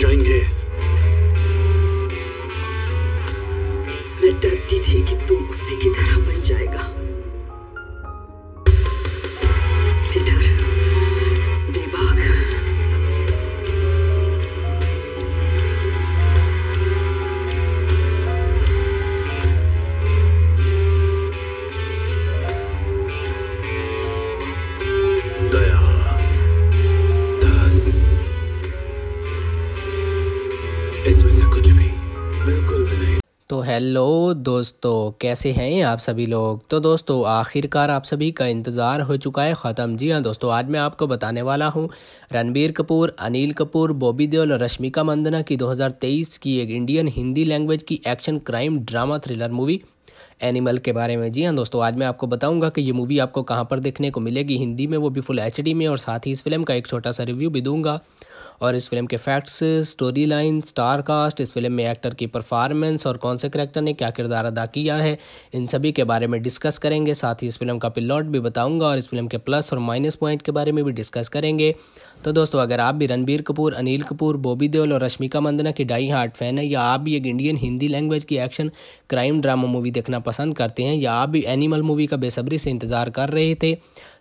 Jungle. Hello दोस्तों कैसे हैं आप सभी लोग तो दोस्तों आखिरकार आप सभी का इंतज़ार हो चुका है ख़त्म जी हाँ दोस्तों आज मैं आपको बताने वाला हूँ रणबीर कपूर अनिल कपूर बॉबी देओल और रश्मिका मंदना की 2023 की एक इंडियन हिंदी लैंग्वेज की action crime drama thriller movie Animal के बारे में जी हाँ दोस्तों आज मैं आपको बताऊंगा कि ये मूवी आपको कहाँ पर देखने को मिलेगी हिंदी में वो भी फुल एच में और साथ ही इस फिल्म का एक छोटा सा रिव्यू भी दूंगा और इस फिल्म के facts story line star cast इस फिल्म में एक्टर की परफॉर्मेंस और कौन से करेक्टर ने क्या किरदार अदा किया है इन सभी के बारे में डिस्कस करेंगे साथ ही इस फिल्म का पिलॉट भी बताऊँगा और इस फिल्म के प्लस और माइनस पॉइंट के बारे में भी डिस्कस करेंगे तो दोस्तों अगर आप भी रणबीर कपूर अनिल कपूर बॉबी देओल और रश्मिका मंदना की डाई हार्ट फैन है या आप भी एक इंडियन हिंदी लैंग्वेज की एक्शन क्राइम ड्रामा मूवी देखना पसंद करते हैं या आप भी एनिमल मूवी का बेसब्री से इंतज़ार कर रहे थे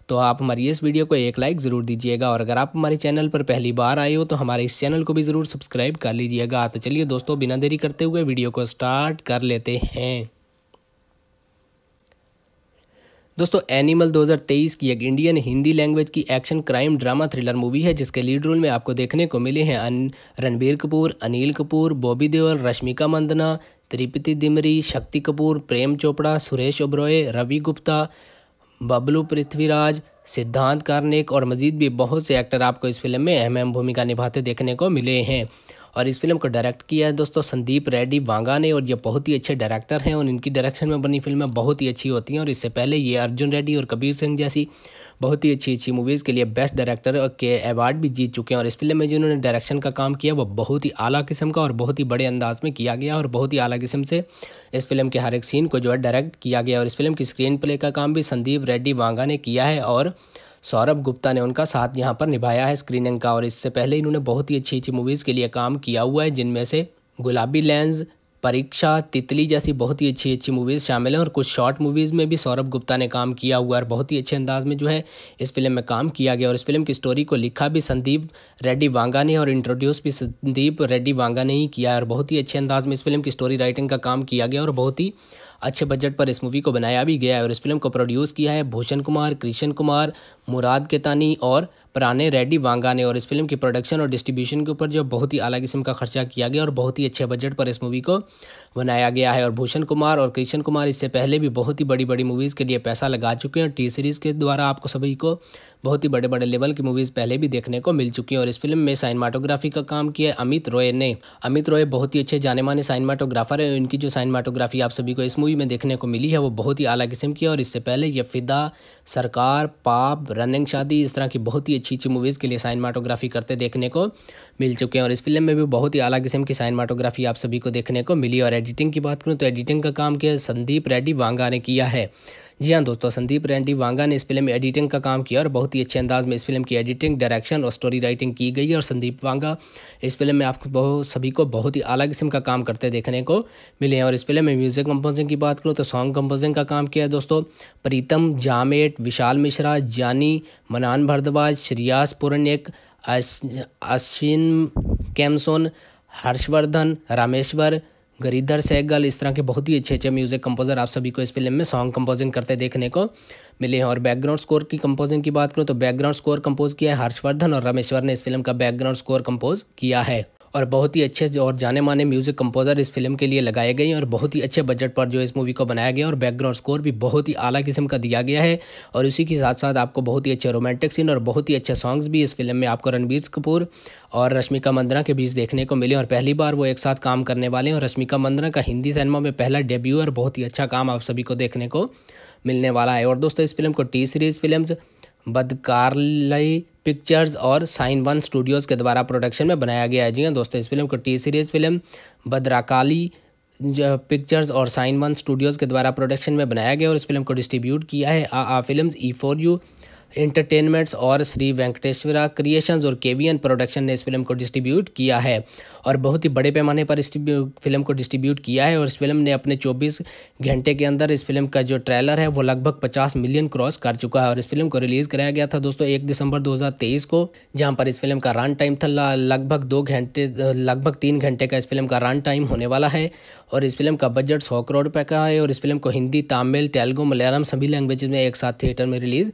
तो आप हमारी इस वीडियो को एक लाइक ज़रूर दीजिएगा और अगर आप हमारे चैनल पर पहली बार आए हो तो हमारे इस चैनल को भी ज़रूर सब्सक्राइब कर लीजिएगा तो चलिए दोस्तों बिना देरी करते हुए वीडियो को स्टार्ट कर लेते हैं दोस्तों एनिमल 2023 की एक इंडियन हिंदी लैंग्वेज की action crime drama thriller movie है जिसके लीड रोल में आपको देखने को मिले हैं रणबीर कपूर अनिल कपूर बॉबी देओल रश्मिका मंदना त्रिपति दिमरी शक्ति कपूर प्रेम चोपड़ा सुरेश ओब्रॉय रवि गुप्ता बबलू पृथ्वीराज सिद्धांत कार्निक और मजीद भी बहुत से एक्टर आपको इस फिल्म में अहम अहम भूमिका निभाते देखने को मिले हैं और इस फिल्म को डायरेक्ट किया है दोस्तों संदीप रेड्डी वांगा ने और ये बहुत ही अच्छे डायरेक्टर हैं और इनकी डायरेक्शन में बनी फिल्में बहुत ही अच्छी होती हैं और इससे पहले ये अर्जुन रेड्डी और कबीर सिंह जैसी बहुत ही अच्छी अच्छी मूवीज़ के लिए बेस्ट डायरेक्टर के अवार्ड भी जीत चुके हैं और इस फिल्म में जिन्होंने डायरेक्शन का काम किया वो बहुत ही आला किस्म का और बहुत ही बड़े अंदाज में किया गया और बहुत ही आला किस्म से इस फिल्म के हर एक सीन को जो है डायरेक्ट किया गया और इस फिल्म की स्क्रीन प्ले का काम भी संदीप रेड्डी वांगा ने किया है और सौरभ गुप्ता ने उनका साथ यहाँ पर निभाया है स्क्रीनिंग का और इससे पहले इन्होंने बहुत ही अच्छी अच्छी मूवीज़ के लिए काम किया हुआ है जिनमें से गुलाबी लेंस परीक्षा तितली जैसी बहुत ही अच्छी अच्छी मूवीज़ शामिल हैं और कुछ शॉर्ट मूवीज़ में भी सौरभ गुप्ता ने काम किया हुआ और बहुत ही अच्छे अंदाज में जो है इस फिल्म में काम किया गया और इस फिल्म की स्टोरी को लिखा भी संदीप रेड्डी वांगा ने और इंट्रोड्यूस भी संदीप रेड्डी वांगा ने ही किया और बहुत ही अच्छे अंदाज में इस फिल्म की स्टोरी राइटिंग का काम किया गया और बहुत ही अच्छे बजट पर इस मूवी को बनाया भी गया है और इस फिल्म को प्रोड्यूस किया है भूषण कुमार कृष्ण कुमार मुराद केतानी और पराने रेड्डी वांगा ने और इस फिल्म की प्रोडक्शन और डिस्ट्रीब्यूशन के ऊपर जो बहुत ही अलग किस्म का खर्चा किया गया और बहुत ही अच्छे बजट पर इस मूवी को बनाया गया है और भूषण कुमार और कृष्ण कुमार इससे पहले भी बहुत ही बड़ी बड़ी मूवीज़ के लिए पैसा लगा चुके हैं टी सीरीज़ के द्वारा आपको सभी को बहुत ही बड़े बड़े लेवल की मूवीज़ पहले भी देखने को मिल चुकी हैं और इस फिल्म में साइनमाटोग्राफी का काम किया अमित रॉय ने अमित रॉय बहुत ही अच्छे जाने माने साइनमाटोग्राफर हैं इनकी जो साइनमाटोग्राफी आप सभी को इस मूवी में देखने को मिली है वो बहुत ही अला किस्म की है और इससे पहले ये फिदा सरकार पाप रनिंग शादी इस तरह की बहुत ही अच्छी अच्छी मूवीज़ के लिए साइनमाटोग्राफी करते देखने को मिल चुके हैं और इस फिल्म में भी बहुत ही अला किस्म की साइनमाटोग्राफी आप सभी को देखने को मिली और एडिटिंग की बात करूँ तो एडिटिंग का काम किया संदीप रेड्डी वांगा ने किया है जी हाँ दोस्तों संदीप रेड्डी वांगा ने इस फिल्म में एडिटिंग का काम किया और बहुत ही अच्छे अंदाज में इस फिल्म की एडिटिंग डायरेक्शन और स्टोरी राइटिंग की गई है और संदीप वांगा इस फिल्म में आपको बहुत सभी को बहुत ही अलग किस्म का काम करते देखने को मिले हैं और इस फिल्म में म्यूजिक कंपोजिंग की बात करूँ तो सॉन्ग कंपोजिंग का काम किया है दोस्तों प्रीतम जामेट विशाल मिश्रा जानी मनान भरद्वाज श्रियास पुरनिक अश्विन कैमसोन हर्षवर्धन रामेश्वर गरीदर सैगल इस तरह के बहुत ही अच्छे अच्छे म्यूज़िक कंपोज़र आप सभी को इस फिल्म में सॉन्ग कंपोजिंग करते देखने को मिले हैं और बैकग्राउंड स्कोर की कंपोजिंग की बात करूँ तो बैकग्राउंड स्कोर कंपोज किया है हर्षवर्धन और रमेश्वर ने इस फिल्म का बैकग्राउंड स्कोर कंपोज किया है और बहुत ही अच्छे और जाने माने म्यूज़िक कंपोज़र इस फिल्म के लिए लगाए गए हैं और बहुत ही अच्छे बजट पर जो इस मूवी को बनाया गया और बैकग्राउंड स्कोर भी बहुत ही आला किस्म का दिया गया है और इसी के साथ साथ आपको बहुत ही अच्छे रोमांटिक सीन और बहुत ही अच्छे सॉन्ग्स भी इस फिल्म में आपको रणबीर कपूर और रश्मिका मंदना के बीच देखने को मिले और पहली बार वो एक साथ काम करने वाले हैं और रश्मिका मंदना का हिंदी सिनेमा में पहला डेब्यू और बहुत ही अच्छा काम आप सभी को देखने को मिलने वाला है और दोस्तों इस फिल्म को टी सीरीज़ फिल्म बदकारलई पिक्चर्स और साइन वन स्टूडियोज़ के द्वारा प्रोडक्शन में बनाया गया है जी हाँ दोस्तों इस फिल्म को T Series film Bhadrakali pictures और साइन वन स्टूडियोज़ के द्वारा प्रोडक्शन में बनाया गया और इस फिल्म को डिस्ट्रीब्यूट किया है आ आ film E for you entertainments और श्री वेंकटेश्वरा क्रिएशंस और केवीएन प्रोडक्शन ने इस फिल्म को डिस्ट्रीब्यूट किया है और बहुत ही बड़े पैमाने पर इस फिल्म को डिस्ट्रीब्यूट किया है और इस फिल्म ने अपने 24 घंटे के अंदर इस फिल्म का जो ट्रेलर है वो लगभग 50 मिलियन क्रॉस कर चुका है और इस फिल्म को रिलीज़ कराया गया था दोस्तों एक दिसंबर दो को जहाँ पर इस फिल्म का रन टाइम था लगभग दो घंटे लगभग तीन घंटे का इस फिल्म का रन टाइम होने वाला है और इस फिल्म का बजट सौ करोड़ रुपये का है और इस फिल्म को हिंदी तमिल तेलुगू मलयालम सभी लैंग्वेज में एक साथ थिएटर में रिलीज़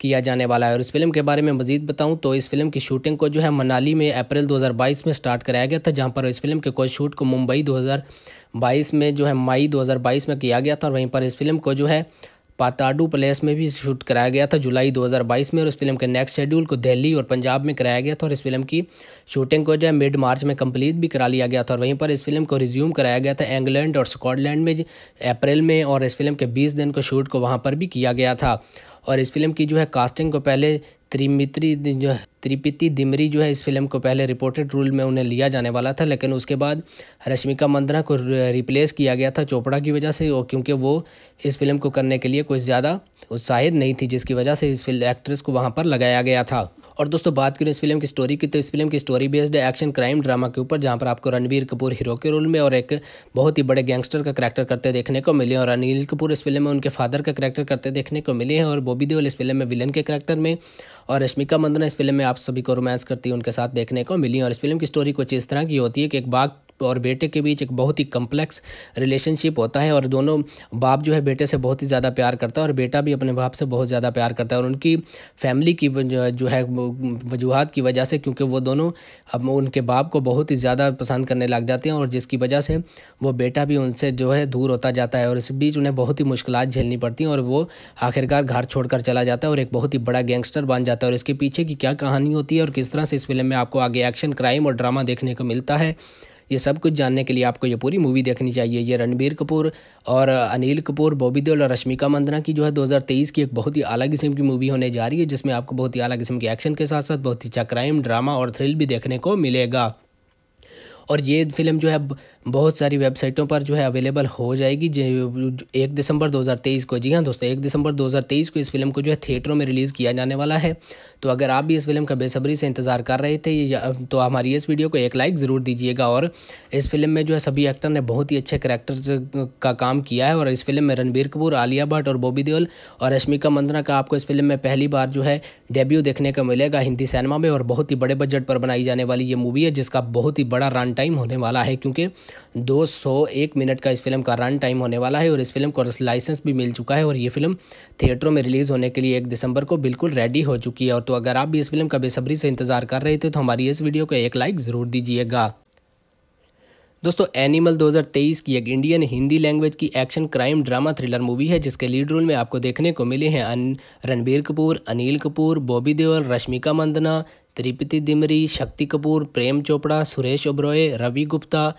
किया जाने वाला है और इस फिल्म के बारे में मजीद बताऊँ तो इस फिल्म की शूटिंग को जो है मनाली में अप्रैल 2022 में स्टार्ट कराया गया था जहाँ पर इस फिल्म के कोई शूट को मुंबई 2022 में जो है मई 2022 में किया गया था और वहीं पर इस फिल्म को जो है पाताडू प्लेस में भी शूट कराया गया था जुलाई 2022 में और इस फिल्म के नेक्स्ट शेड्यूल को दिल्ली और पंजाब में कराया गया था और इस फिल्म की शूटिंग को जो है मिड मार्च में कंप्लीट भी करा लिया गया था और वहीं पर इस फिल्म को रिज्यूम कराया गया था इंग्लैंड और स्कॉटलैंड में अप्रैल में और इस फिल्म के बीस दिन को शूट को वहाँ पर भी किया गया था और इस फिल्म की जो है कास्टिंग को पहले त्रिमित्री जो है त्रिपिति दिमरी जो है इस फिल्म को पहले रिपोर्टेड रोल में उन्हें लिया जाने वाला था लेकिन उसके बाद रश्मिका मंदना को रिप्लेस किया गया था चोपड़ा की वजह से और क्योंकि वो इस फिल्म को करने के लिए कुछ ज़्यादा उत्साहित नहीं थी जिसकी वजह से इस फिल्म एक्ट्रेस को वहाँ पर लगाया गया था और दोस्तों बात करें इस फिल्म की स्टोरी की तो इस फिल्म की स्टोरी बेस्ड है एक्शन क्राइम ड्रामा के ऊपर जहाँ पर आपको रणबीर कपूर हीरो के रोल में और एक बहुत ही बड़े गैंगस्टर का करैक्टर करते देखने को मिले और अनिल कपूर इस फिल्म में उनके फादर का करैक्टर करते देखने को मिले हैं और बॉबी देवल इस फिल्म में विलन के करैक्टर में और रश्मिका मंदना इस फिल्म में आप सभी को रोमांस करती है उनके साथ देखने को मिली और इस फिल्म की स्टोरी कुछ इस तरह की होती है कि एक बाघ और बेटे के बीच एक बहुत ही कम्प्लेक्स रिलेशनशिप होता है और दोनों बाप जो है बेटे से बहुत ही ज़्यादा प्यार करता है और बेटा भी अपने बाप से बहुत ज़्यादा प्यार करता है और उनकी फैमिली की जो है वजूहत की वजह से क्योंकि वो दोनों अब उनके बाप को बहुत ही ज़्यादा पसंद करने लग जाते हैं और जिसकी वजह से वो बेटा भी उनसे जो है दूर होता जाता है और इस बीच उन्हें बहुत ही मुश्किल झेलनी पड़ती हैं और वो आखिरकार घर छोड़कर चला जाता है और एक बहुत ही बड़ा गैंगस्टर बन जाता है और इसके पीछे की क्या कहानी होती है और किस तरह से इस फिल्म में आपको आगे एक्शन क्राइम और ड्रामा देखने को मिलता है ये सब कुछ जानने के लिए आपको ये पूरी मूवी देखनी चाहिए ये रणबीर कपूर और अनिल कपूर बॉबी देओल और रश्मिका मंदना की जो है 2023 की एक बहुत ही अलग किस्म की मूवी होने जा रही है जिसमें आपको बहुत ही अलग किस्म के एक्शन के साथ साथ बहुत ही अच्छा क्राइम ड्रामा और थ्रिल भी देखने को मिलेगा और ये फिल्म जो है बहुत सारी वेबसाइटों पर जो है अवेलेबल हो जाएगी एक दिसंबर 2023 को जी हाँ दोस्तों एक दिसंबर 2023 को इस फिल्म को जो है थिएटरों में रिलीज़ किया जाने वाला है तो अगर आप भी इस फिल्म का बेसब्री से इंतज़ार कर रहे थे तो हमारी इस वीडियो को एक लाइक ज़रूर दीजिएगा और इस फिल्म में जो है सभी एक्टर ने बहुत ही अच्छे करेक्टर्स का काम किया है और इस फिल्म में रणबीर कपूर आलिया भट्ट और बॉबी देओल और रश्मिका मंदना का आपको इस फिल्म में पहली बार जो है डेब्यू देखने को मिलेगा हिंदी सिनेमा में और बहुत ही बड़े बजट पर बनाई जाने वाली ये मूवी है जिसका बहुत ही बड़ा रन टाइम होने वाला है क्योंकि 201 मिनट का इस फिल्म का रन टाइम होने वाला है और इस फिल्म को लाइसेंस भी मिल चुका है और ये फिल्म थिएटरों में रिलीज़ होने के लिए एक दिसंबर को बिल्कुल रेडी हो चुकी है और तो अगर आप भी इस फिल्म का बेसब्री से इंतज़ार कर रहे थे तो हमारी इस वीडियो को एक लाइक ज़रूर दीजिएगा दोस्तों एनिमल 2023 की एक इंडियन हिंदी लैंग्वेज की action crime drama thriller movie है जिसके लीड रोल में आपको देखने को मिले हैं अन रणबीर कपूर अनिल कपूर बॉबी देओल रश्मिका मंदना त्रिपति दिमरी शक्ति कपूर प्रेम चोपड़ा सुरेश ओब्रॉय रवि गुप्ता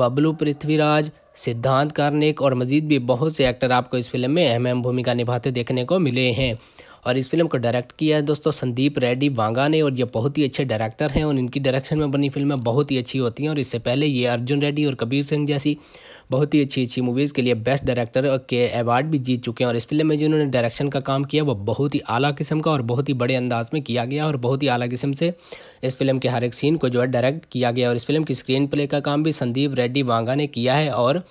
बबलू पृथ्वीराज सिद्धांत कार्निक और मजीद भी बहुत से एक्टर आपको इस फिल्म में अहम भूमिका निभाते देखने को मिले हैं और इस फिल्म को डायरेक्ट किया है दोस्तों संदीप रेड्डी वांगा ने और ये बहुत ही अच्छे डायरेक्टर हैं और इनकी डायरेक्शन में बनी फिल्में बहुत ही अच्छी होती हैं और इससे पहले ये अर्जुन रेड्डी और कबीर सिंह जैसी बहुत ही अच्छी अच्छी मूवीज़ के लिए बेस्ट डायरेक्टर के अवार्ड भी जीत चुके हैं और इस फिल्म में जिन्होंने डायरेक्शन का काम किया वो बहुत ही आला किस्म का और बहुत ही बड़े अंदाज में किया गया और बहुत ही आला किस्म से इस फिल्म के हर एक सीन को जो है डायरेक्ट किया गया और इस फिल्म की स्क्रीन प्ले का काम भी संदीप रेड्डी वांगा ने किया है और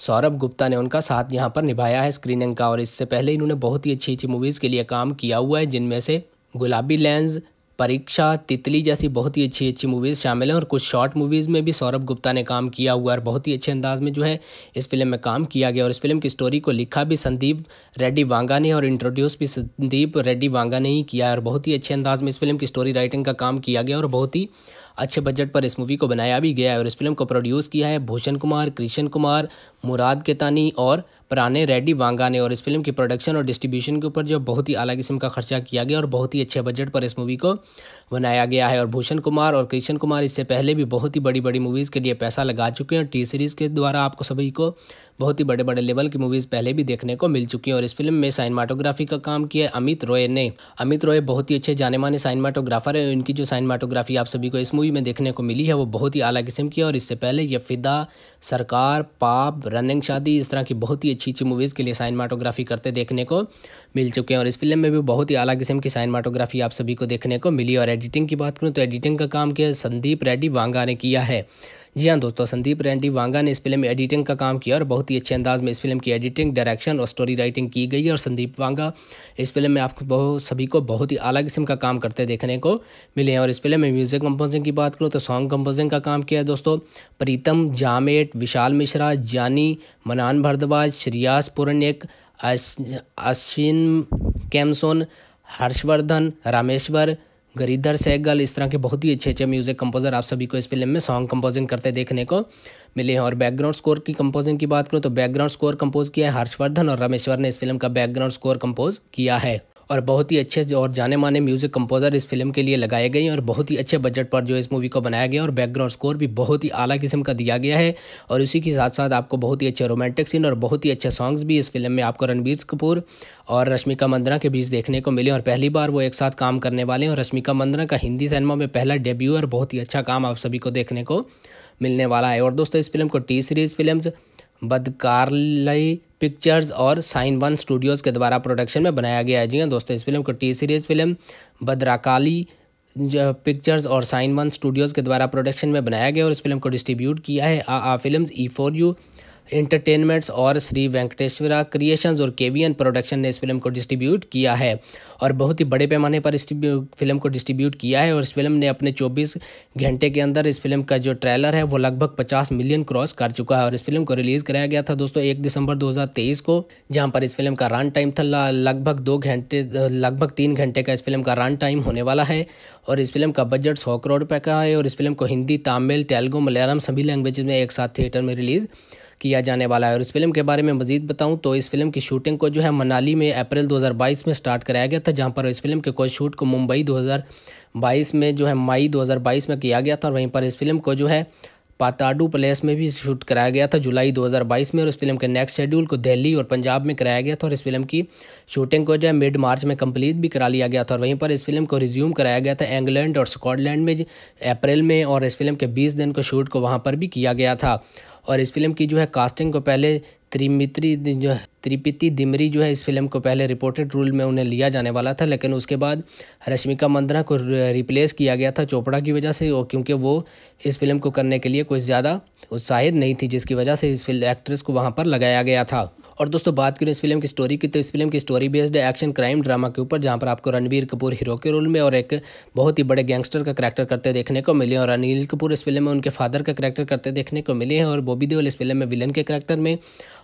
सौरभ गुप्ता ने उनका साथ यहाँ पर निभाया है स्क्रीनिंग का और इससे पहले इन्होंने बहुत ही अच्छी अच्छी मूवीज़ के लिए काम किया हुआ है जिनमें से गुलाबी लेंस परीक्षा तितली जैसी बहुत ही अच्छी अच्छी मूवीज़ शामिल हैं और कुछ शॉर्ट मूवीज़ में भी सौरभ गुप्ता ने काम किया हुआ और बहुत ही अच्छे अंदाज में जो है इस फिल्म में काम किया गया और इस फिल्म की स्टोरी को लिखा भी संदीप रेड्डी वांगा ने और इंट्रोड्यूस भी संदीप रेड्डी वांगा ने ही किया और बहुत ही अच्छे अंदाज में इस फिल्म की स्टोरी राइटिंग का काम किया गया और बहुत ही अच्छे बजट पर इस मूवी को बनाया भी गया है और इस फिल्म को प्रोड्यूस किया है भूषण कुमार कृष्ण कुमार मुराद केतानी और पराने रेड्डी वांगा ने और इस फिल्म की प्रोडक्शन और डिस्ट्रीब्यूशन के ऊपर जो बहुत ही अलग किस्म का खर्चा किया गया और बहुत ही अच्छे बजट पर इस मूवी को बनाया गया है और भूषण कुमार और कृष्ण कुमार इससे पहले भी बहुत ही बड़ी बड़ी मूवीज़ के लिए पैसा लगा चुके हैं टी सीरीज़ के द्वारा आपको सभी को बहुत ही बड़े बड़े लेवल की मूवीज़ पहले भी देखने को मिल चुकी हैं और इस फिल्म में साइनमाटोग्राफी का काम किया अमित रॉय ने अमित रॉय बहुत ही अच्छे जाने माने साइनमाटोग्राफर हैं उनकी जो साइनमाटोग्राफी आप सभी को इस मूवी में देखने को मिली है वो बहुत ही आला किस्म की है और इससे पहले यह फिदा सरकार पाप रनिंग शादी इस तरह की बहुत ही अच्छी अच्छी मूवीज़ के लिए साइनमाटोग्राफी करते देखने को मिल चुके हैं और इस फिल्म में भी बहुत ही आला किस्म की साइनमाटोग्राफी आप सभी को देखने को मिली और एडिटिंग की बात करूँ तो एडिटिंग का काम किया संदीप रेड्डी वांगा ने किया है जी हाँ दोस्तों संदीप रेंडी वांगा ने इस फिल्म में एडिटिंग का काम किया और बहुत ही अच्छे अंदाज में इस फिल्म की एडिटिंग डायरेक्शन और स्टोरी राइटिंग की गई और संदीप वांगा इस फिल्म में आपको बहुत सभी को बहुत ही अलग किस्म का काम करते देखने को मिले हैं और इस फिल्म में म्यूज़िक कंपोजिंग की बात करूँ तो सॉन्ग कंपोजिंग का काम किया है दोस्तों प्रीतम जामेट विशाल मिश्रा जानी मनान भारद्वाज श्रियास पुरनिक अश्विन कैमसोन हर्षवर्धन रामेश्वर गरीदर सहगल इस तरह के बहुत ही अच्छे अच्छे म्यूज़िक कंपोज़र आप सभी को इस फिल्म में सॉन्ग कंपोजिंग करते देखने को मिले हैं और बैकग्राउंड स्कोर की कंपोजिंग की बात करूँ तो बैकग्राउंड स्कोर कंपोज किया है हर्षवर्धन और रमेश्वर ने इस फिल्म का बैकग्राउंड स्कोर कंपोज किया है और बहुत ही अच्छे और जाने माने म्यूज़िक कंपोज़र इस फिल्म के लिए लगाए गए और बहुत ही अच्छे बजट पर जो इस मूवी को बनाया गया और बैकग्राउंड स्कोर भी बहुत ही आला किस्म का दिया गया है और इसी के साथ साथ आपको बहुत ही अच्छे रोमांटिक सीन और बहुत ही अच्छे सॉन्ग्स भी इस फिल्म में आपको रणबीर कपूर और रश्मिका मंदना के बीच देखने को मिले और पहली बार वो एक साथ काम करने वाले हैं और रश्मिका मंदना का हिंदी सिनेमा में पहला डेब्यू और बहुत ही अच्छा काम आप सभी को देखने को मिलने वाला है और दोस्तों इस फिल्म को टी सीरीज़ फिल्म्स बदकारलय पिक्चर्स और साइन वन स्टूडियोज़ के द्वारा प्रोडक्शन में बनाया गया है जी हाँ दोस्तों इस फिल्म को T Series film Bhadrakali pictures और साइन वन स्टूडियोज़ के द्वारा प्रोडक्शन में बनाया गया और इस फिल्म को डिस्ट्रीब्यूट किया है आ A films E for you entertainments और श्री वेंकटेश्वरा क्रिएशंस और केवीएन प्रोडक्शन ने इस फिल्म को डिस्ट्रीब्यूट किया है और बहुत ही बड़े पैमाने पर इस फिल्म को डिस्ट्रीब्यूट किया है और इस फिल्म ने अपने 24 घंटे के अंदर इस फिल्म का जो ट्रेलर है वो लगभग 50 मिलियन क्रॉस कर चुका है और इस फिल्म को रिलीज़ कराया गया था दोस्तों एक दिसंबर दो को जहाँ पर इस फिल्म का रन टाइम था लगभग दो घंटे लगभग तीन घंटे का इस फिल्म का रन टाइम होने वाला है और इस फिल्म का बजट सौ करोड़ रुपये का है और इस फिल्म को हिंदी तमिल तेलुगू मलयालम सभी लैंग्वेज में एक साथ थिएटर में रिलीज़ किया जाने वाला है और इस फिल्म के बारे में मजीद बताऊँ तो इस फिल्म की शूटिंग को जो है मनाली में अप्रैल 2022 में स्टार्ट कराया गया था जहाँ पर इस फिल्म के कोई शूट को मुंबई 2022 में जो है मई 2022 में किया गया था और वहीं पर इस फिल्म को जो है पाताडू प्लेस में भी शूट कराया गया था जुलाई 2022 में और इस फिल्म के नेक्स्ट शेड्यूल को दिल्ली और पंजाब में कराया गया था और इस फिल्म की शूटिंग को जो है मिड मार्च में कंप्लीट भी करा लिया गया था और वहीं पर इस फिल्म को रिज्यूम कराया गया था इंग्लैंड और स्कॉटलैंड में अप्रैल में और इस फिल्म के बीस दिन को शूट को वहाँ पर भी किया गया था और इस फिल्म की जो है कास्टिंग को पहले त्रिमित्री जो है त्रिपिति दिमरी जो है इस फिल्म को पहले रिपोर्टेड रोल में उन्हें लिया जाने वाला था लेकिन उसके बाद रश्मिका मंदना को रिप्लेस किया गया था चोपड़ा की वजह से और क्योंकि वो इस फिल्म को करने के लिए कुछ ज़्यादा उत्साहित नहीं थी जिसकी वजह से इस फिल्म एक्ट्रेस को वहाँ पर लगाया गया था और दोस्तों बात करें इस फिल्म की स्टोरी की तो इस फिल्म की स्टोरी बेस्ड है एक्शन क्राइम ड्रामा के ऊपर जहाँ पर आपको रणबीर कपूर हीरो के रोल में और एक बहुत ही बड़े गैंगस्टर का करैक्टर करते देखने को मिले और अनिल कपूर इस फिल्म में उनके फादर का करैक्टर करते देखने को मिले हैं और बॉबी देवल इस फिल्म में विलन के करैक्टर में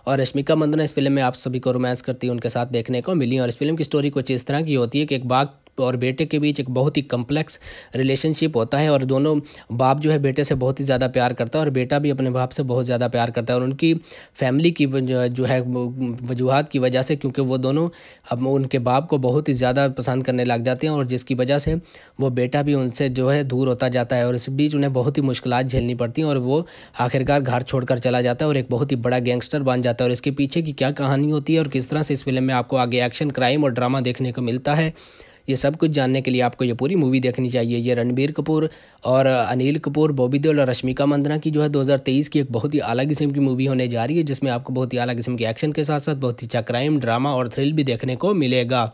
और रश्मिका मंदना इस फिल्म में आप सभी को रोमांस करती है उनके साथ देखने को मिली और इस फिल्म की स्टोरी कुछ इस तरह की होती है कि एक बाघ और बेटे के बीच एक बहुत ही कम्प्लेक्स रिलेशनशिप होता है और दोनों बाप जो है बेटे से बहुत ही ज़्यादा प्यार करता है और बेटा भी अपने बाप से बहुत ज़्यादा प्यार करता है और उनकी फैमिली की जो है वजूहत की वजह से क्योंकि वो दोनों अब उनके बाप को बहुत ही ज़्यादा पसंद करने लग जाते हैं और जिसकी वजह से वो बेटा भी उनसे जो है दूर होता जाता है और इस बीच उन्हें बहुत ही मुश्किल झेलनी पड़ती हैं और वो आखिरकार घर छोड़कर चला जाता है और एक बहुत ही बड़ा गैंगस्टर बन जाता है और इसके पीछे की क्या कहानी होती है और किस तरह से इस फिल्म में आपको आगे एक्शन क्राइम और ड्रामा देखने को मिलता है ये सब कुछ जानने के लिए आपको ये पूरी मूवी देखनी चाहिए ये रणबीर कपूर और अनिल कपूर बॉबी देओल और रश्मिका मंदना की जो है 2023 की एक बहुत ही अलग किस्म की मूवी होने जा रही है जिसमें आपको बहुत ही अलग किस्म के एक्शन के साथ साथ बहुत ही अच्छा क्राइम ड्रामा और थ्रिल भी देखने को मिलेगा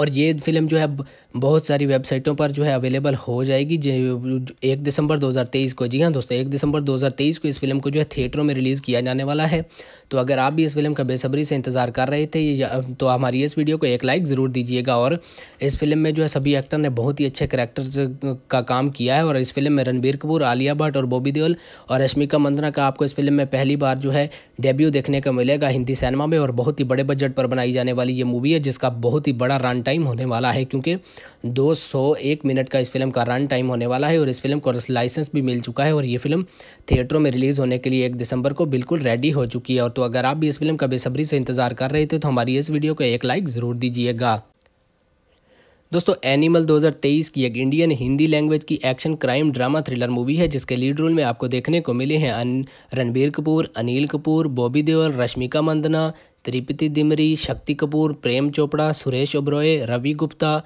और ये फिल्म जो है बहुत सारी वेबसाइटों पर जो है अवेलेबल हो जाएगी एक दिसंबर 2023 को जी हाँ दोस्तों एक दिसंबर 2023 को इस फिल्म को जो है थिएटरों में रिलीज़ किया जाने वाला है तो अगर आप भी इस फिल्म का बेसब्री से इंतज़ार कर रहे थे तो हमारी इस वीडियो को एक लाइक ज़रूर दीजिएगा और इस फिल्म में जो है सभी एक्टर ने बहुत ही अच्छे करेक्टर्स का काम किया है और इस फिल्म में रणबीर कपूर आलिया भट्ट और बॉबी देओल और रश्मिका मंदना का आपको इस फिल्म में पहली बार जो है डेब्यू देखने को मिलेगा हिंदी सिनेमा में और बहुत ही बड़े बजट पर बनाई जाने वाली ये मूवी है जिसका बहुत ही बड़ा रन टाइम होने वाला है क्योंकि दो सौ एक मिनट का इस फिल्म का रन टाइम होने वाला है और इस फिल्म को लाइसेंस भी मिल चुका है और ये फिल्म थिएटरों में रिलीज़ होने के लिए एक दिसंबर को बिल्कुल रेडी हो चुकी है और तो अगर आप भी इस फिल्म का बेसब्री से इंतज़ार कर रहे थे तो हमारी इस वीडियो को एक लाइक ज़रूर दीजिएगा दोस्तों एनिमल 2023 की एक इंडियन हिंदी लैंग्वेज की action crime drama thriller movie है जिसके लीड रोल में आपको देखने को मिले हैं रणबीर कपूर अनिल कपूर बॉबी देओल रश्मिका मंदना त्रिपति दिमरी शक्ति कपूर प्रेम चोपड़ा सुरेश ओब्रॉय रवि गुप्ता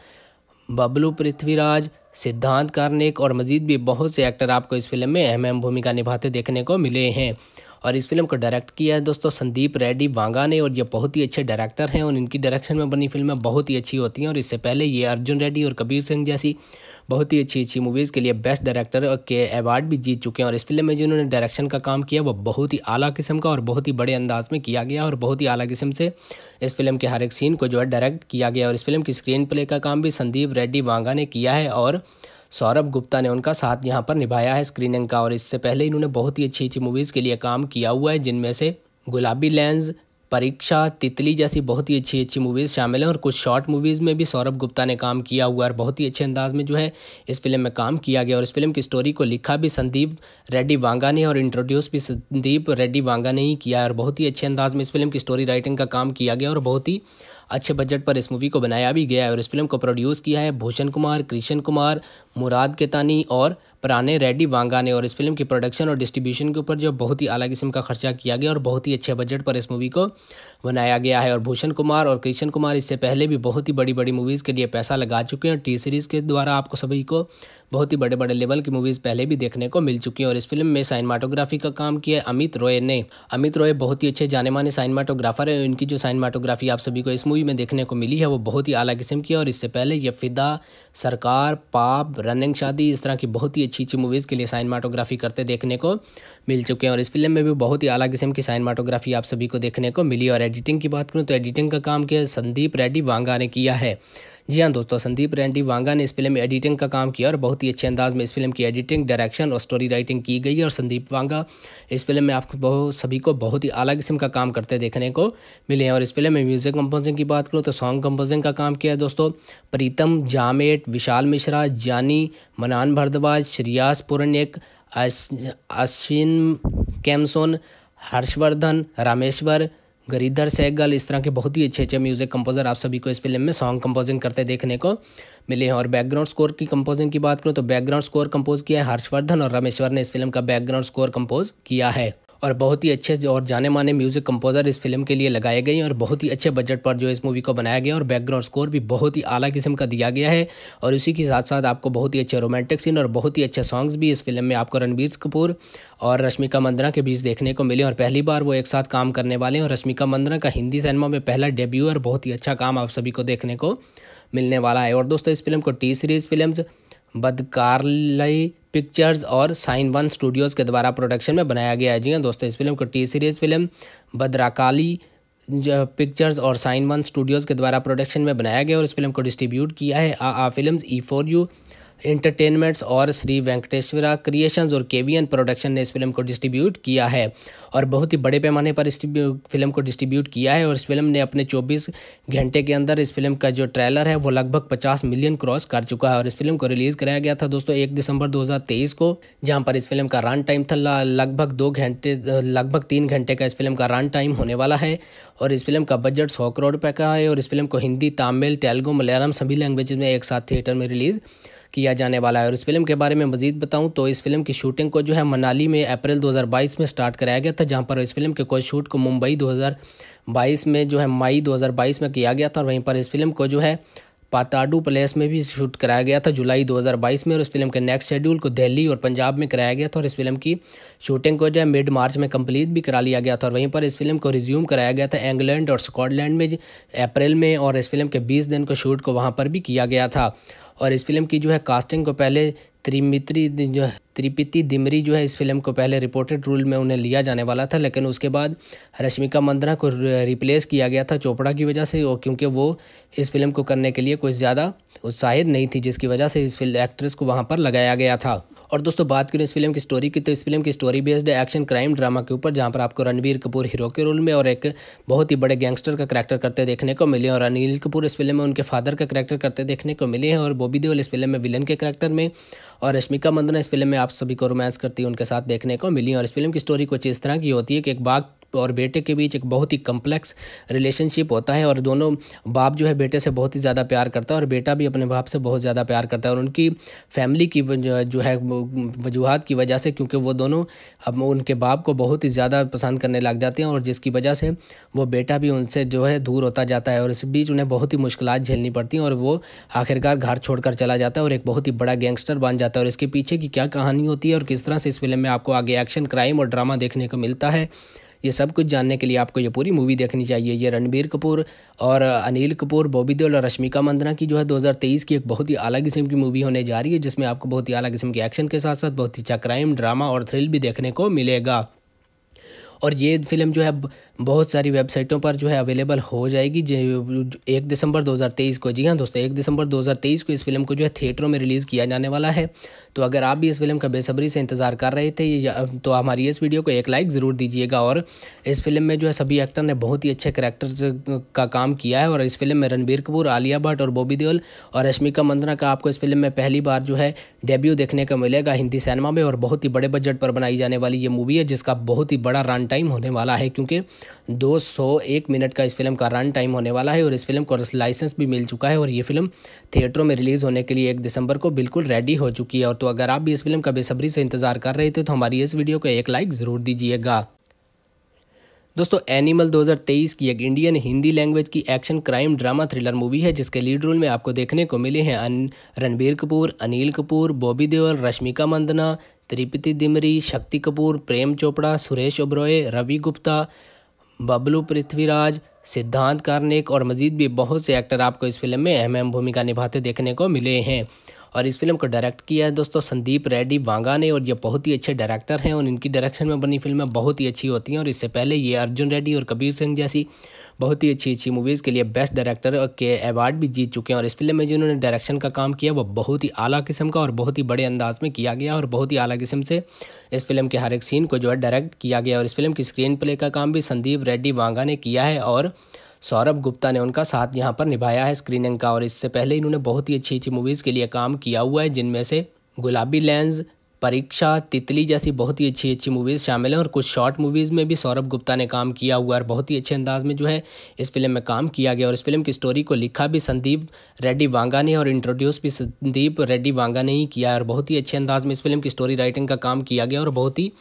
बबलू पृथ्वीराज सिद्धांत कार्निक और मजीद भी बहुत से एक्टर आपको इस फिल्म में अहम अहम भूमिका निभाते देखने को मिले हैं और इस फिल्म को डायरेक्ट किया है दोस्तों संदीप रेड्डी वांगा ने और ये बहुत ही अच्छे डायरेक्टर हैं और इनकी डायरेक्शन में बनी फिल्में बहुत ही अच्छी होती हैं और इससे पहले ये अर्जुन रेड्डी और कबीर सिंह जैसी बहुत ही अच्छी अच्छी मूवीज़ के लिए बेस्ट डायरेक्टर के अवार्ड भी जीत चुके हैं और इस फिल्म में जिन्होंने डायरेक्शन का काम किया वो बहुत ही आला किस्म का और बहुत ही बड़े अंदाज में किया गया और बहुत ही आला किस्म से इस फिल्म के हर एक सीन को जो है डायरेक्ट किया गया और इस फिल्म की स्क्रीन प्ले का काम भी संदीप रेड्डी वांगा ने किया है और सौरभ गुप्ता ने उनका साथ यहाँ पर निभाया है स्क्रीनिंग का और इससे पहले इन्होंने बहुत ही अच्छी अच्छी मूवीज़ के लिए काम किया हुआ है जिनमें से गुलाबी लेंस परीक्षा तितली जैसी बहुत ही अच्छी अच्छी मूवीज़ शामिल हैं और कुछ शॉर्ट मूवीज़ में भी सौरभ गुप्ता ने काम किया हुआ और बहुत ही अच्छे अंदाज में जो है इस फिल्म में काम किया गया और इस फिल्म की स्टोरी को लिखा भी संदीप रेड्डी वांगा ने और इंट्रोड्यूस भी संदीप रेड्डी वांगा ने ही किया और बहुत ही अच्छे अंदाज में इस फिल्म की स्टोरी राइटिंग का काम किया गया और बहुत ही अच्छे बजट पर इस मूवी को बनाया भी गया है और इस फिल्म को प्रोड्यूस किया है भूषण कुमार कृष्ण कुमार मुराद केतानी और पराने रेड्डी वांगा ने और इस फिल्म की प्रोडक्शन और डिस्ट्रीब्यूशन के ऊपर जो बहुत ही अलग किस्म का खर्चा किया गया और बहुत ही अच्छे बजट पर इस मूवी को बनाया गया है और भूषण कुमार और कृष्ण कुमार इससे पहले भी बहुत ही बड़ी बड़ी मूवीज़ के लिए पैसा लगा चुके हैं और टी सीरीज़ के द्वारा आपको सभी को बहुत ही बड़े बड़े लेवल की मूवीज़ पहले भी देखने को मिल चुकी हैं और इस फिल्म में साइनमाटोग्राफी का काम किया अमित रॉय ने अमित रॉय बहुत ही अच्छे जाने माने साइनमाटोग्राफर हैं इनकी जो साइनमाटोग्राफी आप सभी को इस मूवी में देखने को मिली है वो बहुत ही अला किस्म की है और इससे पहले ये फिदा सरकार पाप रनिंग शादी इस तरह की बहुत ही अच्छी अच्छी अच्छी मूवीज़ के लिए साइनमाटोग्राफी करते देखने को मिल चुके हैं और इस फिल्म में भी बहुत ही अलग किस्म की साइनमाटोग्राफी आप सभी को देखने को मिली और एडिटिंग की बात करूँ तो एडिटिंग का काम किया संदीप रेड्डी वांगा ने किया है जी हाँ दोस्तों संदीप रेंडी वांगा ने इस फिल्म में एडिटिंग का काम किया और बहुत ही अच्छे अंदाज में इस फिल्म की एडिटिंग डायरेक्शन और स्टोरी राइटिंग की गई है और संदीप वांगा इस फिल्म में आपको बहुत सभी को बहुत ही अलग किस्म का काम करते देखने को मिले हैं और इस फिल्म में म्यूजिक कंपोजिंग की बात करूँ तो सॉन्ग कंपोजिंग का काम किया है दोस्तों प्रीतम जामेट विशाल मिश्रा जानी मनान भारद्वाज श्रियास पुरनिक अश्विन कैमसोन हर्षवर्धन रामेश्वर गरीधर सहगल इस तरह के बहुत ही अच्छे अच्छे म्यूज़िक कंपोज़र आप सभी को इस फिल्म में सॉन्ग कंपोजिंग करते देखने को मिले हैं और बैकग्राउंड स्कोर की कंपोजिंग की बात करूँ तो बैकग्राउंड स्कोर कंपोज किया है हर्षवर्धन और रमेश्वर ने इस फिल्म का बैकग्राउंड स्कोर कंपोज किया है और बहुत ही अच्छे और जाने माने म्यूज़िक कंपोज़र इस फिल्म के लिए लगाए गए हैं और बहुत ही अच्छे बजट पर जो इस मूवी को बनाया गया और बैकग्राउंड स्कोर भी बहुत ही आला किस्म का दिया गया है और इसी के साथ साथ आपको बहुत ही अच्छे रोमांटिक सीन और बहुत ही अच्छे सॉन्ग्स भी इस फिल्म में आपको रणबीर कपूर और रश्मिका मंदना के बीच देखने को मिले और पहली बार वो एक साथ काम करने वाले हैं और रश्मिका मंदना का हिंदी सिनेमा में पहला डेब्यू और बहुत ही अच्छा काम आप सभी को देखने को मिलने वाला है और दोस्तों इस फिल्म को टी सीरीज़ फिल्म बदकारई पिक्चर्स और साइन वन स्टूडियोज़ के द्वारा प्रोडक्शन में बनाया गया है जी हाँ दोस्तों इस फिल्म को T Series film Bhadrakali Pictures और साइन वन स्टूडियोज़ के द्वारा प्रोडक्शन में बनाया गया और इस फिल्म को डिस्ट्रीब्यूट किया है आ आ film E for you entertainments और श्री वेंकटेश्वरा क्रिएशंस और केवीएन प्रोडक्शन ने इस फिल्म को डिस्ट्रीब्यूट किया है और बहुत ही बड़े पैमाने पर इस फिल्म को डिस्ट्रीब्यूट किया है और इस फिल्म ने अपने 24 घंटे के अंदर इस फिल्म का जो ट्रेलर है वो लगभग 50 मिलियन क्रॉस कर चुका है और इस फिल्म को रिलीज़ कराया गया था दोस्तों एक दिसंबर दो को जहाँ पर इस फिल्म का रन टाइम था लगभग दो घंटे लगभग तीन घंटे का इस फिल्म का रन टाइम होने वाला है और इस फिल्म का बजट सौ करोड़ रुपये का है और इस फिल्म को हिंदी तमिल तेलुगू मलयालम सभी लैंग्वेज में एक साथ थिएटर में रिलीज़ किया जाने वाला है और इस फिल्म के बारे में मजीद बताऊँ तो इस फिल्म की शूटिंग को जो है मनाली में अप्रैल 2022 में स्टार्ट कराया गया था जहाँ पर इस फिल्म के कुछ शूट को मुंबई 2022 में जो है मई 2022 में किया गया था और वहीं पर इस फिल्म को जो है पाताडू प्लेस में भी शूट कराया गया था जुलाई 2022 में और इस फिल्म के नेक्स्ट शेड्यूल को दिल्ली और पंजाब में कराया गया था और इस फिल्म की शूटिंग को जो है मिड मार्च में कंप्लीट भी करा लिया गया था और वहीं पर इस फिल्म को रिज्यूम कराया गया था इंग्लैंड और स्कॉटलैंड में अप्रैल में और इस फिल्म के बीस दिन को शूट को वहाँ पर भी किया गया था और इस फिल्म की जो है कास्टिंग को पहले त्रिमित्री जो है त्रिपिति दिमरी जो है इस फिल्म को पहले रिपोर्टेड रोल में उन्हें लिया जाने वाला था लेकिन उसके बाद रश्मिका मंदना को रिप्लेस किया गया था चोपड़ा की वजह से और क्योंकि वो इस फिल्म को करने के लिए कुछ ज़्यादा उत्साहित नहीं थी जिसकी वजह से इस फिल्म एक्ट्रेस को वहाँ पर लगाया गया था और दोस्तों बात करें इस फिल्म की स्टोरी की तो इस फिल्म की स्टोरी बेस्ड है एक्शन क्राइम ड्रामा के ऊपर जहाँ पर आपको रणबीर कपूर हीरो के रोल में और एक बहुत ही बड़े गैंगस्टर का करैक्टर करते देखने को मिले और अनिल कपूर इस फिल्म में उनके फादर का करैक्टर करते देखने को मिले हैं और बॉबी देवल इस फिल्म में विलन के करैक्टर में और रश्मिका मंदना इस फिल्म में आप सभी को रोमांस करती है उनके साथ देखने को मिली और इस फिल्म की स्टोरी कुछ इस तरह की होती है कि एक बाघ और बेटे के बीच एक बहुत ही कम्प्लेक्स रिलेशनशिप होता है और दोनों बाप जो है बेटे से बहुत ही ज़्यादा प्यार करता है और बेटा भी अपने बाप से बहुत ज़्यादा प्यार करता है और उनकी फैमिली की जो है वजूहत की वजह से क्योंकि वो दोनों अब उनके बाप को बहुत ही ज़्यादा पसंद करने लग जाते हैं और जिसकी वजह से वो बेटा भी उनसे जो है दूर होता जाता है और इस बीच उन्हें बहुत ही मुश्किल झेलनी पड़ती हैं और वो आखिरकार घर छोड़कर चला जाता है और एक बहुत ही बड़ा गैंगस्टर बन जाता है और इसके पीछे की क्या कहानी होती है और किस तरह से इस फिल्म में आपको आगे एक्शन क्राइम और ड्रामा देखने को मिलता है ये सब कुछ जानने के लिए आपको ये पूरी मूवी देखनी चाहिए ये रणबीर कपूर और अनिल कपूर बॉबी देओल और रश्मिका मंदना की जो है 2023 की एक बहुत ही अलग किस्म की मूवी होने जा रही है जिसमें आपको बहुत ही अलग किस्म के एक्शन के साथ साथ बहुत ही अच्छा क्राइम ड्रामा और थ्रिल भी देखने को मिलेगा और ये फिल्म जो है बहुत सारी वेबसाइटों पर जो है अवेलेबल हो जाएगी एक दिसंबर 2023 को जी हाँ दोस्तों एक दिसंबर 2023 को इस फिल्म को जो है थिएटरों में रिलीज़ किया जाने वाला है तो अगर आप भी इस फिल्म का बेसब्री से इंतज़ार कर रहे थे तो हमारी इस वीडियो को एक लाइक ज़रूर दीजिएगा और इस फिल्म में जो है सभी एक्टर ने बहुत ही अच्छे करेक्टर्स का काम किया है और इस फिल्म में रणबीर कपूर आलिया भट्ट और बॉबी देओल और रश्मिका मंदना का आपको इस फिल्म में पहली बार जो है डेब्यू देखने को मिलेगा हिंदी सिनेमा में और बहुत ही बड़े बजट पर बनाई जाने वाली ये मूवी है जिसका बहुत ही बड़ा रन टाइम होने वाला है क्योंकि 201 मिनट का इस फिल्म का रन टाइम होने वाला है और इस फिल्म को लाइसेंस भी मिल चुका है और ये फिल्म थिएटरों में रिलीज़ होने के लिए एक दिसंबर को बिल्कुल रेडी हो चुकी है और तो अगर आप भी इस फिल्म का बेसब्री से इंतज़ार कर रहे थे तो हमारी इस वीडियो को एक लाइक ज़रूर दीजिएगा दोस्तों एनिमल 2023 की एक इंडियन हिंदी लैंग्वेज की action crime drama thriller movie है जिसके लीड रोल में आपको देखने को मिले हैं रणबीर कपूर अनिल कपूर बॉबी देओल रश्मिका मंदना त्रिपति दिमरी शक्ति कपूर प्रेम चोपड़ा सुरेश ओबरॉय रवि गुप्ता बबलू पृथ्वीराज सिद्धांत कार्निक और मजीद भी बहुत से एक्टर आपको इस फिल्म में अहम अहम भूमिका निभाते देखने को मिले हैं और इस फिल्म को डायरेक्ट किया है दोस्तों संदीप रेड्डी वांगा ने और ये बहुत ही अच्छे डायरेक्टर हैं और इनकी डायरेक्शन में बनी फिल्में बहुत ही अच्छी होती हैं और इससे पहले ये अर्जुन रेड्डी और कबीर सिंह जैसी बहुत ही अच्छी अच्छी मूवीज़ के लिए बेस्ट डायरेक्टर के अवार्ड भी जीत चुके हैं और इस फिल्म में जिन्होंने डायरेक्शन का काम किया वो बहुत ही अला किस्म का और बहुत ही बड़े अंदाज में किया गया और बहुत ही अला किस्म से इस फिल्म के हर एक सीन को जो है डायरेक्ट किया गया और इस फिल्म की स्क्रीन प्ले का काम भी संदीप रेड्डी वांगा ने किया है और सौरभ गुप्ता ने उनका साथ यहाँ पर निभाया है स्क्रीनिंग का और इससे पहले इन्होंने बहुत ही अच्छी अच्छी मूवीज़ के लिए काम किया हुआ है जिनमें से गुलाबी लेंस परीक्षा तितली जैसी बहुत ही अच्छी अच्छी मूवीज़ शामिल हैं और कुछ शॉर्ट मूवीज़ में भी सौरभ गुप्ता ने काम किया हुआ और बहुत ही अच्छे अंदाज में जो है इस फिल्म में काम किया गया और इस फिल्म की स्टोरी को लिखा भी संदीप रेड्डी वांगा ने और इंट्रोड्यूस भी संदीप रेड्डी वांगा ने ही किया और बहुत ही अच्छे अंदाज में इस फिल्म की स्टोरी राइटिंग का काम किया गया और बहुत ही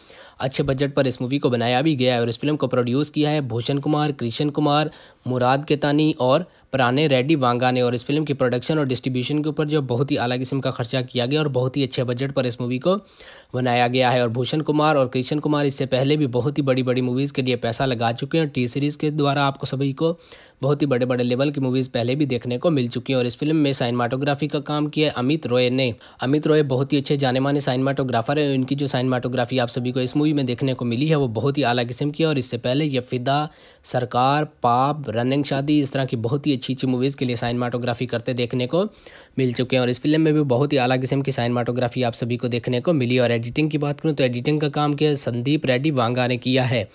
अच्छे बजट पर इस मूवी को बनाया भी गया है और इस फिल्म को प्रोड्यूस किया है भूषण कुमार कृष्ण कुमार मुराद केतानी और प्राने रेड्डी वांगा ने और इस फिल्म की प्रोडक्शन और डिस्ट्रीब्यूशन के ऊपर जो बहुत ही अलग किस्म का खर्चा किया गया और बहुत ही अच्छे बजट पर इस मूवी को बनाया गया है और भूषण कुमार और कृष्ण कुमार इससे पहले भी बहुत ही बड़ी बड़ी मूवीज़ के लिए पैसा लगा चुके हैं टी सीरीज़ के द्वारा आपको सभी को बहुत ही बड़े बड़े लेवल की मूवीज़ पहले भी देखने को मिल चुकी हैं और इस फिल्म में साइनमाटोग्राफी का काम किया अमित रॉय ने अमित रॉय बहुत ही अच्छे जाने माने साइनमाटोग्राफर है इनकी जो साइनमाटोग्राफी आप सभी को इस मूवी में देखने को मिली है वो बहुत ही आला किस्म की है और इससे पहले यह फिदा सरकार पाप रनिंग शादी इस तरह की बहुत ही अच्छी अच्छी मूवीज़ के लिए साइनमाटोग्राफी करते देखने को मिल चुके हैं और इस फिल्म में भी बहुत ही आला किस्म की साइनमाटोग्राफी आप सभी को देखने को मिली और एडिटिंग की बात करूँ तो एडिटिंग का काम किया संदीप रेड्डी वांगा ने किया है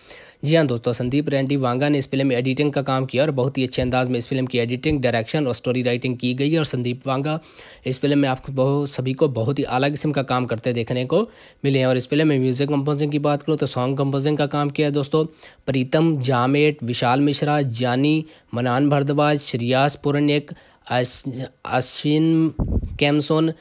जी हाँ दोस्तों संदीप रेंडी वांगा ने इस फिल्म में एडिटिंग का काम किया और बहुत ही अच्छे अंदाज में इस फिल्म की एडिटिंग डायरेक्शन और स्टोरी राइटिंग की गई और संदीप वांगा इस फिल्म में आपको बहुत सभी को बहुत ही अलग किस्म का काम करते देखने को मिले हैं और इस फिल्म में म्यूज़िक कंपोजिंग की बात करूँ तो सॉन्ग कंपोजिंग का काम किया है दोस्तों प्रीतम जामेट विशाल मिश्रा जानी मनान भरद्वाज श्रियास पुरनिक अश्विन कैमसोन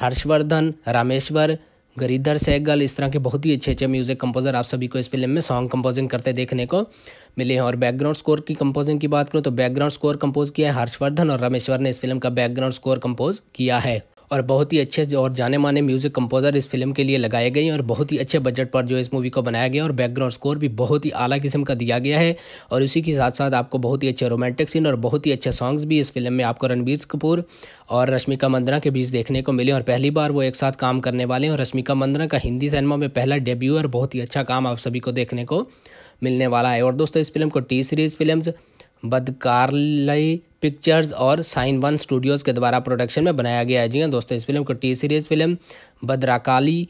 हर्षवर्धन रामेश्वर गरीदर सहगल इस तरह के बहुत ही अच्छे अच्छे म्यूज़िक कंपोज़र आप सभी को इस फिल्म में सॉन्ग कंपोजिंग करते देखने को मिले हैं और बैकग्राउंड स्कोर की कंपोजिंग की बात करूँ तो बैकग्राउंड स्कोर कंपोज किया है हर्षवर्धन और रामेश्वर ने इस फिल्म का बैकग्राउंड स्कोर कंपोज किया है और बहुत ही अच्छे और जाने माने म्यूज़िक कंपोज़र इस फिल्म के लिए लगाए गए और बहुत ही अच्छे बजट पर जो इस मूवी को बनाया गया और बैकग्राउंड स्कोर भी बहुत ही आला किस्म का दिया गया है और इसी के साथ साथ आपको बहुत ही अच्छे रोमांटिक सीन और बहुत ही अच्छे सॉन्ग्स भी इस फिल्म में आपको रणबीर कपूर और रश्मिका मंदना के बीच देखने को मिले और पहली बार वो एक साथ काम करने वाले हैं और रश्मिका मंदना का हिंदी सिनेमा में पहला डेब्यू और बहुत ही अच्छा काम आप सभी को देखने को मिलने वाला है और दोस्तों इस फिल्म को टी सीरीज़ फिल्म्स बदकारलय पिक्चर्स और साइन वन स्टूडियोज़ के द्वारा प्रोडक्शन में बनाया गया है जी हाँ दोस्तों इस फिल्म को T Series film Bhadrakali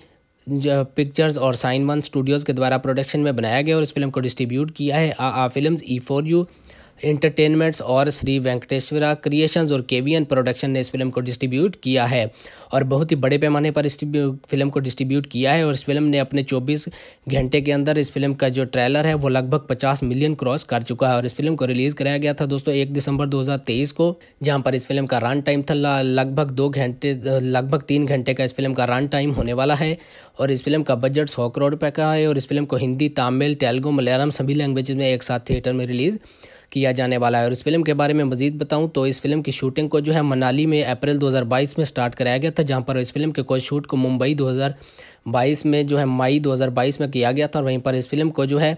pictures और साइन वन स्टूडियोज़ के द्वारा प्रोडक्शन में बनाया गया और इस फिल्म को डिस्ट्रीब्यूट किया है आ आ film E for you entertainments और श्री वेंकटेश्वरा क्रिएशंस और केवीएन प्रोडक्शन ने इस फिल्म को डिस्ट्रीब्यूट किया है और बहुत ही बड़े पैमाने पर इस फिल्म को डिस्ट्रीब्यूट किया है और इस फिल्म ने अपने 24 घंटे के अंदर इस फिल्म का जो ट्रेलर है वो लगभग 50 मिलियन क्रॉस कर चुका है और इस फिल्म को रिलीज़ कराया गया था दोस्तों एक दिसंबर दो को जहाँ पर इस फिल्म का रन टाइम था लगभग दो घंटे लगभग तीन घंटे का इस फिल्म का रन टाइम होने वाला है और इस फिल्म का बजट सौ करोड़ रुपये का है और इस फिल्म को हिंदी तमिल तेलुगू मलयालम सभी लैंग्वेज में एक साथ थिएटर में रिलीज़ किया जाने वाला है और इस फिल्म के बारे में मजीद बताऊँ तो इस फिल्म की शूटिंग को जो है मनाली में अप्रैल 2022 में स्टार्ट कराया गया था जहाँ पर इस फिल्म के कोई शूट को मुंबई 2022 में जो है मई 2022 में किया गया था और वहीं पर इस फिल्म को जो है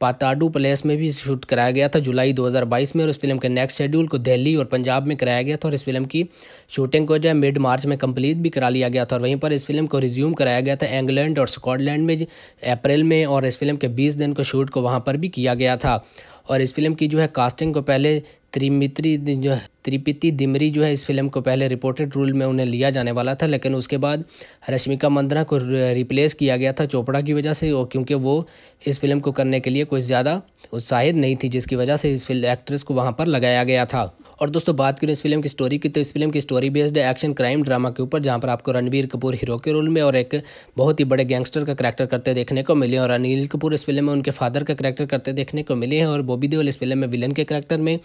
पाताडू प्लेस में भी शूट कराया गया था जुलाई 2022 में और इस फिल्म के नेक्स्ट शेड्यूल को दिल्ली और पंजाब में कराया गया था और इस फिल्म की शूटिंग को जो है मिड मार्च में कंप्लीट भी करा लिया गया था और वहीं पर इस फिल्म को रिज्यूम कराया गया था इंग्लैंड और स्कॉटलैंड में अप्रैल में और इस फिल्म के बीस दिन को शूट को वहाँ पर भी किया गया था और इस फिल्म की जो है कास्टिंग को पहले त्रिमित्री जो है त्रिपिति दिमरी जो है इस फिल्म को पहले रिपोर्टेड रोल में उन्हें लिया जाने वाला था लेकिन उसके बाद रश्मिका मंदना को रिप्लेस किया गया था चोपड़ा की वजह से और क्योंकि वो इस फिल्म को करने के लिए कुछ ज़्यादा उत्साहित नहीं थी जिसकी वजह से इस फिल्म एक्ट्रेस को वहाँ पर लगाया गया था और दोस्तों बात करें इस फिल्म की स्टोरी की तो इस फिल्म की स्टोरी बेस्ड है एक्शन क्राइम ड्रामा के ऊपर जहाँ पर आपको रणबीर कपूर हीरो के रोल में और एक बहुत ही बड़े गैंगस्टर का करैक्टर करते देखने को मिले और अनिल कपूर इस फिल्म में उनके फादर का करेक्टर करते देखने को मिले हैं और बॉबी देवल इस फिल्म में विलन के करैक्टर में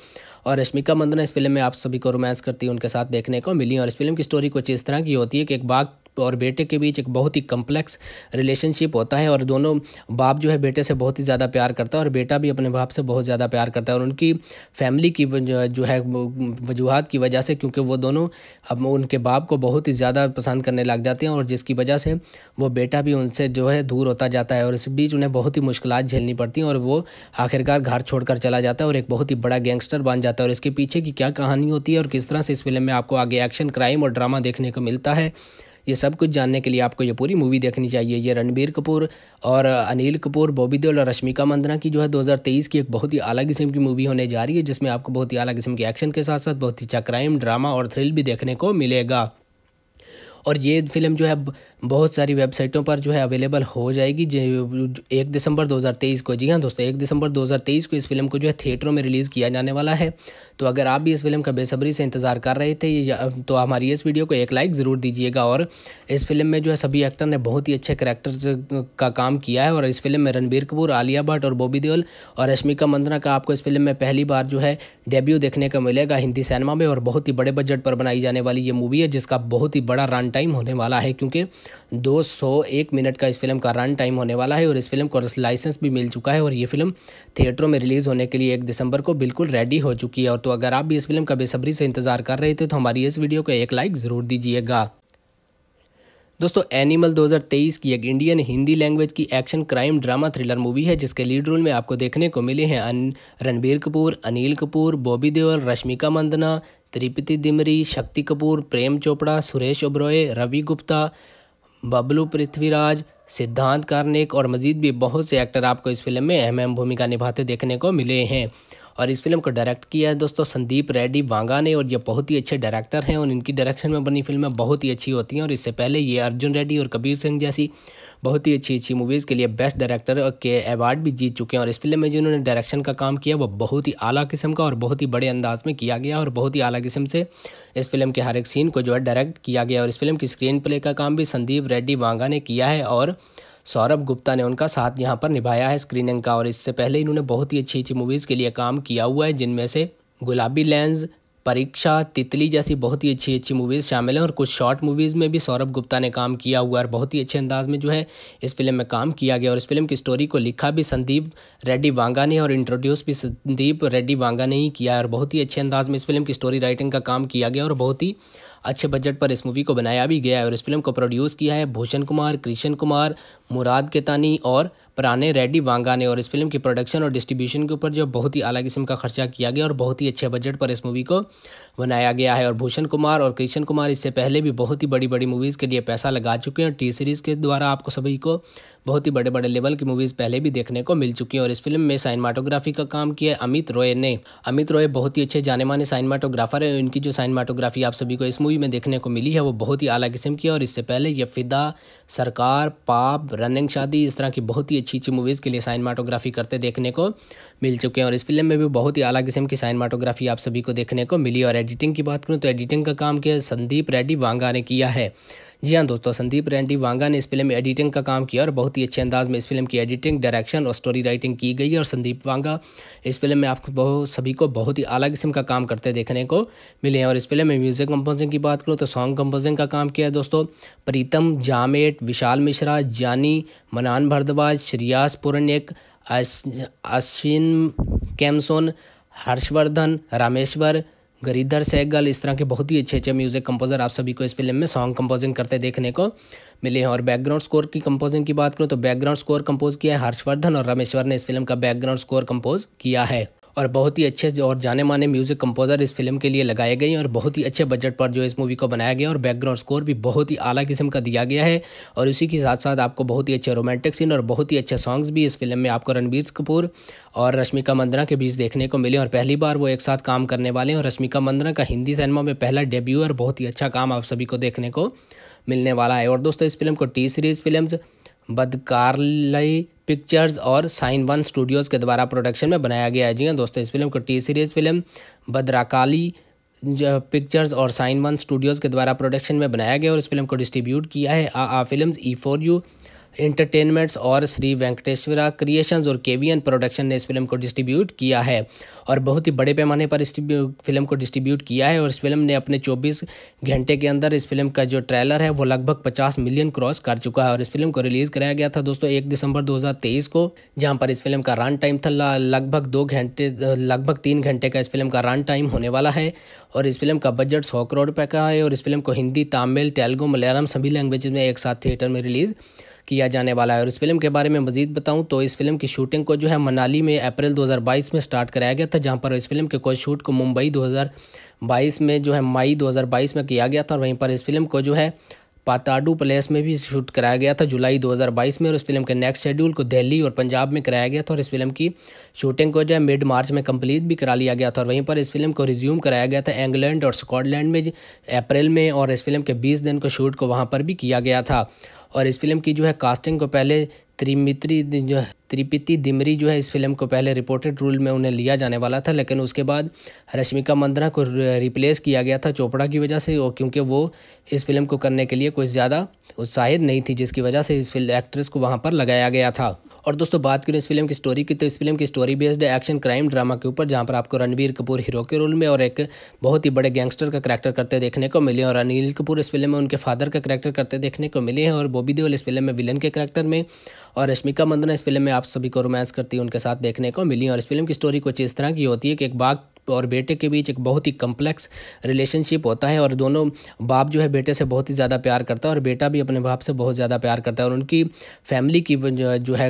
और रश्मिका मंदना इस फिल्म में आप सभी को रोमांस करती है उनके साथ देखने को मिली और इस फिल्म की स्टोरी कुछ इस तरह की होती है कि एक बाघ और बेटे के बीच एक बहुत ही कम्प्लेक्स रिलेशनशिप होता है और दोनों बाप जो है बेटे से बहुत ही ज़्यादा प्यार करता है और बेटा भी अपने बाप से बहुत ज़्यादा प्यार करता है और उनकी फैमिली की जो है वजूहत की वजह से क्योंकि वो दोनों अब उनके बाप को बहुत ही ज़्यादा पसंद करने लग जाते हैं और जिसकी वजह से वो बेटा भी उनसे जो है दूर होता जाता है और इस बीच उन्हें बहुत ही मुश्किल झेलनी पड़ती हैं और वो आखिरकार घर छोड़कर चला जाता है और एक बहुत ही बड़ा गैंगस्टर बन जाता है और इसके पीछे की क्या कहानी होती है और किस तरह से इस फिल्म में आपको आगे एक्शन क्राइम और ड्रामा देखने को मिलता है ये सब कुछ जानने के लिए आपको ये पूरी मूवी देखनी चाहिए ये रणबीर कपूर और अनिल कपूर बॉबी देओल और रश्मिका मंदना की जो है 2023 की एक बहुत ही अलग किस्म की मूवी होने जा रही है जिसमें आपको बहुत ही अलग किस्म के एक्शन के साथ साथ बहुत ही अच्छा क्राइम ड्रामा और थ्रिल भी देखने को मिलेगा और ये फिल्म जो है बहुत सारी वेबसाइटों पर जो है अवेलेबल हो जाएगी एक दिसंबर 2023 को जी हाँ दोस्तों एक दिसंबर 2023 को इस फिल्म को जो है थिएटरों में रिलीज़ किया जाने वाला है तो अगर आप भी इस फिल्म का बेसब्री से इंतज़ार कर रहे थे तो हमारी इस वीडियो को एक लाइक ज़रूर दीजिएगा और इस फिल्म में जो है सभी एक्टर ने बहुत ही अच्छे करेक्टर्स का काम किया है और इस फिल्म में रणबीर कपूर आलिया भट्ट और बॉबी देओल और रश्मिका मंदना का आपको इस फिल्म में पहली बार जो है डेब्यू देखने को मिलेगा हिंदी सिनेमा में और बहुत ही बड़े बजट पर बनाई जाने वाली ये मूवी है जिसका बहुत ही बड़ा रन टाइम होने वाला है क्योंकि दो सौ एक मिनट का इस फिल्म का रन टाइम होने वाला है और इस फिल्म को लाइसेंस भी मिल चुका है और ये फिल्म थिएटरों में रिलीज़ होने के लिए एक दिसंबर को बिल्कुल रेडी हो चुकी है और तो अगर आप भी इस फिल्म का बेसब्री से इंतज़ार कर रहे थे तो हमारी इस वीडियो को एक लाइक ज़रूर दीजिएगा दोस्तों एनिमल 2023 की एक इंडियन हिंदी लैंग्वेज की action crime drama thriller movie है जिसके लीड रोल में आपको देखने को मिले हैं रणबीर कपूर अनिल कपूर बॉबी देओल रश्मिका मंदना त्रिपति दिमरी शक्ति कपूर प्रेम चोपड़ा सुरेश ओब्रॉय रवि गुप्ता बबलू पृथ्वीराज सिद्धांत कार्निक और मजीद भी बहुत से एक्टर आपको इस फिल्म में अहम अहम भूमिका निभाते देखने को मिले हैं और इस फिल्म को डायरेक्ट किया है दोस्तों संदीप रेड्डी वांगा ने और ये बहुत ही अच्छे डायरेक्टर हैं और इनकी डायरेक्शन में बनी फिल्में बहुत ही अच्छी होती हैं और इससे पहले ये अर्जुन रेड्डी और कबीर सिंह जैसी बहुत ही अच्छी अच्छी मूवीज़ के लिए बेस्ट डायरेक्टर के अवार्ड भी जीत चुके हैं और इस फिल्म में जिन्होंने डायरेक्शन का काम किया वो बहुत ही आला किस्म का और बहुत ही बड़े अंदाज में किया गया और बहुत ही आला किस्म से इस फिल्म के हर एक सीन को जो है डायरेक्ट किया गया और इस फिल्म की स्क्रीन प्ले का काम भी संदीप रेड्डी वांगा ने किया है और सौरभ गुप्ता ने उनका साथ यहाँ पर निभाया है स्क्रीनिंग का और इससे पहले इन्होंने बहुत ही अच्छी अच्छी मूवीज़ के लिए काम किया हुआ है जिनमें से गुलाबी लेंस परीक्षा तितली जैसी बहुत ही अच्छी अच्छी मूवीज़ शामिल हैं और कुछ शॉर्ट मूवीज़ में भी सौरभ गुप्ता ने काम किया हुआ है और बहुत ही अच्छे अंदाज में जो है इस फिल्म में काम किया गया और इस फिल्म की स्टोरी को लिखा भी संदीप रेड्डी वांगा ने और इंट्रोड्यूस भी संदीप रेड्डी वांगा ने ही किया है और बहुत ही अच्छे अंदाज में इस फिल्म की स्टोरी राइटिंग का काम किया गया और बहुत ही अच्छे बजट पर इस मूवी को बनाया भी गया है और इस फिल्म को प्रोड्यूस किया है भूषण कुमार कृष्ण कुमार मुराद केतानी और पराने रेड्डी वांगा ने और इस फिल्म की प्रोडक्शन और डिस्ट्रीब्यूशन के ऊपर जो बहुत ही अलग किस्म का खर्चा किया गया और बहुत ही अच्छे बजट पर इस मूवी को बनाया गया है और भूषण कुमार और कृष्ण कुमार इससे पहले भी बहुत ही बड़ी बड़ी मूवीज़ के लिए पैसा लगा चुके हैं टी सीरीज़ के द्वारा आपको सभी को बहुत ही बड़े बड़े लेवल की मूवीज़ पहले भी देखने को मिल चुकी हैं और इस फिल्म में साइनमाटोग्राफी का काम किया अमित रॉय ने अमित रॉय बहुत ही अच्छे जाने माने साइनमाटोग्राफर हैं उनकी जो साइनमाटोग्राफी आप सभी को इस मूवी में देखने को मिली है वो बहुत ही आला किस्म की है और इससे पहले ये फिदा सरकार पाप रनिंग शादी इस तरह की बहुत ही अच्छी अच्छी मूवीज़ के लिए साइनमाटोग्राफी करते देखने को मिल चुके हैं और इस फिल्म में भी बहुत ही अला किस्म की साइनमाटोग्राफी आप सभी को देखने को मिली और एडिटिंग की बात करूँ तो एडिटिंग का काम किया संदीप रेड्डी वांगा ने किया है जी हाँ दोस्तों संदीप रेड्डी वांगा ने इस फिल्म में एडिटिंग का काम किया और बहुत ही अच्छे अंदाज में इस फिल्म की एडिटिंग डायरेक्शन और स्टोरी राइटिंग की गई है और संदीप वांगा इस फिल्म में आपको बहुत सभी को बहुत ही अलग किस्म का काम करते देखने को मिले हैं और इस फिल्म में म्यूजिक कंपोजिंग की बात करूँ तो सॉन्ग कंपोजिंग का काम किया है दोस्तों प्रीतम जामेट विशाल मिश्रा जानी मनान भरद्वाज श्रियास पुरण्यक अश्विन कैमसोन हर्षवर्धन रामेश्वर गरीधर सहगल इस तरह के बहुत ही अच्छे अच्छे म्यूज़िक कंपोज़र आप सभी को इस फिल्म में सॉन्ग कंपोजिंग करते देखने को मिले हैं और बैकग्राउंड स्कोर की कंपोजिंग की बात करूँ तो बैकग्राउंड स्कोर कंपोज किया है हर्षवर्धन और रामेश्वर ने इस फिल्म का बैकग्राउंड स्कोर कंपोज किया है और बहुत ही अच्छे और जाने माने म्यूज़िक कंपोज़र इस फिल्म के लिए लगाए गए हैं और बहुत ही अच्छे बजट पर जो इस मूवी को बनाया गया और बैकग्राउंड स्कोर भी बहुत ही आला किस्म का दिया गया है और इसी के साथ साथ आपको बहुत ही अच्छे रोमांटिक सीन और बहुत ही अच्छे सॉन्ग्स भी इस फिल्म में आपको रणबीर कपूर और रश्मिका मंदना के बीच देखने को मिले और पहली बार वो एक साथ काम करने वाले हैं और रश्मिका मंदना का हिंदी सिनेमा में पहला डेब्यू और बहुत ही अच्छा काम आप सभी को देखने को मिलने वाला है और दोस्तों इस फिल्म को टी सीरीज़ फिल्म बदकारलई पिक्चर्स और साइन वन स्टूडियोज़ के द्वारा प्रोडक्शन में बनाया गया है जी हाँ दोस्तों इस फिल्म को T Series film Bhadrakali Pictures और साइन वन स्टूडियोज़ के द्वारा प्रोडक्शन में बनाया गया और इस फिल्म को डिस्ट्रीब्यूट किया है आ आ film E for you entertainments और श्री वेंकटेश्वरा क्रिएशंस और केवीएन प्रोडक्शन ने इस फिल्म को डिस्ट्रीब्यूट किया है और बहुत ही बड़े पैमाने पर इस फिल्म को डिस्ट्रीब्यूट किया है और इस फिल्म ने अपने 24 घंटे के अंदर इस फिल्म का जो ट्रेलर है वो लगभग 50 मिलियन क्रॉस कर चुका है और इस फिल्म को रिलीज़ कराया गया था दोस्तों एक दिसंबर दो को जहाँ पर इस फिल्म का रन टाइम था लगभग दो घंटे लगभग तीन घंटे का इस फिल्म का रन टाइम होने वाला है और इस फिल्म का बजट सौ करोड़ रुपये का है और इस फिल्म को हिंदी तमिल तेलुगू मलयालम सभी लैंग्वेज में एक साथ थिएटर में रिलीज़ किया जाने वाला है और इस फिल्म के बारे में मजीद बताऊँ तो इस फिल्म की शूटिंग को जो है मनाली में अप्रैल 2022 में स्टार्ट कराया गया था जहाँ पर इस फिल्म के कोई शूट को मुंबई 2022 में जो है मई 2022 में किया गया था और वहीं पर इस फिल्म को जो है पाताडू प्लेस में भी शूट कराया गया था जुलाई 2022 में और इस फिल्म के नेक्स्ट शेड्यूल को दिल्ली और पंजाब में कराया गया था और इस फिल्म की शूटिंग को जो है मिड मार्च में कंप्लीट भी करा लिया गया था और वहीं पर इस फिल्म को रिज्यूम कराया गया था इंग्लैंड और स्कॉटलैंड में अप्रैल में और इस फिल्म के बीस दिन को शूट को वहाँ पर भी किया गया था और इस फिल्म की जो है कास्टिंग को पहले त्रिमित्री जो है त्रिपिति दिमरी जो है इस फिल्म को पहले रिपोर्टेड रोल में उन्हें लिया जाने वाला था लेकिन उसके बाद रश्मिका मंदना को रिप्लेस किया गया था चोपड़ा की वजह से और क्योंकि वो इस फिल्म को करने के लिए कुछ ज़्यादा उत्साहित नहीं थी जिसकी वजह से इस फिल्म एक्ट्रेस को वहाँ पर लगाया गया था और दोस्तों बात करें इस फिल्म की स्टोरी की तो इस फिल्म की स्टोरी बेस्ड है एक्शन क्राइम ड्रामा के ऊपर जहाँ पर आपको रणबीर कपूर हीरो के रोल में और एक बहुत ही बड़े गैंगस्टर का करैक्टर करते देखने को मिले और अनिल कपूर इस फिल्म में उनके फादर का करैक्टर करते देखने को मिले हैं और बॉबी देवल इस फिल्म में विलन के करैक्टर में और रश्मिका मंदना इस फिल्म में आप सभी को रोमांस करती है उनके साथ देखने को मिली और इस फिल्म की स्टोरी कुछ इस तरह की होती है कि एक बाघ और बेटे के बीच एक बहुत ही कम्प्लेक्स रिलेशनशिप होता है और दोनों बाप जो है बेटे से बहुत ही ज़्यादा प्यार करता है और बेटा भी अपने बाप से बहुत ज़्यादा प्यार करता है और उनकी फैमिली की जो है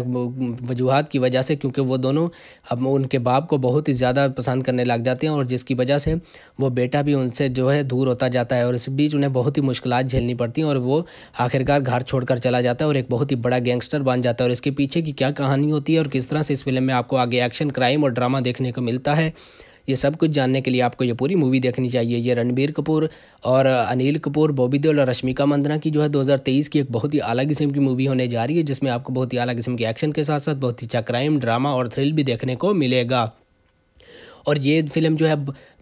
वजूहत की वजह से क्योंकि वो दोनों अब उनके बाप को बहुत ही ज़्यादा पसंद करने लग जाते हैं और जिसकी वजह से वो बेटा भी उनसे जो है दूर होता जाता है और इस बीच उन्हें बहुत ही मुश्किल झेलनी पड़ती हैं और वो आखिरकार घर छोड़कर चला जाता है और एक बहुत ही बड़ा गैंगस्टर बन जाता है और इसके पीछे की क्या कहानी होती है और किस तरह से इस फिल्म में आपको आगे एक्शन क्राइम और ड्रामा देखने को मिलता है ये सब कुछ जानने के लिए आपको ये पूरी मूवी देखनी चाहिए ये रणबीर कपूर और अनिल कपूर बॉबी देओल और रश्मिका मंदना की जो है 2023 की एक बहुत ही अलग किस्म की मूवी होने जा रही है जिसमें आपको बहुत ही अलग किस्म के एक्शन के साथ साथ बहुत ही अच्छा क्राइम ड्रामा और थ्रिल भी देखने को मिलेगा और ये फिल्म जो है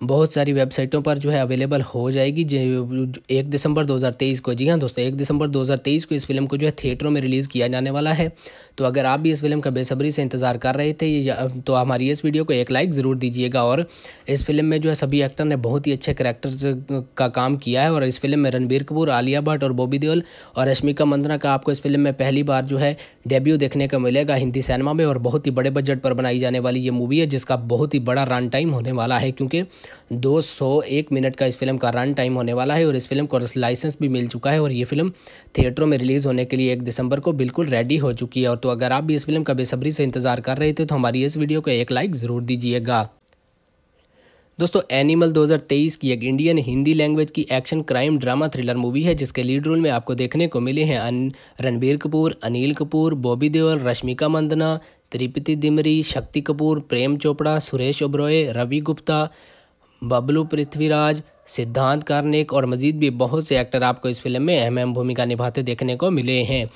बहुत सारी वेबसाइटों पर जो है अवेलेबल हो जाएगी एक दिसंबर 2023 को जी हाँ दोस्तों एक दिसंबर 2023 को इस फिल्म को जो है थिएटरों में रिलीज़ किया जाने वाला है तो अगर आप भी इस फिल्म का बेसब्री से इंतज़ार कर रहे थे तो हमारी इस वीडियो को एक लाइक ज़रूर दीजिएगा और इस फिल्म में जो है सभी एक्टर ने बहुत ही अच्छे करेक्टर्स का काम किया है और इस फिल्म में रणबीर कपूर आलिया भट्ट और बॉबी देओल और रश्मिका मंदना का आपको इस फिल्म में पहली बार जो है डेब्यू देखने को मिलेगा हिंदी सिनेमा में और बहुत ही बड़े बजट पर बनाई जाने वाली ये मूवी है जिसका बहुत ही बड़ा रन टाइम होने वाला है क्योंकि दो सौ एक मिनट का इस फिल्म का रन टाइम होने वाला है और इस फिल्म को लाइसेंस भी मिल चुका है और ये फिल्म थिएटरों में रिलीज़ होने के लिए एक दिसंबर को बिल्कुल रेडी हो चुकी है और तो अगर आप भी इस फिल्म का बेसब्री से इंतज़ार कर रहे थे तो हमारी इस वीडियो को एक लाइक ज़रूर दीजिएगा दोस्तों एनिमल 2023 की एक इंडियन हिंदी लैंग्वेज की action crime drama thriller movie है जिसके लीड रोल में आपको देखने को मिले हैं रणबीर कपूर अनिल कपूर बॉबी देओल रश्मिका मंदना त्रिपति दिमरी शक्ति कपूर प्रेम चोपड़ा सुरेश ओबरॉय रवि गुप्ता बबलू पृथ्वीराज सिद्धांत कार्निक और मजीद भी बहुत से एक्टर आपको इस फिल्म में अहम अहम भूमिका निभाते देखने को मिले हैं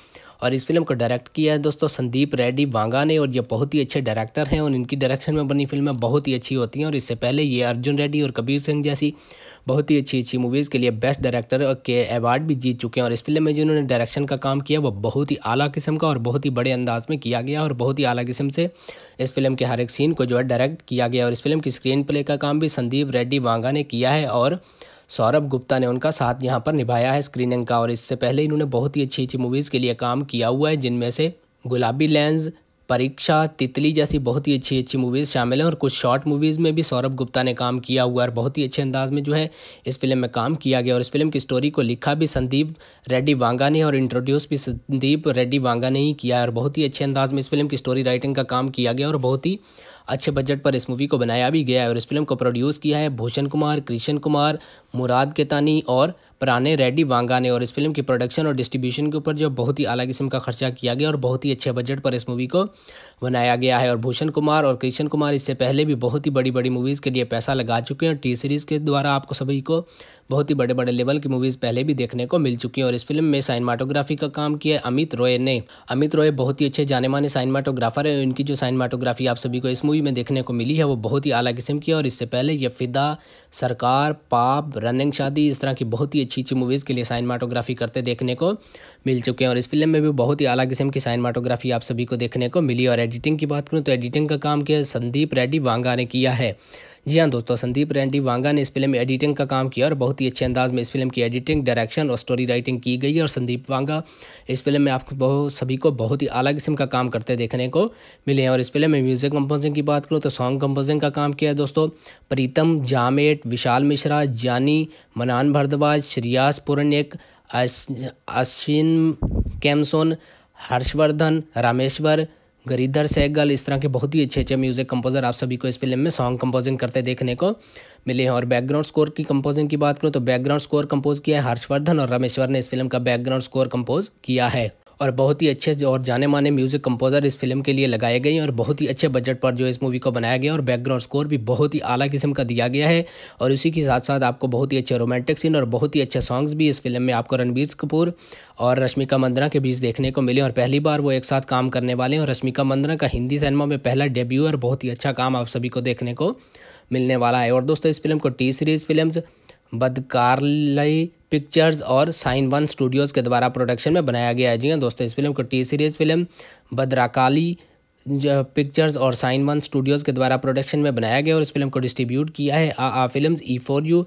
और इस फिल्म को डायरेक्ट किया है दोस्तों संदीप रेड्डी वांगा ने और ये बहुत ही अच्छे डायरेक्टर हैं और इनकी डायरेक्शन में बनी फिल्में बहुत ही अच्छी होती हैं और इससे पहले ये अर्जुन रेड्डी और कबीर सिंह जैसी बहुत ही अच्छी अच्छी मूवीज़ के लिए बेस्ट डायरेक्टर के अवार्ड भी जीत चुके हैं और इस फिल्म में जिन्होंने डायरेक्शन का काम किया वो बहुत ही अला किस्म का और बहुत ही बड़े अंदाज में किया गया और बहुत ही अला किस्म से इस फिल्म के हर एक सीन को जो है डायरेक्ट किया गया और इस फिल्म की स्क्रीन प्ले का काम भी संदीप रेड्डी वांगा ने किया है और सौरभ गुप्ता ने उनका साथ यहाँ पर निभाया है स्क्रीनिंग का और इससे पहले इन्होंने बहुत ही अच्छी अच्छी मूवीज़ के लिए काम किया हुआ है जिनमें से गुलाबी लेंस परीक्षा तितली जैसी बहुत ही अच्छी अच्छी मूवीज़ शामिल हैं और कुछ शॉर्ट मूवीज़ में भी सौरभ गुप्ता ने काम किया हुआ और बहुत ही अच्छे अंदाज में जो है इस फिल्म में काम किया गया और इस फिल्म की स्टोरी को लिखा भी संदीप रेड्डी वांगा ने और इंट्रोड्यूस भी संदीप रेड्डी वांगा ने ही किया और बहुत ही अच्छे अंदाज में इस फिल्म की स्टोरी राइटिंग का काम किया गया और बहुत ही अच्छे बजट पर इस मूवी को बनाया भी गया है और इस फिल्म को प्रोड्यूस किया है भूषण कुमार कृष्ण कुमार मुराद केतानी और पुराने रेडी वांगा ने और इस फिल्म की प्रोडक्शन और डिस्ट्रीब्यूशन के ऊपर जो बहुत ही अलग किस्म का खर्चा किया गया और बहुत ही अच्छे बजट पर इस मूवी को बनाया गया है और भूषण कुमार और कृष्ण कुमार इससे पहले भी बहुत ही बड़ी बड़ी मूवीज़ के लिए पैसा लगा चुके हैं टी सीरीज़ के द्वारा आपको सभी को बहुत ही बड़े बड़े लेवल की मूवीज़ पहले भी देखने को मिल चुकी हैं और इस फिल्म में साइनमाटोग्राफी का काम किया अमित रॉय ने अमित रॉय बहुत ही अच्छे जाने माने साइनमाटोग्राफर हैं इनकी जो साइनमाटोग्राफी आप सभी को इस मूवी में देखने को मिली है वो बहुत ही अला किस्म की है और इससे पहले ये फिदा सरकार पाप रनिंग शादी इस तरह की बहुत ही अच्छी अच्छी मूवीज़ के लिए साइनमाटोग्राफी करते देखने को मिल चुके हैं और इस फिल्म में भी बहुत ही अलग किस्म की साइनमाटोग्राफी आप सभी को देखने को मिली और एडिटिंग की बात करूँ तो एडिटिंग का काम किया संदीप रेड्डी वांगा ने किया है जी हाँ दोस्तों संदीप रेंडी वांगा ने इस फिल्म में एडिटिंग का काम किया और बहुत ही अच्छे अंदाज में इस फिल्म की एडिटिंग डायरेक्शन और स्टोरी राइटिंग की गई और संदीप वांगा इस फिल्म में आपको बहुत सभी को बहुत ही अलग किस्म का काम करते देखने को मिले हैं और इस फिल्म में म्यूजिक कंपोजिंग की बात करूँ तो सॉन्ग कंपोजिंग का काम किया है दोस्तों प्रीतम जामेट विशाल मिश्रा जानी मनान भरद्वाज श्रियास पुरनिक अश्विन कैमसोन हर्षवर्धन रामेश्वर गरीधर सहगल इस तरह के बहुत ही अच्छे अच्छे म्यूज़िक कंपोज़र आप सभी को इस फिल्म में सॉन्ग कंपोजिंग करते देखने को मिले हैं और बैकग्राउंड स्कोर की कंपोजिंग की बात करूँ तो बैकग्राउंड स्कोर कंपोज किया है हर्षवर्धन और रमेश्वर ने इस फिल्म का बैकग्राउंड स्कोर कंपोज किया है और बहुत ही अच्छे और जाने माने म्यूज़िक कंपोज़र इस फिल्म के लिए लगाए गए हैं और बहुत ही अच्छे बजट पर जो इस मूवी को बनाया गया और बैकग्राउंड स्कोर भी बहुत ही आला किस्म का दिया गया है और इसी के साथ साथ आपको बहुत ही अच्छे रोमांटिक सीन और बहुत ही अच्छे सॉन्ग्स भी इस फिल्म में आपको रणबीर कपूर और रश्मिका मंदना के बीच देखने को मिले और पहली बार वो एक साथ काम करने वाले हैं और रश्मिका मंदना का हिंदी सिनेमा में पहला डेब्यू और बहुत ही अच्छा काम आप सभी को देखने को मिलने वाला है और दोस्तों इस फिल्म को टी सीरीज़ फिल्म बदकारई पिक्चर्स और साइन वन स्टूडियोज़ के द्वारा प्रोडक्शन में बनाया गया है जी हाँ दोस्तों इस फिल्म को T Series film Bhadrakali Pictures और साइन वन स्टूडियोज़ के द्वारा प्रोडक्शन में बनाया गया और इस फिल्म को डिस्ट्रीब्यूट किया है आ आ film E for you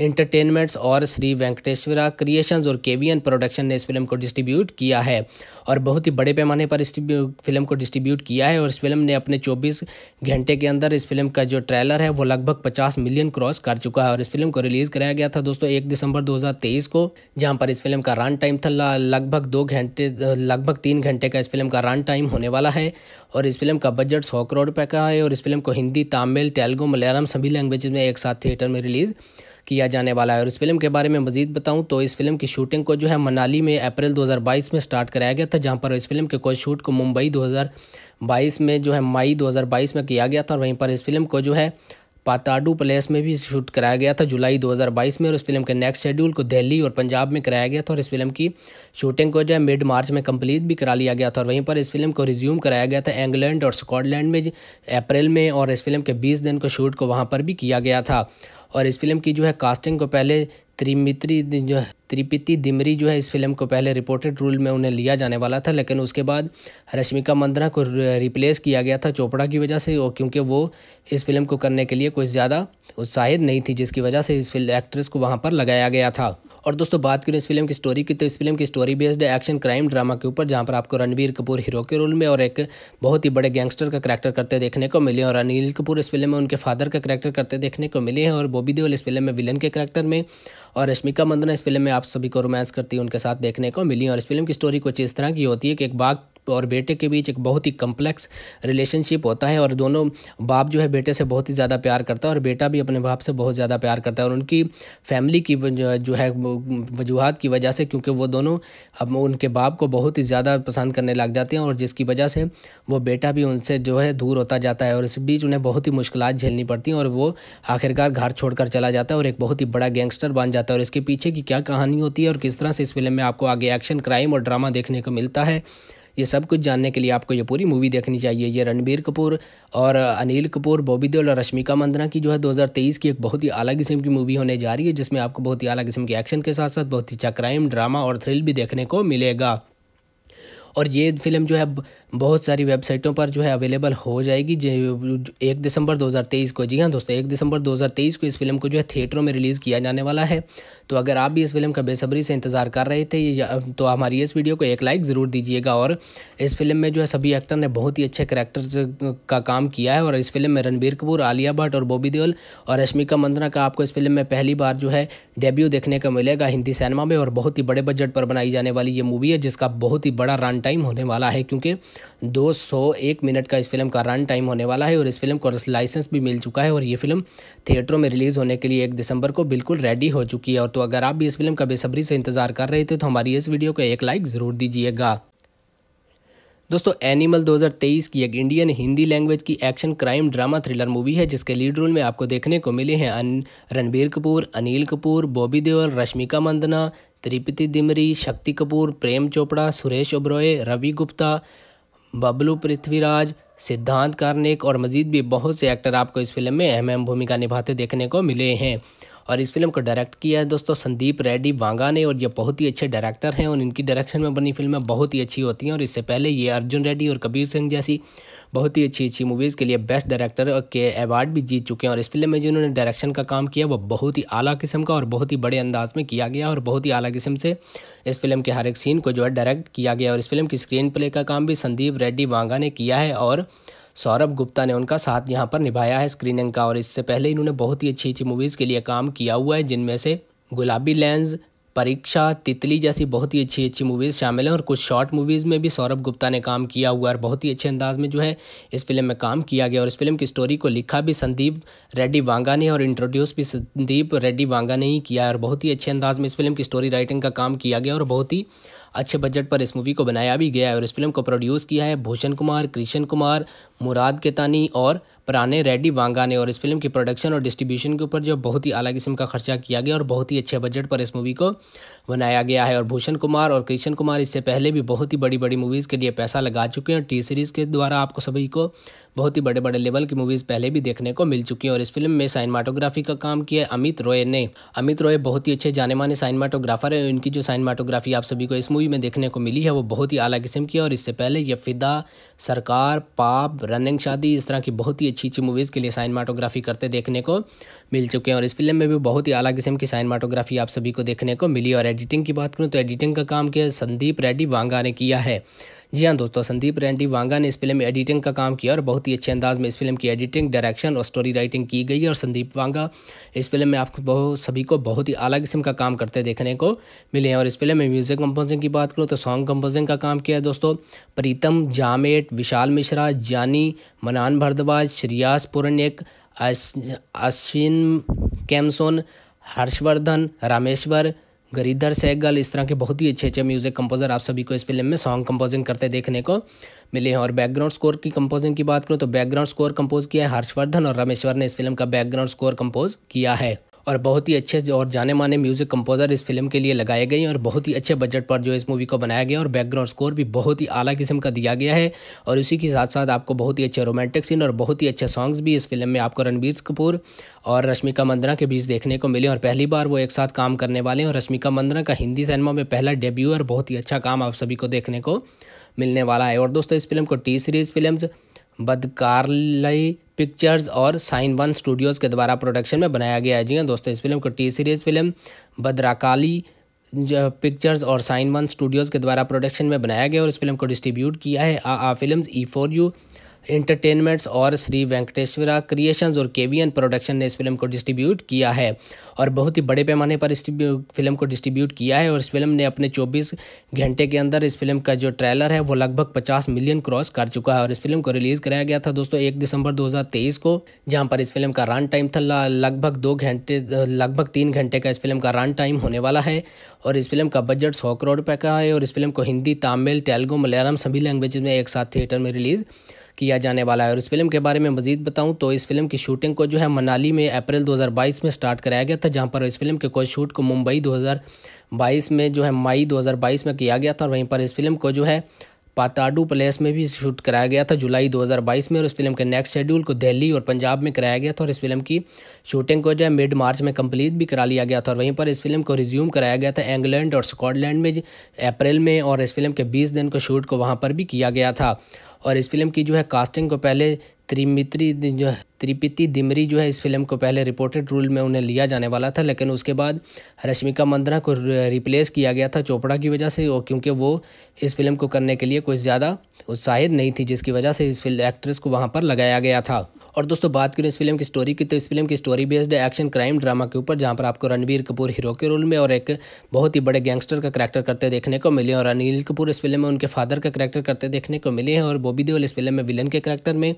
entertainments और श्री वेंकटेश्वरा क्रिएशंस और केवीएन प्रोडक्शन ने इस फिल्म को डिस्ट्रीब्यूट किया है और बहुत ही बड़े पैमाने पर इस फिल्म को डिस्ट्रीब्यूट किया है और इस फिल्म ने अपने 24 घंटे के अंदर इस फिल्म का जो ट्रेलर है वो लगभग 50 मिलियन क्रॉस कर चुका है और इस फिल्म को रिलीज़ कराया गया था दोस्तों एक दिसंबर दो को जहाँ पर इस फिल्म का रन टाइम था लगभग दो घंटे लगभग तीन घंटे का इस फिल्म का रन टाइम होने वाला है और इस फिल्म का बजट सौ करोड़ रुपये का है और इस फिल्म को हिंदी तमिल तेलुगू मलयालम सभी लैंग्वेज में एक साथ थिएटर में रिलीज़ किया जाने वाला है और इस फिल्म के बारे में मजीद बताऊँ तो इस फिल्म की शूटिंग को जो है मनाली में अप्रैल 2022 में स्टार्ट कराया गया था जहाँ पर इस फिल्म के कोई शूट को मुंबई 2022 में जो है मई 2022 में किया गया था और वहीं पर इस फिल्म को जो है पाताडू प्लेस में भी शूट कराया गया था जुलाई 2022 में और इस फिल्म के नेक्स्ट शेड्यूल को दिल्ली और पंजाब में कराया गया था और इस फिल्म की शूटिंग को जो है मिड मार्च में कंप्लीट भी करा लिया गया था और वहीं पर इस फिल्म को रिज्यूम कराया गया था इंग्लैंड और स्कॉटलैंड में अप्रैल में और इस फिल्म के बीस दिन को शूट को वहाँ पर भी किया गया था और इस फिल्म की जो है कास्टिंग को पहले त्रिमित्री जो है त्रिपिति दिमरी जो है इस फिल्म को पहले रिपोर्टेड रोल में उन्हें लिया जाने वाला था लेकिन उसके बाद रश्मिका मंदना को रिप्लेस किया गया था चोपड़ा की वजह से और क्योंकि वो इस फिल्म को करने के लिए कुछ ज़्यादा उत्साहित नहीं थी जिसकी वजह से इस फिल्म एक्ट्रेस को वहाँ पर लगाया गया था और दोस्तों बात करें इस फिल्म की स्टोरी की तो इस फिल्म की स्टोरी बेस्ड है एक्शन क्राइम ड्रामा के ऊपर जहाँ पर आपको रणबीर कपूर हीरो के रोल में और एक बहुत ही बड़े गैंगस्टर का करैक्टर करते देखने को मिले और अनिल कपूर इस फिल्म में उनके फादर का करैक्टर करते देखने को मिले हैं और बॉबी देवल इस फिल्म में विलन के करैक्टर में और रश्मिका मंदना इस फिल्म में आप सभी को रोमांस करती है उनके साथ देखने को मिली और इस फिल्म की स्टोरी कुछ इस तरह की होती है कि एक बाघ और बेटे के बीच एक बहुत ही कम्प्लेक्स रिलेशनशिप होता है और दोनों बाप जो है बेटे से बहुत ही ज़्यादा प्यार करता है और बेटा भी अपने बाप से बहुत ज़्यादा प्यार करता है और उनकी फैमिली की जो है वजूहत की वजह से क्योंकि वो दोनों अब उनके बाप को बहुत ही ज़्यादा पसंद करने लग जाते हैं और जिसकी वजह से वो बेटा भी उनसे जो है दूर होता जाता है और इस बीच उन्हें बहुत ही मुश्किल झेलनी पड़ती हैं और वो आखिरकार घर छोड़कर चला जाता है और एक बहुत ही बड़ा गैंगस्टर बन जाता है और इसके पीछे की क्या कहानी होती है और किस तरह से इस फिल्म में आपको आगे एक्शन क्राइम और ड्रामा देखने को मिलता है ये सब कुछ जानने के लिए आपको ये पूरी मूवी देखनी चाहिए ये रणबीर कपूर और अनिल कपूर बॉबी देओल और रश्मिका मंदना की जो है 2023 की एक बहुत ही अलग किस्म की मूवी होने जा रही है जिसमें आपको बहुत ही अलग किस्म के एक्शन के साथ साथ बहुत ही अच्छा क्राइम ड्रामा और थ्रिल भी देखने को मिलेगा और ये फिल्म जो है बहुत सारी वेबसाइटों पर जो है अवेलेबल हो जाएगी एक दिसंबर 2023 को जी हाँ दोस्तों एक दिसंबर 2023 को इस फिल्म को जो है थिएटरों में रिलीज़ किया जाने वाला है तो अगर आप भी इस फिल्म का बेसब्री से इंतज़ार कर रहे थे तो हमारी इस वीडियो को एक लाइक ज़रूर दीजिएगा और इस फिल्म में जो है सभी एक्टर ने बहुत ही अच्छे करेक्टर्स का काम किया है और इस फिल्म में रणबीर कपूर आलिया भट्ट और बॉबी देओल और रश्मिका मंदना का आपको इस फिल्म में पहली बार जो है डेब्यू देखने को मिलेगा हिंदी सिनेमा में और बहुत ही बड़े बजट पर बनाई जाने वाली ये मूवी है जिसका बहुत ही बड़ा रन रन टाइम होने वाला है क्योंकि 201 मिनट का इस फिल्म का रन टाइम होने वाला है और इस फिल्म को लाइसेंस भी मिल चुका है और ये फिल्म थिएटरों में रिलीज़ होने के लिए एक दिसंबर को बिल्कुल रेडी हो चुकी है और तो अगर आप भी इस फिल्म का बेसब्री से इंतज़ार कर रहे थे तो हमारी इस वीडियो को एक लाइक ज़रूर दीजिएगा दोस्तों एनिमल 2023 की एक इंडियन हिंदी लैंग्वेज की action crime drama thriller movie है जिसके लीड रोल में आपको देखने को मिले हैं रणबीर कपूर अनिल कपूर बॉबी देओल रश्मिका मंदना त्रिपति दिमरी शक्ति कपूर प्रेम चोपड़ा सुरेश ओबरॉय रवि गुप्ता बबलू पृथ्वीराज सिद्धांत कार्निक और मजीद भी बहुत से एक्टर आपको इस फिल्म में अहम अहम भूमिका निभाते देखने को मिले हैं और इस फिल्म को डायरेक्ट किया है दोस्तों संदीप रेड्डी वांगा ने और ये बहुत ही अच्छे डायरेक्टर हैं और इनकी डायरेक्शन में बनी फिल्में बहुत ही अच्छी होती हैं और इससे पहले ये अर्जुन रेड्डी और कबीर सिंह जैसी बहुत ही अच्छी अच्छी मूवीज़ के लिए बेस्ट डायरेक्टर के अवार्ड भी जीत चुके हैं और इस फिल्म में जिन्होंने डायरेक्शन का काम किया वो बहुत ही आला किस्म का और बहुत ही बड़े अंदाज में किया गया और बहुत ही आला किस्म से इस फिल्म के हर एक सीन को जो है डायरेक्ट किया गया और इस फिल्म की स्क्रीन प्ले का काम भी संदीप रेड्डी वांगा ने किया है और सौरभ गुप्ता ने उनका साथ यहाँ पर निभाया है स्क्रीनिंग का और इससे पहले इन्होंने बहुत ही अच्छी अच्छी मूवीज़ के लिए काम किया हुआ है जिनमें से गुलाबी लेंस परीक्षा तितली जैसी बहुत ही अच्छी अच्छी मूवीज़ शामिल हैं और कुछ शॉर्ट मूवीज़ में भी सौरभ गुप्ता ने काम किया हुआ और बहुत ही अच्छे अंदाज में जो है इस फिल्म में काम किया गया और इस फिल्म की स्टोरी को लिखा भी संदीप रेड्डी वांगा ने और इंट्रोड्यूस भी संदीप रेड्डी वांगा ने ही किया और बहुत ही अच्छे अंदाज में इस फिल्म की स्टोरी राइटिंग का काम किया गया और बहुत ही अच्छे बजट पर इस मूवी को बनाया भी गया है और इस फिल्म को प्रोड्यूस किया है भूषण कुमार कृष्ण कुमार मुराद केतानी और पुराने रेडी वांगा ने और इस फिल्म की प्रोडक्शन और डिस्ट्रीब्यूशन के ऊपर जो बहुत ही अलग किस्म का खर्चा किया गया और बहुत ही अच्छे बजट पर इस मूवी को बनाया गया है और भूषण कुमार और कृष्ण कुमार इससे पहले भी बहुत ही बड़ी बड़ी मूवीज़ के लिए पैसा लगा चुके हैं टी सीरीज़ के द्वारा आपको सभी को बहुत ही बड़े बड़े लेवल की मूवीज़ पहले भी देखने को मिल चुकी हैं और इस फिल्म में साइनमाटोग्राफी का काम किया अमित रॉय ने अमित रॉय बहुत ही अच्छे जाने माने साइनमाटोग्राफर हैं इनकी जो साइनमाटोग्राफी आप सभी को इस मूवी में देखने को मिली है वो बहुत ही आला किस्म की है और इससे पहले ये फिदा सरकार पाप रनिंग शादी इस तरह की बहुत ही अच्छी अच्छी मूवीज़ के लिए साइनमाटोग्राफी करते देखने को मिल चुके हैं और इस फिल्म में भी बहुत ही अलग किस्म की साइनमाटोग्राफी आप सभी को देखने को मिली और एडिटिंग की बात करूँ तो एडिटिंग का काम किया संदीप रेड्डी वांगा ने किया है जी हाँ दोस्तों संदीप रेड्डी वांगा ने इस फिल्म में एडिटिंग का काम किया और बहुत ही अच्छे अंदाज में इस फिल्म की एडिटिंग डायरेक्शन और स्टोरी राइटिंग की गई है और संदीप वांगा इस फिल्म में आपको बहुत सभी को बहुत ही अलग किस्म का काम करते देखने को मिले हैं और इस फिल्म में म्यूजिक कंपोजिंग की बात करूँ तो सॉन्ग कंपोजिंग का काम किया है दोस्तों प्रीतम जामेट विशाल मिश्रा जानी मनान भरद्वाज श्रियास पुरनिक अश्विन कैमसोन हर्षवर्धन रामेश्वर गरीधर सहगल इस तरह के बहुत ही अच्छे अच्छे म्यूज़िक कंपोज़र आप सभी को इस फिल्म में सॉन्ग कंपोजिंग करते देखने को मिले हैं और बैकग्राउंड स्कोर की कंपोजिंग की बात करूँ तो बैकग्राउंड स्कोर कंपोज किया है हर्षवर्धन और रामेश्वर ने इस फिल्म का बैकग्राउंड स्कोर कंपोज किया है और बहुत ही अच्छे और जाने माने म्यूज़िक कंपोज़र इस फिल्म के लिए लगाए गए हैं और बहुत ही अच्छे बजट पर जो इस मूवी को बनाया गया और बैकग्राउंड स्कोर भी बहुत ही आला किस्म का दिया गया है और इसी के साथ साथ आपको बहुत ही अच्छे रोमांटिक सीन और बहुत ही अच्छे सॉन्ग्स भी इस फिल्म में आपको रणबीर कपूर और रश्मिका मंदना के बीच देखने को मिले और पहली बार वो एक साथ काम करने वाले हैं और रश्मिका मंदना का हिंदी सिनेमा में पहला डेब्यू और बहुत ही अच्छा काम आप सभी को देखने को मिलने वाला है और दोस्तों इस फिल्म को टी सीरीज़ फिल्म्स बदकारलय पिक्चर्स और साइन वन स्टूडियोज़ के द्वारा प्रोडक्शन में बनाया गया है जी हाँ दोस्तों इस फिल्म को T Series film Bhadrakali pictures और साइन वन स्टूडियोज़ के द्वारा प्रोडक्शन में बनाया गया और इस फिल्म को डिस्ट्रीब्यूट किया है आ आ film E for you entertainments और श्री वेंकटेश्वरा क्रिएशंस और केवीएन प्रोडक्शन ने इस फिल्म को डिस्ट्रीब्यूट किया है और बहुत ही बड़े पैमाने पर इस फिल्म को डिस्ट्रीब्यूट किया है और इस फिल्म ने अपने 24 घंटे के अंदर इस फिल्म का जो ट्रेलर है वो लगभग 50 मिलियन क्रॉस कर चुका है और इस फिल्म को रिलीज़ कराया गया था दोस्तों एक दिसंबर दो को जहाँ पर इस फिल्म का रन टाइम था लगभग दो घंटे लगभग तीन घंटे का इस फिल्म का रन टाइम होने वाला है और इस फिल्म का बजट सौ करोड़ रुपये का है और इस फिल्म को हिंदी तमिल तेलुगु मलयालम सभी लैंग्वेज में एक साथ थिएटर में रिलीज़ किया जाने वाला है और इस फिल्म के बारे में मजीद बताऊँ तो इस फिल्म की शूटिंग को जो है मनाली में अप्रैल 2022 में स्टार्ट कराया गया था जहाँ पर इस फिल्म के कोच शूट को मुंबई 2022 में जो है मई 2022 में किया गया था और वहीं पर इस फिल्म को जो है पाताडू प्लेस में भी शूट कराया गया था जुलाई 2022 में और इस फिल्म के नेक्स्ट शेड्यूल को दिल्ली और पंजाब में कराया गया था और इस फिल्म की शूटिंग को जो है मिड मार्च में कंप्लीट भी करा लिया गया था और वहीं पर इस फिल्म को रिज्यूम कराया गया था इंग्लैंड और स्कॉटलैंड में अप्रैल में और इस फिल्म के बीस दिन को शूट को वहाँ पर भी किया गया था और इस फिल्म की जो है कास्टिंग को पहले त्रिमित्री जो है त्रिपिति दिमरी जो है इस फिल्म को पहले रिपोर्टेड रोल में उन्हें लिया जाने वाला था लेकिन उसके बाद रश्मिका मंदना को रिप्लेस किया गया था चोपड़ा की वजह से और क्योंकि वो इस फिल्म को करने के लिए कुछ ज़्यादा उत्साहित नहीं थी जिसकी वजह से इस फिल्म एक्ट्रेस को वहाँ पर लगाया गया था और दोस्तों बात करें इस फिल्म की स्टोरी की तो इस फिल्म की story based action crime drama के ऊपर जहाँ पर आपको रणबीर कपूर हीरो के रोल में और एक बहुत ही बड़े गैंगस्टर का करैक्टर करते देखने को मिले और अनिल कपूर इस फिल्म में उनके फादर का करैक्टर करते देखने को मिले हैं और बॉबी देवल इस फिल्म में विलन के करैक्टर में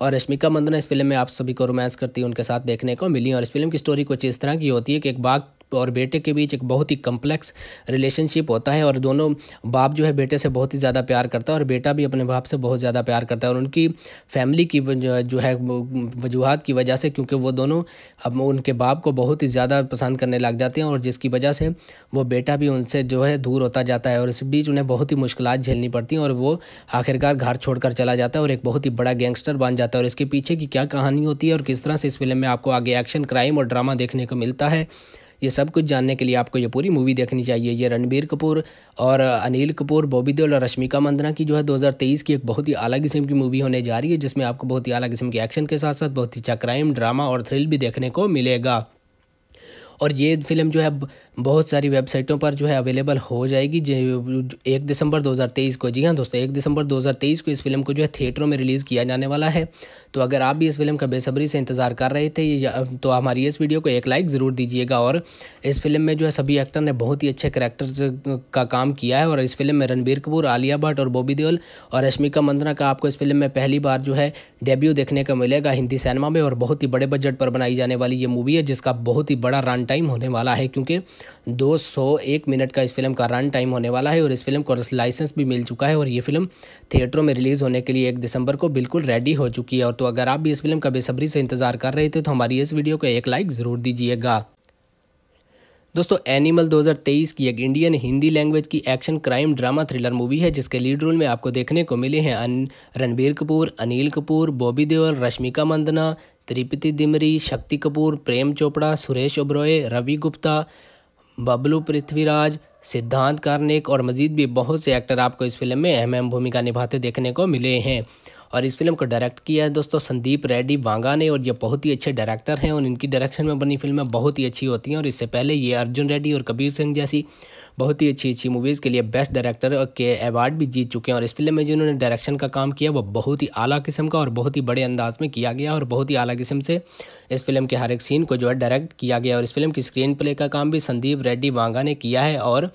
और रश्मिका मंदना इस फिल्म में आप सभी को रोमांस करती है उनके साथ देखने को मिली और इस फिल्म की स्टोरी कुछ इस तरह की होती है कि एक बाग और बेटे के बीच एक बहुत ही कम्प्लेक्स रिलेशनशिप होता है और दोनों बाप जो है बेटे से बहुत ही ज़्यादा प्यार करता है और बेटा भी अपने बाप से बहुत ज़्यादा प्यार करता है और उनकी फैमिली की जो है वजूहत की वजह से क्योंकि वो दोनों अब उनके बाप को बहुत ही ज़्यादा पसंद करने लग जाते हैं और जिसकी वजह से वो बेटा भी उनसे जो है दूर होता जाता है और इस बीच उन्हें बहुत ही मुश्किल झेलनी पड़ती हैं और वो आखिरकार घर छोड़कर चला जाता है और एक बहुत ही बड़ा गैंगस्टर बन जाता जाता है और इसके पीछे की क्या कहानी होती है और किस तरह से इस फिल्म में आपको आगे एक्शन क्राइम और ड्रामा देखने को मिलता है ये सब कुछ जानने के लिए आपको ये पूरी मूवी देखनी चाहिए ये रणबीर कपूर और अनिल कपूर बॉबी देओल और रश्मिका मंदना की जो है 2023 की एक बहुत ही अलग किस्म की मूवी होने जा रही है जिसमें आपको बहुत ही अलग किस्म के एक्शन के साथ साथ बहुत ही अच्छा क्राइम ड्रामा और थ्रिल भी देखने को मिलेगा और ये फिल्म जो है बहुत सारी वेबसाइटों पर जो है अवेलेबल हो जाएगी एक दिसंबर 2023 को जी हाँ दोस्तों एक दिसंबर 2023 को इस फिल्म को जो है थिएटरों में रिलीज़ किया जाने वाला है तो अगर आप भी इस फिल्म का बेसब्री से इंतज़ार कर रहे थे तो हमारी इस वीडियो को एक लाइक ज़रूर दीजिएगा और इस फिल्म में जो है सभी एक्टर ने बहुत ही अच्छे करेक्टर्स का काम किया है और इस फिल्म में रणबीर कपूर आलिया भट्ट और बॉबी देओल और रश्मिका मंदना का आपको इस फिल्म में पहली बार जो है डेब्यू देखने को मिलेगा हिंदी सिनेमा में और बहुत ही बड़े बजट पर बनाई जाने वाली ये मूवी है जिसका बहुत ही बड़ा रन टाइम होने वाला है क्योंकि दो सौ एक मिनट का इस फिल्म का रन टाइम होने वाला है और इस फिल्म को लाइसेंस भी मिल चुका है और ये फिल्म थिएटरों में रिलीज़ होने के लिए एक दिसंबर को बिल्कुल रेडी हो चुकी है और तो अगर आप भी इस फिल्म का बेसब्री से इंतज़ार कर रहे थे तो हमारी इस वीडियो को एक लाइक ज़रूर दीजिएगा दोस्तों एनिमल 2023 की एक इंडियन हिंदी लैंग्वेज की action crime drama thriller movie है जिसके लीड रोल में आपको देखने को मिले हैं रणबीर कपूर अनिल कपूर बॉबी देओल रश्मिका मंदना त्रिपति दिमरी शक्ति कपूर प्रेम चोपड़ा सुरेश ओब्रॉय रवि गुप्ता बबलू पृथ्वीराज सिद्धांत कार्निक और मजीद भी बहुत से एक्टर आपको इस फिल्म में अहम अहम भूमिका निभाते देखने को मिले हैं और इस फिल्म को डायरेक्ट किया है दोस्तों संदीप रेड्डी वांगा ने और ये बहुत ही अच्छे डायरेक्टर हैं और इनकी डायरेक्शन में बनी फिल्में बहुत ही अच्छी होती हैं और इससे पहले ये अर्जुन रेड्डी और कबीर सिंह जैसी बहुत ही अच्छी अच्छी मूवीज़ के लिए बेस्ट डायरेक्टर के अवार्ड भी जीत चुके हैं और इस फिल्म में जिन्होंने डायरेक्शन का काम किया वो बहुत ही आला किस्म का और बहुत ही बड़े अंदाज में किया गया और बहुत ही आला किस्म से इस फिल्म के हर एक सीन को जो है डायरेक्ट किया गया और इस फिल्म की स्क्रीन प्ले का काम भी संदीप रेड्डी वांगा ने किया है और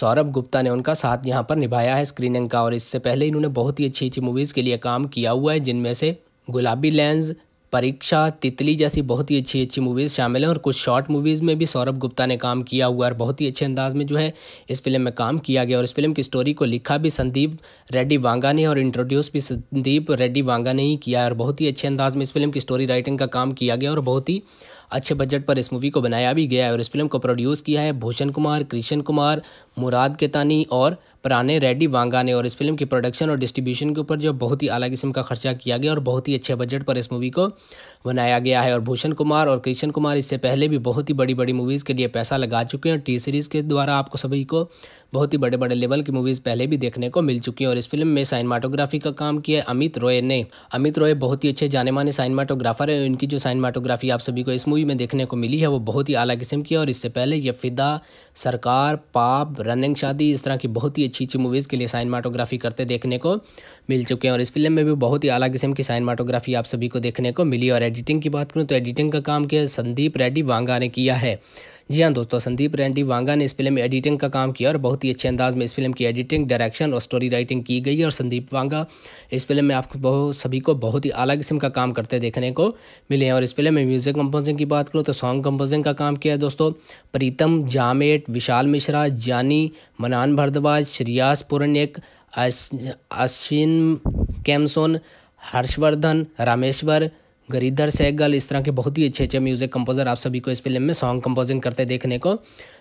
सौरभ गुप्ता ने उनका साथ यहाँ पर निभाया है स्क्रीनिंग का और इससे पहले इन्होंने बहुत ही अच्छी अच्छी मूवीज़ के लिए काम किया हुआ है जिनमें से गुलाबी लेंस परीक्षा तितली जैसी बहुत ही अच्छी अच्छी मूवीज़ शामिल हैं और कुछ शॉर्ट मूवीज़ में भी सौरभ गुप्ता ने काम किया हुआ और बहुत ही अच्छे अंदाज में जो है इस फिल्म में काम किया गया और इस फिल्म की स्टोरी को लिखा भी संदीप रेड्डी वांगा ने और इंट्रोड्यूस भी संदीप रेड्डी वांगा ने ही किया है और बहुत ही अच्छे अंदाज में इस फिल्म की स्टोरी राइटिंग का काम किया गया और बहुत ही अच्छे बजट पर इस मूवी को बनाया भी गया है और इस फिल्म को प्रोड्यूस किया है भूषण कुमार कृष्ण कुमार मुराद केतानी और पुराने रेडी वांगा ने और इस फिल्म की प्रोडक्शन और डिस्ट्रीब्यूशन के ऊपर जो बहुत ही अलग किस्म का खर्चा किया गया और बहुत ही अच्छे बजट पर इस मूवी को बनाया गया है और भूषण कुमार और कृष्ण कुमार इससे पहले भी बहुत ही बड़ी बड़ी मूवीज़ के लिए पैसा लगा चुके हैं टी सीरीज़ के द्वारा आपको सभी को बहुत ही बड़े बड़े लेवल की मूवीज़ पहले भी देखने को मिल चुकी हैं और इस फिल्म में साइनमाटोग्राफी का काम किया अमित रॉय ने अमित रॉय बहुत ही अच्छे जाने माने साइनमाटोग्राफर है इनकी जो साइनमाटोग्राफी आप सभी को इस मूवी में देखने को मिली है वो बहुत ही आला किस्म की है और इससे पहले ये फिदा सरकार पाप रनिंग शादी इस तरह की बहुत ही अच्छी अच्छी मूवीज़ के लिए साइनमाटोग्राफी करते देखने को मिल चुके हैं और इस फिल्म में भी बहुत ही आला किस्म की साइनमाटोग्राफी आप सभी को देखने को मिली और एडिटिंग की बात करूँ तो एडिटिंग का काम किया संदीप रेड्डी वांगा ने किया है जी हाँ दोस्तों संदीप रेंडी वांगा ने इस फिल्म में एडिटिंग का काम किया और बहुत ही अच्छे अंदाज में इस फिल्म की एडिटिंग डायरेक्शन और स्टोरी राइटिंग की गई और संदीप वांगा इस फिल्म में आपको बहुत सभी को बहुत ही अलग किस्म का काम करते देखने को मिले हैं और इस फिल्म में म्यूजिक कंपोजिंग की बात करूँ तो सॉन्ग कंपोजिंग का काम किया है दोस्तों प्रीतम जामेट विशाल मिश्रा जानी मनान भरद्वाज श्रियास पुरनिक अश्विन कैमसोन हर्षवर्धन रामेश्वर गरीधर सहगल इस तरह के बहुत ही अच्छे अच्छे म्यूज़िक कंपोज़र आप सभी को इस फिल्म में सॉन्ग कंपोजिंग करते देखने को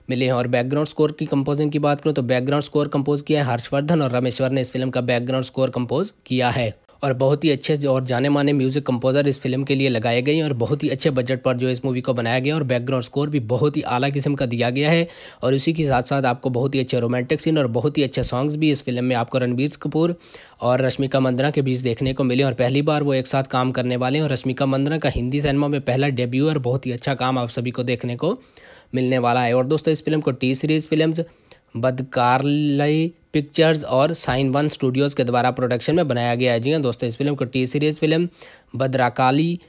मिले हैं और बैकग्राउंड स्कोर की कंपोजिंग की बात करूँ तो बैकग्राउंड स्कोर कंपोज किया है हर्षवर्धन और रामेश्वर ने इस फिल्म का बैकग्राउंड स्कोर कंपोज किया है और बहुत ही अच्छे से और जाने माने म्यूज़िक कंपोज़र इस फिल्म के लिए लगाए गए हैं और बहुत ही अच्छे बजट पर जो इस मूवी को बनाया गया और बैकग्राउंड स्कोर भी बहुत ही आला किस्म का दिया गया है और उसी के साथ साथ आपको बहुत ही अच्छे रोमांटिक सीन और बहुत ही अच्छे सॉन्ग्स भी इस फिल्म में आपको रणबीर कपूर और रश्मिका मंदना के बीच देखने को मिले और पहली बार वो एक साथ काम करने वाले हैं और रश्मिका मंदना का हिंदी सिनेमा में पहला डेब्यू और बहुत ही अच्छा काम आप सभी को देखने को मिलने वाला है और दोस्तों इस फिल्म को टी सीरीज़ फिल्म बदकारई पिक्चर्स और साइन वन स्टूडियोज़ के द्वारा प्रोडक्शन में बनाया गया है जी हाँ दोस्तों इस फिल्म को T Series film Bhadrakali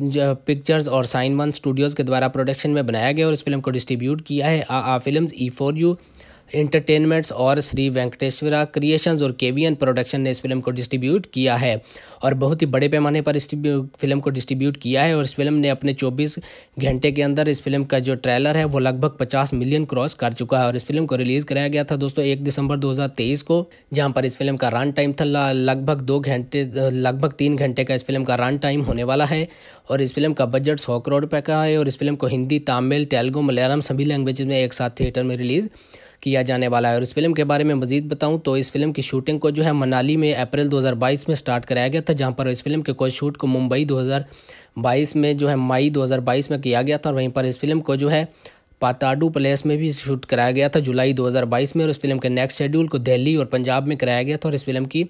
Pictures और साइन वन स्टूडियोज़ के द्वारा प्रोडक्शन में बनाया गया और इस फिल्म को डिस्ट्रीब्यूट किया है आ आ film E for you entertainments और श्री वेंकटेश्वरा क्रिएशंस और केवीएन प्रोडक्शन ने इस फिल्म को डिस्ट्रीब्यूट किया है और बहुत ही बड़े पैमाने पर इस फिल्म को डिस्ट्रीब्यूट किया है और इस फिल्म ने अपने 24 घंटे के अंदर इस फिल्म का जो ट्रेलर है वो लगभग 50 मिलियन क्रॉस कर चुका है और इस फिल्म को रिलीज़ कराया गया था दोस्तों एक दिसंबर दो को जहाँ पर इस फिल्म का रन टाइम था लगभग दो घंटे लगभग तीन घंटे का इस फिल्म का रन टाइम होने वाला है और इस फिल्म का बजट सौ करोड़ रुपये का है और इस फिल्म को हिंदी तमिल तेलुगू मलयालम सभी लैंग्वेज में एक साथ थिएटर में रिलीज़ किया जाने वाला है और इस फिल्म के बारे में मजीद बताऊँ तो इस फिल्म की शूटिंग को जो है मनाली में अप्रैल 2022 में स्टार्ट कराया गया था जहाँ पर इस फिल्म के कोई शूट को मुंबई 2022 में जो है मई 2022 में किया गया था और वहीं पर इस फिल्म को जो है पाताडू प्लेस में भी शूट कराया गया था जुलाई 2022 में और इस फिल्म के नेक्स्ट शेड्यूल को दिल्ली और पंजाब में कराया गया था और इस फिल्म की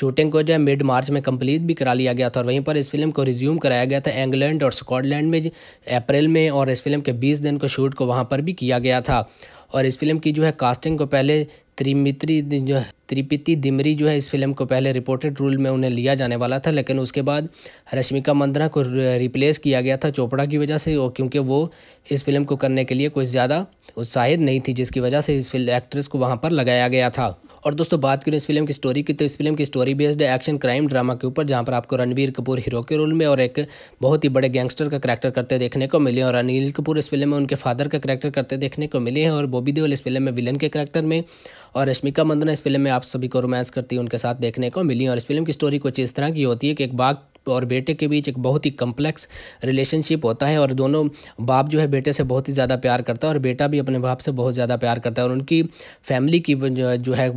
शूटिंग को जो है मिड मार्च में कंप्लीट भी करा लिया गया था और वहीं पर इस फिल्म को रिज्यूम कराया गया था इंग्लैंड और स्कॉटलैंड में अप्रैल में और इस फिल्म के बीस दिन को शूट को वहाँ पर भी किया गया था और इस फिल्म की जो है कास्टिंग को पहले त्रिमित्री जो है त्रिपिति दिमरी जो है इस फिल्म को पहले रिपोर्टेड रोल में उन्हें लिया जाने वाला था लेकिन उसके बाद रश्मिका मंदना को रिप्लेस किया गया था चोपड़ा की वजह से और क्योंकि वो इस फिल्म को करने के लिए कुछ ज़्यादा उत्साहित नहीं थी जिसकी वजह से इस फिल्म एक्ट्रेस को वहाँ पर लगाया गया था और दोस्तों बात करें इस फिल्म की स्टोरी की तो इस फिल्म की स्टोरी बेस्ड है एक्शन क्राइम ड्रामा के ऊपर जहाँ पर आपको रणबीर कपूर हीरो के रोल में और एक बहुत ही बड़े गैंगस्टर का करैक्टर करते देखने को मिले और अनिल कपूर इस फिल्म में उनके फादर का करैक्टर करते देखने को मिले हैं और बॉबी देवल इस फिल्म में विलन के करैक्टर में और रश्मिका मंदना इस फिल्म में आप सभी को रोमांस करती है उनके साथ देखने को मिली और इस फिल्म की स्टोरी कुछ इस तरह की होती है कि एक बाघ और बेटे के बीच एक बहुत ही कम्प्लेक्स रिलेशनशिप होता है और दोनों बाप जो है बेटे से बहुत ही ज़्यादा प्यार करता है और बेटा भी अपने बाप से बहुत ज़्यादा प्यार करता है और उनकी फैमिली की जो है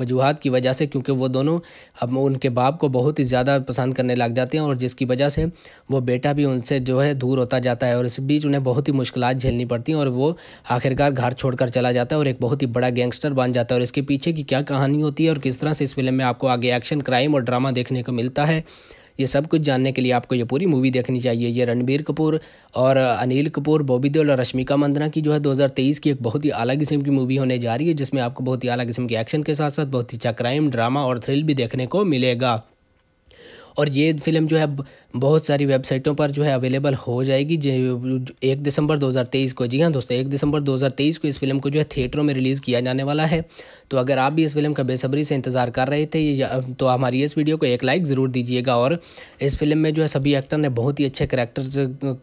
वजूहत की वजह से क्योंकि वो दोनों अब उनके बाप को बहुत ही ज़्यादा पसंद करने लग जाते हैं और जिसकी वजह से वो बेटा भी उनसे जो है दूर होता जाता है और इस बीच उन्हें बहुत ही मुश्किल झेलनी पड़ती हैं और वो आखिरकार घर छोड़कर चला जाता है और एक बहुत ही बड़ा गैंगस्टर बन जाता है और इसके पीछे की क्या कहानी होती है और किस तरह से इस फिल्म में आपको आगे एक्शन क्राइम और ड्रामा देखने को मिलता है ये सब कुछ जानने के लिए आपको ये पूरी मूवी देखनी चाहिए ये रणबीर कपूर और अनिल कपूर बॉबी देओल और रश्मिका मंदना की जो है 2023 की एक बहुत ही अलग किस्म की मूवी होने जा रही है जिसमें आपको बहुत ही अलग किस्म के एक्शन के साथ साथ बहुत ही अच्छा क्राइम ड्रामा और थ्रिल भी देखने को मिलेगा और ये फिल्म जो है बहुत सारी वेबसाइटों पर जो है अवेलेबल हो जाएगी एक दिसंबर 2023 को जी हाँ दोस्तों एक दिसंबर 2023 को इस फिल्म को जो है थिएटरों में रिलीज़ किया जाने वाला है तो अगर आप भी इस फिल्म का बेसब्री से इंतज़ार कर रहे थे तो हमारी इस वीडियो को एक लाइक ज़रूर दीजिएगा और इस फिल्म में जो है सभी एक्टर ने बहुत ही अच्छे करेक्टर्स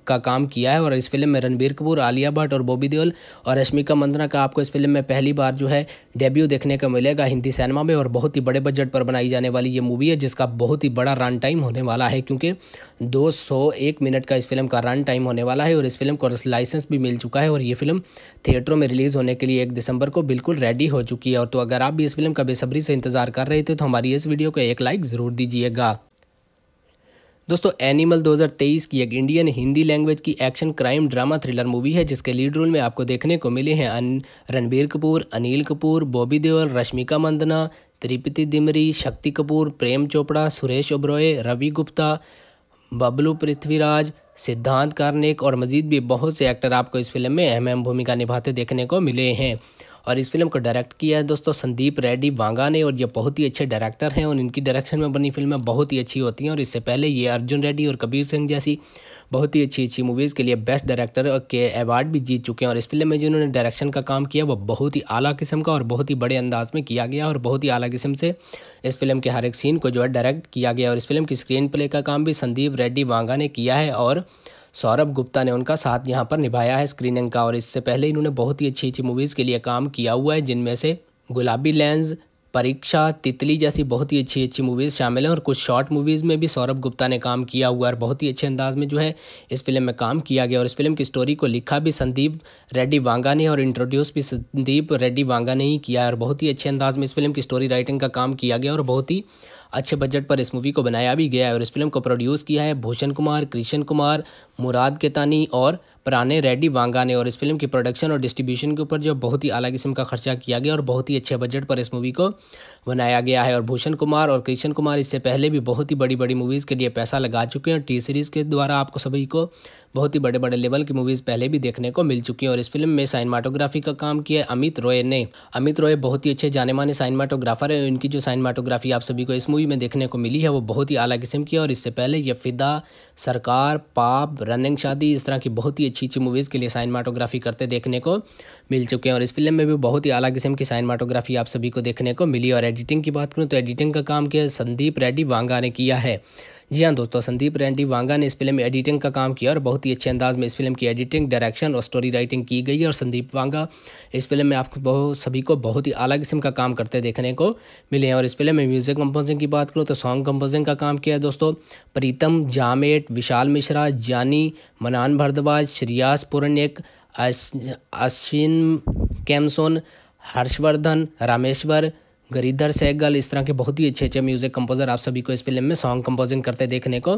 का काम किया है और इस फिल्म में रणबीर कपूर आलिया भट्ट और बॉबी देओल और रश्मिका मंदना का आपको इस फिल्म में पहली बार जो है डेब्यू देखने को मिलेगा हिंदी सिनेमा में और बहुत ही बड़े बजट पर बनाई जाने वाली ये मूवी है जिसका बहुत ही बड़ा रन टाइम होने वाला है क्योंकि 201 मिनट का इस फिल्म का रन टाइम होने वाला है और इस फिल्म को लाइसेंस भी मिल चुका है और ये फिल्म थिएटरों में रिलीज़ होने के लिए एक दिसंबर को बिल्कुल रेडी हो चुकी है और तो अगर आप भी इस फिल्म का बेसब्री से इंतज़ार कर रहे थे तो हमारी इस वीडियो को एक लाइक ज़रूर दीजिएगा दोस्तों एनिमल 2023 की एक इंडियन हिंदी लैंग्वेज की action crime drama thriller movie है जिसके लीड रोल में आपको देखने को मिले हैं रणबीर कपूर अनिल कपूर बॉबी देओल रश्मिका मंदना त्रिपति दिमरी शक्ति कपूर प्रेम चोपड़ा सुरेश ओबरॉय रवि गुप्ता बबलू पृथ्वीराज सिद्धांत कार्निक और मजीद भी बहुत से एक्टर आपको इस फिल्म में अहम अहम भूमिका निभाते देखने को मिले हैं और इस फिल्म को डायरेक्ट किया है दोस्तों संदीप रेड्डी वांगा ने और ये बहुत ही अच्छे डायरेक्टर हैं और इनकी डायरेक्शन में बनी फिल्में बहुत ही अच्छी होती हैं और इससे पहले ये अर्जुन रेड्डी और कबीर सिंह जैसी बहुत ही अच्छी अच्छी मूवीज़ के लिए बेस्ट डायरेक्टर के अवार्ड भी जीत चुके हैं और इस फिल्म में जिन्होंने डायरेक्शन का काम किया वो बहुत ही आला किस्म का और बहुत ही बड़े अंदाज में किया गया और बहुत ही आला किस्म से इस फिल्म के हर एक सीन को जो है डायरेक्ट किया गया और इस फिल्म की स्क्रीन प्ले का काम भी संदीप रेड्डी वांगा ने किया है और सौरभ गुप्ता ने उनका साथ यहाँ पर निभाया है स्क्रीनिंग का और इससे पहले इन्होंने बहुत ही अच्छी अच्छी मूवीज़ के लिए काम किया हुआ है जिनमें से गुलाबी लेंस परीक्षा तितली जैसी बहुत ही अच्छी अच्छी मूवीज़ शामिल हैं और कुछ शॉर्ट मूवीज़ में भी सौरभ गुप्ता ने काम किया हुआ और बहुत ही अच्छे अंदाज में जो है इस फिल्म में काम किया गया और इस फिल्म की स्टोरी को लिखा भी संदीप रेड्डी वांगा ने और इंट्रोड्यूस भी संदीप रेड्डी वांगा ने ही किया और बहुत ही अच्छे अंदाज में इस फिल्म की स्टोरी राइटिंग का काम किया गया और बहुत ही अच्छे बजट पर इस मूवी को बनाया भी गया है और इस फिल्म को प्रोड्यूस किया है भूषण कुमार कृष्ण कुमार मुराद केतानी और पुराने रेडी वांगा ने और इस फिल्म की प्रोडक्शन और डिस्ट्रीब्यूशन के ऊपर जो बहुत ही अलग किस्म का खर्चा किया गया और बहुत ही अच्छे बजट पर इस मूवी को बनाया गया है और भूषण कुमार और कृष्ण कुमार इससे पहले भी बहुत ही बड़ी बड़ी मूवीज़ के लिए पैसा लगा चुके हैं टी सीरीज़ के द्वारा आपको सभी को बहुत ही बड़े बड़े लेवल की मूवीज़ पहले भी देखने को मिल चुकी हैं और इस फिल्म में साइनमाटोग्राफी का काम किया है अमित रॉय ने अमित रॉय बहुत ही अच्छे जाने माने साइनमाटोग्राफर है उनकी जो साइनमाटोग्राफी आप सभी को इस मूवी में देखने को मिली है वो बहुत ही अला किस्म की है और इससे पहले ये फिदा सरकार पाप रनिंग शादी इस तरह की बहुत ही अच्छी अच्छी मूवीज़ के लिए साइनमाटोग्राफी करते देखने को मिल चुके हैं और इस फिल्म में भी बहुत ही अला किस्म की साइनमाटोग्राफी आप सभी को देखने को मिली और एडिटिंग की बात करूँ तो एडिटिंग का काम किया संदीप रेड्डी वांगा ने किया है जी हाँ दोस्तों संदीप रेड्डी वांगा ने इस फिल्म में एडिटिंग का काम किया और बहुत ही अच्छे अंदाज में इस फिल्म की एडिटिंग डायरेक्शन और स्टोरी राइटिंग की गई है और संदीप वांगा इस फिल्म में आपको बहुत सभी को बहुत ही अलग किस्म का काम करते देखने को मिले हैं और इस फिल्म में म्यूजिक कंपोजिंग की बात करूँ तो सॉन्ग कंपोजिंग का काम किया है दोस्तों प्रीतम जामेट विशाल मिश्रा जानी मनान भरद्वाज श्रियास पुरनिक अश्विन कैमसोन हर्षवर्धन रामेश्वर गरीदर सैगल इस तरह के बहुत ही अच्छे अच्छे म्यूज़िक कंपोज़र आप सभी को इस फिल्म में सॉन्ग कंपोजिंग करते देखने को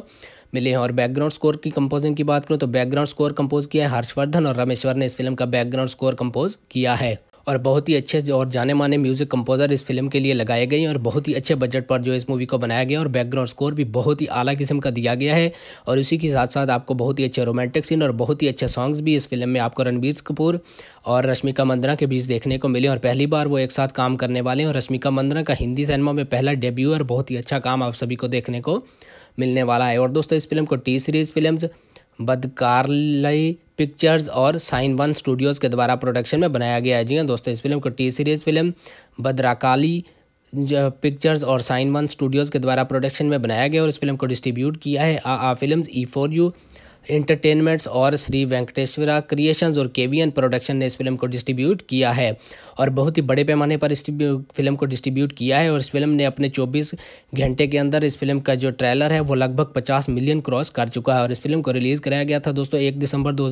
मिले हैं और बैकग्राउंड स्कोर की कंपोजिंग की बात करूँ तो बैकग्राउंड स्कोर कंपोज किया है हर्षवर्धन और रमेश्वर ने इस फिल्म का बैकग्राउंड स्कोर कंपोज किया है और बहुत ही अच्छे से और जाने माने म्यूज़िक कंपोज़र इस फिल्म के लिए लगाए गए हैं और बहुत ही अच्छे बजट पर जो इस मूवी को बनाया गया और बैकग्राउंड स्कोर भी बहुत ही आला किस्म का दिया गया है और इसी के साथ साथ आपको बहुत ही अच्छे रोमांटिक सीन और बहुत ही अच्छे सॉन्ग्स भी इस फिल्म में आपको रणबीर कपूर और रश्मिका मंदना के बीच देखने को मिले और पहली बार वो एक साथ काम करने वाले हैं और रश्मिका मंदना का हिंदी सिनेमा में पहला डेब्यू और बहुत ही अच्छा काम आप सभी को देखने को मिलने वाला है और दोस्तों इस फिल्म को टी सीरीज़ फिल्म्स बदकारलय पिक्चर्स और साइन वन स्टूडियोज़ के द्वारा प्रोडक्शन में बनाया गया है जी हाँ दोस्तों इस फिल्म को T Series film Bhadrakali pictures और साइन वन स्टूडियोज़ के द्वारा प्रोडक्शन में बनाया गया और इस फिल्म को डिस्ट्रीब्यूट किया है आ आ film E for you entertainments और श्री वेंकटेश्वरा क्रिएशंस और केवीएन प्रोडक्शन ने इस फिल्म को डिस्ट्रीब्यूट किया है और बहुत ही बड़े पैमाने पर इस फिल्म को डिस्ट्रीब्यूट किया है और इस फिल्म ने अपने 24 घंटे के अंदर इस फिल्म का जो ट्रेलर है वो लगभग 50 मिलियन क्रॉस कर चुका है और इस फिल्म को रिलीज़ कराया गया था दोस्तों एक दिसंबर दो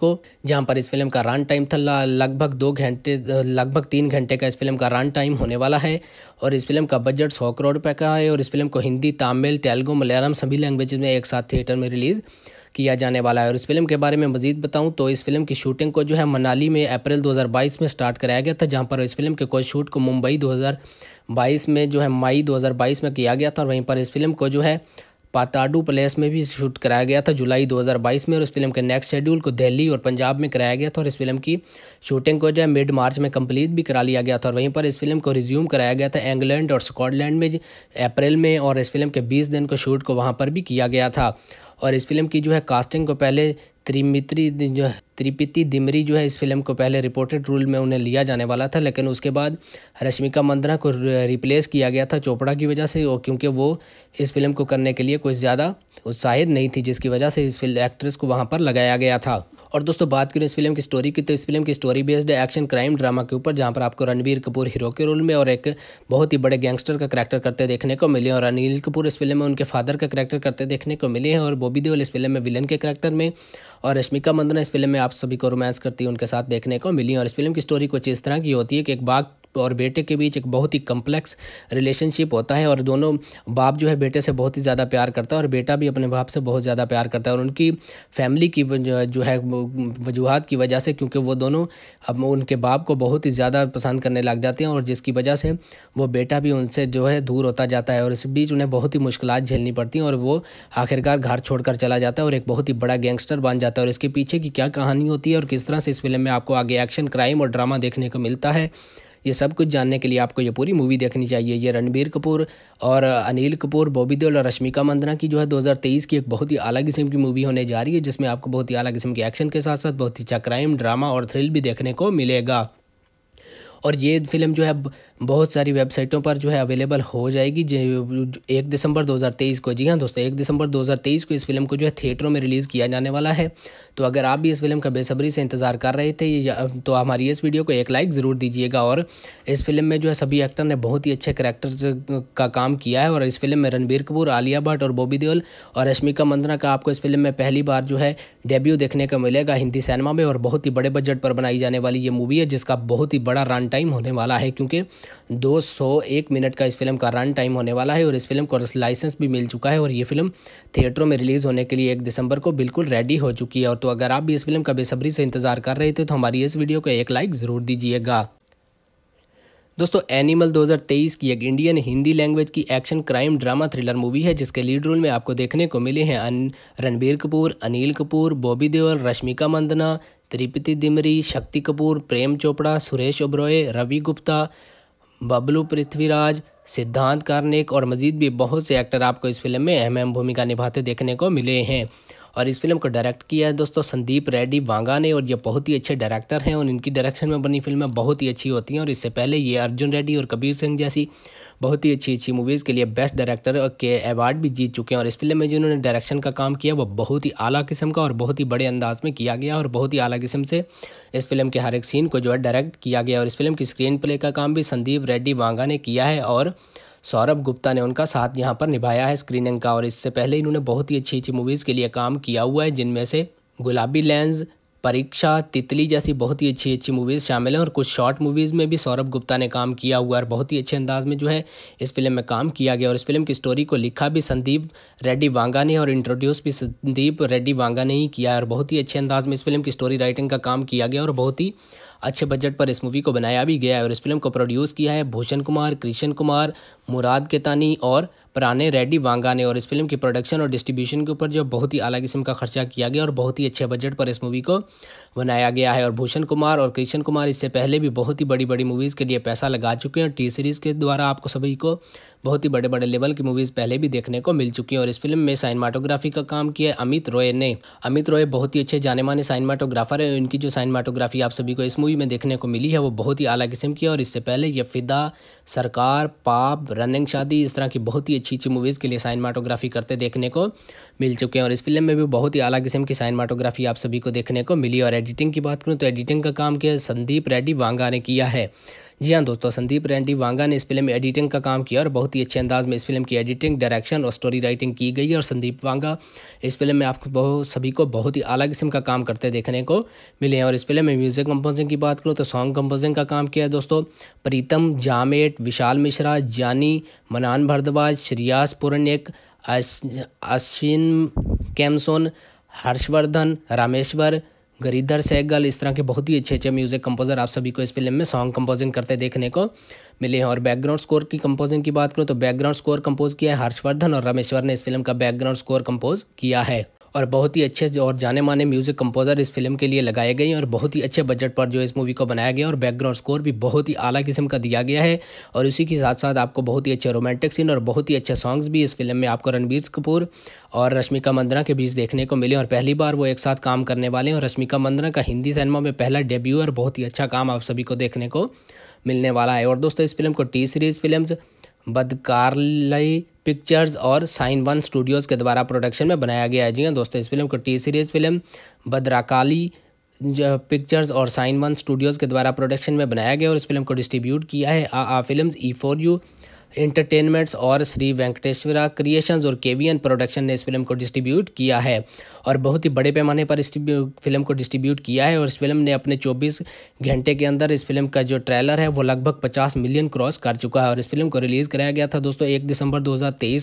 को जहाँ पर इस फिल्म का रन टाइम था लगभग दो घंटे लगभग तीन घंटे का इस फिल्म का रन टाइम होने वाला है और इस फिल्म का बजट सौ करोड़ रुपये का है और इस फिल्म को हिंदी तमिल तेलुगु मलयालम सभी लैंग्वेज में एक साथ थिएटर में रिलीज़ किया जाने वाला है और इस फिल्म के बारे में मजीद बताऊँ तो इस फिल्म की शूटिंग को जो है मनाली में अप्रैल 2022 में स्टार्ट कराया गया था जहाँ पर इस फिल्म के कोई शूट को मुंबई 2022 में जो है मई 2022 में किया गया था और वहीं पर इस फिल्म को जो है पाताडू प्लेस में भी शूट कराया गया था जुलाई 2022 में और इस फिल्म के नेक्स्ट शेड्यूल को दिल्ली और पंजाब में कराया गया था और इस फिल्म की शूटिंग को जो है मिड मार्च में कंप्लीट भी करा लिया गया था और वहीं पर इस फिल्म को रिज्यूम कराया गया था इंग्लैंड और स्कॉटलैंड में अप्रैल में और इस फिल्म के बीस दिन को शूट को वहाँ पर भी किया गया था और इस फिल्म की जो है कास्टिंग को पहले त्रिमित्री जो है त्रिपिति दिमरी जो है इस फिल्म को पहले रिपोर्टेड रोल में उन्हें लिया जाने वाला था लेकिन उसके बाद रश्मिका मंदना को रिप्लेस किया गया था चोपड़ा की वजह से और क्योंकि वो इस फिल्म को करने के लिए कुछ ज़्यादा उत्साहित नहीं थी जिसकी वजह से इस फिल्म एक्ट्रेस को वहाँ पर लगाया गया था और दोस्तों बात करें इस फिल्म की स्टोरी की तो इस फिल्म की स्टोरी बेस्ड है एक्शन क्राइम ड्रामा के ऊपर जहाँ पर आपको रणबीर कपूर हीरो के रोल में और एक बहुत ही बड़े गैंगस्टर का करैक्टर करते देखने को मिले और अनिल कपूर इस फिल्म में उनके फादर का करैक्टर करते देखने को मिले हैं और बॉबी देवल इस फिल्म में विलन के करैक्टर में और रश्मिका मंदना इस फिल्म में आप सभी को रोमांस करती है उनके साथ देखने को मिली और इस फिल्म की स्टोरी कुछ इस तरह की होती है कि एक बाग और बेटे के बीच एक बहुत ही कम्प्लेक्स रिलेशनशिप होता है और दोनों बाप जो है बेटे से बहुत ही ज़्यादा प्यार करता है और बेटा भी अपने बाप से बहुत ज़्यादा प्यार करता है और उनकी फैमिली की जो है वजूहत की वजह से क्योंकि वो दोनों अब उनके बाप को बहुत ही ज़्यादा पसंद करने लग जाते हैं और जिसकी वजह से वो बेटा भी उनसे जो है दूर होता जाता है और इस बीच उन्हें बहुत ही मुश्किल झेलनी पड़ती हैं और वो आखिरकार घर छोड़कर चला जाता है और एक बहुत ही बड़ा गैंगस्टर बन जाता है जाता है और इसके पीछे की क्या कहानी होती है और किस तरह से इस फिल्म में आपको आगे एक्शन क्राइम और ड्रामा देखने को मिलता है ये सब कुछ जानने के लिए आपको ये पूरी मूवी देखनी चाहिए ये रणबीर कपूर और अनिल कपूर बॉबी देओल और रश्मिका मंदना की जो है 2023 की एक बहुत ही अलग किस्म की मूवी होने जा रही है जिसमें आपको बहुत ही अलग किस्म के एक्शन के साथ साथ बहुत ही अच्छा क्राइम ड्रामा और थ्रिल भी देखने को मिलेगा और ये फिल्म जो है बहुत सारी वेबसाइटों पर जो है अवेलेबल हो जाएगी एक दिसंबर 2023 को जी हाँ दोस्तों एक दिसंबर 2023 को इस फिल्म को जो है थिएटरों में रिलीज़ किया जाने वाला है तो अगर आप भी इस फिल्म का बेसब्री से इंतज़ार कर रहे थे तो हमारी इस वीडियो को एक लाइक ज़रूर दीजिएगा और इस फिल्म में जो है सभी एक्टर ने बहुत ही अच्छे करेक्टर्स का काम किया है और इस फिल्म में रणबीर कपूर आलिया भट्ट और बॉबी देओल और रश्मिका मंदना का आपको इस फिल्म में पहली बार जो है डेब्यू देखने को मिलेगा हिंदी सिनेमा में और बहुत ही बड़े बजट पर बनाई जाने वाली ये मूवी है जिसका बहुत ही बड़ा रन टाइम होने वाला है क्योंकि एक मिनट का इस फिल्म का रन टाइम होने वाला है और इस फिल्म को लाइसेंस भी मिल चुका है और ये फिल्म थिएटरों में रिलीज़ होने के लिए एक दिसंबर को बिल्कुल रेडी हो चुकी है और तो अगर आप भी इस फिल्म का बेसब्री से इंतज़ार कर रहे थे तो हमारी इस वीडियो को एक लाइक ज़रूर दीजिएगा दोस्तों एनिमल 2023 की एक इंडियन हिंदी लैंग्वेज की action crime drama thriller movie है जिसके लीड रोल में आपको देखने को मिले हैं रणबीर कपूर अनिल कपूर बॉबी देओल रश्मिका मंदना त्रिपति दिमरी शक्ति कपूर प्रेम चोपड़ा सुरेश ओबरॉय रवि गुप्ता बबलू पृथ्वीराज सिद्धांत कार्निक और मज़ीद भी बहुत से एक्टर आपको इस फिल्म में अहम अहम भूमिका निभाते देखने को मिले हैं और इस फिल्म को डायरेक्ट किया है दोस्तों संदीप रेड्डी वांगा ने और ये बहुत ही अच्छे डायरेक्टर हैं और इनकी डायरेक्शन में बनी फिल्में बहुत ही अच्छी होती हैं और इससे पहले ये अर्जुन रेड्डी और कबीर सिंह जैसी बहुत ही अच्छी अच्छी मूवीज़ के लिए बेस्ट डायरेक्टर के अवार्ड भी जीत चुके हैं और इस फिल्म में जिन्होंने डायरेक्शन का काम किया वो बहुत ही आला किस्म का और बहुत ही बड़े अंदाज में किया गया और बहुत ही आला किस्म से इस फिल्म के हर एक सीन को जो है डायरेक्ट किया गया और इस फिल्म की स्क्रीन प्ले का काम भी संदीप रेड्डी वांगा ने किया है और सौरभ गुप्ता ने उनका साथ यहाँ पर निभाया है स्क्रीनिंग का और इससे पहले इन्होंने बहुत ही अच्छी अच्छी मूवीज़ के लिए काम किया हुआ है जिनमें से गुलाबी लेंस परीक्षा तितली जैसी बहुत ही अच्छी अच्छी मूवीज़ शामिल हैं और कुछ शॉर्ट मूवीज़ में भी सौरभ गुप्ता ने काम किया हुआ और बहुत ही अच्छे अंदाज में जो है इस फिल्म में काम किया गया और इस फिल्म की स्टोरी को लिखा भी संदीप रेड्डी वांगा ने और इंट्रोड्यूस भी संदीप रेड्डी वांगा ने ही किया और बहुत ही अच्छे अंदाज में इस फिल्म की स्टोरी राइटिंग का काम किया गया और बहुत ही अच्छे बजट पर इस मूवी को बनाया भी गया है और इस फिल्म को प्रोड्यूस किया है भूषण कुमार कृष्ण कुमार मुराद केतानी और पुराने रेडी वांगा ने और इस फिल्म की प्रोडक्शन और डिस्ट्रीब्यूशन के ऊपर जो बहुत ही अलग किस्म का खर्चा किया गया और बहुत ही अच्छे बजट पर इस मूवी को बनाया गया है और भूषण कुमार और कृष्ण कुमार इससे पहले भी बहुत ही बड़ी बड़ी मूवीज़ के लिए पैसा लगा चुके हैं टी सीरीज़ के द्वारा आपको सभी को बहुत ही बड़े बड़े लेवल की मूवीज़ पहले भी देखने को मिल चुकी हैं और इस फिल्म में साइनमाटोग्राफी का काम किया अमित रॉय ने अमित रॉय बहुत ही अच्छे जाने माने साइनमाटोग्राफर है उनकी जो साइनमाटोग्राफी आप सभी को इस मूवी में देखने को मिली है वो बहुत ही अला किस्म की है और इससे पहले यह फिदा सरकार पाप रनिंग शादी इस तरह की बहुत ही अच्छी अच्छी मूवीज़ के लिए साइनमाटोग्राफी करते देखने को मिल चुके हैं और इस फिल्म में भी बहुत ही अलग किस्म की साइनमाटोग्राफी आप सभी को देखने को मिली और एडिटिंग की बात करूँ तो एडिटिंग का काम किया संदीप रेड्डी वांगा ने किया है जी हाँ दोस्तों संदीप रेंडी वांगा ने इस फिल्म में एडिटिंग का काम किया और बहुत ही अच्छे अंदाज में इस फिल्म की एडिटिंग डायरेक्शन और स्टोरी राइटिंग की गई और संदीप वांगा इस फिल्म में आपको बहुत सभी को बहुत ही अलग किस्म का काम करते देखने को मिले हैं और इस फिल्म में म्यूजिक कंपोजिंग की बात करूँ तो सॉन्ग कंपोजिंग का काम किया है दोस्तों प्रीतम जामेट विशाल मिश्रा जानी मनान भरद्वाज श्रियास पुरनिक अश्विन कैमसोन हर्षवर्धन रामेश्वर गरीधर सहगल इस तरह के बहुत ही अच्छे अच्छे म्यूज़िक कंपोज़र आप सभी को इस फिल्म में सॉन्ग कंपोजिंग करते देखने को मिले हैं और बैकग्राउंड स्कोर की कंपोजिंग की बात करूँ तो बैकग्राउंड स्कोर कंपोज किया है हर्षवर्धन और रमेश्वर ने इस फिल्म का बैकग्राउंड स्कोर कंपोज किया है और बहुत ही अच्छे और जाने माने म्यूज़िक कंपोज़र इस फिल्म के लिए लगाए गए हैं और बहुत ही अच्छे बजट पर जो इस मूवी को बनाया गया और बैकग्राउंड स्कोर भी बहुत ही आला किस्म का दिया गया है और इसी के साथ साथ आपको बहुत ही अच्छे रोमांटिक सीन और बहुत ही अच्छे सॉन्ग्स भी इस फिल्म में आपको रणबीर कपूर और रश्मिका मंदना के बीच देखने को मिले और पहली बार वो एक साथ काम करने वाले हैं और रश्मिका मंदना का हिंदी सिनेमा में पहला डेब्यू और बहुत ही अच्छा काम आप सभी को देखने को मिलने वाला है और दोस्तों इस फिल्म को टी सीरीज़ फिल्म्स बदकारलई पिक्चर्स और साइन वन स्टूडियोज़ के द्वारा प्रोडक्शन में बनाया गया है जी हाँ दोस्तों इस फिल्म को T Series film Bhadrakali pictures और साइन वन स्टूडियोज़ के द्वारा प्रोडक्शन में बनाया गया और इस फिल्म को डिस्ट्रीब्यूट किया है आ आ film E for you entertainments और श्री वेंकटेश्वरा क्रिएशंस और केवीएन प्रोडक्शन ने इस फिल्म को डिस्ट्रीब्यूट किया है और बहुत ही बड़े पैमाने पर इस फिल्म को डिस्ट्रीब्यूट किया है और इस फिल्म ने अपने 24 घंटे के अंदर इस फिल्म का जो ट्रेलर है वो लगभग 50 मिलियन क्रॉस कर चुका है और इस फिल्म को रिलीज़ कराया गया था दोस्तों एक दिसंबर दो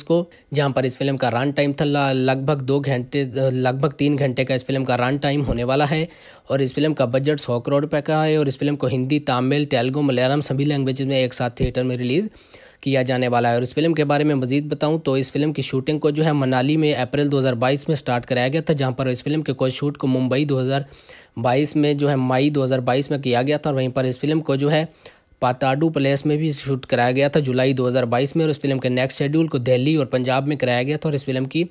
को जहाँ पर इस फिल्म का रन टाइम था लगभग दो घंटे लगभग तीन घंटे का इस फिल्म का रन टाइम होने वाला है और इस फिल्म का बजट सौ करोड़ रुपये का है और इस फिल्म को हिंदी तमिल तेलुगू मलयालम सभी लैंग्वेज में एक साथ थिएटर में रिलीज़ किया जाने वाला है और इस फिल्म के बारे में मजीद बताऊँ तो इस फिल्म की शूटिंग को जो है मनाली में अप्रैल 2022 में स्टार्ट कराया गया था जहाँ पर इस फिल्म के कोई शूट को मुंबई 2022 में जो है मई 2022 में किया गया था और वहीं पर इस फिल्म को जो है पाताडू प्लेस में भी शूट कराया गया था जुलाई 2022 में और इस फिल्म के नेक्स्ट शेड्यूल को दिल्ली और पंजाब में कराया गया था और इस फिल्म की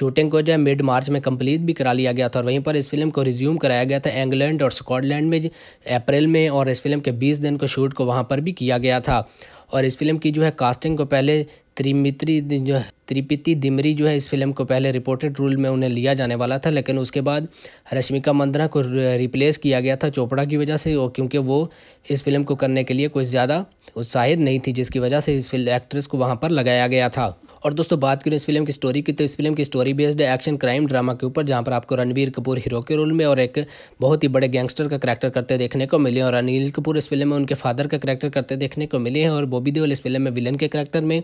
शूटिंग को जो है मिड मार्च में कंप्लीट भी करा लिया गया था और वहीं पर इस फिल्म को रिज्यूम कराया गया था इंग्लैंड और स्कॉटलैंड में अप्रैल में और इस फिल्म के बीस दिन को शूट को वहाँ पर भी किया गया था और इस फिल्म की जो है कास्टिंग को पहले त्रिमित्री जो है त्रिपिति दिमरी जो है इस फिल्म को पहले रिपोर्टेड रोल में उन्हें लिया जाने वाला था लेकिन उसके बाद रश्मिका मंदना को रिप्लेस किया गया था चोपड़ा की वजह से और क्योंकि वो इस फिल्म को करने के लिए कुछ ज़्यादा उत्साहित नहीं थी जिसकी वजह से इस फिल्म एक्ट्रेस को वहाँ पर लगाया गया था और दोस्तों बात करें इस फिल्म की स्टोरी की तो इस फिल्म की स्टोरी बेस्ड है एक्शन क्राइम ड्रामा के ऊपर जहाँ पर आपको रणबीर कपूर हीरो के रोल में और एक बहुत ही बड़े गैंगस्टर का करैक्टर करते देखने को मिले और अनिल कपूर इस फिल्म में उनके फादर का करैक्टर करते देखने को मिले हैं और बॉबी देवल इस फिल्म में विलन के करैक्टर में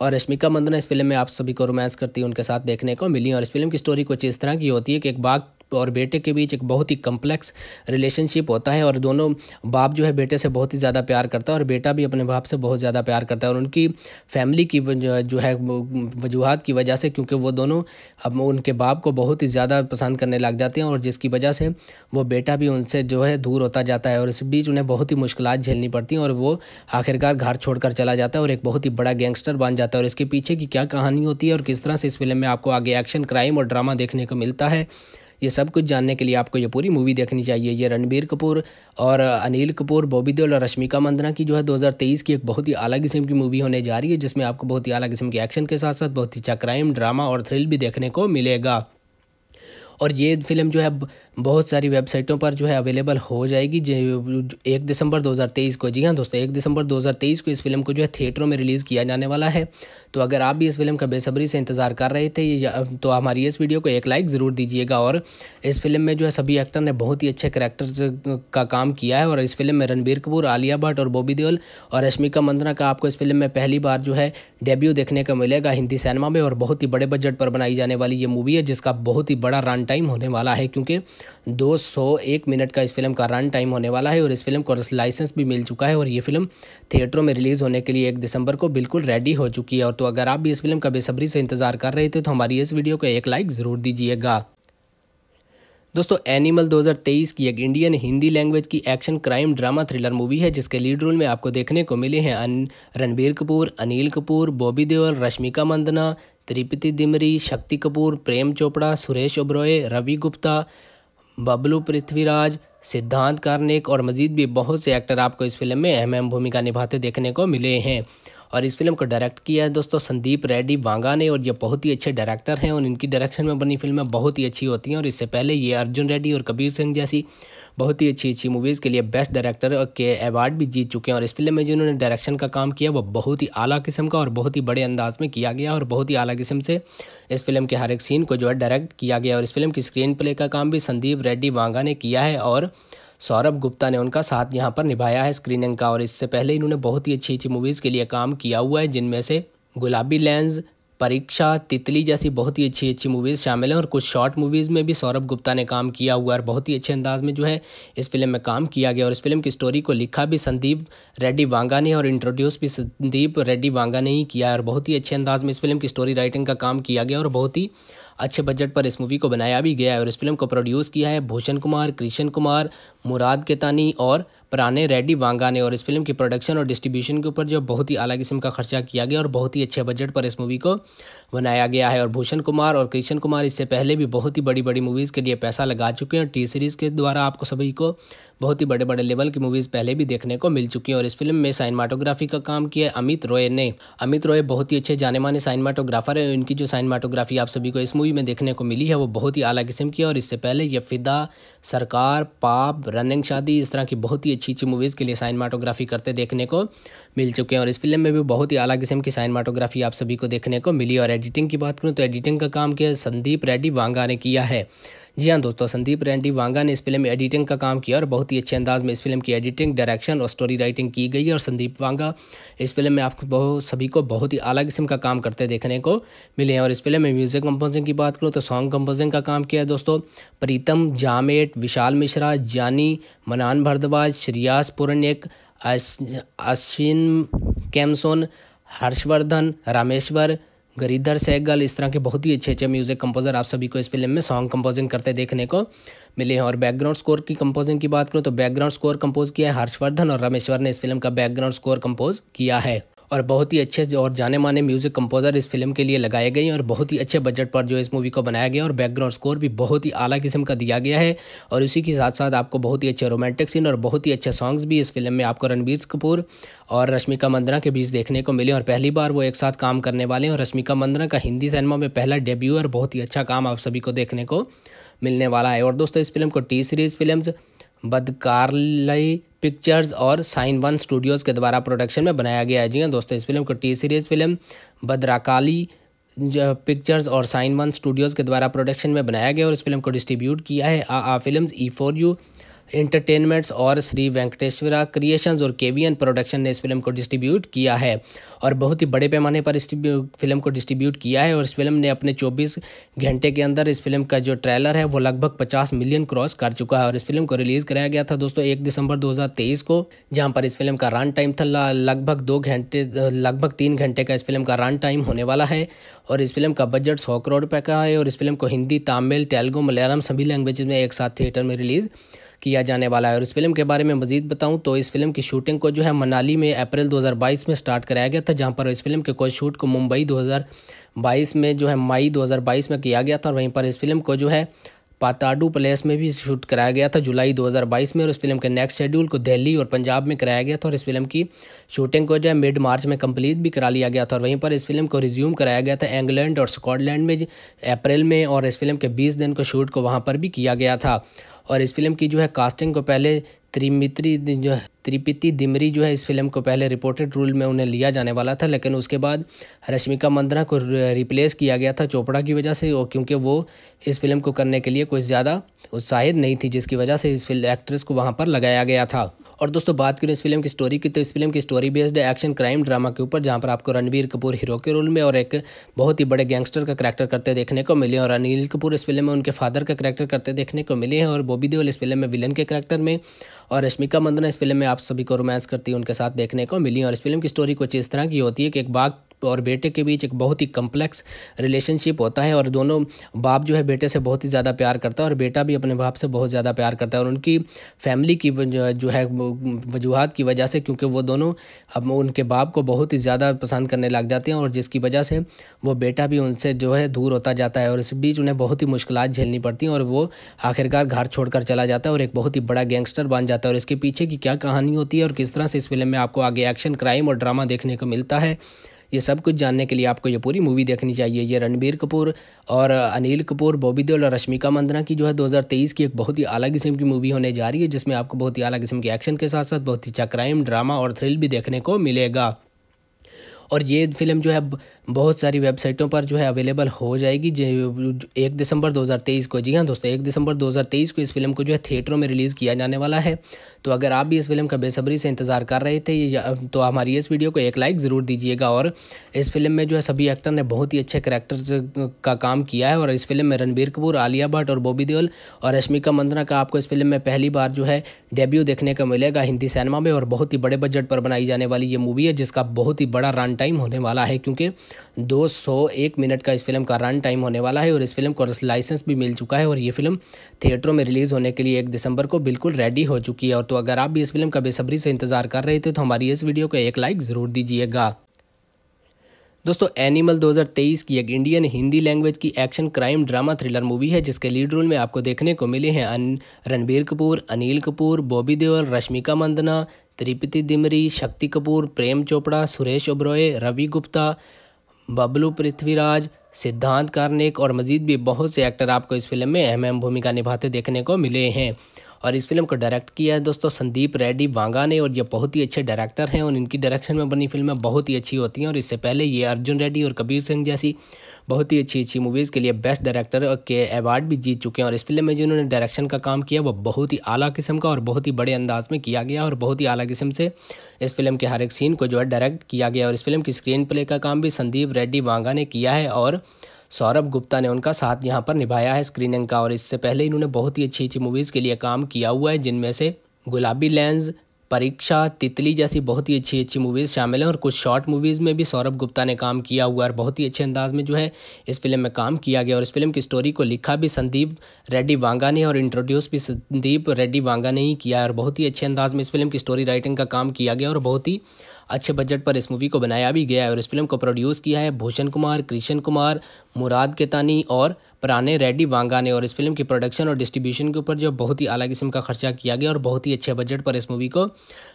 और रश्मिका मंदना इस फिल्म में आप सभी को रोमांस करती है उनके साथ देखने को मिली और इस फिल्म की स्टोरी कुछ इस तरह की होती है कि एक बाघ और बेटे के बीच एक बहुत ही कम्प्लेक्स रिलेशनशिप होता है और दोनों बाप जो है बेटे से बहुत ही ज़्यादा प्यार करता है और बेटा भी अपने बाप से बहुत ज़्यादा प्यार करता है और उनकी फैमिली की जो है वजूहत की वजह से क्योंकि वो दोनों अब उनके बाप को बहुत ही ज़्यादा पसंद करने लग जाते हैं और जिसकी वजह से वो बेटा भी उनसे जो है दूर होता जाता है और इस बीच उन्हें बहुत ही मुश्किल झेलनी पड़ती हैं और वो आखिरकार घर छोड़कर चला जाता है और एक बहुत ही बड़ा गैंगस्टर बन जाता है और इसके पीछे की क्या कहानी होती है और किस तरह से इस फिल्म में आपको आगे एक्शन क्राइम और ड्रामा देखने को मिलता है ये सब कुछ जानने के लिए आपको ये पूरी मूवी देखनी चाहिए ये रणबीर कपूर और अनिल कपूर बॉबी देओल और रश्मिका मंदना की जो है 2023 की एक बहुत ही अलग किस्म की मूवी होने जा रही है जिसमें आपको बहुत ही अलग किस्म के एक्शन के साथ साथ बहुत ही अच्छा क्राइम ड्रामा और थ्रिल भी देखने को मिलेगा और ये फिल्म जो है बहुत सारी वेबसाइटों पर जो है अवेलेबल हो जाएगी एक दिसंबर 2023 को जी हाँ दोस्तों एक दिसंबर 2023 को इस फिल्म को जो है थिएटरों में रिलीज़ किया जाने वाला है तो अगर आप भी इस फिल्म का बेसब्री से इंतज़ार कर रहे थे तो हमारी इस वीडियो को एक लाइक ज़रूर दीजिएगा और इस फिल्म में जो है सभी एक्टर ने बहुत ही अच्छे करेक्टर्स का काम किया है और इस फिल्म में रणबीर कपूर आलिया भट्ट और बॉबी देओल और रश्मिका मंदना का आपको इस फिल्म में पहली बार जो है डेब्यू देखने को मिलेगा हिंदी सिनेमा में और बहुत ही बड़े बजट पर बनाई जाने वाली ये मूवी है जिसका बहुत ही बड़ा रन टाइम होने वाला है क्योंकि 201 मिनट का इस फिल्म का रन टाइम होने वाला है और इस फिल्म को लाइसेंस भी मिल चुका है और ये फिल्म थिएटरों में रिलीज़ होने के लिए एक दिसंबर को बिल्कुल रेडी हो चुकी है और तो अगर आप भी इस फिल्म का बेसब्री से इंतज़ार कर रहे थे तो हमारी इस वीडियो को एक लाइक ज़रूर दीजिएगा दोस्तों एनिमल 2023 की एक इंडियन हिंदी लैंग्वेज की action crime drama thriller movie है जिसके लीड रोल में आपको देखने को मिले हैं रणबीर कपूर अनिल कपूर बॉबी देओल रश्मिका मंदना त्रिपति दिमरी शक्ति कपूर प्रेम चोपड़ा सुरेश ओबरॉय रवि गुप्ता बबलू पृथ्वीराज सिद्धांत कार्निक और मजीद भी बहुत से एक्टर आपको इस फिल्म में अहम अहम भूमिका निभाते देखने को मिले हैं और इस फिल्म को डायरेक्ट किया है दोस्तों संदीप रेड्डी वांगा ने और ये बहुत ही अच्छे डायरेक्टर हैं और इनकी डायरेक्शन में बनी फिल्में बहुत ही अच्छी होती हैं और इससे पहले ये अर्जुन रेड्डी और कबीर सिंह जैसी बहुत ही अच्छी अच्छी मूवीज़ के लिए बेस्ट डायरेक्टर के अवार्ड भी जीत चुके हैं और इस फिल्म में जिन्होंने डायरेक्शन का काम किया वो बहुत ही आला किस्म का और बहुत ही बड़े अंदाज में किया गया और बहुत ही आला किस्म से इस फिल्म के हर एक सीन को जो है डायरेक्ट किया गया और इस फिल्म की स्क्रीन प्ले का काम भी संदीप रेड्डी वांगा ने किया है और सौरभ गुप्ता ने उनका साथ यहाँ पर निभाया है स्क्रीनिंग का और इससे पहले इन्होंने बहुत ही अच्छी अच्छी मूवीज़ के लिए काम किया हुआ है जिनमें से गुलाबी लेंस परीक्षा तितली जैसी बहुत ही अच्छी अच्छी मूवीज़ शामिल हैं और कुछ शॉर्ट मूवीज़ में भी सौरभ गुप्ता ने काम किया हुआ और बहुत ही अच्छे अंदाज में जो है इस फिल्म में काम किया गया और इस फिल्म की स्टोरी को लिखा भी संदीप रेड्डी वांगा ने और इंट्रोड्यूस भी संदीप रेड्डी वांगा ने ही किया और बहुत ही अच्छे अंदाज में इस फिल्म की स्टोरी राइटिंग का काम किया गया और बहुत ही अच्छे बजट पर इस मूवी को बनाया भी गया है और इस फिल्म को प्रोड्यूस किया है भूषण कुमार कृष्ण कुमार मुराद केतानी और पुराने रेडी वांगा ने और इस फिल्म की प्रोडक्शन और डिस्ट्रीब्यूशन के ऊपर जो बहुत ही अलग किस्म का खर्चा किया गया और बहुत ही अच्छे बजट पर इस मूवी को बनाया गया है और भूषण कुमार और कृष्ण कुमार इससे पहले भी बहुत ही बड़ी बड़ी मूवीज़ के लिए पैसा लगा चुके हैं टी सीरीज़ के द्वारा आपको सभी को बहुत ही बड़े बड़े लेवल की मूवीज़ पहले भी देखने को मिल चुकी हैं और इस फिल्म में साइनमाटोग्राफी का काम किया अमित रॉय ने अमित रॉय बहुत ही अच्छे जाने माने साइनमाटोग्राफर है इनकी जो साइनमाटोग्राफी आप सभी को इस मूवी में देखने को मिली है वो बहुत ही आला किस्म की है और इससे पहले ये फिदा सरकार पाप रनिंग शादी इस तरह की बहुत ही अच्छी अच्छी मूवीज़ के लिए साइनमाटोग्राफी करते देखने को मिल चुके हैं और इस फिल्म में भी बहुत ही आला किस्म की साइनमाटोग्राफी आप सभी को देखने को मिली और एडिटिंग की बात करूँ तो एडिटिंग का काम किया संदीप रेड्डी वांगा ने किया है जी हाँ दोस्तों संदीप रेंडी वांगा ने इस फिल्म में एडिटिंग का काम किया और बहुत ही अच्छे अंदाज में इस फिल्म की एडिटिंग डायरेक्शन और स्टोरी राइटिंग की गई और संदीप वांगा इस फिल्म में आपको बहुत सभी को बहुत ही अलग किस्म का काम करते देखने को मिले हैं और इस फिल्म में म्यूजिक कंपोजिंग की बात करूँ तो सॉन्ग कंपोजिंग का काम किया है दोस्तों प्रीतम जामेट विशाल मिश्रा जानी मनान भरद्वाज श्रियास पुरनिक अश्विन कैमसोन हर्षवर्धन रामेश्वर गरीदर सहगल इस तरह के बहुत ही अच्छे अच्छे म्यूज़िक कंपोज़र आप सभी को इस फिल्म में सॉन्ग कंपोजिंग करते देखने को मिले हैं और बैकग्राउंड स्कोर की कंपोजिंग की बात करूँ तो बैकग्राउंड स्कोर कंपोज किया है हर्षवर्धन और रमेश्वर ने इस फिल्म का बैकग्राउंड स्कोर कंपोज किया है और बहुत ही अच्छे और जाने माने म्यूज़िक कंपोज़र इस फिल्म के लिए लगाए गए हैं और बहुत ही अच्छे बजट पर जो इस मूवी को बनाया गया और बैकग्राउंड स्कोर भी बहुत ही आला किस्म का दिया गया है और इसी के साथ साथ आपको बहुत ही अच्छे रोमांटिक सीन और बहुत ही अच्छे सॉन्ग्स भी इस फिल्म में आपको रणबीर कपूर और रश्मिका मंदना के बीच देखने को मिले और पहली बार वो एक साथ काम करने वाले हैं और रश्मिका मंदना का हिंदी सिनेमा में पहला डेब्यू और बहुत ही अच्छा काम आप सभी को देखने को मिलने वाला है और दोस्तों इस फिल्म को T Series films Bhadrakali pictures और साइन वन स्टूडियोज़ के द्वारा प्रोडक्शन में बनाया गया है जी हाँ दोस्तों इस फिल्म को T Series film Bhadrakali pictures और साइन वन स्टूडियोज़ के द्वारा प्रोडक्शन में बनाया गया और इस फिल्म को डिस्ट्रीब्यूट किया है आ आ film E for you entertainments और श्री वेंकटेश्वरा क्रिएशंस और केवीएन प्रोडक्शन ने इस फिल्म को डिस्ट्रीब्यूट किया है और बहुत ही बड़े पैमाने पर इस फिल्म को डिस्ट्रीब्यूट किया है और इस फिल्म ने अपने 24 घंटे के अंदर इस फिल्म का जो ट्रेलर है वो लगभग 50 मिलियन क्रॉस कर चुका है और इस फिल्म को रिलीज़ कराया गया था दोस्तों एक दिसंबर दो को जहाँ पर इस फिल्म का रन टाइम था लगभग दो घंटे लगभग तीन घंटे का इस फिल्म का रन टाइम होने वाला है और इस फिल्म का बजट सौ करोड़ रुपये का है और इस फिल्म को हिंदी तमिल तेलुगू मलयालम सभी लैंग्वेज में एक साथ थिएटर में रिलीज़ किया जाने वाला है और इस फिल्म के बारे में मजीद बताऊँ तो इस फिल्म की शूटिंग को जो है मनाली में अप्रैल 2022 में स्टार्ट कराया गया था जहाँ पर इस फिल्म के कोई शूट को मुंबई 2022 में जो है मई 2022 में किया गया था और वहीं पर इस फिल्म को जो है पाताडू प्लेस में भी शूट कराया गया था जुलाई 2022 में और इस फिल्म के नेक्स्ट शेड्यूल को दिल्ली और पंजाब में कराया गया था और इस फिल्म की शूटिंग को जो है मिड मार्च में कंप्लीट भी करा लिया गया था और वहीं पर इस फिल्म को रिज्यूम कराया गया था इंग्लैंड और स्कॉटलैंड में अप्रैल में और इस फिल्म के बीस दिन को शूट को वहाँ पर भी किया गया था और इस फिल्म की जो है कास्टिंग को पहले त्रिमित्री जो है त्रिपिति दिमरी जो है इस फिल्म को पहले रिपोर्टेड रोल में उन्हें लिया जाने वाला था लेकिन उसके बाद रश्मिका मंदना को रिप्लेस किया गया था चोपड़ा की वजह से और क्योंकि वो इस फिल्म को करने के लिए कुछ ज़्यादा उत्साहित नहीं थी जिसकी वजह से इस फिल्म एक्ट्रेस को वहाँ पर लगाया गया था और दोस्तों बात करें इस फिल्म की स्टोरी की तो इस फिल्म की स्टोरी बेस्ड है एक्शन क्राइम ड्रामा के ऊपर जहाँ पर आपको रणबीर कपूर हीरो के रोल में और एक बहुत ही बड़े गैंगस्टर का करैक्टर करते देखने को मिले और अनिल कपूर इस फिल्म में उनके फादर का करैक्टर करते देखने को मिले हैं और बॉबी देवल इस फिल्म में विलन के करैक्टर में और रश्मिका मंदना इस फिल्म में आप सभी को रोमांस करती है उनके साथ देखने को मिली और इस फिल्म की स्टोरी कुछ इस तरह की होती है कि एक बाघ और बेटे के बीच एक बहुत ही कम्प्लेक्स रिलेशनशिप होता है और दोनों बाप जो है बेटे से बहुत ही ज़्यादा प्यार करता है और बेटा भी अपने बाप से बहुत ज़्यादा प्यार करता है और उनकी फैमिली की जो है वजूहत की वजह से क्योंकि वो दोनों अब उनके बाप को बहुत ही ज़्यादा पसंद करने लग जाते हैं और जिसकी वजह से वो बेटा भी उनसे जो है दूर होता जाता है और इस बीच उन्हें बहुत ही मुश्किल झेलनी पड़ती हैं और वो आखिरकार घर छोड़कर चला जाता है और एक बहुत ही बड़ा गैंगस्टर बन जाता है और इसके पीछे की क्या कहानी होती है और किस तरह से इस फिल्म में आपको आगे एक्शन क्राइम और ड्रामा देखने को मिलता है ये सब कुछ जानने के लिए आपको ये पूरी मूवी देखनी चाहिए ये रणबीर कपूर और अनिल कपूर बॉबी देओल और रश्मिका मंदना की जो है 2023 की एक बहुत ही अलग किस्म की मूवी होने जा रही है जिसमें आपको बहुत ही अलग किस्म के एक्शन के साथ साथ बहुत ही अच्छा क्राइम ड्रामा और थ्रिल भी देखने को मिलेगा और ये फिल्म जो है बहुत सारी वेबसाइटों पर जो है अवेलेबल हो जाएगी एक दिसंबर 2023 को जी हाँ दोस्तों एक दिसंबर 2023 को इस फिल्म को जो है थिएटरों में रिलीज़ किया जाने वाला है तो अगर आप भी इस फिल्म का बेसब्री से इंतज़ार कर रहे थे तो हमारी इस वीडियो को एक लाइक ज़रूर दीजिएगा और इस फिल्म में जो है सभी एक्टर ने बहुत ही अच्छे करेक्टर्स का काम किया है और इस फिल्म में रणबीर कपूर आलिया भट्ट और बॉबी देओल और रश्मिका मंदना का आपको इस फिल्म में पहली बार जो है डेब्यू देखने को मिलेगा हिंदी सिनेमा में और बहुत ही बड़े बजट पर बनाई जाने वाली ये मूवी है जिसका बहुत ही बड़ा रन टाइम होने वाला है क्योंकि दो सौ एक मिनट का इस फिल्म का रन टाइम होने वाला है और इस फिल्म को लाइसेंस भी मिल चुका है और ये फिल्म थिएटरों में रिलीज़ होने के लिए एक दिसंबर को बिल्कुल रेडी हो चुकी है और तो अगर आप भी इस फिल्म का बेसब्री से इंतज़ार कर रहे थे तो हमारी इस वीडियो को एक लाइक ज़रूर दीजिएगा दोस्तों एनिमल 2023 की एक इंडियन हिंदी लैंग्वेज की action crime drama thriller movie है जिसके लीड रोल में आपको देखने को मिले हैं रणबीर कपूर अनिल कपूर बॉबी देओल रश्मिका मंदना त्रिपति दिमरी शक्ति कपूर प्रेम चोपड़ा सुरेश ओब्रॉय रवि गुप्ता बबलू पृथ्वीराज सिद्धांत कार्निक और मज़ीद भी बहुत से एक्टर आपको इस फिल्म में अहम अहम भूमिका निभाते देखने को मिले हैं और इस फिल्म को डायरेक्ट किया है दोस्तों संदीप रेड्डी वांगा ने और ये बहुत ही अच्छे डायरेक्टर हैं और इनकी डायरेक्शन में बनी फिल्में बहुत ही अच्छी होती हैं और इससे पहले ये अर्जुन रेड्डी और कबीर सिंह जैसी बहुत ही अच्छी अच्छी मूवीज़ के लिए बेस्ट डायरेक्टर के अवार्ड भी जीत चुके हैं और इस फिल्म में जिन्होंने डायरेक्शन का काम किया वो बहुत ही आला किस्म का और बहुत ही बड़े अंदाज में किया गया और बहुत ही आला किस्म से इस फिल्म के हर एक सीन को जो है डायरेक्ट किया गया और इस फिल्म की स्क्रीन प्ले का काम भी संदीप रेड्डी वांगा ने किया है और सौरभ गुप्ता ने उनका साथ यहाँ पर निभाया है स्क्रीनिंग का और इससे पहले इन्होंने बहुत ही अच्छी अच्छी मूवीज़ के लिए काम किया हुआ है जिनमें से गुलाबी लेंस परीक्षा तितली जैसी बहुत ही अच्छी अच्छी मूवीज़ शामिल हैं और कुछ शॉर्ट मूवीज़ में भी सौरभ गुप्ता ने काम किया हुआ और बहुत ही अच्छे अंदाज में जो है इस फिल्म में काम किया गया और इस फिल्म की स्टोरी को लिखा भी संदीप रेड्डी वांगा ने और इंट्रोड्यूस भी संदीप रेड्डी वांगा ने ही किया और बहुत ही अच्छे अंदाज में इस फिल्म की स्टोरी राइटिंग का काम किया गया और बहुत ही अच्छे बजट पर इस मूवी को बनाया भी गया है और इस फिल्म को प्रोड्यूस किया है भूषण कुमार कृष्ण कुमार मुराद केतानी और पुराने रेडी वांगा ने और इस फिल्म की प्रोडक्शन और डिस्ट्रीब्यूशन के ऊपर जो बहुत ही अलग किस्म का खर्चा किया गया और बहुत ही अच्छे बजट पर इस मूवी को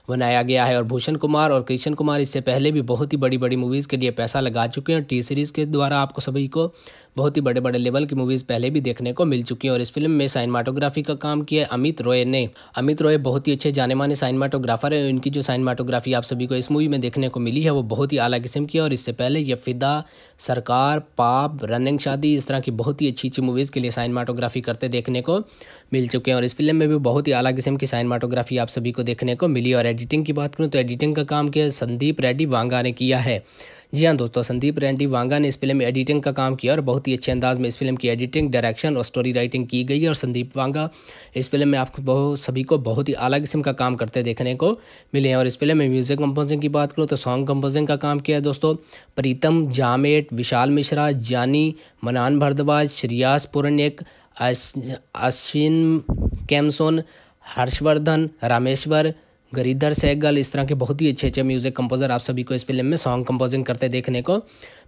बनाया गया है और भूषण कुमार और कृष्ण कुमार इससे पहले भी बहुत ही बड़ी बड़ी मूवीज़ के लिए पैसा लगा चुके हैं टी सीरीज़ के द्वारा आपको सभी को बहुत ही बड़े बड़े लेवल की मूवीज़ पहले भी देखने को मिल चुकी हैं और इस फिल्म में साइनमाटोग्राफी का काम किया अमित रॉय ने अमित रॉय बहुत ही अच्छे जाने माने साइनमाटोग्राफर हैं इनकी जो साइनमाटोग्राफी आप सभी को इस मूवी में देखने को मिली है वो बहुत ही अला किस्म की है और इससे पहले ये फिदा सरकार पाप रनिंग शादी इस तरह की बहुत ही अच्छी अच्छी मूवीज़ के लिए साइनमाटोग्राफी करते देखने को मिल चुके हैं और इस फिल्म में भी बहुत ही अलग किस्म की साइनमाटोग्राफी आप सभी को देखने को मिली और एडिटिंग की बात करूँ तो एडिटिंग का काम किया संदीप रेड्डी वांगा ने किया है जी हाँ दोस्तों संदीप रेड्डी वांगा ने इस फिल्म में एडिटिंग का काम किया और बहुत ही अच्छे अंदाज में इस फिल्म की एडिटिंग डायरेक्शन और स्टोरी राइटिंग की गई और संदीप वांगा इस फिल्म में आपको बहुत सभी को बहुत ही अलग किस्म का काम करते देखने को मिले हैं और इस फिल्म में म्यूजिक कंपोजिंग की बात करूँ तो सॉन्ग कंपोजिंग का काम किया है दोस्तों प्रीतम जामेट विशाल मिश्रा जानी मनान भारद्वाज श्रियास पुरनिक अश्विन कैमसोन हर्षवर्धन रामेश्वर गरीधर सहगल इस तरह के बहुत ही अच्छे अच्छे म्यूज़िक कंपोजर आप सभी को इस फिल्म में सॉन्ग कंपोजिंग करते देखने को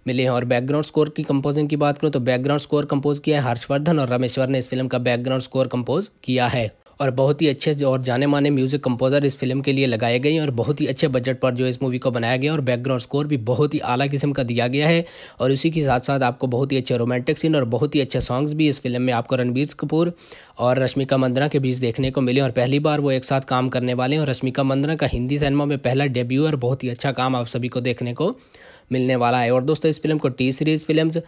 मिले हैं और बैकग्राउंड स्कोर की कंपोजिंग की बात करूँ तो बैकग्राउंड स्कोर कंपोज किया है हर्षवर्धन और रामेश्वर ने इस फिल्म का बैकग्राउंड स्कोर कंपोज किया है और बहुत ही अच्छे और जाने माने म्यूज़िक कंपोज़र इस फिल्म के लिए लगाए गए और बहुत ही अच्छे बजट पर जो इस मूवी को बनाया गया और बैकग्राउंड स्कोर भी बहुत ही आला किस्म का दिया गया है और इसी के साथ साथ आपको बहुत ही अच्छे रोमांटिक सीन और बहुत ही अच्छे सॉन्ग्स भी इस फिल्म में आपको रणबीर कपूर और रश्मिका मंदना के बीच देखने को मिले और पहली बार वो एक साथ काम करने वाले हैं और रश्मिका मंदना का हिंदी सिनेमा में पहला डेब्यू और बहुत ही अच्छा काम आप सभी को देखने को मिलने वाला है और दोस्तों इस फिल्म को टी सीरीज़ फिल्म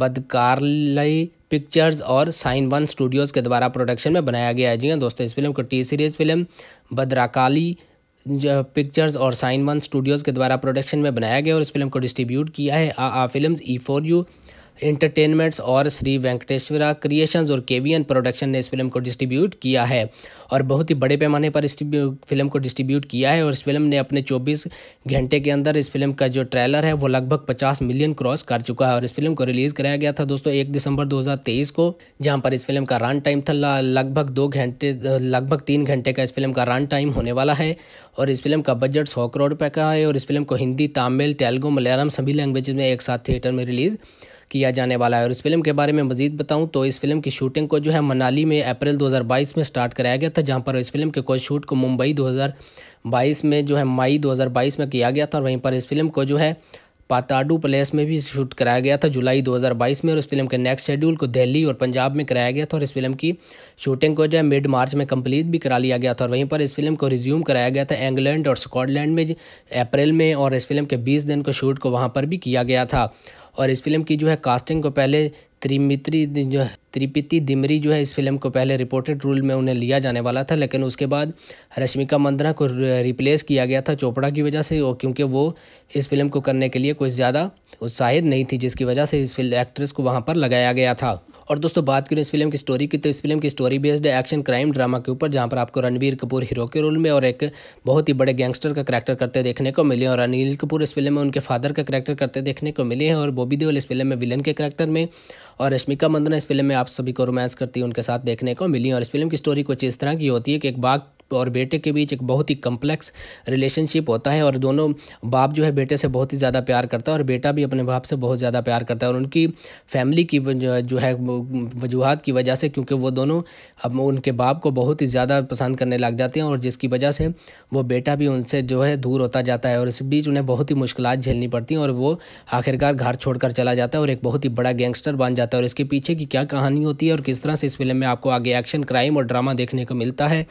बदकारलई पिक्चर्स और साइन वन स्टूडियोज़ के द्वारा प्रोडक्शन में बनाया गया है जी हाँ दोस्तों इस फिल्म को T Series film Bhadrakali pictures और साइन वन स्टूडियोज़ के द्वारा प्रोडक्शन में बनाया गया और इस फिल्म को डिस्ट्रीब्यूट किया है आ आ film E for you entertainments और श्री वेंकटेश्वरा क्रिएशंस और केवीएन प्रोडक्शन ने इस फिल्म को डिस्ट्रीब्यूट किया है और बहुत ही बड़े पैमाने पर इस फिल्म को डिस्ट्रीब्यूट किया है और इस फिल्म ने अपने 24 घंटे के अंदर इस फिल्म का जो ट्रेलर है वो लगभग 50 मिलियन क्रॉस कर चुका है और इस फिल्म को रिलीज़ कराया गया था दोस्तों एक दिसंबर दो को जहाँ पर इस फिल्म का रन टाइम था लगभग दो घंटे लगभग तीन घंटे का इस फिल्म का रन टाइम होने वाला है और इस फिल्म का बजट सौ करोड़ रुपये का है और इस फिल्म को हिंदी तमिल तेलुगू मलयालम सभी लैंग्वेज में एक साथ थिएटर में रिलीज़ किया जाने वाला है और इस फिल्म के बारे में मजीद बताऊँ तो इस फिल्म की शूटिंग को जो है मनाली में अप्रैल 2022 में स्टार्ट कराया गया था जहाँ पर इस फिल्म के कोई शूट को मुंबई 2022 में जो है मई 2022 में किया गया था और वहीं पर इस फिल्म को जो है पाताडू प्लेस में भी शूट कराया गया था जुलाई 2022 में और इस फिल्म के नेक्स्ट शेड्यूल को दिल्ली और पंजाब में कराया गया था और इस फिल्म की शूटिंग को जो है मिड मार्च में कंप्लीट भी करा लिया गया था और वहीं पर इस फिल्म को रिज्यूम कराया गया था इंग्लैंड और स्कॉटलैंड में अप्रैल में और इस फिल्म के बीस दिन को शूट को वहाँ पर भी किया गया था और इस फिल्म की जो है कास्टिंग को पहले त्रिमित्री जो है त्रिपिति दिमरी जो है इस फिल्म को पहले रिपोर्टेड रोल में उन्हें लिया जाने वाला था लेकिन उसके बाद रश्मिका मंदना को रिप्लेस किया गया था चोपड़ा की वजह से और क्योंकि वो इस फिल्म को करने के लिए कुछ ज़्यादा उत्साहित नहीं थी जिसकी वजह से इस फिल्म एक्ट्रेस को वहाँ पर लगाया गया था और दोस्तों बात करें इस फिल्म की स्टोरी की तो इस फिल्म की स्टोरी बेस्ड है एक्शन क्राइम ड्रामा के ऊपर जहाँ पर आपको रणबीर कपूर हीरो के रोल में और एक बहुत ही बड़े गैंगस्टर का करैक्टर करते देखने को मिले और अनिल कपूर इस फिल्म में उनके फादर का करैक्टर करते देखने को मिले हैं और बॉबी देओल इस फिल्म में विलन के करैक्टर में और रश्मिका मंदना इस फिल्म में आप सभी को रोमांस करती है उनके साथ देखने को मिली और इस फिल्म की स्टोरी कुछ इस तरह की होती है कि एक बाघ और बेटे के बीच एक बहुत ही कम्प्लेक्स रिलेशनशिप होता है और दोनों बाप जो है बेटे से बहुत ही ज़्यादा प्यार करता है और बेटा भी अपने बाप से बहुत ज़्यादा प्यार करता है और उनकी फैमिली की जो है वजूहत की वजह से क्योंकि वो दोनों अब उनके बाप को बहुत ही ज़्यादा पसंद करने लग जाते हैं और जिसकी वजह से वो बेटा भी उनसे जो है दूर होता जाता है और इस बीच उन्हें बहुत ही मुश्किल झेलनी पड़ती हैं और वो आखिरकार घर छोड़कर चला जाता है और एक बहुत ही बड़ा गैंगस्टर बन जाता है और इसके पीछे की क्या कहानी होती है और किस तरह से इस फिल्म में आपको आगे एक्शन क्राइम और ड्रामा देखने को मिलता है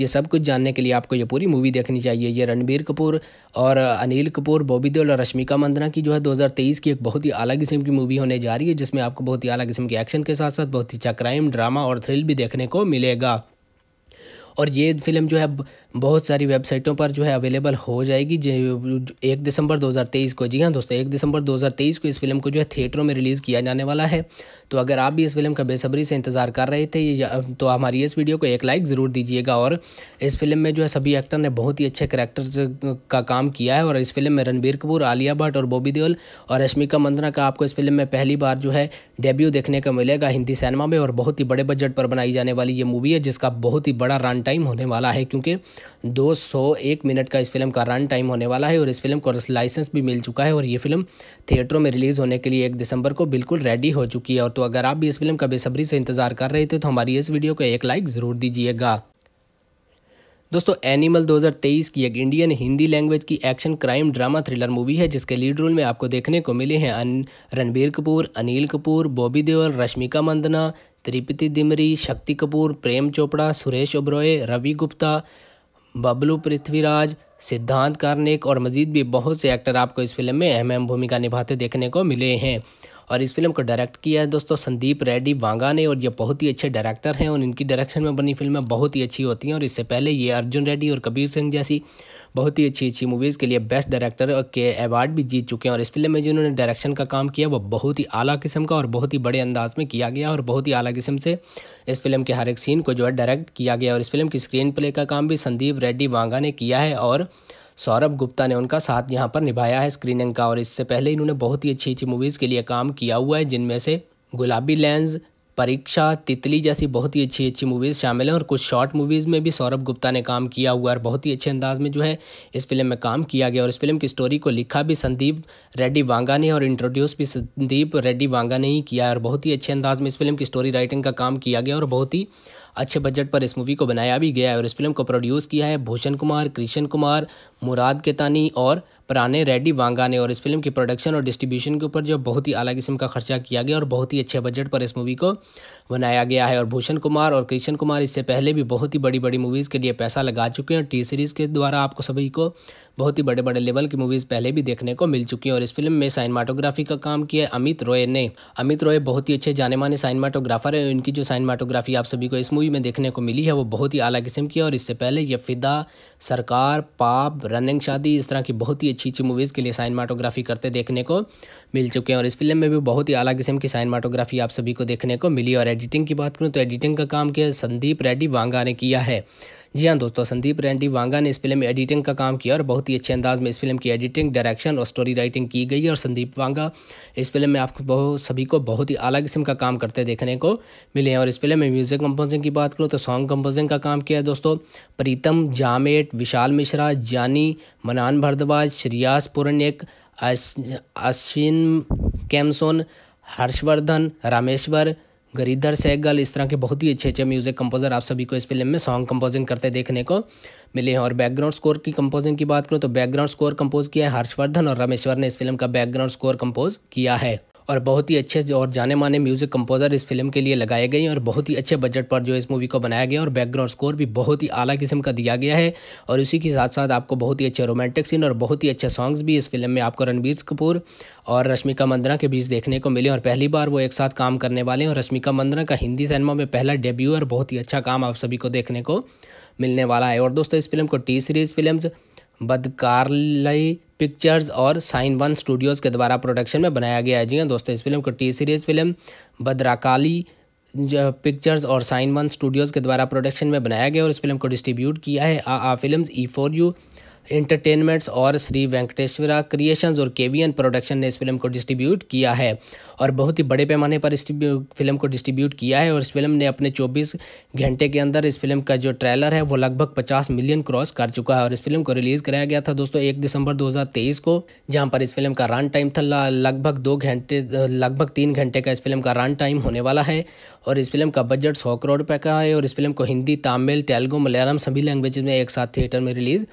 ये सब कुछ जानने के लिए आपको ये पूरी मूवी देखनी चाहिए ये रणबीर कपूर और अनिल कपूर बॉबी देओल और रश्मिका मंदना की जो है 2023 की एक बहुत ही अलग किस्म की मूवी होने जा रही है जिसमें आपको बहुत ही अलग किस्म के एक्शन के साथ साथ बहुत ही अच्छा क्राइम ड्रामा और थ्रिल भी देखने को मिलेगा और ये फिल्म जो है बहुत सारी वेबसाइटों पर जो है अवेलेबल हो जाएगी एक दिसंबर 2023 को जी हाँ दोस्तों एक दिसंबर 2023 को इस फिल्म को जो है थिएटरों में रिलीज़ किया जाने वाला है तो अगर आप भी इस फिल्म का बेसब्री से इंतज़ार कर रहे थे तो हमारी इस वीडियो को एक लाइक ज़रूर दीजिएगा और इस फिल्म में जो है सभी एक्टर ने बहुत ही अच्छे करेक्टर्स का काम किया है और इस फिल्म में रणबीर कपूर आलिया भट्ट और बॉबी देओल और रश्मिका मंदना का आपको इस फिल्म में पहली बार जो है डेब्यू देखने को मिलेगा हिंदी सिनेमा में और बहुत ही बड़े बजट पर बनाई जाने वाली ये मूवी है जिसका बहुत ही बड़ा रन टाइम होने वाला है क्योंकि 201 मिनट का इस फिल्म का रन टाइम होने वाला है और इस फिल्म को लाइसेंस भी मिल चुका है और ये फिल्म थिएटरों में रिलीज़ होने के लिए एक दिसंबर को बिल्कुल रेडी हो चुकी है और तो अगर आप भी इस फिल्म का बेसब्री से इंतज़ार कर रहे थे तो हमारी इस वीडियो को एक लाइक ज़रूर दीजिएगा दोस्तों एनिमल 2023 की एक इंडियन हिंदी लैंग्वेज की action crime drama thriller movie है जिसके लीड रोल में आपको देखने को मिले हैं रणबीर कपूर अनिल कपूर बॉबी देओल रश्मिका मंदना त्रिपति दिमरी शक्ति कपूर प्रेम चोपड़ा सुरेश ओबरॉय रवि गुप्ता बबलू पृथ्वीराज सिद्धांत कार्निक और मज़ीद भी बहुत से एक्टर आपको इस फिल्म में अहम अहम भूमिका निभाते देखने को मिले हैं और इस फिल्म को डायरेक्ट किया है दोस्तों संदीप रेड्डी वांगा ने और ये बहुत ही अच्छे डायरेक्टर हैं और इनकी डायरेक्शन में बनी फिल्में बहुत ही अच्छी होती हैं और इससे पहले ये अर्जुन रेड्डी और कबीर सिंह जैसी बहुत ही अच्छी अच्छी मूवीज़ के लिए बेस्ट डायरेक्टर के अवार्ड भी जीत चुके हैं और इस फिल्म में जिन्होंने डायरेक्शन का काम किया वो बहुत ही आला किस्म का और बहुत ही बड़े अंदाज में किया गया और बहुत ही आला किस्म से इस फिल्म के हर एक सीन को जो है डायरेक्ट किया गया और इस फिल्म की स्क्रीन प्ले का काम भी संदीप रेड्डी वांगा ने किया है और सौरभ गुप्ता ने उनका साथ यहाँ पर निभाया है स्क्रीनिंग का और इससे पहले इन्होंने बहुत ही अच्छी अच्छी मूवीज़ के लिए काम किया हुआ है जिनमें से गुलाबी लेंस परीक्षा तितली जैसी बहुत ही अच्छी अच्छी मूवीज़ शामिल हैं और कुछ शॉर्ट मूवीज़ में भी सौरभ गुप्ता ने काम किया हुआ और बहुत ही अच्छे अंदाज में जो है इस फिल्म में काम किया गया और इस फिल्म की स्टोरी को लिखा भी संदीप रेड्डी वांगा ने और इंट्रोड्यूस भी संदीप रेड्डी वांगा ने ही किया और बहुत ही अच्छे अंदाज में इस फिल्म की स्टोरी राइटिंग का काम किया गया और बहुत ही अच्छे बजट पर इस मूवी को बनाया भी गया है और इस फिल्म को प्रोड्यूस किया है भूषण कुमार कृष्ण कुमार मुराद केतानी और पुराने रेड्डी वांगा ने और इस फिल्म की प्रोडक्शन और डिस्ट्रीब्यूशन के ऊपर जो बहुत ही अलग किस्म का खर्चा किया गया और बहुत ही अच्छे बजट पर इस मूवी को बनाया गया है और भूषण कुमार और कृष्ण कुमार इससे पहले भी बहुत ही बड़ी बड़ी मूवीज़ के लिए पैसा लगा चुके हैं टी सीरीज़ के द्वारा आपको सभी को बहुत ही बड़े बड़े लेवल की मूवीज़ पहले भी देखने को मिल चुकी हैं और इस फिल्म में साइनमाटोग्राफी का काम किया अमित रॉय ने अमित रॉय बहुत ही अच्छे जाने माने साइनमाटोग्राफर हैं इनकी जो साइनमाटोग्राफी आप सभी को इस मूवी में देखने को मिली है वो बहुत ही आला किस्म की है और इससे पहले ये फिदा सरकार पाप रनिंग शादी इस तरह की बहुत ही अच्छी अच्छी मूवीज़ के लिए साइनमाटोग्राफी करते देखने को मिल चुके हैं और इस फिल्म में भी बहुत ही आला किस्म की साइनमाटोग्राफी आप सभी को देखने को मिली और एडिटिंग की बात करूँ तो एडिटिंग का काम किया संदीप रेड्डी वांगा ने किया है जी हाँ दोस्तों संदीप रेंडी वांगा ने इस फिल्म में एडिटिंग का काम किया और बहुत ही अच्छे अंदाज में इस फिल्म की एडिटिंग डायरेक्शन और स्टोरी राइटिंग की गई और संदीप वांगा इस फिल्म में आपको बहुत सभी को बहुत ही अलग किस्म का काम करते देखने को मिले हैं और इस फिल्म में म्यूजिक कंपोजिंग की बात करूँ तो सॉन्ग कंपोजिंग का काम किया है दोस्तों प्रीतम जामेट विशाल मिश्रा जानी मनान भरद्वाज श्रियास पुरण्यक अश्विन कैमसोन हर्षवर्धन रामेश्वर गरीधर सहगल इस तरह के बहुत ही अच्छे अच्छे म्यूज़िक कंपोज़र आप सभी को इस फिल्म में सॉन्ग कंपोजिंग करते देखने को मिले हैं और बैकग्राउंड स्कोर की कंपोजिंग की बात करूँ तो बैकग्राउंड स्कोर कंपोज किया है हर्षवर्धन और रमेश्वर ने इस फिल्म का बैकग्राउंड स्कोर कंपोज किया है और बहुत ही अच्छे और जाने माने म्यूज़िक कंपोज़र इस फिल्म के लिए लगाए गए हैं और बहुत ही अच्छे बजट पर जो इस मूवी को बनाया गया और बैकग्राउंड स्कोर भी बहुत ही आला किस्म का दिया गया है और इसी के साथ साथ आपको बहुत ही अच्छे रोमांटिक सीन और बहुत ही अच्छे सॉन्ग्स भी इस फिल्म में आपको रणबीर कपूर और रश्मिका मंदना के बीच देखने को मिले और पहली बार वो एक साथ काम करने वाले हैं और रश्मिका मंदना का हिंदी सिनेमा में पहला डेब्यू और बहुत ही अच्छा काम आप सभी को देखने को मिलने वाला है और दोस्तों इस फिल्म को टी सीरीज़ फिल्म्स बदकारलई पिक्चर्स और साइन वन स्टूडियोज़ के द्वारा प्रोडक्शन में बनाया गया है जी हाँ दोस्तों इस फिल्म को T Series film Bhadrakali pictures और साइन वन स्टूडियोज़ के द्वारा प्रोडक्शन में बनाया गया और इस फिल्म को डिस्ट्रीब्यूट किया है आ आ film E for you entertainments और श्री वेंकटेश्वरा क्रिएशंस और केवीएन प्रोडक्शन ने इस फिल्म को डिस्ट्रीब्यूट किया है और बहुत ही बड़े पैमाने पर इस फिल्म को डिस्ट्रीब्यूट किया है और इस फिल्म ने अपने चौबीस घंटे के अंदर इस फिल्म का जो ट्रेलर है वो लगभग पचास मिलियन क्रॉस कर चुका है और इस फिल्म को रिलीज़ कराया गया था दोस्तों एक दिसंबर दो को जहाँ पर इस फिल्म का रन टाइम था लगभग दो घंटे लगभग तीन घंटे का इस फिल्म का रन टाइम होने वाला है और इस फिल्म का बजट सौ करोड़ रुपये का है और इस फिल्म को हिंदी तमिल तेलुगू मलयालम सभी लैंग्वेज में एक साथ थिएटर में रिलीज़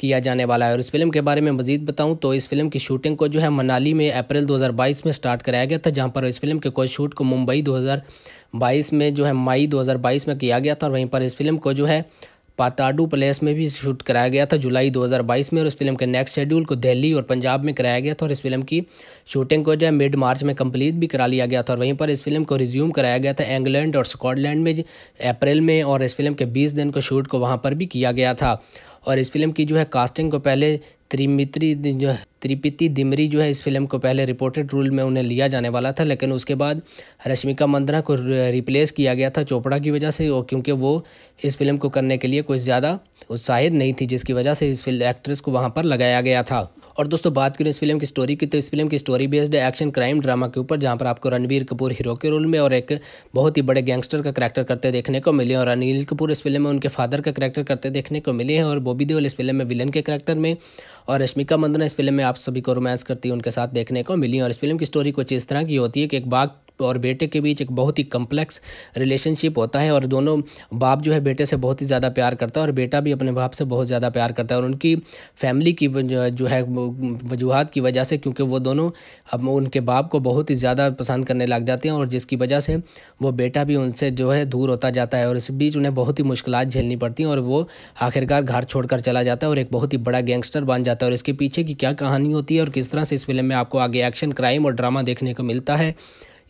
किया जाने वाला है और इस फिल्म के बारे में मजीद बताऊँ तो इस फिल्म की शूटिंग को जो है मनाली में अप्रैल 2022 में स्टार्ट कराया गया था जहाँ पर इस फिल्म के कोई शूट को मुंबई 2022 में जो है मई 2022 में किया गया था और वहीं पर इस फिल्म को जो है पाताडू प्लेस में भी शूट कराया गया था जुलाई 2022 में और इस फिल्म के नेक्स्ट शेड्यूल को दिल्ली और पंजाब में कराया गया था और इस फिल्म की शूटिंग को जो है मिड मार्च में कंप्लीट भी करा लिया गया था और वहीं पर इस फिल्म को रिज्यूम कराया गया था इंग्लैंड और स्कॉटलैंड में अप्रैल में और इस फिल्म के बीस दिन को शूट को वहाँ पर भी किया गया था और इस फिल्म की जो है कास्टिंग को पहले त्रिमित्री जो है त्रिपिति दिमरी जो है इस फिल्म को पहले रिपोर्टेड रोल में उन्हें लिया जाने वाला था लेकिन उसके बाद रश्मिका मंदना को रिप्लेस किया गया था चोपड़ा की वजह से और क्योंकि वो इस फिल्म को करने के लिए कुछ ज़्यादा उत्साहित नहीं थी जिसकी वजह से इस फिल्म एक्ट्रेस को वहाँ पर लगाया गया था और दोस्तों बात करें इस फिल्म की स्टोरी की तो इस फिल्म की स्टोरी बेस्ड है एक्शन क्राइम ड्रामा के ऊपर जहाँ पर आपको रणबीर कपूर हीरो के रोल में और एक बहुत ही बड़े गैंगस्टर का करेक्टर करते देखने को मिले और अनिल कपूर इस फिल्म में उनके फादर का करेक्टर करते देखने को मिले हैं और बॉबी देओल इस फिल्म में विलन के करेक्टर में और रश्मिका मंदना इस फिल्म में आप सभी को रोमांस करती है उनके साथ देखने को मिली और इस फिल्म की स्टोरी कुछ इस तरह की होती है कि एक बाघ और बेटे के बीच एक बहुत ही कम्प्लेक्स रिलेशनशिप होता है और दोनों बाप जो है बेटे से बहुत ही ज़्यादा प्यार करता है और बेटा भी अपने बाप से बहुत ज़्यादा प्यार करता है और उनकी फैमिली की जो है वजूहत की वजह से क्योंकि वो दोनों अब उनके बाप को बहुत ही ज़्यादा पसंद करने लग जाते हैं और जिसकी वजह से वो बेटा भी उनसे जो है दूर होता जाता है और इस बीच उन्हें बहुत ही मुश्किल झेलनी पड़ती हैं और वो आखिरकार घर छोड़कर चला जाता है और एक बहुत ही बड़ा गैंगस्टर बन जाता है और इसके पीछे की क्या कहानी होती है और किस तरह से इस फिल्म में आपको आगे एक्शन क्राइम और ड्रामा देखने को मिलता है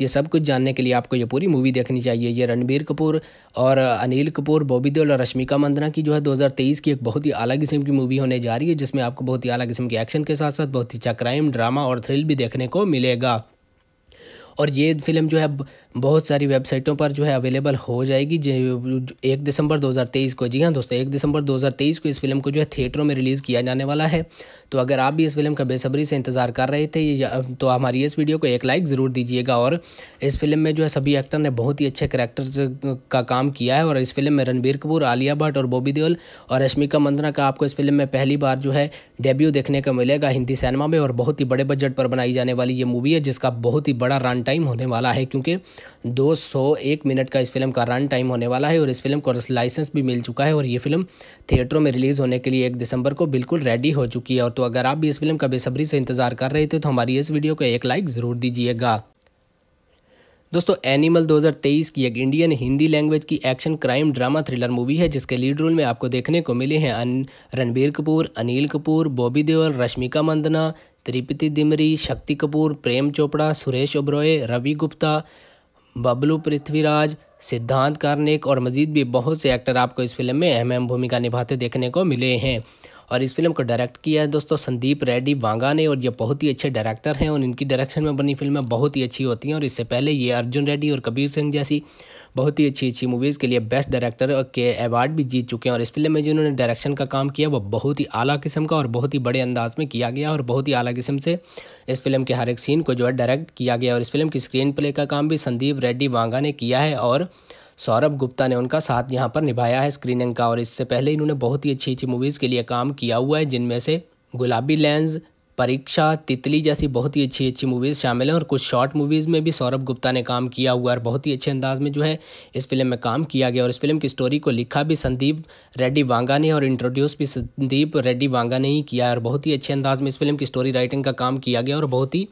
ये सब कुछ जानने के लिए आपको ये पूरी मूवी देखनी चाहिए ये रणबीर कपूर और अनिल कपूर बॉबी देओल और रश्मिका मंदना की जो है 2023 की एक बहुत ही अलग किस्म की मूवी होने जा रही है जिसमें आपको बहुत ही अलग किस्म के एक्शन के साथ साथ बहुत ही अच्छा क्राइम ड्रामा और थ्रिल भी देखने को मिलेगा और ये फिल्म जो है बहुत सारी वेबसाइटों पर जो है अवेलेबल हो जाएगी एक दिसंबर 2023 को जी हाँ दोस्तों एक दिसंबर 2023 को इस फिल्म को जो है थिएटरों में रिलीज़ किया जाने वाला है तो अगर आप भी इस फिल्म का बेसब्री से इंतज़ार कर रहे थे तो हमारी इस वीडियो को एक लाइक ज़रूर दीजिएगा और इस फिल्म में जो है सभी एक्टर ने बहुत ही अच्छे करेक्टर्स का काम किया है और इस फिल्म में रणबीर कपूर आलिया भट्ट और बॉबी देओल और रश्मिका मंदना का आपको इस फिल्म में पहली बार जो है डेब्यू देखने को मिलेगा हिंदी सिनेमा में और बहुत ही बड़े बजट पर बनाई जाने वाली ये मूवी है जिसका बहुत ही बड़ा रन टाइम होने वाला है क्योंकि दो सौ एक मिनट का इस फिल्म का रन टाइम होने वाला है और इस फिल्म को लाइसेंस भी मिल चुका है और ये फिल्म थिएटरों में रिलीज़ होने के लिए एक दिसंबर को बिल्कुल रेडी हो चुकी है और तो अगर आप भी इस फिल्म का बेसब्री से इंतज़ार कर रहे थे तो हमारी इस वीडियो को एक लाइक ज़रूर दीजिएगा दोस्तों एनिमल 2023 की एक इंडियन हिंदी लैंग्वेज की action crime drama thriller movie है जिसके लीड रोल में आपको देखने को मिले हैं रणबीर कपूर अनिल कपूर बॉबी देओल रश्मिका मंदना त्रिपति दिमरी शक्ति कपूर प्रेम चोपड़ा सुरेश ओब्रॉय रवि गुप्ता बबलू पृथ्वीराज सिद्धांत कार्निक और मज़ीद भी बहुत से एक्टर आपको इस फिल्म में अहम अहम भूमिका निभाते देखने को मिले हैं और इस फिल्म को डायरेक्ट किया है दोस्तों संदीप रेड्डी वांगा ने और ये बहुत ही अच्छे डायरेक्टर हैं और इनकी डायरेक्शन में बनी फिल्में बहुत ही अच्छी होती हैं और इससे पहले ये अर्जुन रेड्डी और कबीर सिंह जैसी बहुत ही अच्छी अच्छी मूवीज़ के लिए बेस्ट डायरेक्टर के अवार्ड भी जीत चुके हैं और इस फिल्म में जिन्होंने डायरेक्शन का काम किया वो बहुत ही आला किस्म का और बहुत ही बड़े अंदाज में किया गया और बहुत ही आला किस्म से इस फिल्म के हर एक सीन को जो है डायरेक्ट किया गया और इस फिल्म की स्क्रीन प्ले का काम भी संदीप रेड्डी वांगा ने किया है और सौरभ गुप्ता ने उनका साथ यहाँ पर निभाया है स्क्रीनिंग का और इससे पहले इन्होंने बहुत ही अच्छी अच्छी मूवीज़ के लिए काम किया हुआ है जिनमें से गुलाबी लेंस परीक्षा तितली जैसी बहुत ही अच्छी अच्छी मूवीज़ शामिल हैं और कुछ शॉर्ट मूवीज़ में भी सौरभ गुप्ता ने काम किया हुआ और बहुत ही अच्छे अंदाज में जो है इस फिल्म में काम किया गया और इस फिल्म की स्टोरी को लिखा भी संदीप रेड्डी वांगा ने और इंट्रोड्यूस भी संदीप रेड्डी वांगा ने ही किया और बहुत ही अच्छे अंदाज में इस फिल्म की स्टोरी राइटिंग का काम किया गया और बहुत ही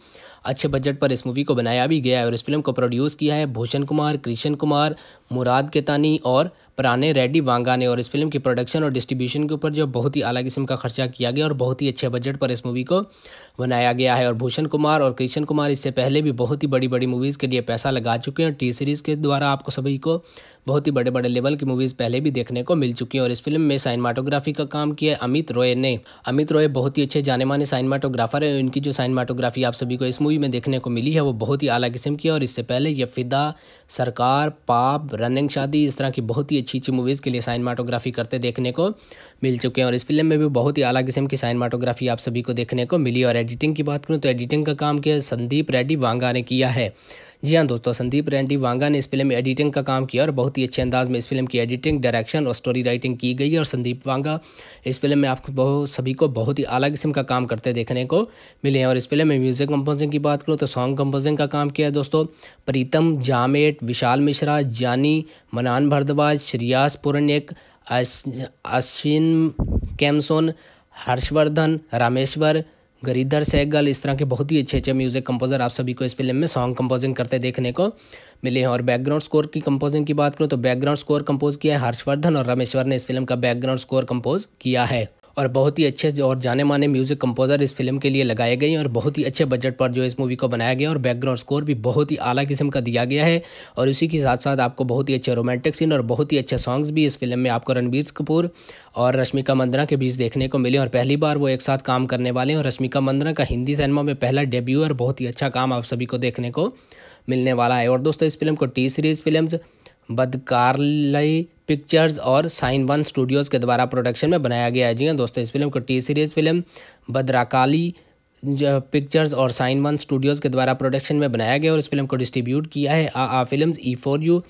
अच्छे बजट पर इस मूवी को बनाया भी गया है और इस फिल्म को प्रोड्यूस किया है भूषण कुमार कृष्ण कुमार मुराद केतानी और पुराने रेडी वांगा ने और इस फिल्म की प्रोडक्शन और डिस्ट्रीब्यूशन के ऊपर जो बहुत ही अलग किस्म का खर्चा किया गया और बहुत ही अच्छे बजट पर इस मूवी को बनाया गया है और भूषण कुमार और कृष्ण कुमार इससे पहले भी बहुत ही बड़ी बड़ी मूवीज़ के लिए पैसा लगा चुके हैं टी सीरीज़ के द्वारा आपको सभी को बहुत ही बड़े बड़े लेवल की मूवीज़ पहले भी देखने को मिल चुकी हैं और इस फिल्म में साइनमाटोग्राफी का काम किया अमित रॉय ने अमित रॉय बहुत ही अच्छे जाने माने साइनमाटोग्राफर हैं इनकी जो साइनमाटोग्राफी आप सभी को इस मूवी में देखने को मिली है वो बहुत ही अला किस्म की है और इससे पहले ये फिदा सरकार पाप रनिंग शादी इस तरह की बहुत ही अच्छी अच्छी मूवीज़ के लिए साइनमाटोग्राफी करते देखने को मिल चुके हैं और इस फिल्म में भी बहुत ही अला किस्म की साइनमाटोग्राफी आप सभी को देखने को मिली और एडिटिंग की बात करूँ तो एडिटिंग का काम किया संदीप रेड्डी वांगा ने किया है जी हाँ दोस्तों संदीप रेड्डी वांगा ने इस फिल्म में एडिटिंग का काम किया और बहुत ही अच्छे अंदाज में इस फिल्म की एडिटिंग डायरेक्शन और स्टोरी राइटिंग की गई और संदीप वांगा इस फिल्म में आपको बहुत सभी को बहुत ही अलग किस्म का काम करते देखने को मिले हैं और इस फिल्म में म्यूजिक कंपोजिंग की बात करूँ तो सॉन्ग कंपोजिंग का काम किया है दोस्तों प्रीतम जामेट विशाल मिश्रा जानी मनान भारद्वाज श्रियास पुरण्यक अश्विन कैमसोन हर्षवर्धन रामेश्वर गरीधर सहगल इस तरह के बहुत ही अच्छे अच्छे म्यूज़िक कंपोजर आप सभी को इस फिल्म में सॉन्ग कंपोजिंग करते देखने को मिले हैं और बैकग्राउंड स्कोर की कंपोजिंग की बात करूँ तो बैकग्राउंड स्कोर कंपोज किया है हर्षवर्धन और रामेश्वर ने इस फिल्म का बैकग्राउंड स्कोर कंपोज किया है और बहुत ही अच्छे और जाने माने म्यूज़िक कंपोज़र इस फिल्म के लिए लगाए गए हैं और बहुत ही अच्छे बजट पर जो इस मूवी को बनाया गया और बैकग्राउंड स्कोर भी बहुत ही आला किस्म का दिया गया है और इसी के साथ साथ आपको बहुत ही अच्छे रोमांटिक सीन और बहुत ही अच्छे सॉन्ग्स भी इस फिल्म में आपको रणबीर कपूर और रश्मिका मंदना के बीच देखने को मिले और पहली बार वो एक साथ काम करने वाले हैं और रश्मिका मंदना का हिंदी सिनेमा में पहला डेब्यू और बहुत ही अच्छा काम आप सभी को देखने को मिलने वाला है और दोस्तों इस फिल्म को टी सीरीज़ फिल्म्स बदकारलई पिक्चर्स और साइन वन स्टूडियोज़ के द्वारा प्रोडक्शन में बनाया गया है जी हाँ दोस्तों इस फिल्म को T Series film Bhadrakali pictures और साइन वन स्टूडियोज़ के द्वारा प्रोडक्शन में बनाया गया और इस फिल्म को डिस्ट्रीब्यूट किया है आ आ film E for you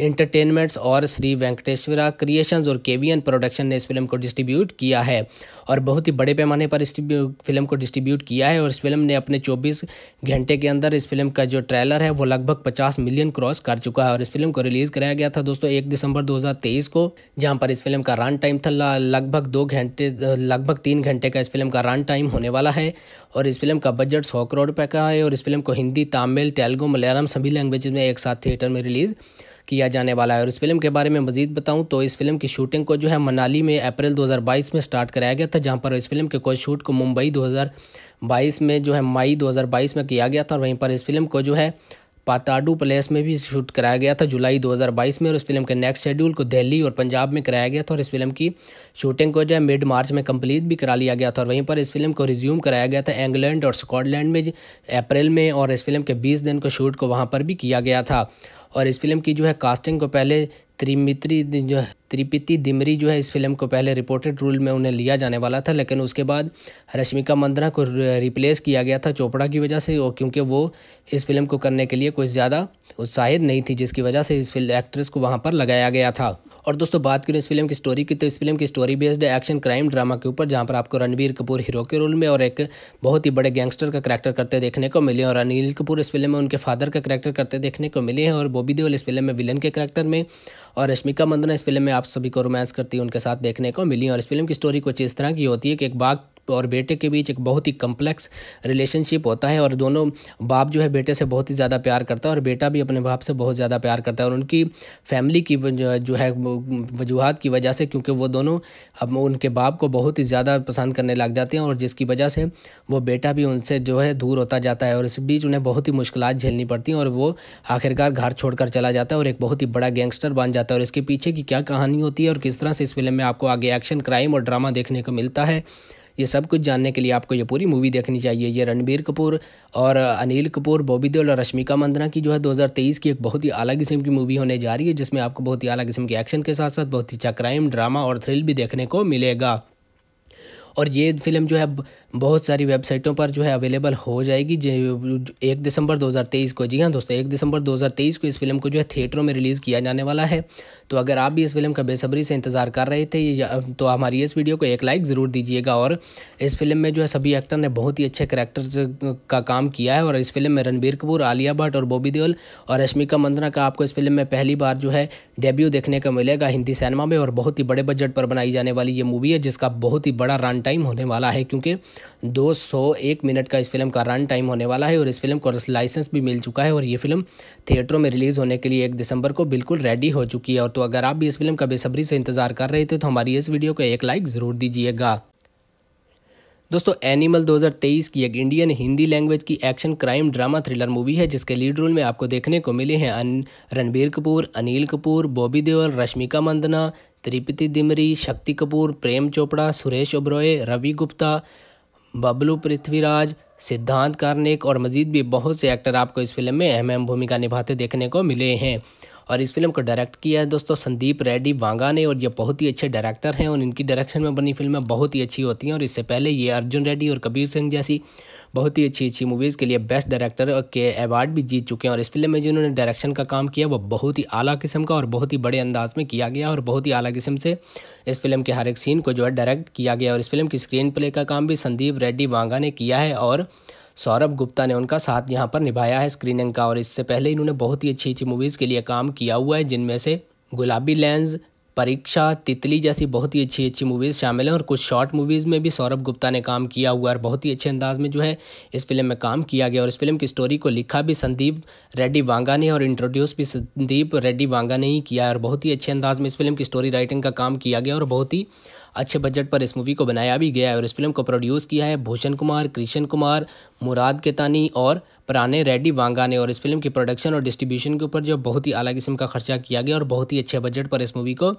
entertainments और श्री वेंकटेश्वरा क्रिएशंस और केवीएन प्रोडक्शन ने इस फिल्म को डिस्ट्रीब्यूट किया है और बहुत ही बड़े पैमाने पर इस फिल्म को डिस्ट्रीब्यूट किया है और इस फिल्म ने अपने 24 घंटे के अंदर इस फिल्म का जो ट्रेलर है वो लगभग 50 मिलियन क्रॉस कर चुका है और इस फिल्म को रिलीज़ कराया गया था दोस्तों एक दिसंबर दो को जहाँ पर इस फिल्म का रन टाइम था लगभग दो घंटे लगभग तीन घंटे का इस फिल्म का रन टाइम होने वाला है और इस फिल्म का बजट सौ करोड़ रुपये का है और इस फिल्म को हिंदी तमिल तेलुगू मलयालम सभी लैंग्वेज में एक साथ थिएटर में रिलीज़ किया जाने वाला है और इस फिल्म के बारे में मजीद बताऊँ तो इस फिल्म की शूटिंग को जो है मनाली में अप्रैल 2022 में स्टार्ट कराया गया था जहाँ पर इस फिल्म के कोई शूट को मुंबई 2022 में जो है मई 2022 में किया गया था और वहीं पर इस फिल्म को जो है पाताडू प्लेस में भी शूट कराया गया था जुलाई 2022 में और इस फिल्म के नेक्स्ट शेड्यूल को दिल्ली और पंजाब में कराया गया था और इस फिल्म की शूटिंग को जो है मिड मार्च में कंप्लीट भी करा लिया गया था और वहीं पर इस फिल्म को रिज्यूम कराया गया था इंग्लैंड और स्कॉटलैंड में अप्रैल में और इस फिल्म के बीस दिन को शूट को वहाँ पर भी किया गया था और इस फिल्म की जो है कास्टिंग को पहले त्रिमित्री जो है त्रिपिति दिमरी जो है इस फिल्म को पहले रिपोर्टेड रोल में उन्हें लिया जाने वाला था लेकिन उसके बाद रश्मिका मंदना को रिप्लेस किया गया था चोपड़ा की वजह से और क्योंकि वो इस फिल्म को करने के लिए कुछ ज़्यादा उत्साहित नहीं थी जिसकी वजह से इस फिल्म एक्ट्रेस को वहाँ पर लगाया गया था और दोस्तों बात करें इस फिल्म की स्टोरी की तो इस फिल्म की स्टोरी बेस्ड है एक्शन क्राइम ड्रामा के ऊपर जहाँ पर आपको रणबीर कपूर हीरो के रोल में और एक बहुत ही बड़े गैंगस्टर का करैक्टर करते देखने को मिले और अनिल कपूर इस फिल्म में उनके फादर का करैक्टर करते देखने को मिले हैं और बॉबी देओल इस फिल्म में विलन के करैक्टर में और रश्मिका मंदना इस फिल्म में आप सभी को रोमांस करती है उनके साथ देखने को मिली और इस फिल्म की स्टोरी कुछ इस तरह की होती है कि एक बाघ और बेटे के बीच एक बहुत ही कम्प्लेक्स रिलेशनशिप होता है और दोनों बाप जो है बेटे से बहुत ही ज़्यादा प्यार करता है और बेटा भी अपने बाप से बहुत ज़्यादा प्यार करता है और उनकी फैमिली की जो है वजूहत की वजह से क्योंकि वो दोनों अब उनके बाप को बहुत ही ज़्यादा पसंद करने लग जाते हैं और जिसकी वजह से वो बेटा भी उनसे जो है दूर होता जाता है और इस बीच उन्हें बहुत ही मुश्किल झेलनी पड़ती हैं और वो आखिरकार घर छोड़कर चला जाता है और एक बहुत ही बड़ा गैंगस्टर बन जाता है और इसके पीछे की क्या कहानी होती है और किस तरह से इस फिल्म में आपको आगे एक्शन क्राइम और ड्रामा देखने को मिलता है ये सब कुछ जानने के लिए आपको ये पूरी मूवी देखनी चाहिए ये रणबीर कपूर और अनिल कपूर बॉबी देओल और रश्मिका मंदना की जो है 2023 की एक बहुत ही अलग किस्म की मूवी होने जा रही है जिसमें आपको बहुत ही अलग किस्म के एक्शन के साथ साथ बहुत ही अच्छा क्राइम ड्रामा और थ्रिल भी देखने को मिलेगा और ये फिल्म जो है बहुत सारी वेबसाइटों पर जो है अवेलेबल हो जाएगी एक दिसंबर 2023 को जी हाँ दोस्तों एक दिसंबर 2023 को इस फिल्म को जो है थिएटरों में रिलीज़ किया जाने वाला है तो अगर आप भी इस फिल्म का बेसब्री से इंतज़ार कर रहे थे तो हमारी इस वीडियो को एक लाइक ज़रूर दीजिएगा और इस फिल्म में जो है सभी एक्टर ने बहुत ही अच्छे करेक्टर्स का काम किया है और इस फिल्म में रणबीर कपूर आलिया भट्ट और बॉबी देओल और रश्मिका मंदना का आपको इस फिल्म में पहली बार जो है डेब्यू देखने को मिलेगा हिंदी सिनेमा में और बहुत ही बड़े बजट पर बनाई जाने वाली ये मूवी है जिसका बहुत ही बड़ा रन टाइम होने वाला है क्योंकि 201 मिनट का इस फिल्म का रन टाइम होने वाला है और इस फिल्म को लाइसेंस भी मिल चुका है और ये फिल्म थिएटरों में रिलीज़ होने के लिए एक दिसंबर को बिल्कुल रेडी हो चुकी है और तो अगर आप भी इस फिल्म का बेसब्री से इंतज़ार कर रहे थे तो हमारी इस वीडियो को एक लाइक ज़रूर दीजिएगा दोस्तों एनिमल 2023 की एक इंडियन हिंदी लैंग्वेज की action crime drama thriller movie है जिसके लीड रोल में आपको देखने को मिले हैं रणबीर कपूर अनिल कपूर बॉबी देओल रश्मिका मंदना त्रिपति दिमरी शक्ति कपूर प्रेम चोपड़ा सुरेश ओब्रॉय रवि गुप्ता बबलू पृथ्वीराज सिद्धांत कार्निक और मज़ीद भी बहुत से एक्टर आपको इस फिल्म में अहम अहम भूमिका निभाते देखने को मिले हैं और इस फिल्म को डायरेक्ट किया है दोस्तों संदीप रेड्डी वांगा ने और ये बहुत ही अच्छे डायरेक्टर हैं और इनकी डायरेक्शन में बनी फिल्में बहुत ही अच्छी होती हैं और इससे पहले ये अर्जुन रेड्डी और कबीर सिंह जैसी बहुत ही अच्छी अच्छी मूवीज़ के लिए बेस्ट डायरेक्टर के अवार्ड भी जीत चुके हैं और इस फिल्म में जिन्होंने डायरेक्शन का काम किया वो बहुत ही आला किस्म का और बहुत ही बड़े अंदाज में किया गया और बहुत ही आला किस्म से इस फिल्म के हर एक सीन को जो है डायरेक्ट किया गया और इस फिल्म की स्क्रीन प्ले का काम भी संदीप रेड्डी वांगा ने किया है और सौरभ गुप्ता ने उनका साथ यहाँ पर निभाया है स्क्रीनिंग का और इससे पहले इन्होंने बहुत ही अच्छी अच्छी मूवीज़ के लिए काम किया हुआ है जिनमें से गुलाबी लेंस परीक्षा तितली जैसी बहुत ही अच्छी अच्छी मूवीज़ शामिल हैं और कुछ शॉर्ट मूवीज़ में भी सौरभ गुप्ता ने काम किया हुआ और बहुत ही अच्छे अंदाज में जो है इस फिल्म में काम किया गया और इस फिल्म की स्टोरी को लिखा भी संदीप रेड्डी वांगा ने और इंट्रोड्यूस भी संदीप रेड्डी वांगा ने ही किया और बहुत ही अच्छे अंदाज में इस फिल्म की स्टोरी राइटिंग का काम किया गया और बहुत ही अच्छे बजट पर इस मूवी को बनाया भी गया है और इस फिल्म को प्रोड्यूस किया है भूषण कुमार कृष्ण कुमार मुराद केतानी और पुराने रेड्डी वांगा ने और इस फिल्म की प्रोडक्शन और डिस्ट्रीब्यूशन के ऊपर जो बहुत ही अलग किस्म का खर्चा किया गया और बहुत ही अच्छे बजट पर इस मूवी को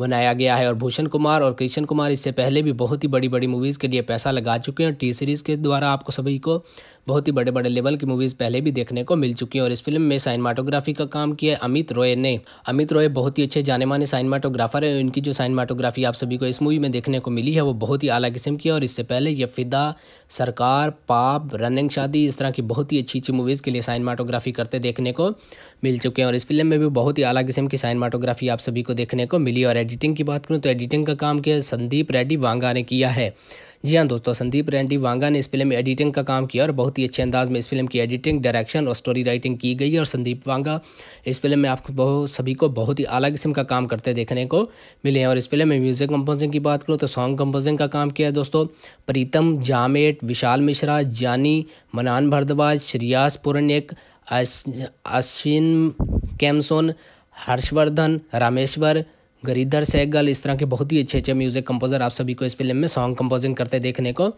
बनाया गया है और भूषण कुमार और कृष्ण कुमार इससे पहले भी बहुत ही बड़ी बड़ी मूवीज़ के लिए पैसा लगा चुके हैं टी सीरीज़ के द्वारा आपको सभी को बहुत ही बड़े बड़े लेवल की मूवीज़ पहले भी देखने को मिल चुकी हैं और इस फिल्म में साइनमाटोग्राफी का काम किया अमित रॉय ने अमित रॉय बहुत ही अच्छे जाने माने साइनमाटोग्राफर हैं इनकी जो साइनमाटोग्राफी आप सभी को इस मूवी में देखने को मिली है वो बहुत ही अला किस्म की है और इससे पहले ये फिदा सरकार पाप रनिंग शादी इस तरह की बहुत ही अच्छी अच्छी मूवीज़ के लिए साइनमाटोग्राफी करते देखने को मिल चुके हैं और इस फिल्म में भी बहुत ही अला किस्म की साइनमाटोग्राफी आप सभी को देखने को मिली और एडिटिंग की बात करूँ तो एडिटिंग का काम किया संदीप रेड्डी वांगा ने किया है जी हाँ दोस्तों संदीप रेंडी वांगा ने इस फिल्म में एडिटिंग का काम किया और बहुत ही अच्छे अंदाज में इस फिल्म की एडिटिंग डायरेक्शन और स्टोरी राइटिंग की गई और संदीप वांगा इस फिल्म में आपको बहुत सभी को बहुत ही अलग किस्म का काम करते देखने को मिले हैं और इस फिल्म में म्यूजिक कंपोजिंग की बात करूँ तो सॉन्ग कंपोजिंग का काम किया है दोस्तों प्रीतम जामेट विशाल मिश्रा जानी मनान भारद्वाज श्रियास पुरण्यक अश्विन कैमसोन हर्षवर्धन रामेश्वर गरीधर सहगल इस तरह के बहुत ही अच्छे अच्छे म्यूज़िक कंपोज़र आप सभी को इस फिल्म में सॉन्ग कंपोजिंग करते देखने को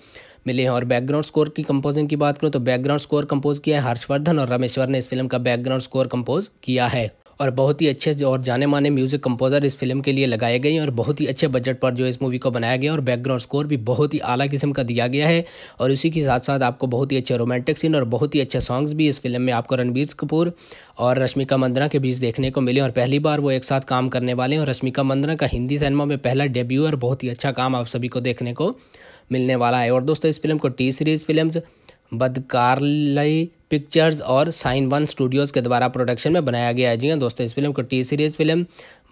मिले हैं और बैकग्राउंड स्कोर की कंपोजिंग की बात करूँ तो बैकग्राउंड स्कोर कंपोज किया है हर्षवर्धन और रमेश्वर ने इस फिल्म का बैकग्राउंड स्कोर कंपोज किया है और बहुत ही अच्छे और जाने माने म्यूज़िक कंपोज़र इस फिल्म के लिए लगाए गए हैं और बहुत ही अच्छे बजट पर जो इस मूवी को बनाया गया और बैकग्राउंड स्कोर भी बहुत ही आला किस्म का दिया गया है और इसी के साथ साथ आपको बहुत ही अच्छे रोमांटिक सीन और बहुत ही अच्छे सॉन्ग्स भी इस फिल्म में आपको रणबीर कपूर और रश्मिका मंदना के बीच देखने को मिले और पहली बार वो एक साथ काम करने वाले हैं और रश्मिका मंदना का हिंदी सिनेमा में पहला डेब्यू और बहुत ही अच्छा काम आप सभी को देखने को मिलने वाला है और दोस्तों इस फिल्म को टी सीरीज़ फिल्म बदकारलई पिक्चर्स और साइन वन स्टूडियोज़ के द्वारा प्रोडक्शन में बनाया गया है जी हाँ दोस्तों इस फिल्म को T Series film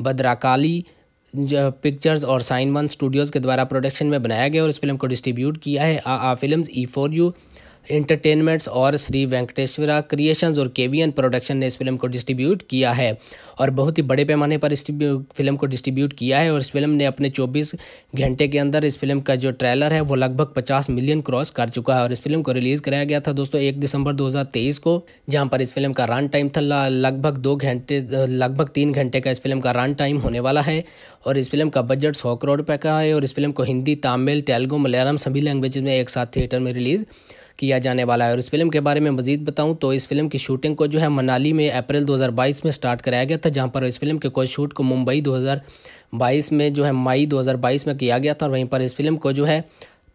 Bhadrakali pictures और साइन वन स्टूडियोज़ के द्वारा प्रोडक्शन में बनाया गया और इस फिल्म को डिस्ट्रीब्यूट किया है आ आ film E for you entertainments और श्री वेंकटेश्वरा क्रिएशंस और केवीएन प्रोडक्शन ने इस फिल्म को डिस्ट्रीब्यूट किया है और बहुत ही बड़े पैमाने पर इस फिल्म को डिस्ट्रीब्यूट किया है और इस फिल्म ने अपने 24 घंटे के अंदर इस फिल्म का जो ट्रेलर है वो लगभग 50 मिलियन क्रॉस कर चुका है और इस फिल्म को रिलीज़ कराया गया था दोस्तों एक दिसंबर दो को जहाँ पर इस फिल्म का रन टाइम था लगभग दो घंटे लगभग तीन घंटे का इस फिल्म का रन टाइम होने वाला है और इस फिल्म का बजट सौ करोड़ रुपये का है और इस फिल्म को हिंदी तमिल तेलुगू मलयालम सभी लैंग्वेज में एक साथ थिएटर में रिलीज़ किया जाने वाला है और इस फिल्म के बारे में मजीद बताऊँ तो इस फिल्म की शूटिंग को जो है मनाली में अप्रैल 2022 में स्टार्ट कराया गया था जहाँ पर इस फिल्म के कोई शूट को मुंबई 2022 में जो है मई 2022 में किया गया था और वहीं पर इस फिल्म को जो है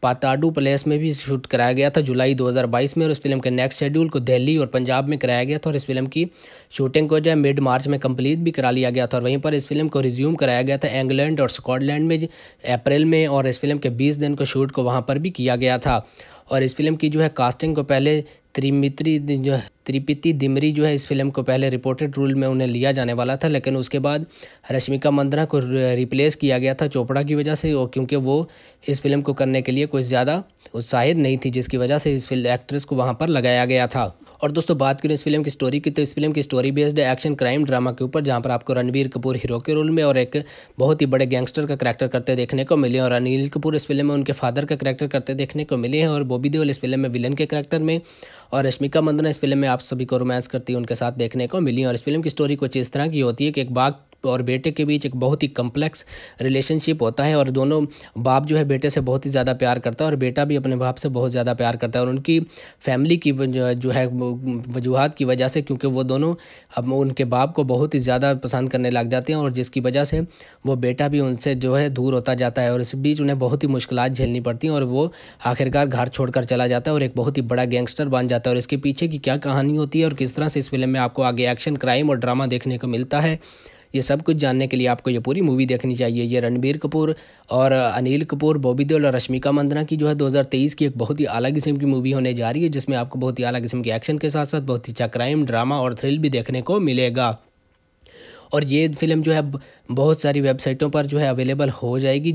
पाताडू प्लेस में भी शूट कराया गया था जुलाई 2022 में और इस फिल्म के नेक्स्ट शेड्यूल को दिल्ली और पंजाब में कराया गया था और इस फिल्म की शूटिंग को जो है मिड मार्च में कंप्लीट भी करा लिया गया था और वहीं पर इस फिल्म को रिज्यूम कराया गया था इंग्लैंड और स्कॉटलैंड में अप्रैल में और इस फिल्म के बीस दिन को शूट को वहाँ पर भी किया गया था और इस फिल्म की जो है कास्टिंग को पहले त्रिमित्री जो है त्रिपिति दिमरी जो है इस फिल्म को पहले रिपोर्टेड रोल में उन्हें लिया जाने वाला था लेकिन उसके बाद रश्मिका मंदना को रिप्लेस किया गया था चोपड़ा की वजह से और क्योंकि वो इस फिल्म को करने के लिए कुछ ज़्यादा उत्साहित नहीं थी जिसकी वजह से इस फिल्म एक्ट्रेस को वहाँ पर लगाया गया था और दोस्तों बात करें इस फिल्म की स्टोरी की तो इस फिल्म की स्टोरी बेस्ड है एक्शन क्राइम ड्रामा के ऊपर जहाँ पर आपको रणबीर कपूर हीरो के रोल में और एक बहुत ही बड़े गैंगस्टर का करैक्टर करते देखने को मिले और अनिल कपूर इस फिल्म में उनके फादर का करैक्टर करते देखने को मिले हैं और बॉबी देवल इस फिल्म में विलन के करैक्टर में और रश्मिका मंदना इस फिल्म में आप सभी को रोमांस करती है उनके साथ देखने को मिली और इस फिल्म की स्टोरी कुछ इस तरह की होती है कि एक बाघ और बेटे के बीच एक बहुत ही कम्प्लेक्स रिलेशनशिप होता है और दोनों बाप जो है बेटे से बहुत ही ज़्यादा प्यार करता है और बेटा भी अपने बाप से बहुत ज़्यादा प्यार करता है और उनकी फैमिली की जो है वजूहत की वजह से क्योंकि वो दोनों अब उनके बाप को बहुत ही ज़्यादा पसंद करने लग जाते हैं और जिसकी वजह से वो बेटा भी उनसे जो है दूर होता जाता है और इस बीच उन्हें बहुत ही मुश्किल झेलनी पड़ती हैं और वो आखिरकार घर छोड़कर चला जाता है और एक बहुत ही बड़ा गैंगस्टर बन जाता है और इसके पीछे की क्या कहानी होती है और किस तरह से इस फिल्म में आपको आगे एक्शन क्राइम और ड्रामा देखने को मिलता है ये सब कुछ जानने के लिए आपको ये पूरी मूवी देखनी चाहिए ये रणबीर कपूर और अनिल कपूर बॉबी देओल और रश्मिका मंदना की जो है 2023 की एक बहुत ही अलग किस्म की मूवी होने जा रही है जिसमें आपको बहुत ही अलग किस्म के एक्शन के साथ साथ बहुत ही अच्छा क्राइम ड्रामा और थ्रिल भी देखने को मिलेगा और ये फिल्म जो है बहुत सारी वेबसाइटों पर जो है अवेलेबल हो जाएगी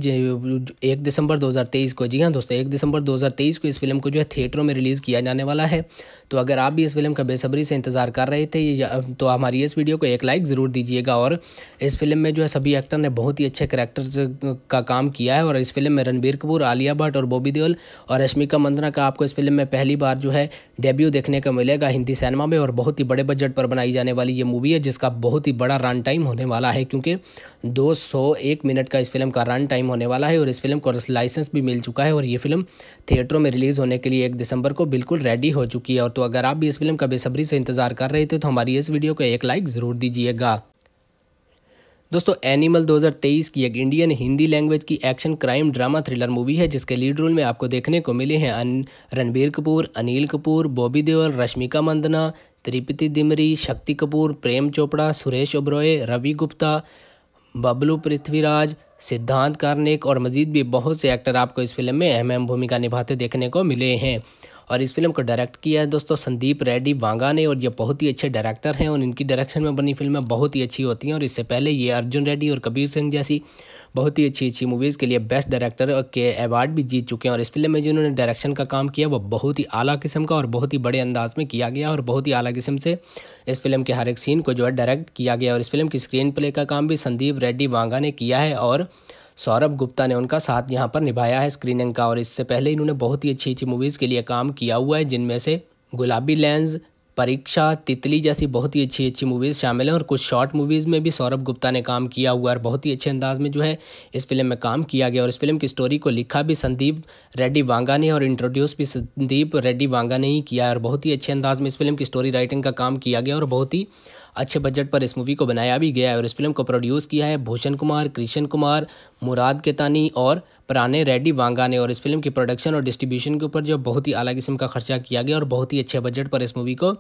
एक दिसंबर 2023 को जी हाँ दोस्तों एक दिसंबर 2023 को इस फिल्म को जो है थिएटरों में रिलीज़ किया जाने वाला है तो अगर आप भी इस फिल्म का बेसब्री से इंतज़ार कर रहे थे तो हमारी इस वीडियो को एक लाइक ज़रूर दीजिएगा और इस फिल्म में जो है सभी एक्टर ने बहुत ही अच्छे करेक्टर्स का काम किया है और इस फिल्म में रणबीर कपूर आलिया भट्ट और बॉबी देओल और रश्मिका मंदना का आपको इस फिल्म में पहली बार जो है डेब्यू देखने को मिलेगा हिंदी सिनेमा में और बहुत ही बड़े बजट पर बनाई जाने वाली ये मूवी है जिसका बहुत ही बड़ा रन टाइम होने वाला है क्योंकि 201 मिनट का इस फिल्म का रन टाइम होने वाला है और इस फिल्म को लाइसेंस भी मिल चुका है और ये फिल्म थिएटरों में रिलीज़ होने के लिए एक दिसंबर को बिल्कुल रेडी हो चुकी है और तो अगर आप भी इस फिल्म का बेसब्री से इंतज़ार कर रहे थे तो हमारी इस वीडियो को एक लाइक ज़रूर दीजिएगा दोस्तों एनिमल 2023 की एक इंडियन हिंदी लैंग्वेज की action crime drama thriller movie है जिसके लीड रोल में आपको देखने को मिले हैं रणबीर कपूर अनिल कपूर बॉबी देओल रश्मिका मंदना त्रिपति दिमरी शक्ति कपूर प्रेम चोपड़ा सुरेश ओबरॉय रवि गुप्ता बबलू पृथ्वीराज सिद्धांत कार्निक और मजीद भी बहुत से एक्टर आपको इस फिल्म में अहम अहम भूमिका निभाते देखने को मिले हैं और इस फिल्म को डायरेक्ट किया है दोस्तों संदीप रेड्डी वांगा ने और ये बहुत ही अच्छे डायरेक्टर हैं और इनकी डायरेक्शन में बनी फिल्में बहुत ही अच्छी होती हैं और इससे पहले ये अर्जुन रेड्डी और कबीर सिंह जैसी बहुत ही अच्छी अच्छी मूवीज़ के लिए बेस्ट डायरेक्टर के अवार्ड भी जीत चुके हैं और इस फिल्म में जिन्होंने डायरेक्शन का काम किया वो बहुत ही आला किस्म का और बहुत ही बड़े अंदाज में किया गया और बहुत ही आला किस्म से इस फिल्म के हर एक सीन को जो है डायरेक्ट किया गया और इस फिल्म की स्क्रीन प्ले का काम भी संदीप रेड्डी वांगा ने किया है और सौरभ गुप्ता ने उनका साथ यहाँ पर निभाया है स्क्रीनिंग का और इससे पहले इन्होंने बहुत ही अच्छी अच्छी मूवीज़ के लिए काम किया हुआ है जिनमें से गुलाबी लेंस परीक्षा तितली जैसी बहुत ही अच्छी अच्छी मूवीज़ शामिल हैं और कुछ शॉर्ट मूवीज़ में भी सौरभ गुप्ता ने काम किया हुआ और बहुत ही अच्छे अंदाज में जो है इस फिल्म में काम किया गया और इस फिल्म की स्टोरी को लिखा भी संदीप रेड्डी वांगा ने और इंट्रोड्यूस भी संदीप रेड्डी वांगा ने ही किया और बहुत ही अच्छे अंदाज में इस फिल्म की स्टोरी राइटिंग का काम किया गया और बहुत ही अच्छे बजट पर इस मूवी को बनाया भी गया है और इस फिल्म को प्रोड्यूस किया है भूषण कुमार कृष्ण कुमार मुराद केतानी और पुराने रेडी वांगा ने और इस फिल्म की प्रोडक्शन और डिस्ट्रीब्यूशन के ऊपर जो बहुत ही अलग किस्म का खर्चा किया गया और बहुत ही अच्छे बजट पर इस मूवी को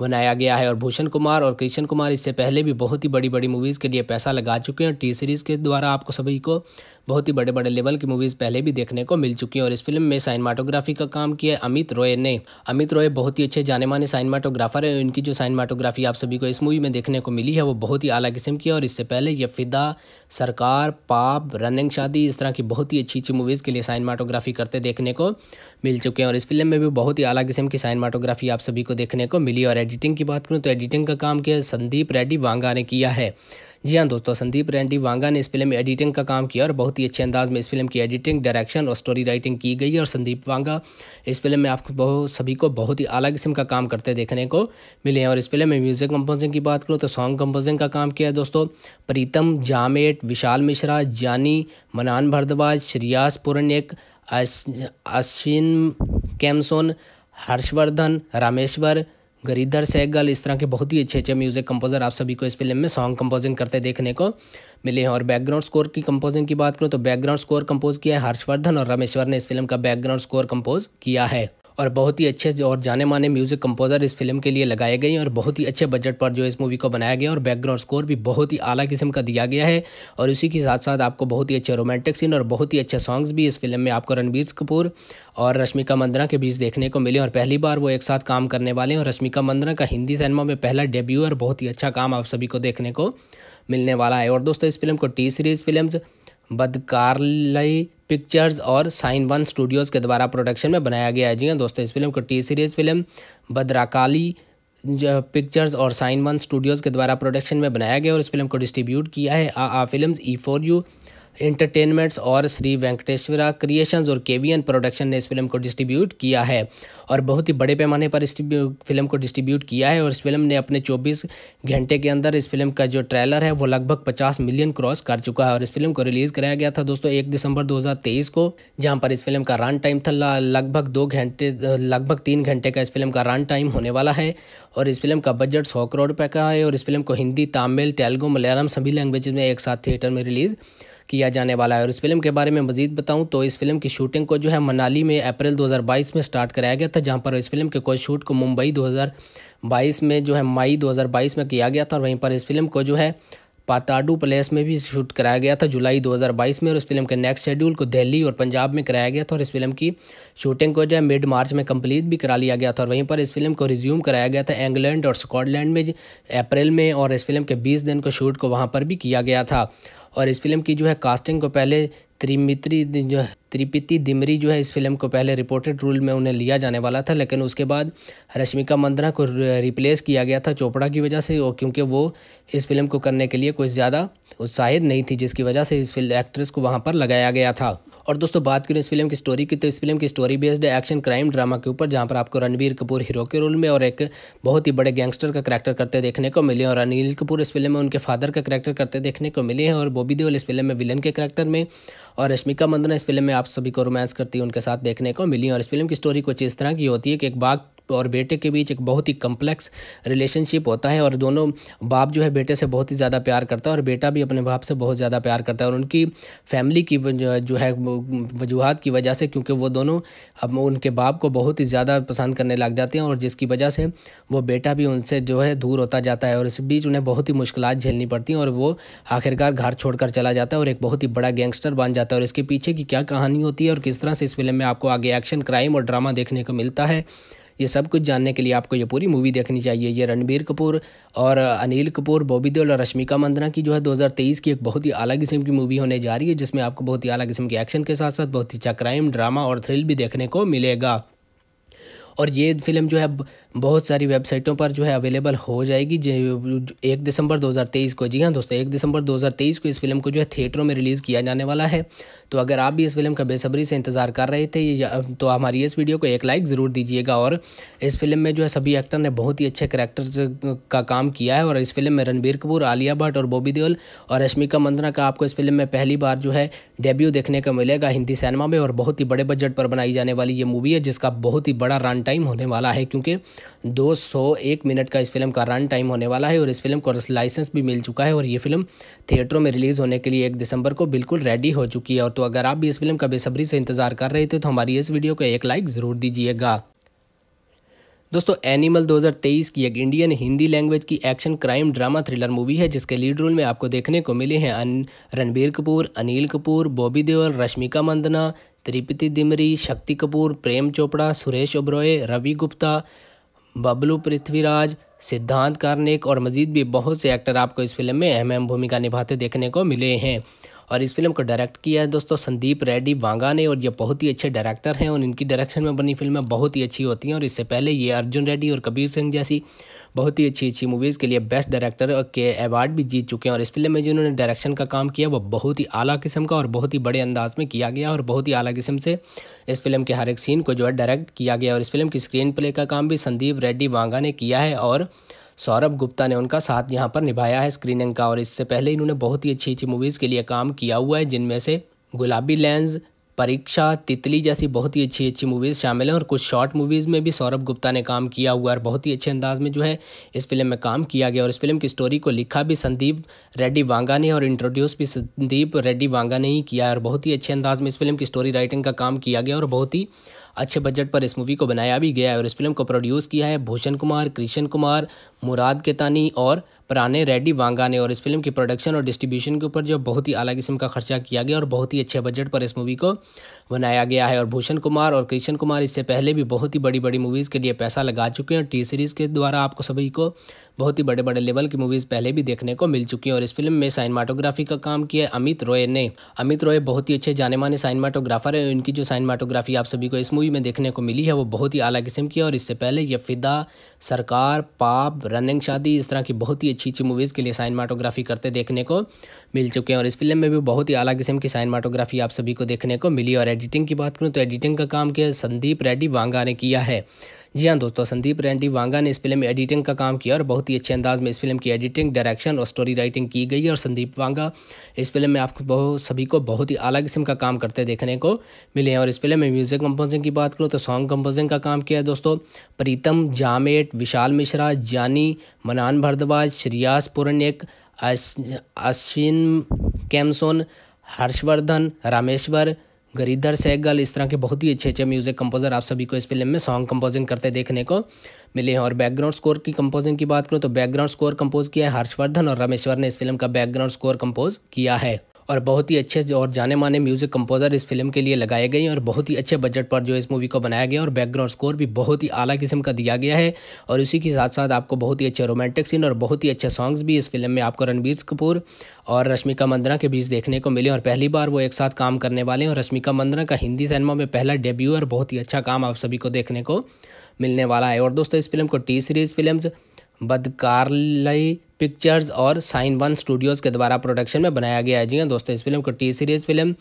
बनाया गया है और भूषण कुमार और कृष्ण कुमार इससे पहले भी बहुत ही बड़ी बड़ी मूवीज़ के लिए पैसा लगा चुके हैं टी सीरीज़ के द्वारा आपको सभी को बहुत ही बड़े बड़े लेवल की मूवीज़ पहले भी देखने को मिल चुकी हैं और इस फिल्म में साइनमाटोग्राफी का काम किया अमित रॉय ने अमित रॉय बहुत ही अच्छे जाने माने साइनमाटोग्राफर हैं इनकी जो साइनमाटोग्राफी आप सभी को इस मूवी में देखने को मिली है वो बहुत ही अला किस्म की है और इससे पहले ये फिदा सरकार पाप रनिंग शादी इस तरह की बहुत ही अच्छी अच्छी मूवीज़ के लिए साइनमाटोग्राफी करते देखने को मिल चुके हैं और इस फिल्म में भी बहुत ही अला किस्म की साइनमाटोग्राफी आप सभी को देखने को मिली और एडिटिंग की बात करूँ तो एडिटिंग का काम किया संदीप रेड्डी वांगा ने किया है जी हाँ दोस्तों संदीप रेड्डी वांगा ने इस फिल्म में एडिटिंग का काम किया और बहुत ही अच्छे अंदाज में इस फिल्म की एडिटिंग डायरेक्शन और स्टोरी राइटिंग की गई है और संदीप वांगा इस फिल्म में आपको बहुत सभी को बहुत ही अलग किस्म का काम करते देखने को मिले हैं और इस फिल्म में म्यूजिक कंपोजिंग की बात करूँ तो सॉन्ग कंपोजिंग का काम किया है दोस्तों प्रीतम जामेट विशाल मिश्रा जानी मनान भरद्वाज श्रियास पुरनिक अश्विन कैमसोन हर्षवर्धन रामेश्वर गरीदर सैगल इस तरह के बहुत ही अच्छे अच्छे म्यूज़िक कंपोज़र आप सभी को इस फिल्म में सॉन्ग कंपोजिंग करते देखने को मिले हैं और बैकग्राउंड स्कोर की कंपोजिंग की बात करूँ तो बैकग्राउंड स्कोर कंपोज किया है हर्षवर्धन और रमेश्वर ने इस फिल्म का बैकग्राउंड स्कोर कंपोज किया है और बहुत ही अच्छे और जाने माने म्यूज़िक कंपोज़र इस फिल्म के लिए लगाए गए हैं और बहुत ही अच्छे बजट पर जो इस मूवी को बनाया गया और बैकग्राउंड स्कोर भी बहुत ही आला किस्म का दिया गया है और इसी के साथ साथ आपको बहुत ही अच्छे रोमांटिक सीन और बहुत ही अच्छे सॉन्ग्स भी इस फिल्म में आपको रणबीर कपूर और रश्मिका मंदना के बीच देखने को मिले और पहली बार वो एक साथ काम करने वाले हैं और रश्मिका मंदना का हिंदी सिनेमा में पहला डेब्यू और बहुत ही अच्छा काम आप सभी को देखने को मिलने वाला है और दोस्तों इस फिल्म को टी सीरीज़ फिल्म्स बदकारलई पिक्चर्स और साइन वन स्टूडियोज़ के द्वारा प्रोडक्शन में बनाया गया है जी हाँ दोस्तों इस फिल्म को T Series film Bhadrakali pictures और साइन वन स्टूडियोज़ के द्वारा प्रोडक्शन में बनाया गया और इस फिल्म को डिस्ट्रीब्यूट किया है आ आ film E for you entertainments और श्री वेंकटेश्वरा क्रिएशंस और केवीएन प्रोडक्शन ने इस फिल्म को डिस्ट्रीब्यूट किया है और बहुत ही बड़े पैमाने पर इस फिल्म को डिस्ट्रीब्यूट किया है और इस फिल्म ने अपने 24 घंटे के अंदर इस फिल्म का जो ट्रेलर है वो लगभग 50 मिलियन क्रॉस कर चुका है और इस फिल्म को रिलीज़ कराया गया था दोस्तों एक दिसंबर दो को जहाँ पर इस फिल्म का रन टाइम था लगभग दो घंटे लगभग तीन घंटे का इस फिल्म का रन टाइम होने वाला है और इस फिल्म का बजट सौ करोड़ रुपये का है और इस फिल्म को हिंदी तमिल तेलुगू मलयालम सभी लैंग्वेज में एक साथ थिएटर में रिलीज़ किया जाने वाला है और इस फिल्म के बारे में मजीद बताऊँ तो इस फिल्म की शूटिंग को जो है मनाली में अप्रैल 2022 में स्टार्ट कराया गया था जहाँ पर इस फिल्म के कोच शूट को मुंबई 2022 में जो है मई 2022 में किया गया था और वहीं पर इस फिल्म को जो है पाताडू प्लेस में भी शूट कराया गया था जुलाई 2022 में और इस फिल्म के नेक्स्ट शेड्यूल को दिल्ली और पंजाब में कराया गया था और इस फिल्म की शूटिंग को जो है मिड मार्च में कंप्लीट भी करा लिया गया था और वहीं पर इस फिल्म को रिज्यूम कराया गया था इंग्लैंड और स्कॉटलैंड में अप्रैल में और इस फिल्म के बीस दिन को शूट को वहाँ पर भी किया गया था और इस फिल्म की जो है कास्टिंग को पहले त्रिमित्री जो है त्रिपिति दिमरी जो है इस फिल्म को पहले रिपोर्टेड रूल में उन्हें लिया जाने वाला था लेकिन उसके बाद रश्मिका मंदना को रिप्लेस किया गया था चोपड़ा की वजह से और क्योंकि वो इस फिल्म को करने के लिए कुछ ज़्यादा उत्साहित नहीं थी जिसकी वजह से इस फिल्म एक्ट्रेस को वहाँ पर लगाया गया था और दोस्तों बात करें इस फिल्म की स्टोरी की तो इस फिल्म की स्टोरी बेस्ड है एक्शन क्राइम ड्रामा के ऊपर जहाँ पर आपको रणबीर कपूर हीरो के रोल में और एक बहुत ही बड़े गैंगस्टर का करैक्टर करते देखने को मिले और अनिल कपूर इस फिल्म में उनके फादर का करैक्टर करते देखने को मिले हैं और बॉबी देवल इस फिल्म में विलन के करैक्टर में और रश्मिका मंदना इस फिल्म में आप सभी को रोमांस करती उनके साथ देखने को मिली और इस फिल्म की स्टोरी कुछ इस तरह की होती है कि एक बाग और बेटे के बीच एक बहुत ही कम्प्लेक्स रिलेशनशिप होता है और दोनों बाप जो है बेटे से बहुत ही ज़्यादा प्यार करता है और बेटा भी अपने बाप से बहुत ज़्यादा प्यार करता है और उनकी फैमिली की जो है वजूहत की वजह से क्योंकि वो दोनों अब उनके बाप को बहुत ही ज़्यादा पसंद करने लग जाते हैं और जिसकी वजह से वो बेटा भी उनसे जो है दूर होता जाता है और इस बीच उन्हें बहुत ही मुश्किल झेलनी पड़ती हैं और वो आखिरकार घर छोड़कर चला जाता है और एक बहुत ही बड़ा गैंगस्टर बन जाता जाता है और इसके पीछे की क्या कहानी होती है और किस तरह से इस फिल्म में आपको आगे एक्शन क्राइम और ड्रामा देखने को मिलता है ये सब कुछ जानने के लिए आपको ये पूरी मूवी देखनी चाहिए ये रणबीर कपूर और अनिल कपूर बॉबी देओल और रश्मिका मंदना की जो है 2023 की एक बहुत ही अलग किस्म की मूवी होने जा रही है जिसमें आपको बहुत ही अलग किस्म के एक्शन के साथ साथ बहुत ही अच्छा क्राइम ड्रामा और थ्रिल भी देखने को मिलेगा और ये फिल्म जो है बहुत सारी वेबसाइटों पर जो है अवेलेबल हो जाएगी एक दिसंबर 2023 को जी हाँ दोस्तों एक दिसंबर 2023 को इस फिल्म को जो है थिएटरों में रिलीज़ किया जाने वाला है तो अगर आप भी इस फिल्म का बेसब्री से इंतज़ार कर रहे थे तो हमारी इस वीडियो को एक लाइक ज़रूर दीजिएगा और इस फिल्म में जो है सभी एक्टर ने बहुत ही अच्छे करेक्टर्स का काम किया है और इस फिल्म में रणबीर कपूर आलिया भट्ट और बॉबी देओल और रश्मिका मंदना का आपको इस फिल्म में पहली बार जो है डेब्यू देखने को मिलेगा हिंदी सिनेमा में और बहुत ही बड़े बजट पर बनाई जाने वाली ये मूवी है जिसका बहुत ही बड़ा रन टाइम होने वाला है क्योंकि 201 मिनट का इस फिल्म का रन टाइम होने वाला है और इस फिल्म को लाइसेंस भी मिल चुका है और ये फिल्म थिएटरों में रिलीज़ होने के लिए एक दिसंबर को बिल्कुल रेडी हो चुकी है और तो अगर आप भी इस फिल्म का बेसब्री से इंतज़ार कर रहे थे तो हमारी इस वीडियो को एक लाइक ज़रूर दीजिएगा दोस्तों एनिमल 2023 की एक इंडियन हिंदी लैंग्वेज की action crime drama thriller movie है जिसके लीड रोल में आपको देखने को मिले हैं रणबीर कपूर अनिल कपूर बॉबी देओल रश्मिका मंदना त्रिपति दिमरी शक्ति कपूर प्रेम चोपड़ा सुरेश ओब्रॉय रवि गुप्ता बबलू पृथ्वीराज सिद्धांत कार्निक और मजीद भी बहुत से एक्टर आपको इस फिल्म में अहम अहम भूमिका निभाते देखने को मिले हैं और इस फिल्म को डायरेक्ट किया है दोस्तों संदीप रेड्डी वांगा ने और ये बहुत ही अच्छे डायरेक्टर हैं और इनकी डायरेक्शन में बनी फिल्में बहुत ही अच्छी होती हैं और इससे पहले ये अर्जुन रेड्डी और कबीर सिंह जैसी बहुत ही अच्छी अच्छी मूवीज़ के लिए बेस्ट डायरेक्टर के अवार्ड भी जीत चुके हैं और इस फिल्म में जिन्होंने डायरेक्शन का काम किया वो बहुत ही आला किस्म का और बहुत ही बड़े अंदाज में किया गया और बहुत ही आला किस्म से इस फिल्म के हर एक सीन को जो है डायरेक्ट किया गया और इस फिल्म की स्क्रीन प्ले का काम भी संदीप रेड्डी वांगा ने किया है और सौरभ गुप्ता ने उनका साथ यहाँ पर निभाया है स्क्रीनिंग का और इससे पहले इन्होंने बहुत ही अच्छी अच्छी मूवीज़ के लिए काम किया हुआ है जिनमें से गुलाबी लेंस परीक्षा तितली जैसी बहुत ही अच्छी अच्छी मूवीज़ शामिल हैं और कुछ शॉर्ट मूवीज़ में भी सौरभ गुप्ता ने काम किया हुआ और बहुत ही अच्छे अंदाज में जो है इस फिल्म में काम किया गया और इस फिल्म की स्टोरी को लिखा भी संदीप रेड्डी वांगा ने और इंट्रोड्यूस भी संदीप रेड्डी वांगा ने ही किया और बहुत ही अच्छे अंदाज में इस फिल्म की स्टोरी राइटिंग का काम किया गया और बहुत ही अच्छे बजट पर इस मूवी को बनाया भी गया है और इस फिल्म को प्रोड्यूस किया है भूषण कुमार कृष्ण कुमार मुराद केतानी और पुराने रेडी वांगा ने और इस फिल्म की प्रोडक्शन और डिस्ट्रीब्यूशन के ऊपर जो बहुत ही अलग किस्म का खर्चा किया गया और बहुत ही अच्छे बजट पर इस मूवी को बनाया गया है और भूषण कुमार और कृष्ण कुमार इससे पहले भी बहुत ही बड़ी बड़ी मूवीज़ के लिए पैसा लगा चुके हैं टी सीरीज़ के द्वारा आपको सभी को बहुत ही बड़े बड़े लेवल की मूवीज़ पहले भी देखने को मिल चुकी हैं और इस फिल्म में साइनमाटोग्राफी का काम किया अमित रॉय ने अमित रॉय बहुत ही अच्छे जाने माने साइनमाटोग्राफर हैं इनकी जो साइनमाटोग्राफी आप सभी को इस मूवी में देखने को मिली है वो बहुत ही अलग किस्म की है और इससे पहले ये फिदा सरकार पाप रनिंग शादी इस तरह की बहुत ही अच्छी अच्छी मूवीज़ के लिए साइनमाटोग्राफी करते देखने को मिल चुके हैं और इस फिल्म में भी बहुत ही अलग किस्म की साइनमाटोग्राफी आप सभी को देखने को मिली और एडिटिंग की बात करूँ तो एडिटिंग का काम किया संदीप रेड्डी वांगा ने किया है जी हाँ दोस्तों संदीप रेंडी वांगा ने इस फिल्म में एडिटिंग का काम किया और बहुत ही अच्छे अंदाज में इस फिल्म की एडिटिंग डायरेक्शन और स्टोरी राइटिंग की गई है और संदीप वांगा इस फिल्म में आपको बहुत सभी को बहुत ही अलग किस्म का काम करते देखने को मिले हैं और इस फिल्म में म्यूजिक कंपोजिंग की बात करूँ तो सॉन्ग कंपोजिंग का काम किया है दोस्तों प्रीतम जामेट विशाल मिश्रा जानी मनान भारद्वाज श्रियास पुरण्यक अश्विन कैमसोन हर्षवर्धन रामेश्वर गरीदर सैगल इस तरह के बहुत ही अच्छे अच्छे म्यूज़िक कंपोज़र आप सभी को इस फिल्म में सॉन्ग कंपोजिंग करते देखने को मिले हैं और बैकग्राउंड स्कोर की कंपोजिंग की बात करूँ तो बैकग्राउंड स्कोर कंपोज किया है हर्षवर्धन और रमेश्वर ने इस फिल्म का बैकग्राउंड स्कोर कंपोज किया है और बहुत ही अच्छे और जाने माने म्यूज़िक कंपोज़र इस फिल्म के लिए लगाए गए हैं और बहुत ही अच्छे बजट पर जो इस मूवी को बनाया गया और बैकग्राउंड स्कोर भी बहुत ही आला किस्म का दिया गया है और इसी के साथ साथ आपको बहुत ही अच्छे रोमांटिक सीन और बहुत ही अच्छे सॉन्ग्स भी इस फिल्म में आपको रणबीर कपूर और रश्मिका मंदना के बीच देखने को मिले और पहली बार वो एक साथ काम करने वाले हैं और रश्मिका मंदना का हिंदी सिनेमा में पहला डेब्यू और बहुत ही अच्छा काम आप सभी को देखने को मिलने वाला है और दोस्तों इस फिल्म को टी सीरीज़ फिल्म बदकारलई पिक्चर्स और साइन वन स्टूडियोज़ के द्वारा प्रोडक्शन में बनाया गया है जी हाँ दोस्तों इस फिल्म को T Series film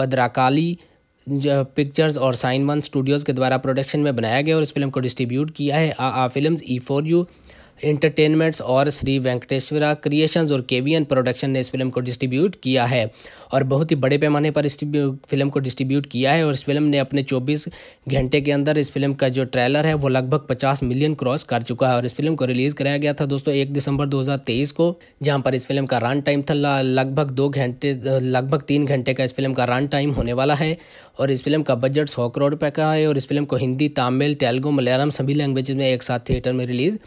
Bhadrakali pictures और साइन वन स्टूडियोज़ के द्वारा प्रोडक्शन में बनाया गया और इस फिल्म को डिस्ट्रीब्यूट किया है आ आ film E for you entertainments और श्री वेंकटेश्वरा क्रिएशंस और केवीएन प्रोडक्शन ने इस फिल्म को डिस्ट्रीब्यूट किया है और बहुत ही बड़े पैमाने पर इस फिल्म को डिस्ट्रीब्यूट किया है और इस फिल्म ने अपने 24 घंटे के अंदर इस फिल्म का जो ट्रेलर है वो लगभग 50 मिलियन क्रॉस कर चुका है और इस फिल्म को रिलीज़ कराया गया था दोस्तों एक दिसंबर दो को जहाँ पर इस फिल्म का रन टाइम था लगभग दो घंटे लगभग तीन घंटे का इस फिल्म का रन टाइम होने वाला है और इस फिल्म का बजट सौ करोड़ रुपये का है और इस फिल्म को हिंदी तमिल तेलुगू मलयालम सभी लैंग्वेज में एक साथ थिएटर में रिलीज़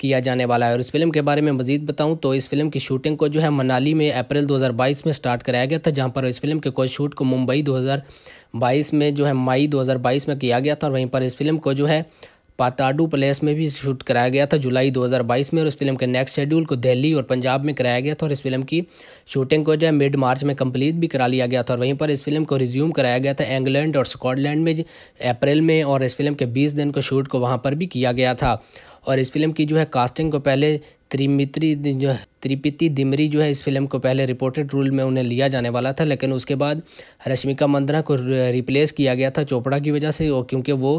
किया जाने वाला है और इस फिल्म के बारे में मजीद बताऊँ तो इस फिल्म की शूटिंग को जो है मनाली में अप्रैल 2022 में स्टार्ट कराया गया था जहाँ पर इस फिल्म के कोई शूट को मुंबई 2022 में जो है मई 2022 में किया गया था और वहीं पर इस फिल्म को जो है पाताडू प्लेस में भी शूट कराया गया था जुलाई 2022 में और इस फिल्म के नेक्स्ट शेड्यूल को दिल्ली और पंजाब में कराया गया था और इस फिल्म की शूटिंग को जो है मिड मार्च में कंप्लीट भी करा लिया गया था और वहीं पर इस फिल्म को रिज्यूम कराया गया था इंग्लैंड और स्कॉटलैंड में अप्रैल में और इस फिल्म के बीस दिन को शूट को वहाँ पर भी किया गया था और इस फिल्म की जो है कास्टिंग को पहले त्रिमित्री जो है त्रिपिति दिमरी जो है इस फिल्म को पहले रिपोर्टेड रूल में उन्हें लिया जाने वाला था लेकिन उसके बाद रश्मिका मंदना को रिप्लेस किया गया था चोपड़ा की वजह से और क्योंकि वो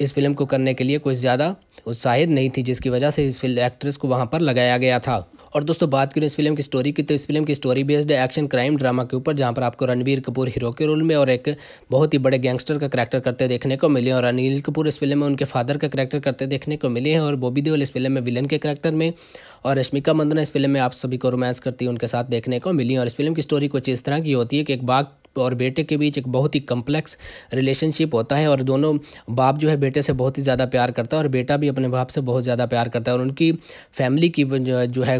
इस फिल्म को करने के लिए कुछ ज़्यादा उत्साहित नहीं थी जिसकी वजह से इस फिल्म एक्ट्रेस को वहाँ पर लगाया गया था और दोस्तों बात करें इस फिल्म की स्टोरी की तो इस फिल्म की स्टोरी बेस्ड है एक्शन क्राइम ड्रामा के ऊपर जहाँ पर आपको रणबीर कपूर हीरो के रोल में और एक बहुत ही बड़े गैंगस्टर का करैक्टर करते देखने को मिले और अनिल कपूर इस फिल्म में उनके फादर का करैक्टर करते देखने को मिले हैं और बॉबी देवल इस फिल्म में विलन के करैक्टर में और रश्मिका मंदना इस फिल्म में आप सभी को रोमांस करती है उनके साथ देखने को मिली और इस फिल्म की स्टोरी कुछ इस तरह की होती है कि एक बाघ और बेटे के बीच एक बहुत ही कम्प्लेक्स रिलेशनशिप होता है और दोनों बाप जो है बेटे से बहुत ही ज़्यादा प्यार करता है और बेटा भी अपने बाप से बहुत ज़्यादा प्यार करता है और उनकी फैमिली की जो है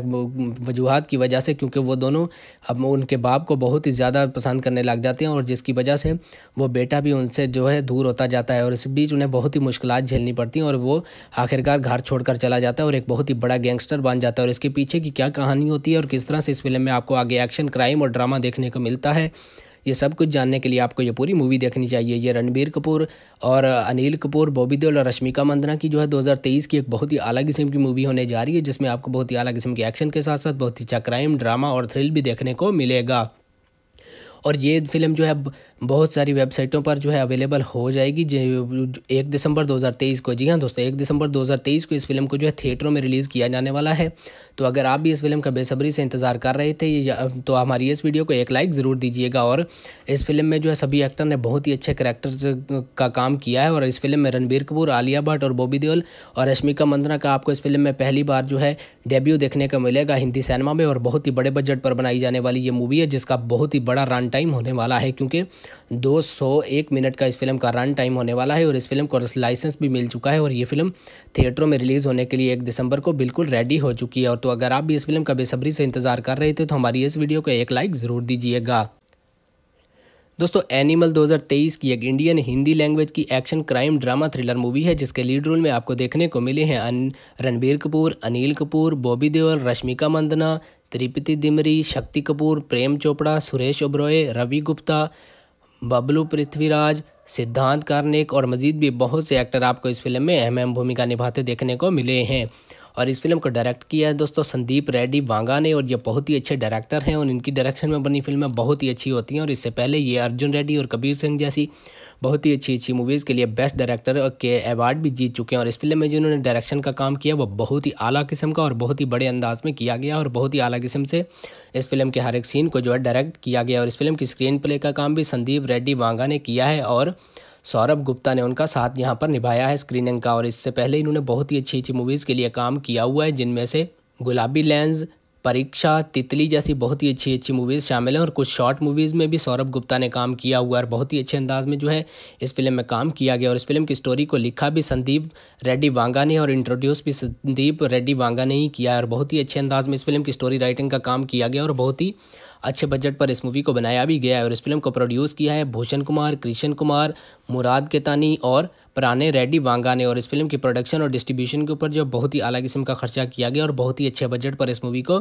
वजूहत की वजह से क्योंकि वो दोनों अब उनके बाप को बहुत ही ज़्यादा पसंद करने लग जाते हैं और जिसकी वजह से वो बेटा भी उनसे जो है दूर होता जाता है और इस बीच उन्हें बहुत ही मुश्किल झेलनी पड़ती हैं और वो आखिरकार घर छोड़कर चला जाता है और एक बहुत ही बड़ा गैंगस्टर बन जाता है और इसके पीछे की क्या कहानी होती है और किस तरह से इस फिल्म में आपको आगे एक्शन क्राइम और ड्रामा देखने को मिलता है ये सब कुछ जानने के लिए आपको ये पूरी मूवी देखनी चाहिए ये रणबीर कपूर और अनिल कपूर बॉबी देओल और रश्मिका मंदना की जो है 2023 की एक बहुत ही अलग किस्म की मूवी होने जा रही है जिसमें आपको बहुत ही अलग किस्म के एक्शन के साथ साथ बहुत ही अच्छा क्राइम ड्रामा और थ्रिल भी देखने को मिलेगा और ये फिल्म जो है बहुत सारी वेबसाइटों पर जो है अवेलेबल हो जाएगी एक दिसंबर 2023 को जी हाँ दोस्तों एक दिसंबर 2023 को इस फिल्म को जो है थिएटरों में रिलीज़ किया जाने वाला है तो अगर आप भी इस फिल्म का बेसब्री से इंतज़ार कर रहे थे तो हमारी इस वीडियो को एक लाइक ज़रूर दीजिएगा और इस फिल्म में जो है सभी एक्टर ने बहुत ही अच्छे करेक्टर्स का काम किया है और इस फिल्म में रणबीर कपूर आलिया भट्ट और बॉबी देओल और रश्मिका मंदना का आपको इस फिल्म में पहली बार जो है डेब्यू देखने को मिलेगा हिंदी सिनेमा में और बहुत ही बड़े बजट पर बनाई जाने वाली ये मूवी है जिसका बहुत ही बड़ा रन टाइम होने वाला है क्योंकि 201 मिनट का इस फिल्म का रन टाइम होने वाला है और इस फिल्म को लाइसेंस भी मिल चुका है और ये फिल्म थिएटरों में रिलीज़ होने के लिए एक दिसंबर को बिल्कुल रेडी हो चुकी है और तो अगर आप भी इस फिल्म का बेसब्री से इंतज़ार कर रहे थे तो हमारी इस वीडियो को एक लाइक ज़रूर दीजिएगा दोस्तों एनिमल 2023 की एक इंडियन हिंदी लैंग्वेज की action crime drama thriller movie है जिसके लीड रोल में आपको देखने को मिले हैं रणबीर कपूर अनिल कपूर बॉबी देओल रश्मिका मंदना त्रिपति दिमरी शक्ति कपूर प्रेम चोपड़ा सुरेश ओबरॉय रवि गुप्ता बबलू पृथ्वीराज सिद्धांत कार्निक और मजीद भी बहुत से एक्टर आपको इस फिल्म में अहम अहम भूमिका निभाते देखने को मिले हैं और इस फिल्म को डायरेक्ट किया है दोस्तों संदीप रेड्डी वांगा ने और ये बहुत ही अच्छे डायरेक्टर हैं और इनकी डायरेक्शन में बनी फिल्में बहुत ही अच्छी होती हैं और इससे पहले ये अर्जुन रेड्डी और कबीर सिंह जैसी बहुत ही अच्छी अच्छी मूवीज़ के लिए बेस्ट डायरेक्टर के अवार्ड भी जीत चुके हैं और इस फिल्म में जिन्होंने डायरेक्शन का काम किया वो बहुत ही आला किस्म का और बहुत ही बड़े अंदाज में किया गया और बहुत ही आला किस्म से इस फिल्म के हर एक सीन को जो है डायरेक्ट किया गया और इस फिल्म की स्क्रीन प्ले का काम भी संदीप रेड्डी वांगा ने किया है और सौरभ गुप्ता ने उनका साथ यहाँ पर निभाया है स्क्रीनिंग का और इससे पहले इन्होंने बहुत ही अच्छी अच्छी मूवीज़ के लिए काम किया हुआ है जिनमें से गुलाबी लेंस परीक्षा तितली जैसी बहुत ही अच्छी अच्छी मूवीज़ शामिल हैं और कुछ शॉर्ट मूवीज़ में भी सौरभ गुप्ता ने काम किया हुआ और बहुत ही अच्छे अंदाज में जो है इस फिल्म में काम किया गया और इस फिल्म की स्टोरी को लिखा भी संदीप रेड्डी वांगा ने और इंट्रोड्यूस भी संदीप रेड्डी वांगा ने ही किया और बहुत ही अच्छे अंदाज में इस फिल्म की स्टोरी राइटिंग का काम किया गया और बहुत ही अच्छे बजट पर इस मूवी को बनाया भी गया है और इस फिल्म को प्रोड्यूस किया है भूषण कुमार कृष्ण कुमार मुराद केतानी और पराने रेड्डी वांगा ने और इस फिल्म की प्रोडक्शन और डिस्ट्रीब्यूशन के ऊपर जो बहुत ही अलग किस्म का खर्चा किया गया और बहुत ही अच्छे बजट पर इस मूवी को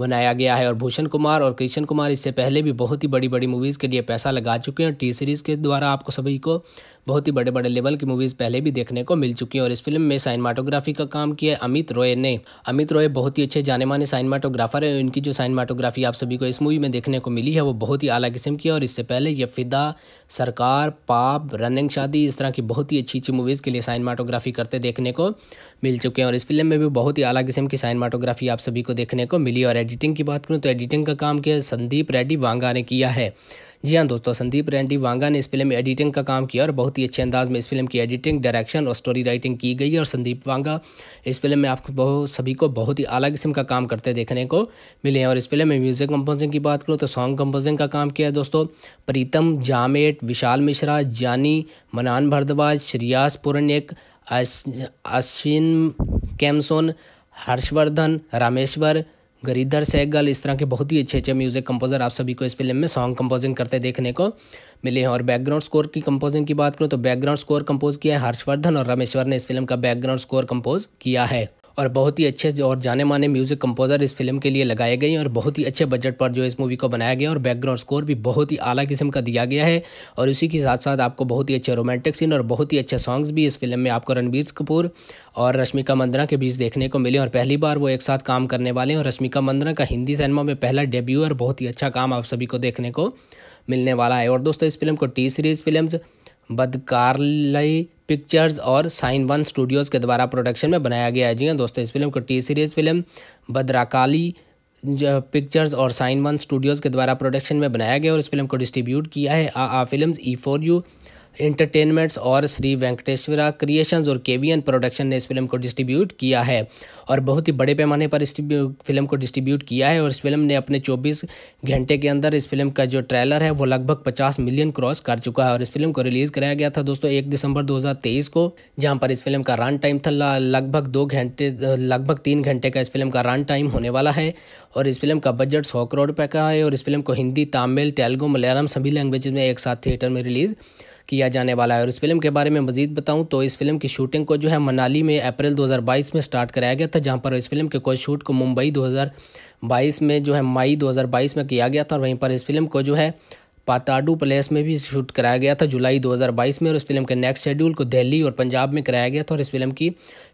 बनाया गया है और भूषण कुमार और कृष्ण कुमार इससे पहले भी बहुत ही बड़ी बड़ी मूवीज़ के लिए पैसा लगा चुके हैं टी सीरीज़ के द्वारा आपको सभी को बहुत ही बड़े बड़े लेवल की मूवीज़ पहले भी देखने को मिल चुकी हैं और इस फिल्म में साइनमाटोग्राफी का काम किया अमित रॉय ने अमित रॉय बहुत ही अच्छे जाने माने साइनमाटोग्राफर हैं उनकी जो साइनमाटोग्राफी आप सभी को इस मूवी में देखने को मिली है वो बहुत ही आला किस्म की है और इससे पहले ये फिदा सरकार पाप रनिंग शादी इस तरह की बहुत ही अच्छी अच्छी मूवीज़ के लिए साइनमाटोग्राफी करते देखने को मिल चुके हैं और इस फिल्म में भी बहुत ही आला किस्म की साइनमाटोग्राफी आप सभी को देखने को मिली और एडिटिंग की बात करूँ तो एडिटिंग का काम किया संदीप रेड्डी वांगा ने किया है जी हाँ दोस्तों संदीप रेंडी वांगा ने इस फिल्म में एडिटिंग का काम किया और बहुत ही अच्छे अंदाज में इस फिल्म की एडिटिंग डायरेक्शन और स्टोरी राइटिंग की गई और संदीप वांगा इस फिल्म में आपको बहुत सभी को बहुत ही अलग किस्म का काम करते देखने को मिले हैं और इस फिल्म में म्यूजिक कंपोजिंग की बात करूँ तो सॉन्ग कंपोजिंग का काम किया है दोस्तों प्रीतम जामेट विशाल मिश्रा जानी मनान भारद्वाज श्रियास पुरनिक अश्विन कैमसोन हर्षवर्धन रामेश्वर गरीधर सहगल इस तरह के बहुत ही अच्छे अच्छे म्यूज़िक कंपोज़र आप सभी को इस फिल्म में सॉन्ग कंपोजिंग करते देखने को मिले हैं और बैकग्राउंड स्कोर की कंपोजिंग की बात करूँ तो बैकग्राउंड स्कोर कंपोज किया है हर्षवर्धन और रमेश्वर ने इस फिल्म का बैकग्राउंड स्कोर कंपोज किया है और बहुत ही अच्छे और जाने माने म्यूज़िक कंपोज़र इस फिल्म के लिए लगाए गए और बहुत ही अच्छे बजट पर जो इस मूवी को बनाया गया और बैकग्राउंड स्कोर भी बहुत ही आला किस्म का दिया गया है और इसी के साथ साथ आपको बहुत ही अच्छे रोमांटिक सीन और बहुत ही अच्छे सॉन्ग्स भी इस फिल्म में आपको रणबीर कपूर और रश्मिका मंदना के बीच देखने को मिले और पहली बार वो एक साथ काम करने वाले हैं और रश्मिका मंदना का हिंदी सिनेमा में पहला डेब्यू और बहुत ही अच्छा काम आप सभी को देखने को मिलने वाला है और दोस्तों इस फिल्म को टी सीरीज़ फिल्म्स बदकारलई पिक्चर्स और साइन वन स्टूडियोज़ के द्वारा प्रोडक्शन में बनाया गया है जी हाँ दोस्तों इस फिल्म को T Series film Bhadrakali pictures और साइन वन स्टूडियोज़ के द्वारा प्रोडक्शन में बनाया गया और इस फिल्म को डिस्ट्रीब्यूट किया है आ आ film E for you entertainments और श्री वेंकटेश्वरा क्रिएशंस और केवीएन प्रोडक्शन ने इस फिल्म को डिस्ट्रीब्यूट किया है और बहुत ही बड़े पैमाने पर इस फिल्म को डिस्ट्रीब्यूट किया है और इस फिल्म ने अपने 24 घंटे के अंदर इस फिल्म का जो ट्रेलर है वो लगभग 50 मिलियन क्रॉस कर चुका है और इस फिल्म को रिलीज़ कराया गया था दोस्तों एक दिसंबर दो को जहाँ पर इस फिल्म का रन टाइम था लगभग दो घंटे लगभग तीन घंटे का इस फिल्म का रन टाइम होने वाला है और इस फिल्म का बजट सौ करोड़ रुपये का है और इस फिल्म को हिंदी तमिल तेलुगू मलयालम सभी लैंग्वेज में एक साथ थिएटर में रिलीज़ किया जाने वाला है और इस फिल्म के बारे में मजीद बताऊँ तो इस फिल्म की शूटिंग को जो है मनाली में अप्रैल 2022 में स्टार्ट कराया गया था जहाँ पर इस फिल्म के कोई शूट को मुंबई 2022 में जो है मई 2022 में किया गया था और वहीं पर इस फिल्म को जो है पाताडू प्लेस में भी शूट कराया गया था जुलाई 2022 में और इस फिल्म के नेक्स्ट शेड्यूल को दिल्ली और पंजाब में कराया गया था और इस फिल्म की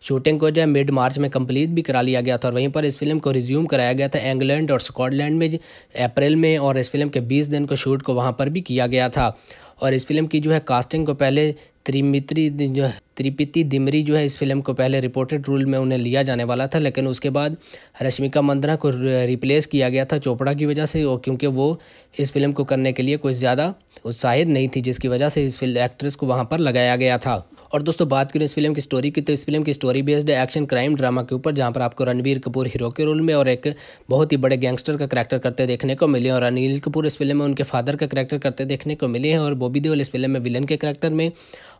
शूटिंग को जो है मिड मार्च में कंप्लीट भी करा लिया गया था और वहीं पर इस फिल्म को रिज्यूम कराया गया था इंग्लैंड और स्कॉटलैंड में अप्रैल में और इस फिल्म के बीस दिन को शूट को वहाँ पर भी किया गया था और इस फिल्म की जो है कास्टिंग को पहले त्रिमित्री जो है त्रिपिति दिमरी जो है इस फिल्म को पहले रिपोर्टेड रूल में उन्हें लिया जाने वाला था लेकिन उसके बाद रश्मिका मंदना को रिप्लेस किया गया था चोपड़ा की वजह से और क्योंकि वो इस फिल्म को करने के लिए कुछ ज़्यादा उत्साहित नहीं थी जिसकी वजह से इस फिल्म एक्ट्रेस को वहाँ पर लगाया गया था और दोस्तों बात करें इस फिल्म की स्टोरी की तो इस फिल्म की स्टोरी बेस्ड है एक्शन क्राइम ड्रामा के ऊपर जहाँ पर आपको रणबीर कपूर हीरो के रोल में और एक बहुत ही बड़े गैंगस्टर का करैक्टर करते देखने को मिले और अनिल कपूर इस फिल्म में उनके फादर का करैक्टर करते देखने को मिले हैं और बॉबी देवल इस फिल्म में विलन के करैक्टर में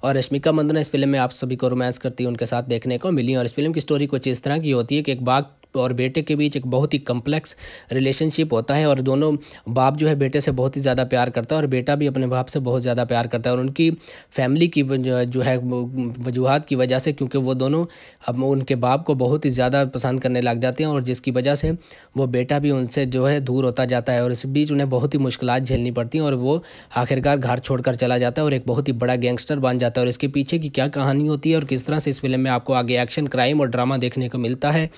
और रश्मिका मंदना इस फिल्म में आप सभी को रोमांस करती है उनके साथ देखने को मिली और इस फिल्म की स्टोरी कुछ इस तरह की होती है कि एक बाघ और बेटे के बीच एक बहुत ही कम्प्लेक्स रिलेशनशिप होता है और दोनों बाप जो है बेटे से बहुत ही ज़्यादा प्यार करता है और बेटा भी अपने बाप से बहुत ज़्यादा प्यार करता है और उनकी फैमिली की जो है वजूहत की वजह से क्योंकि वो दोनों अब उनके बाप को बहुत ही ज़्यादा पसंद करने लग जाते हैं और जिसकी वजह से वो बेटा भी उनसे जो है दूर होता जाता है और इस बीच उन्हें बहुत ही मुश्किल झेलनी पड़ती हैं और वो आखिरकार घर छोड़कर चला जाता है और एक बहुत ही बड़ा गैंगस्टर बन जाता है और इसके पीछे की क्या कहानी होती है और किस तरह से इस फिल्म में आपको आगे एक्शन क्राइम और ड्रामा देखने को मिलता है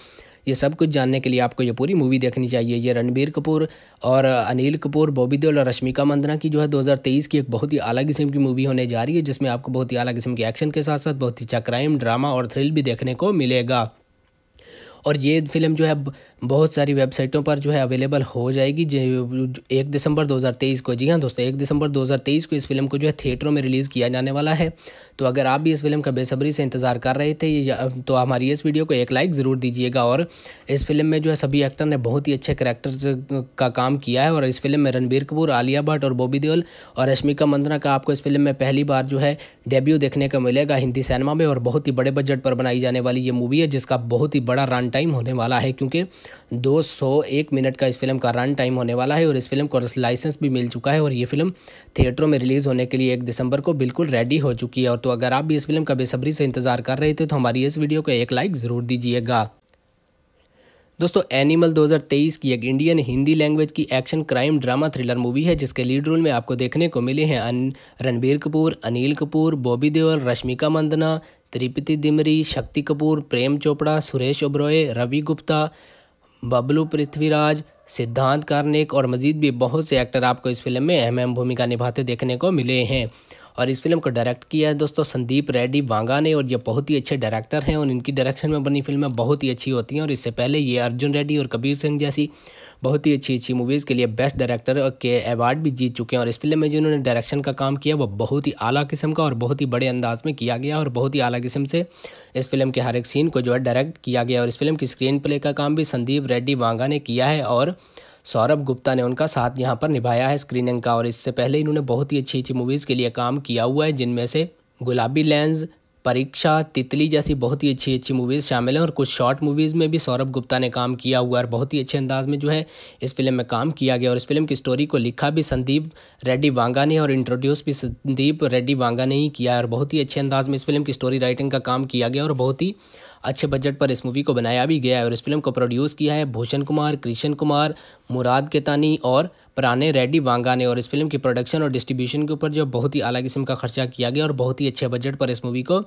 ये सब कुछ जानने के लिए आपको ये पूरी मूवी देखनी चाहिए ये रणबीर कपूर और अनिल कपूर बॉबी देओल और रश्मिका मंदना की जो है 2023 की एक बहुत ही अलग किस्म की मूवी होने जा रही है जिसमें आपको बहुत ही अलग किस्म के एक्शन के साथ साथ बहुत ही अच्छा क्राइम ड्रामा और थ्रिल भी देखने को मिलेगा और ये फिल्म जो है बहुत सारी वेबसाइटों पर जो है अवेलेबल हो जाएगी एक दिसंबर 2023 को जी हाँ दोस्तों एक दिसंबर 2023 को इस फिल्म को जो है थिएटरों में रिलीज़ किया जाने वाला है तो अगर आप भी इस फिल्म का बेसब्री से इंतज़ार कर रहे थे तो हमारी इस वीडियो को एक लाइक ज़रूर दीजिएगा और इस फिल्म में जो है सभी एक्टर ने बहुत ही अच्छे करेक्टर्स का काम किया है और इस फिल्म में रणबीर कपूर आलिया भट्ट और बॉबी देओल और रश्मिका मंदना का आपको इस फिल्म में पहली बार जो है डेब्यू देखने को मिलेगा हिंदी सिनेमा में और बहुत ही बड़े बजट पर बनाई जाने वाली ये मूवी है जिसका बहुत ही बड़ा रन टाइम होने वाला है क्योंकि दो एक मिनट का इस फिल्म का रन टाइम होने वाला है और इस फिल्म को लाइसेंस भी मिल चुका है और ये फिल्म थिएटरों में रिलीज़ होने के लिए एक दिसंबर को बिल्कुल रेडी हो चुकी है और तो अगर आप भी इस फिल्म का बेसब्री से इंतज़ार कर रहे थे तो हमारी इस वीडियो को एक लाइक ज़रूर दीजिएगा दोस्तों एनिमल 2023 की एक इंडियन हिंदी लैंग्वेज की action crime drama thriller movie है जिसके लीड रोल में आपको देखने को मिले हैं रणबीर कपूर अनिल कपूर बॉबी देओल रश्मिका मंदना त्रिपति दिमरी शक्ति कपूर प्रेम चोपड़ा सुरेश ओब्रॉय रवि गुप्ता बबलू पृथ्वीराज सिद्धांत कार्निक और मजीद भी बहुत से एक्टर आपको इस फिल्म में अहम अहम भूमिका निभाते देखने को मिले हैं और इस फिल्म को डायरेक्ट किया है दोस्तों संदीप रेड्डी वांगा ने और ये बहुत ही अच्छे डायरेक्टर हैं और इनकी डायरेक्शन में बनी फिल्में बहुत ही अच्छी होती हैं और इससे पहले ये अर्जुन रेड्डी और कबीर सिंह जैसी बहुत ही अच्छी अच्छी मूवीज़ के लिए बेस्ट डायरेक्टर के अवार्ड भी जीत चुके हैं और इस फिल्म में जिन्होंने डायरेक्शन का काम किया वो बहुत ही आला किस्म का और बहुत ही बड़े अंदाज में किया गया और बहुत ही आला किस्म से इस फिल्म के हर एक सीन को जो है डायरेक्ट किया गया और इस फिल्म की स्क्रीन प्ले का काम भी संदीप रेड्डी वांगा ने किया है और सौरभ गुप्ता ने उनका साथ यहाँ पर निभाया है स्क्रीनिंग का और इससे पहले इन्होंने बहुत ही अच्छी अच्छी मूवीज़ के लिए काम किया हुआ है जिनमें से गुलाबी लेंस परीक्षा तितली जैसी बहुत ही अच्छी अच्छी मूवीज़ शामिल हैं और कुछ शॉर्ट मूवीज़ में भी सौरभ गुप्ता ने काम किया हुआ और बहुत ही अच्छे अंदाज में जो है इस फिल्म में काम किया गया और इस फिल्म की स्टोरी को लिखा भी संदीप रेड्डी वांगा ने और इंट्रोड्यूस भी संदीप रेड्डी वांगा ने ही किया और बहुत ही अच्छे अंदाज में इस फिल्म की स्टोरी राइटिंग का काम किया गया और बहुत ही अच्छे बजट पर इस मूवी को बनाया भी गया है और इस फिल्म को प्रोड्यूस किया है भूषण कुमार कृष्ण कुमार मुराद केतानी और पराने रेड्डी वांगा ने और इस फिल्म की प्रोडक्शन और डिस्ट्रीब्यूशन के ऊपर जो बहुत ही अलग किस्म का खर्चा किया गया और बहुत ही अच्छे बजट पर इस मूवी को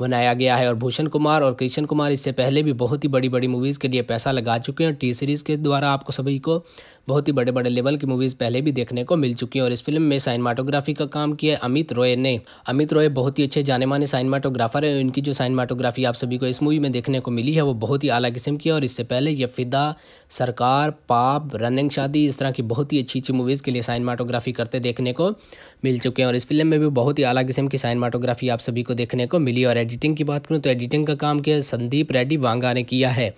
बनाया गया है और भूषण कुमार और कृष्ण कुमार इससे पहले भी बहुत ही बड़ी बड़ी मूवीज़ के लिए पैसा लगा चुके हैं टी सीरीज़ के द्वारा आपको सभी को बहुत ही बड़े बड़े लेवल की मूवीज़ पहले भी देखने को मिल चुकी हैं और इस फिल्म में साइनमाटोग्राफी का काम किया अमित रॉय ने अमित रॉय बहुत ही अच्छे जाने माने साइनमाटोग्राफर हैं इनकी जो साइनमाटोग्राफी आप सभी को इस मूवी में देखने को मिली है वो बहुत ही आला किस्म की है और इससे पहले ये फिदा सरकार पाप रनिंग शादी इस तरह की बहुत ही अच्छी अच्छी मूवीज़ के लिए साइनमाटोग्राफी करते देखने को मिल चुके हैं और इस फिल्म में भी बहुत ही आला किस्म की साइनमाटोग्राफी आप सभी को देखने को मिली और एडिटिंग की बात करूँ तो एडिटिंग का काम किया संदीप रेड्डी वांगा ने किया है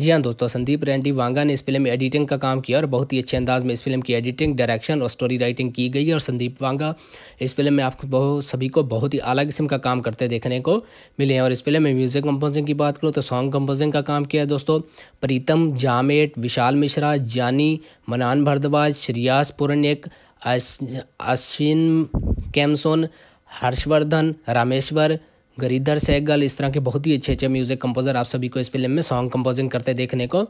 जी हाँ दोस्तों संदीप रेंडी वांगा ने इस फिल्म में एडिटिंग का काम किया और बहुत ही अच्छे अंदाज में इस फिल्म की एडिटिंग डायरेक्शन और स्टोरी राइटिंग की गई है और संदीप वांगा इस फिल्म में आपको बहुत सभी को बहुत ही अलग किस्म का काम करते देखने को मिले हैं और इस फिल्म में म्यूजिक कंपोजिंग की बात करूँ तो सॉन्ग कंपोजिंग का काम किया है दोस्तों प्रीतम जामेट विशाल मिश्रा जानी मनान भारद्वाज श्रियास पुरनिक अश्विन कैमसोन हर्षवर्धन रामेश्वर गरीदर सैगल इस तरह के बहुत ही अच्छे अच्छे म्यूज़िक कंपोज़र आप सभी को इस फिल्म में सॉन्ग कंपोजिंग करते देखने को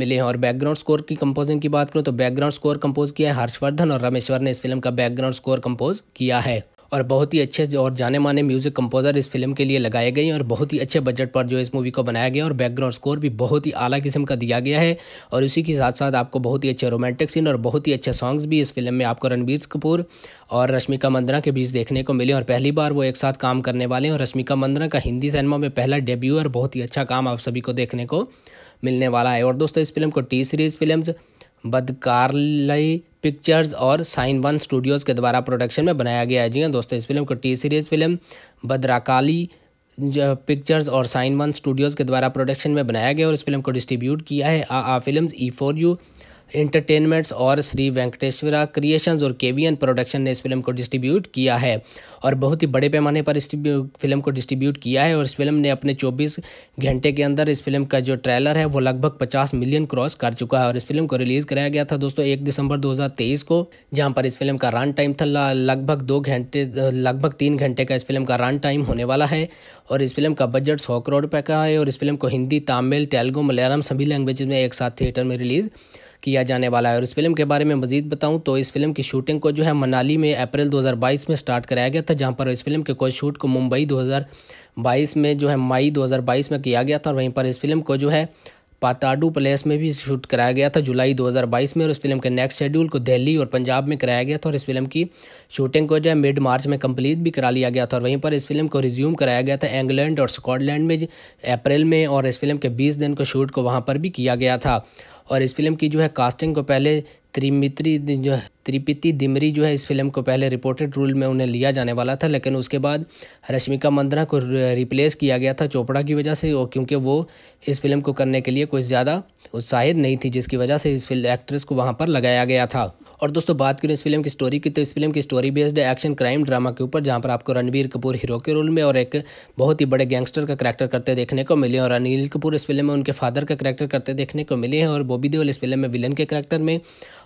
मिले हैं और बैकग्राउंड स्कोर की कंपोजिंग की बात करूँ तो बैकग्राउंड स्कोर कंपोज किया है हर्षवर्धन और रमेश्वर ने इस फिल्म का बैकग्राउंड स्कोर कंपोज किया है और बहुत ही अच्छे और जाने माने म्यूज़िक कंपोज़र इस फिल्म के लिए लगाए गए और बहुत ही अच्छे बजट पर जो इस मूवी को बनाया गया और बैकग्राउंड स्कोर भी बहुत ही आला किस्म का दिया गया है और इसी के साथ साथ आपको बहुत ही अच्छे रोमांटिक सीन और बहुत ही अच्छे सॉन्ग्स भी इस फिल्म में आपको रणबीर कपूर और रश्मिका मंदना के बीच देखने को मिले और पहली बार वो एक साथ काम करने वाले हैं और रश्मिका मंदना का हिंदी सिनेमा में पहला डेब्यू और बहुत ही अच्छा काम आप सभी को देखने को मिलने वाला है और दोस्तों इस फिल्म को टी सीरीज़ फिल्म्स बदकारलई पिक्चर्स और साइन वन स्टूडियोज़ के द्वारा प्रोडक्शन में बनाया गया है जी हाँ दोस्तों इस फिल्म को T Series film Bhadrakali pictures और साइन वन स्टूडियोज़ के द्वारा प्रोडक्शन में बनाया गया और इस फिल्म को डिस्ट्रीब्यूट किया है आ आ film E for you entertainments और श्री वेंकटेश्वरा क्रिएशंस और केवीएन प्रोडक्शन ने इस फिल्म को डिस्ट्रीब्यूट किया है और बहुत ही बड़े पैमाने पर इस फिल्म को डिस्ट्रीब्यूट किया है और इस फिल्म ने अपने 24 घंटे के अंदर इस फिल्म का जो ट्रेलर है वो लगभग 50 मिलियन क्रॉस कर चुका है और इस फिल्म को रिलीज़ कराया गया था दोस्तों एक दिसंबर दो को जहाँ पर इस फिल्म का रन टाइम था लगभग दो घंटे लगभग तीन घंटे का इस फिल्म का रन टाइम होने वाला है और इस फिल्म का बजट सौ करोड़ रुपये का है और इस फिल्म को हिंदी तमिल तेलुगू मलयालम सभी लैंग्वेज में एक साथ थिएटर में रिलीज़ किया जाने वाला है और इस फिल्म के बारे में मजीद बताऊँ तो इस फिल्म की शूटिंग को जो है मनाली में अप्रैल 2022 में स्टार्ट कराया गया था जहाँ पर इस फिल्म के कोई शूट को मुंबई 2022 में जो है मई 2022 में किया गया था और वहीं पर इस फिल्म को जो है पाताडू प्लेस में भी शूट कराया गया था जुलाई 2022 में और इस फिल्म के नेक्स्ट शेड्यूल को दिल्ली और पंजाब में कराया गया था और इस फिल्म की शूटिंग को जो है मिड मार्च में कंप्लीट भी करा लिया गया था और वहीं पर इस फिल्म को रिज्यूम कराया गया था इंग्लैंड और स्कॉटलैंड में अप्रैल में और इस फिल्म के बीस दिन को शूट को वहाँ पर भी किया गया था और इस फिल्म की जो है कास्टिंग को पहले त्रिमित्री जो है त्रिपिति दिमरी जो है इस फिल्म को पहले रिपोर्टेड रोल में उन्हें लिया जाने वाला था लेकिन उसके बाद रश्मिका मंदना को रिप्लेस किया गया था चोपड़ा की वजह से और क्योंकि वो इस फिल्म को करने के लिए कुछ ज़्यादा उत्साहित नहीं थी जिसकी वजह से इस फिल्म एक्ट्रेस को वहाँ पर लगाया गया था और दोस्तों बात करें इस फिल्म की स्टोरी की तो इस फिल्म की स्टोरी बेस्ड है एक्शन क्राइम ड्रामा के ऊपर जहाँ पर आपको रणबीर कपूर हीरो के रोल में और एक बहुत ही बड़े गैंगस्टर का करैक्टर करते देखने को मिले और अनिल कपूर इस फिल्म में उनके फादर का करैक्टर करते देखने को मिले हैं और बॉबी देवल इस फिल्म में विलन के करैक्टर में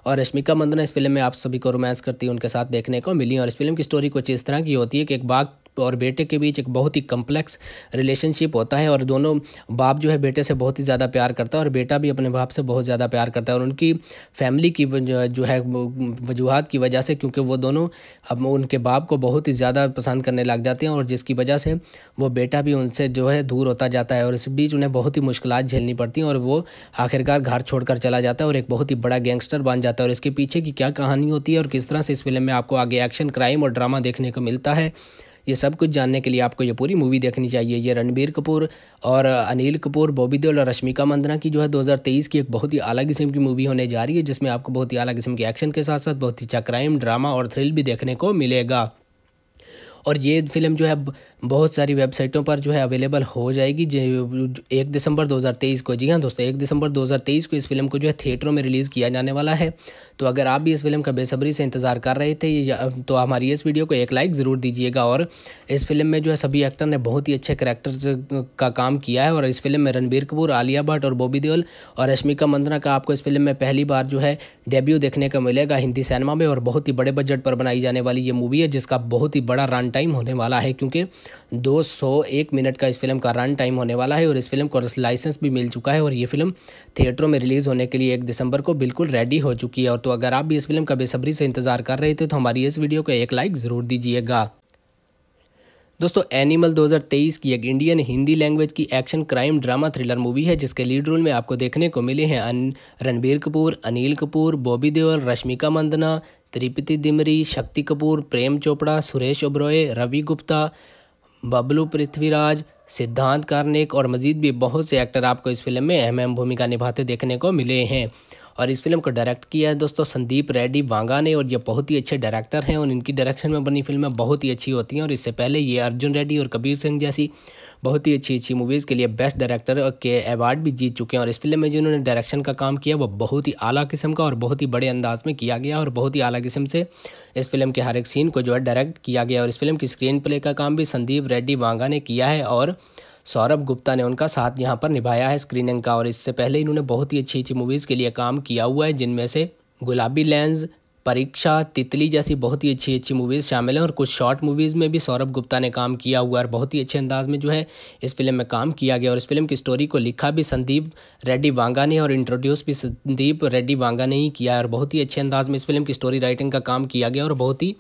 और रश्मिका मंदना इस फिल्म में आप सभी को रोमांस करती है उनके साथ देखने को मिली और इस फिल्म की स्टोरी कुछ इस तरह की होती है कि एक बाघ और बेटे के बीच एक बहुत ही कम्प्लेक्स रिलेशनशिप होता है और दोनों बाप जो है बेटे से बहुत ही ज़्यादा प्यार करता है और बेटा भी अपने बाप से बहुत ज़्यादा प्यार करता है और उनकी फैमिली की जो है वजूहत की वजह से क्योंकि वो दोनों अब उनके बाप को बहुत ही ज़्यादा पसंद करने लग जाते हैं और जिसकी वजह से वो बेटा भी उनसे जो है दूर होता जाता है और इस बीच उन्हें बहुत ही मुश्किल झेलनी पड़ती हैं और वो आखिरकार घर छोड़कर चला जाता है और एक बहुत ही बड़ा गैंगस्टर बन जाता है और इसके पीछे की क्या कहानी होती है और किस तरह से इस फिल्म में आपको आगे एक्शन क्राइम और ड्रामा देखने को मिलता है ये सब कुछ जानने के लिए आपको ये पूरी मूवी देखनी चाहिए ये रणबीर कपूर और अनिल कपूर बॉबी देओल और रश्मिका मंदना की जो है 2023 की एक बहुत ही अलग किस्म की मूवी होने जा रही है जिसमें आपको बहुत ही अलग किस्म के एक्शन के साथ साथ बहुत ही अच्छा क्राइम ड्रामा और थ्रिल भी देखने को मिलेगा और ये फिल्म जो है बहुत सारी वेबसाइटों पर जो है अवेलेबल हो जाएगी एक दिसंबर 2023 को जी हाँ दोस्तों एक दिसंबर 2023 को इस फिल्म को जो है थिएटरों में रिलीज़ किया जाने वाला है तो अगर आप भी इस फिल्म का बेसब्री से इंतज़ार कर रहे थे तो हमारी इस वीडियो को एक लाइक ज़रूर दीजिएगा और इस फिल्म में जो है सभी एक्टर ने बहुत ही अच्छे करेक्टर्स का काम किया है और इस फिल्म में रणबीर कपूर आलिया भट्ट और बॉबी देओल और रश्मिका मंदना का आपको इस फिल्म में पहली बार जो है डेब्यू देखने को मिलेगा हिंदी सिनेमा में और बहुत ही बड़े बजट पर बनाई जाने वाली ये मूवी है जिसका बहुत ही बड़ा रन टाइम होने वाला है क्योंकि 201 मिनट का इस फिल्म का रन टाइम होने वाला है और इस फिल्म को लाइसेंस भी मिल चुका है और ये फिल्म थिएटरों में रिलीज़ होने के लिए एक दिसंबर को बिल्कुल रेडी हो चुकी है और तो अगर आप भी इस फिल्म का बेसब्री से इंतज़ार कर रहे थे तो हमारी इस वीडियो को एक लाइक ज़रूर दीजिएगा दोस्तों एनिमल 2023 की एक इंडियन हिंदी लैंग्वेज की action crime drama thriller movie है जिसके लीड रोल में आपको देखने को मिले हैं रणबीर कपूर अनिल कपूर बॉबी देओल रश्मिका मंदना त्रिपति दिमरी शक्ति कपूर प्रेम चोपड़ा सुरेश ओबरॉय रवि गुप्ता बबलू पृथ्वीराज सिद्धांत कार्निक और मजीद भी बहुत से एक्टर आपको इस फिल्म में अहम अहम भूमिका निभाते देखने को मिले हैं और इस फिल्म को डायरेक्ट किया है दोस्तों संदीप रेड्डी वांगा ने और ये बहुत ही अच्छे डायरेक्टर हैं और इनकी डायरेक्शन में बनी फिल्में बहुत ही अच्छी होती हैं और इससे पहले ये अर्जुन रेड्डी और कबीर सिंह जैसी बहुत ही अच्छी अच्छी मूवीज़ के लिए बेस्ट डायरेक्टर के अवार्ड भी जीत चुके हैं और इस फिल्म में जिन्होंने डायरेक्शन का काम किया वो बहुत ही आला किस्म का और बहुत ही बड़े अंदाज में किया गया और बहुत ही आला किस्म से इस फिल्म के हर एक सीन को जो है डायरेक्ट किया गया और इस फिल्म की स्क्रीन प्ले का काम भी संदीप रेड्डी वांगा ने किया है और सौरभ गुप्ता ने उनका साथ यहाँ पर निभाया है स्क्रीनिंग का और इससे पहले इन्होंने बहुत ही अच्छी अच्छी मूवीज़ के लिए काम किया हुआ है जिनमें से गुलाबी लेंस परीक्षा तितली जैसी बहुत ही अच्छी अच्छी मूवीज़ शामिल हैं और कुछ शॉर्ट मूवीज़ में भी सौरभ गुप्ता ने काम किया हुआ और बहुत ही अच्छे अंदाज में जो है इस फिल्म में काम किया गया और इस फिल्म की स्टोरी को लिखा भी संदीप रेड्डी वांगा ने और इंट्रोड्यूस भी संदीप रेड्डी वांगा ने ही किया और बहुत ही अच्छे अंदाज में इस फिल्म की स्टोरी राइटिंग का काम किया गया और बहुत ही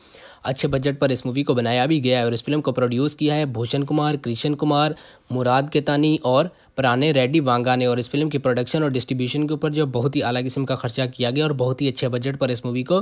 अच्छे बजट पर इस मूवी को बनाया भी गया है और इस फिल्म को प्रोड्यूस किया है भूषण कुमार कृष्ण कुमार मुराद केतानी और पराने रेड्डी वांगा ने और इस फिल्म की प्रोडक्शन और डिस्ट्रीब्यूशन के ऊपर जो बहुत ही अलग किस्म का खर्चा किया गया और बहुत ही अच्छे बजट पर इस मूवी को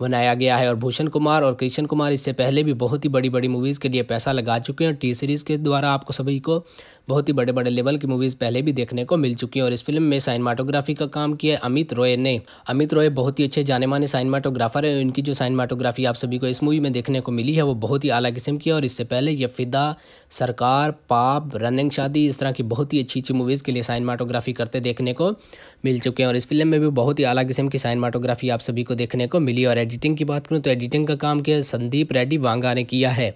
बनाया गया है और भूषण कुमार और कृष्ण कुमार इससे पहले भी बहुत ही बड़ी बड़ी मूवीज़ के लिए पैसा लगा चुके हैं टी सीरीज़ के द्वारा आपको सभी को बहुत ही बड़े बड़े लेवल की मूवीज़ पहले भी देखने को मिल चुकी हैं और इस फिल्म में साइनमाटोग्राफी का काम किया अमित रॉय ने अमित रॉय बहुत ही अच्छे जाने माने साइनमाटोग्राफर है इनकी जो साइनमाटोग्राफी आप सभी को इस मूवी में देखने को मिली है वो बहुत ही आला किस्म की है और इससे पहले ये फिदा सरकार पाप रनिंग शादी इस तरह की बहुत ही अच्छी अच्छी मूवीज़ के लिए साइनमाटोग्राफी करते देखने को मिल चुके हैं और इस फिल्म में भी बहुत ही आला किस्म की साइनमाटोग्राफी आप सभी को देखने को मिली और एडिटिंग की बात करूँ तो एडिटिंग का काम किया संदीप रेड्डी वांगा ने किया है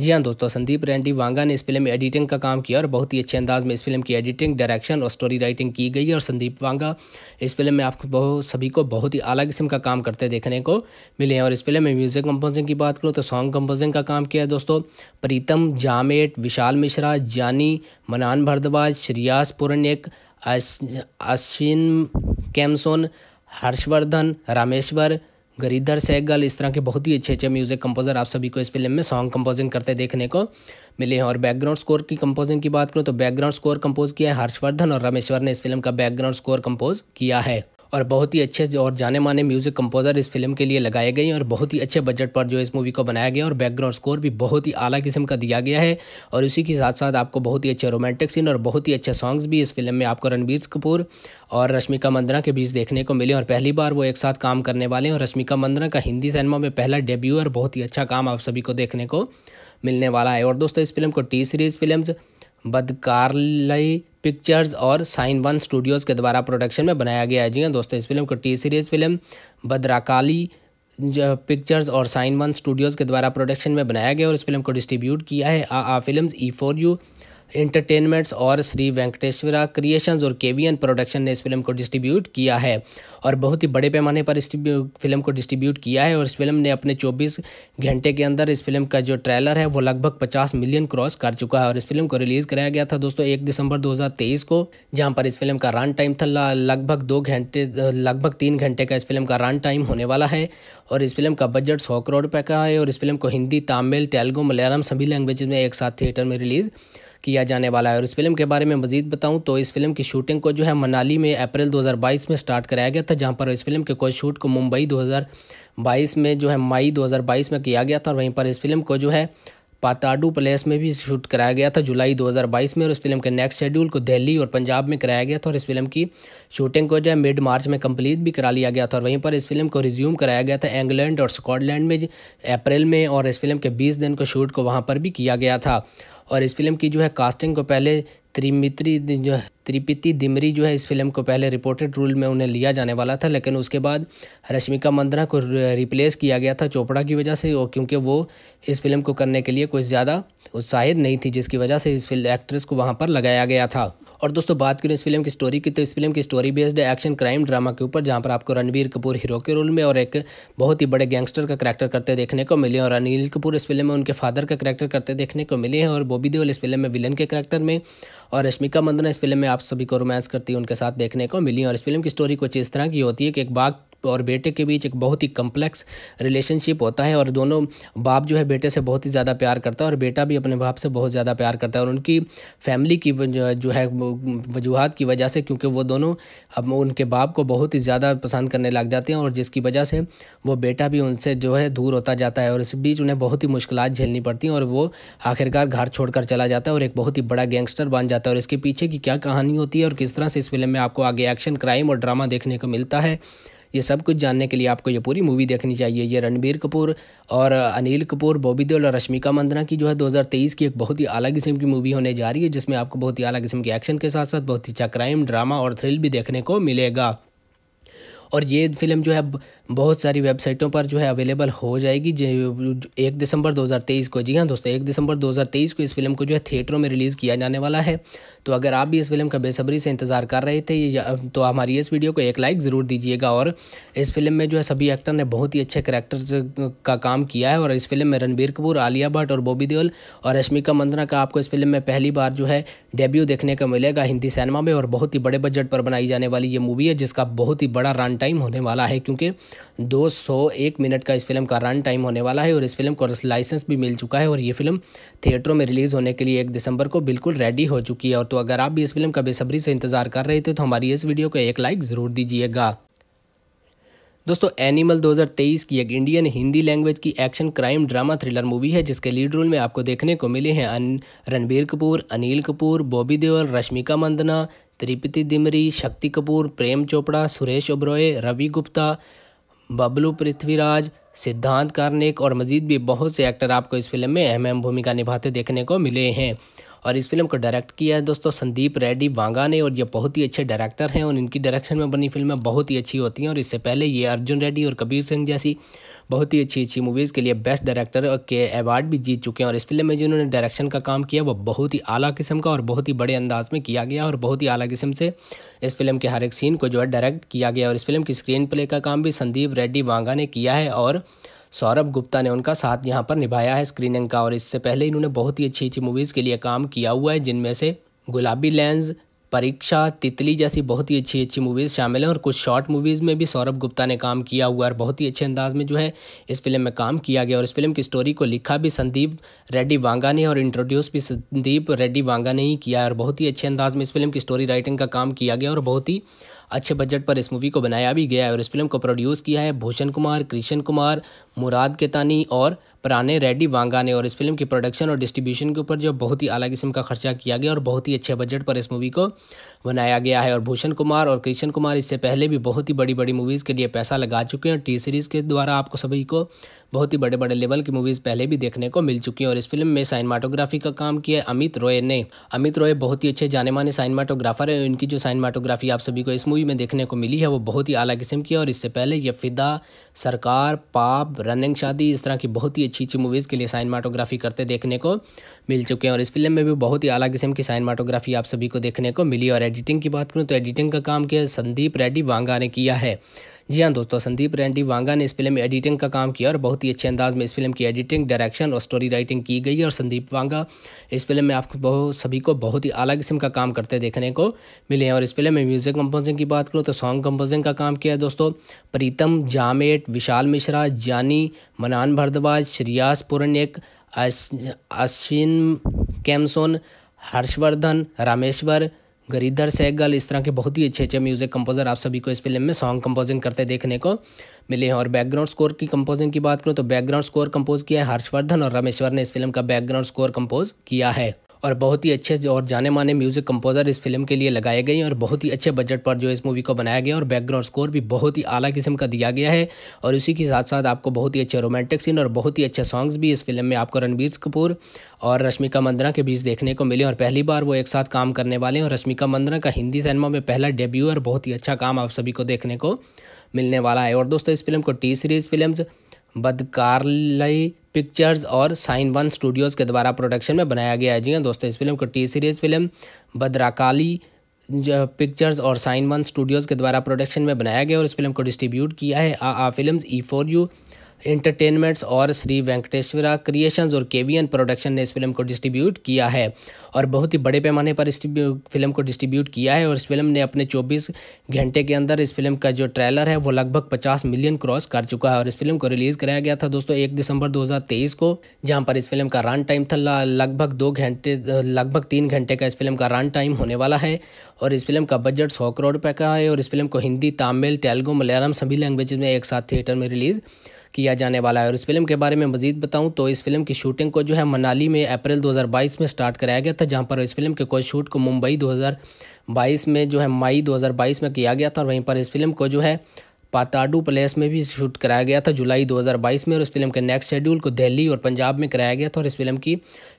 जी हाँ दोस्तों संदीप रेंडी वांगा ने इस फिल्म में एडिटिंग का काम किया और बहुत ही अच्छे अंदाज में इस फिल्म की एडिटिंग डायरेक्शन और स्टोरी राइटिंग की गई है और संदीप वांगा इस फिल्म में आपको बहुत सभी को बहुत ही अलग किस्म का काम करते देखने को मिले हैं और इस फिल्म में म्यूजिक कंपोजिंग की बात करूँ तो सॉन्ग कंपोजिंग का काम किया है दोस्तों प्रीतम जामेट विशाल मिश्रा जानी मनान भरद्वाज श्रियास पुरनिक अश्विन कैमसोन हर्षवर्धन रामेश्वर गरीदर सैगल इस तरह के बहुत ही अच्छे अच्छे म्यूज़िक कंपोज़र आप सभी को इस फिल्म में सॉन्ग कंपोजिंग करते देखने को मिले हैं और बैकग्राउंड स्कोर की कंपोजिंग की बात करूँ तो बैकग्राउंड स्कोर कंपोज किया है हर्षवर्धन और रमेश्वर ने इस फिल्म का बैकग्राउंड स्कोर कंपोज किया है और बहुत ही अच्छे और जाने माने म्यूज़िक कंपोज़र इस फिल्म के लिए लगाए गए और बहुत ही अच्छे बजट पर जो इस मूवी को बनाया गया और बैकग्राउंड स्कोर भी बहुत ही आला किस्म का दिया गया है और इसी के साथ साथ आपको बहुत ही अच्छे रोमांटिक सीन और बहुत ही अच्छे सॉन्ग्स भी इस फिल्म में आपको रणबीर कपूर और रश्मिका मंदना के बीच देखने को मिले और पहली बार वो एक साथ काम करने वाले हैं और रश्मिका मंदना का हिंदी सिनेमा में पहला डेब्यू और बहुत ही अच्छा काम आप सभी को देखने को मिलने वाला है और दोस्तों इस फिल्म को टी सीरीज़ फिल्म्स बदकारलय पिक्चर्स और साइन वन स्टूडियोज़ के द्वारा प्रोडक्शन में बनाया गया है जी हाँ दोस्तों इस फिल्म को T Series film Bhadrakali pictures और साइन वन स्टूडियोज़ के द्वारा प्रोडक्शन में बनाया गया और इस फिल्म को डिस्ट्रीब्यूट किया है आ आ film E for you entertainments और श्री वेंकटेश्वरा क्रिएशंस और केवीएन प्रोडक्शन ने इस फिल्म को डिस्ट्रीब्यूट किया है और बहुत ही बड़े पैमाने पर इस फिल्म को डिस्ट्रीब्यूट किया है और इस फिल्म ने अपने 24 घंटे के अंदर इस फिल्म का जो ट्रेलर है वो लगभग 50 मिलियन क्रॉस कर चुका है और इस फिल्म को रिलीज़ कराया गया था दोस्तों एक दिसंबर दो को जहाँ पर इस फिल्म का रन टाइम था लगभग दो घंटे लगभग तीन घंटे का इस फिल्म का रन टाइम होने वाला है और इस फिल्म का बजट सौ करोड़ रुपये का है और इस फिल्म को हिंदी तमिल तेलुगू मलयालम सभी लैंग्वेज में एक साथ थिएटर में रिलीज़ किया जाने वाला है और इस फिल्म के बारे में मजीद बताऊँ तो इस फिल्म की शूटिंग को जो है मनाली में अप्रैल 2022 में स्टार्ट कराया गया था जहाँ पर इस फिल्म के कोई शूट को मुंबई 2022 में जो है मई 2022 में किया गया था और वहीं पर इस फिल्म को जो है पाताडू प्लेस में भी शूट कराया गया था जुलाई 2022 में और इस फिल्म के नेक्स्ट शेड्यूल को दिल्ली और पंजाब में कराया गया था और इस फिल्म की शूटिंग को जो है मिड मार्च में कंप्लीट भी करा लिया गया था और वहीं पर इस फिल्म को रिज्यूम कराया गया था इंग्लैंड और स्कॉटलैंड में अप्रैल में और इस फिल्म के बीस दिन को शूट को वहाँ पर भी किया गया था और इस फिल्म की जो है कास्टिंग को पहले त्रिमित्री जो है त्रिपिति दिमरी जो है इस फिल्म को पहले रिपोर्टेड रोल में उन्हें लिया जाने वाला था लेकिन उसके बाद रश्मिका मंदना को रिप्लेस किया गया था चोपड़ा की वजह से और क्योंकि वो इस फिल्म को करने के लिए कुछ ज़्यादा उत्साहित नहीं थी जिसकी वजह से इस फिल्म एक्ट्रेस को वहाँ पर लगाया गया था और दोस्तों बात करें इस फिल्म की स्टोरी की तो इस फिल्म की स्टोरी बेस्ड है एक्शन क्राइम ड्रामा के ऊपर जहाँ पर आपको रणबीर कपूर हीरो के रोल में और एक बहुत ही बड़े गैंगस्टर का करैक्टर करते देखने को मिले और अनिल कपूर इस फिल्म में उनके फादर का करैक्टर करते देखने को मिले हैं और बॉबी देवल इस फिल्म में विलन के करैक्टर में और रश्मिका मंदना इस फिल्म में आप सभी को रोमांस करती है उनके साथ देखने को मिली और इस फिल्म की स्टोरी कुछ इस तरह की होती है कि एक बाघ और बेटे के बीच एक बहुत ही कम्प्लेक्स रिलेशनशिप होता है और दोनों बाप जो है बेटे से बहुत ही ज़्यादा प्यार करता है और बेटा भी अपने बाप से बहुत ज़्यादा प्यार करता है और उनकी फैमिली की जो है वजूहत की वजह से क्योंकि वो दोनों अब उनके बाप को बहुत ही ज़्यादा पसंद करने लग जाते हैं और जिसकी वजह से वो बेटा भी उनसे जो है दूर होता जाता है और इस बीच उन्हें बहुत ही मुश्किल झेलनी पड़ती हैं और वो आखिरकार घर छोड़कर चला जाता है और एक बहुत ही बड़ा गैंगस्टर बन जाता है और इसके पीछे की क्या कहानी होती है और किस तरह से इस फिल्म में आपको आगे एक्शन क्राइम और ड्रामा देखने को मिलता है ये सब कुछ जानने के लिए आपको ये पूरी मूवी देखनी चाहिए ये रणबीर कपूर और अनिल कपूर बॉबी देओल और रश्मिका मंदना की जो है 2023 की एक बहुत ही अलग किस्म की मूवी होने जा रही है जिसमें आपको बहुत ही अलग किस्म के एक्शन के साथ साथ बहुत ही अच्छा क्राइम ड्रामा और थ्रिल भी देखने को मिलेगा और ये फिल्म जो है बहुत सारी वेबसाइटों पर जो है अवेलेबल हो जाएगी एक दिसंबर 2023 को जी हाँ दोस्तों एक दिसंबर 2023 को इस फिल्म को जो है थिएटरों में रिलीज़ किया जाने वाला है तो अगर आप भी इस फिल्म का बेसब्री से इंतज़ार कर रहे थे तो हमारी इस वीडियो को एक लाइक ज़रूर दीजिएगा और इस फिल्म में जो है सभी एक्टर ने बहुत ही अच्छे करेक्टर्स का काम किया है और इस फिल्म में रणबीर कपूर आलिया भट्ट और बॉबी देओल और रश्मिका मंदना का आपको इस फिल्म में पहली बार जो है डेब्यू देखने को मिलेगा हिंदी सिनेमा में और बहुत ही बड़े बजट पर बनाई जाने वाली ये मूवी है जिसका बहुत ही बड़ा रन टाइम होने वाला है क्योंकि दो सौ एक मिनट का इस फिल्म का रन टाइम होने वाला है और इस फिल्म को लाइसेंस भी मिल चुका है और ये फिल्म थिएटरों में रिलीज़ होने के लिए एक दिसंबर को बिल्कुल रेडी हो चुकी है और तो अगर आप भी इस फिल्म का बेसब्री से इंतज़ार कर रहे थे तो हमारी इस वीडियो को एक लाइक ज़रूर दीजिएगा दोस्तों एनिमल 2023 की एक इंडियन हिंदी लैंग्वेज की action crime drama thriller movie है जिसके लीड रोल में आपको देखने को मिले हैं रणबीर कपूर अनिल कपूर बॉबी देओल रश्मिका मंदना त्रिपति दिमरी शक्ति कपूर प्रेम चोपड़ा सुरेश ओब्रॉय रवि गुप्ता बबलू पृथ्वीराज सिद्धांत कार्निक और मजीद भी बहुत से एक्टर आपको इस फिल्म में अहम अहम भूमिका निभाते देखने को मिले हैं और इस फिल्म को डायरेक्ट किया है दोस्तों संदीप रेड्डी वांगा ने और ये बहुत ही अच्छे डायरेक्टर हैं और इनकी डायरेक्शन में बनी फिल्में बहुत ही अच्छी होती हैं और इससे पहले ये अर्जुन रेड्डी और कबीर सिंह जैसी बहुत ही अच्छी अच्छी मूवीज़ के लिए बेस्ट डायरेक्टर के अवार्ड भी जीत चुके हैं और इस फिल्म में जिन्होंने डायरेक्शन का काम किया वो बहुत ही अला किस्म का और बहुत ही बड़े अंदाज में किया गया और बहुत ही अला किस्म से इस फिल्म के हर एक सीन को जो है डायरेक्ट किया गया और इस फिल्म की स्क्रीन प्ले का काम भी संदीप रेड्डी वांगा ने किया है और सौरभ गुप्ता ने उनका साथ यहाँ पर निभाया है स्क्रीनिंग का और इससे पहले इन्होंने बहुत ही अच्छी अच्छी मूवीज़ के लिए काम किया हुआ है जिनमें से गुलाबी लेंस परीक्षा तितली जैसी बहुत ही अच्छी अच्छी मूवीज़ शामिल हैं और कुछ शॉर्ट मूवीज़ में भी सौरभ गुप्ता ने काम किया हुआ और बहुत ही अच्छे अंदाज में जो है इस फिल्म में काम किया गया और इस फिल्म की स्टोरी को लिखा भी संदीप रेड्डी वांगा ने और इंट्रोड्यूस भी संदीप रेड्डी वांगा ने ही किया और बहुत ही अच्छे अंदाज में इस फिल्म की स्टोरी राइटिंग का काम किया गया और बहुत ही अच्छे बजट पर इस मूवी को बनाया भी गया है और इस फिल्म को प्रोड्यूस किया है भूषण कुमार कृष्ण कुमार मुराद केतानी और प्राने रेड्डी वांगा ने और इस फिल्म की प्रोडक्शन और डिस्ट्रीब्यूशन के ऊपर जो बहुत ही अलग किस्म का खर्चा किया गया और बहुत ही अच्छे बजट पर इस मूवी को बनाया गया है और भूषण कुमार और कृष्ण कुमार इससे पहले भी बहुत ही बड़ी बड़ी मूवीज़ के लिए पैसा लगा चुके हैं टी सीरीज़ के द्वारा आपको सभी को बहुत ही बड़े बड़े लेवल की मूवीज़ पहले भी देखने को मिल चुकी हैं और इस फिल्म में साइनमाटोग्राफी का काम किया अमित रॉय ने अमित रॉय बहुत ही अच्छे जाने माने साइनमाटोग्राफर हैं इनकी जो साइनमाटोग्राफी आप सभी को इस मूवी में देखने को मिली है वो बहुत ही अला किस्म की है और इससे पहले ये फिदा सरकार पाप रनिंग शादी इस तरह की बहुत ही अच्छी अच्छी मूवीज़ के लिए साइनमाटोग्राफी करते देखने को मिल चुके हैं और इस फिल्म में भी बहुत ही अला किस्म की साइनमाटोग्राफी आप सभी को देखने को मिली और एडिटिंग की बात करूँ तो एडिटिंग का काम किया संदीप रेड्डी वांगा ने किया है जी हाँ दोस्तों संदीप रेड्डी वांगा ने इस फिल्म में एडिटिंग का काम किया और बहुत ही अच्छे अंदाज में इस फिल्म की एडिटिंग डायरेक्शन और स्टोरी राइटिंग की गई है और संदीप वांगा इस फिल्म में आपको बहुत सभी को बहुत ही अलग किस्म का काम करते देखने को मिले हैं और इस फिल्म में म्यूजिक कंपोजिंग की बात करूँ तो सॉन्ग कंपोजिंग का काम किया है दोस्तों प्रीतम जामेट विशाल मिश्रा जानी मनान भारद्वाज श्रियास पुरण्यक अश्विन कैमसोन हर्षवर्धन रामेश्वर गरीधर सहगल इस तरह के बहुत ही अच्छे अच्छे म्यूज़िक कंपोजर आप सभी को इस फिल्म में सॉन्ग कंपोजिंग करते देखने को मिले हैं और बैकग्राउंड स्कोर की कंपोजिंग की बात करूँ तो बैकग्राउंड स्कोर कंपोज किया है हर्षवर्धन और रामेश्वर ने इस फिल्म का बैकग्राउंड स्कोर कंपोज किया है और बहुत ही अच्छे और जाने माने म्यूज़िक कंपोज़र इस फिल्म के लिए लगाए गए और बहुत ही अच्छे बजट पर जो इस मूवी को बनाया गया और बैकग्राउंड स्कोर भी बहुत ही आला किस्म का दिया गया है और इसी के साथ साथ आपको बहुत ही अच्छे रोमांटिक सीन और बहुत ही अच्छे सॉन्ग्स भी इस फिल्म में आपको रणबीर कपूर और रश्मिका मंदना के बीच देखने को मिले और पहली बार वो एक साथ काम करने वाले हैं और रश्मिका मंदना का हिंदी सिनेमा में पहला डेब्यू और बहुत ही अच्छा काम आप सभी को देखने को मिलने वाला है और दोस्तों इस फिल्म को टी सीरीज़ फिल्म्स बदकारलई पिक्चर्स और साइन वन स्टूडियोज़ के द्वारा प्रोडक्शन में बनाया गया है जी हाँ दोस्तों इस फिल्म को T Series film Bhadrakali Pictures और साइन वन स्टूडियोज़ के द्वारा प्रोडक्शन में बनाया गया और इस फिल्म को डिस्ट्रीब्यूट किया है आ आ film E for you entertainments और श्री वेंकटेश्वरा क्रिएशंस और केवीएन प्रोडक्शन ने इस फिल्म को डिस्ट्रीब्यूट किया है और बहुत ही बड़े पैमाने पर इस फिल्म को डिस्ट्रीब्यूट किया है और इस फिल्म ने अपने 24 घंटे के अंदर इस फिल्म का जो ट्रेलर है वो लगभग 50 मिलियन क्रॉस कर चुका है और इस फिल्म को रिलीज़ कराया गया था दोस्तों एक दिसंबर दो को जहाँ पर इस फिल्म का रन टाइम था लगभग दो घंटे लगभग तीन घंटे का इस फिल्म का रन टाइम होने वाला है और इस फिल्म का बजट सौ करोड़ रुपये का है और इस फिल्म को हिंदी तमिल तेलुगू मलयालम सभी लैंग्वेज में एक साथ थिएटर में रिलीज़ किया जाने वाला है और इस फिल्म के बारे में मजीद बताऊँ तो इस फिल्म की शूटिंग को जो है मनाली में अप्रैल 2022 में स्टार्ट कराया गया था जहाँ पर इस फिल्म के कोई शूट को मुंबई 2022 में जो है मई 2022 में किया गया था और वहीं पर इस फिल्म को जो है पाताडू प्लेस में भी शूट कराया गया था जुलाई 2022 में और इस फिल्म के नेक्स्ट शेड्यूल को दिल्ली और पंजाब में कराया गया था और इस फिल्म की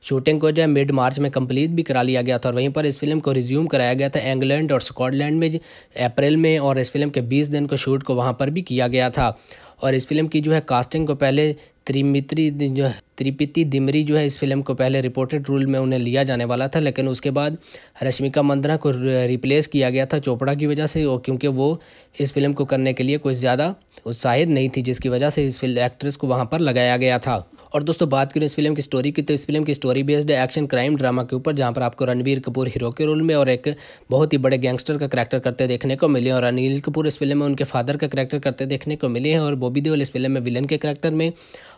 शूटिंग को जो है मिड मार्च में कंप्लीट भी करा लिया गया था और वहीं पर इस फिल्म को रिज्यूम कराया गया था इंग्लैंड और स्कॉटलैंड में अप्रैल में और इस फिल्म के बीस दिन को शूट को वहाँ पर भी किया गया था और इस फिल्म की जो है कास्टिंग को पहले त्रिमित्री जो है त्रिपिति दिमरी जो है इस फिल्म को पहले रिपोर्टेड रोल में उन्हें लिया जाने वाला था लेकिन उसके बाद रश्मिका मंदना को रिप्लेस किया गया था चोपड़ा की वजह से और क्योंकि वो इस फिल्म को करने के लिए कुछ ज़्यादा उत्साहित नहीं थी जिसकी वजह से इस फिल्म एक्ट्रेस को वहाँ पर लगाया गया था और दोस्तों बात करें इस फिल्म की स्टोरी की तो इस फिल्म की स्टोरी बेस्ड है एक्शन क्राइम ड्रामा के ऊपर जहाँ पर आपको रणबीर कपूर हीरो के रोल में और एक बहुत ही बड़े गैंगस्टर का करैक्टर करते देखने को मिले और अनिल कपूर इस फिल्म में उनके फादर का करैक्टर करते देखने को मिले हैं और बॉबी देवल इस फिल्म में विलन के करैक्टर में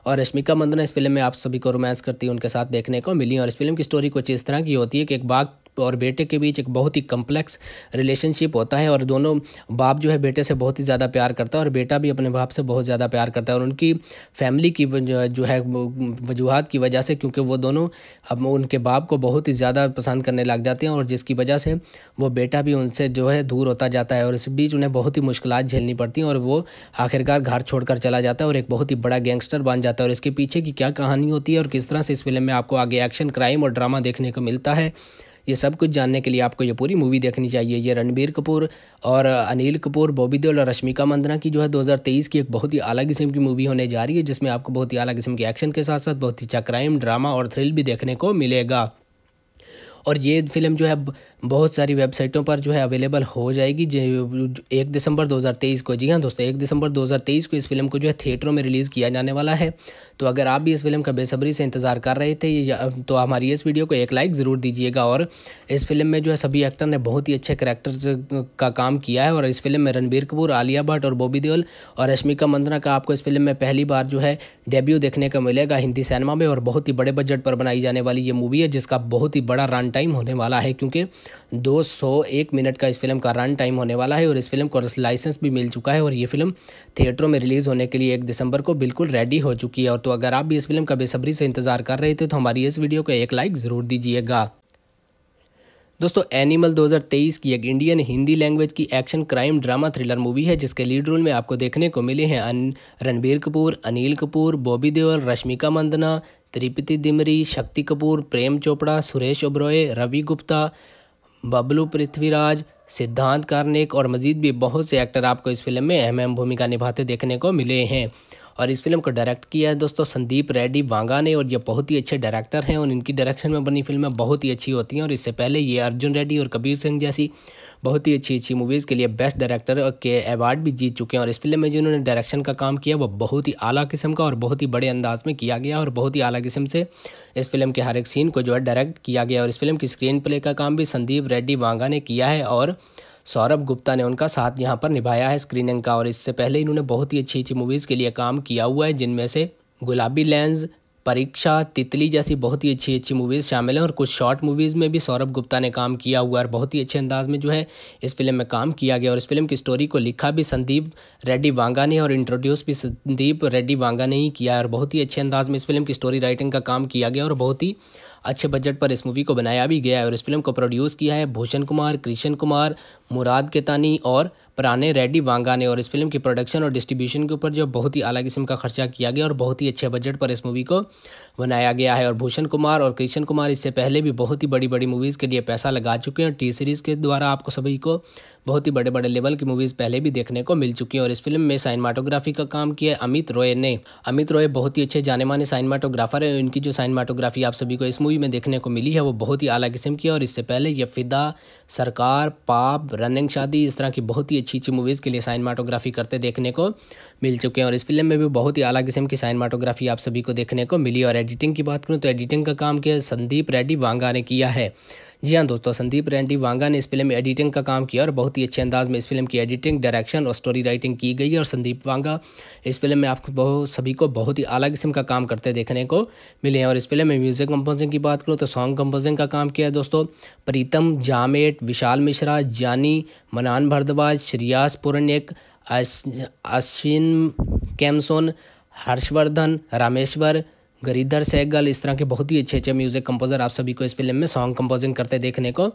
और रश्मिका मंदना इस फिल्म में आप सभी को रोमांस करती है उनके साथ देखने को मिली और इस फिल्म की स्टोरी कुछ इस तरह की होती है कि एक बाघ और बेटे के बीच एक बहुत ही कम्प्लेक्स रिलेशनशिप होता है और दोनों बाप जो है बेटे से बहुत ही ज़्यादा प्यार करता है और बेटा भी अपने बाप से बहुत ज़्यादा प्यार करता है और उनकी फैमिली की जो है वजूहत की वजह से क्योंकि वो दोनों अब उनके बाप को बहुत ही ज़्यादा पसंद करने लग जाते हैं और जिसकी वजह से वो बेटा भी उनसे जो है दूर होता जाता है और इस बीच उन्हें बहुत ही मुश्किल झेलनी पड़ती हैं और वो आखिरकार घर छोड़कर चला जाता है और एक बहुत ही बड़ा गैंगस्टर बन जाता है और इसके पीछे की क्या कहानी होती है और किस तरह से इस फिल्म में आपको आगे एक्शन क्राइम और ड्रामा देखने को मिलता है ये सब कुछ जानने के लिए आपको ये पूरी मूवी देखनी चाहिए ये रणबीर कपूर और अनिल कपूर बॉबी देओल और रश्मिका मंदना की जो है 2023 की एक बहुत ही अलग किस्म की मूवी होने जा रही है जिसमें आपको बहुत ही अलग किस्म के एक्शन के साथ साथ बहुत ही अच्छा क्राइम ड्रामा और थ्रिल भी देखने को मिलेगा और ये फिल्म जो है बहुत सारी वेबसाइटों पर जो है अवेलेबल हो जाएगी एक दिसंबर 2023 को जी हाँ दोस्तों एक दिसंबर 2023 को इस फिल्म को जो है थिएटरों में रिलीज़ किया जाने वाला है तो अगर आप भी इस फिल्म का बेसब्री से इंतज़ार कर रहे थे तो हमारी इस वीडियो को एक लाइक ज़रूर दीजिएगा और इस फिल्म में जो है सभी एक्टर ने बहुत ही अच्छे करेक्टर्स का काम किया है और इस फिल्म में रणबीर कपूर आलिया भट्ट और बॉबी देओल और रश्मिका मंदना का आपको इस फिल्म में पहली बार जो है डेब्यू देखने को मिलेगा हिंदी सिनेमा में और बहुत ही बड़े बजट पर बनाई जाने वाली ये मूवी है जिसका बहुत ही बड़ा रन टाइम होने वाला है क्योंकि दो सौ एक मिनट का इस फिल्म का रन टाइम होने वाला है और इस फिल्म को लाइसेंस भी मिल चुका है और ये फिल्म थिएटरों में रिलीज़ होने के लिए एक दिसंबर को बिल्कुल रेडी हो चुकी है और तो अगर आप भी इस फिल्म का बेसब्री से इंतज़ार कर रहे थे तो हमारी इस वीडियो को एक लाइक ज़रूर दीजिएगा दोस्तों एनिमल 2023 की एक इंडियन हिंदी लैंग्वेज की action crime drama thriller movie है जिसके लीड रोल में आपको देखने को मिले हैं रणबीर कपूर अनिल कपूर बॉबी देओल रश्मिका मंदना त्रिपति दिमरी शक्ति कपूर प्रेम चोपड़ा सुरेश ओब्रॉय रवि गुप्ता बबलू पृथ्वीराज सिद्धांत कार्निक और मज़ीद भी बहुत से एक्टर आपको इस फिल्म में अहम अहम भूमिका निभाते देखने को मिले हैं और इस फिल्म को डायरेक्ट किया है दोस्तों संदीप रेड्डी वांगा ने और ये बहुत ही अच्छे डायरेक्टर हैं और इनकी डायरेक्शन में बनी फिल्में बहुत ही अच्छी होती हैं और इससे पहले ये अर्जुन रेड्डी और कबीर सिंह जैसी बहुत ही अच्छी अच्छी मूवीज़ के लिए बेस्ट डायरेक्टर के अवार्ड भी जीत चुके हैं और इस फिल्म में जिन्होंने डायरेक्शन का काम किया वो बहुत ही अला किस्म का और बहुत ही बड़े अंदाज में किया गया और बहुत ही अला किस्म से इस फिल्म के हर एक सीन को जो है डायरेक्ट किया गया और इस फिल्म की स्क्रीन प्ले का काम भी संदीप रेड्डी वांगा ने किया है और सौरभ गुप्ता ने उनका साथ यहाँ पर निभाया है स्क्रीनिंग का और इससे पहले इन्होंने बहुत ही अच्छी अच्छी मूवीज़ के लिए काम किया हुआ है जिनमें से गुलाबी लेंस परीक्षा तितली जैसी बहुत ही अच्छी अच्छी मूवीज़ शामिल हैं और कुछ शॉर्ट मूवीज़ में भी सौरभ गुप्ता ने काम किया हुआ और बहुत ही अच्छे अंदाज में जो है इस फिल्म में काम किया गया और इस फिल्म की स्टोरी को लिखा भी संदीप रेड्डी वांगा ने और इंट्रोड्यूस भी संदीप रेड्डी वांगा ने ही किया और बहुत ही अच्छे अंदाज में इस फिल्म की स्टोरी राइटिंग का काम किया गया और बहुत ही अच्छे बजट पर इस मूवी को बनाया भी गया है और इस फिल्म को प्रोड्यूस किया है भूषण कुमार कृष्ण कुमार मुराद केतानी और पराने रेड्डी वांगा ने और इस फिल्म की प्रोडक्शन और डिस्ट्रीब्यूशन के ऊपर जो बहुत ही अलग किस्म का खर्चा किया गया और बहुत ही अच्छे बजट पर इस मूवी को बनाया गया है और भूषण कुमार और कृष्ण कुमार इससे पहले भी बहुत ही बड़ी बड़ी मूवीज़ के लिए पैसा लगा चुके हैं टी सीरीज़ के द्वारा आपको सभी को बहुत ही बड़े बड़े लेवल की मूवीज़ पहले भी देखने को मिल चुकी हैं और इस फिल्म में साइनमाटोग्राफी का काम किया अमित रॉय ने अमित रॉय बहुत ही अच्छे जाने माने साइनमाटोग्राफर हैं इनकी जो साइनमाटोग्राफी आप सभी को इस मूवी में देखने को मिली है वो बहुत ही अलग किस्म की है और इससे पहले यह फिदा सरकार पाप रनिंग शादी इस तरह की बहुत ही अच्छी अच्छी मूवीज़ के लिए साइनमाटोग्राफी करते देखने को मिल चुके हैं और इस फिल्म में भी बहुत ही अलग किस्म की साइनमाटोग्राफी आप सभी को देखने को मिली और एडिटिंग की बात करूँ तो एडिटिंग का काम किया संदीप रेड्डी वांगा ने किया है जी हाँ दोस्तों संदीप रेंडी वांगा ने इस फिल्म में एडिटिंग का काम किया और बहुत ही अच्छे अंदाज में इस फिल्म की एडिटिंग डायरेक्शन और स्टोरी राइटिंग की गई है और संदीप वांगा इस फिल्म में आपको बहुत सभी को बहुत ही अलग किस्म का काम करते देखने को मिले हैं और इस फिल्म में म्यूजिक कंपोजिंग की बात करूँ तो सॉन्ग कंपोजिंग का काम किया है दोस्तों प्रीतम जामेट विशाल मिश्रा जानी मनान भरद्वाज श्रियास पुरनिक अश्विन कैमसोन हर्षवर्धन रामेश्वर गरीधर सहगल इस तरह के बहुत ही अच्छे अच्छे म्यूज़िक कंपोज़र आप सभी को इस फिल्म में सॉन्ग कंपोजिंग करते देखने को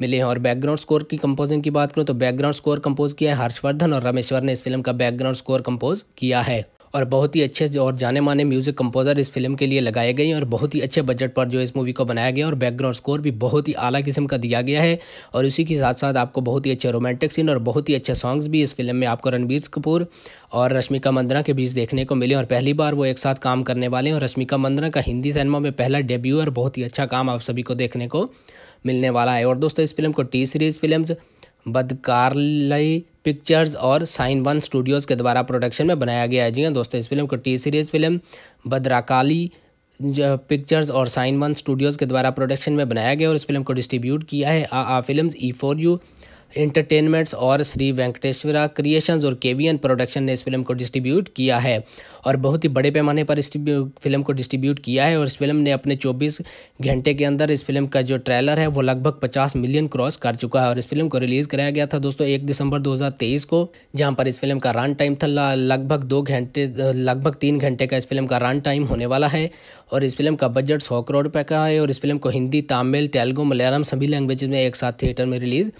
मिले हैं और बैकग्राउंड स्कोर की कंपोजिंग की बात करूँ तो बैकग्राउंड स्कोर कंपोज किया है हर्षवर्धन और रमेश्वर ने इस फिल्म का बैकग्राउंड स्कोर कंपोज किया है और बहुत ही अच्छे और जाने माने म्यूज़िक कंपोज़र इस फिल्म के लिए लगाए गए और बहुत ही अच्छे बजट पर जो इस मूवी को बनाया गया और बैकग्राउंड स्कोर भी बहुत ही आला किस्म का दिया गया है और इसी के साथ साथ आपको बहुत ही अच्छे रोमांटिक सीन और बहुत ही अच्छे सॉन्ग्स भी इस फिल्म में आपको रणबीर कपूर और रश्मिका मंदना के बीच देखने को मिले और पहली बार वो एक साथ काम करने वाले हैं और रश्मिका मंदना का हिंदी सिनेमा में पहला डेब्यू और बहुत ही अच्छा काम आप सभी को देखने को मिलने वाला है और दोस्तों इस फिल्म को टी सीरीज़ फिल्म बदकारई पिक्चर्स और साइन वन स्टूडियोज़ के द्वारा प्रोडक्शन में बनाया गया है जी हाँ दोस्तों इस फिल्म को T Series film Bhadrakali Pictures और साइन वन स्टूडियोज़ के द्वारा प्रोडक्शन में बनाया गया और इस फिल्म को डिस्ट्रीब्यूट किया है आ आ film E for you entertainments और श्री वेंकटेश्वरा क्रिएशंस और केवीएन प्रोडक्शन ने इस फिल्म को डिस्ट्रीब्यूट किया है और बहुत ही बड़े पैमाने पर इस फिल्म को डिस्ट्रीब्यूट किया है और इस फिल्म ने अपने 24 घंटे के अंदर इस फिल्म का जो ट्रेलर है वो लगभग 50 मिलियन क्रॉस कर चुका है और इस फिल्म को रिलीज़ कराया गया था दोस्तों एक दिसंबर दो को जहाँ पर इस फिल्म का रन टाइम था लगभग दो घंटे लगभग तीन घंटे का इस फिल्म का रन टाइम होने वाला है और इस फिल्म का बजट सौ करोड़ रुपये का है और इस फिल्म को हिंदी तमिल तेलुगू मलयालम सभी लैंग्वेज में एक साथ थिएटर में रिलीज़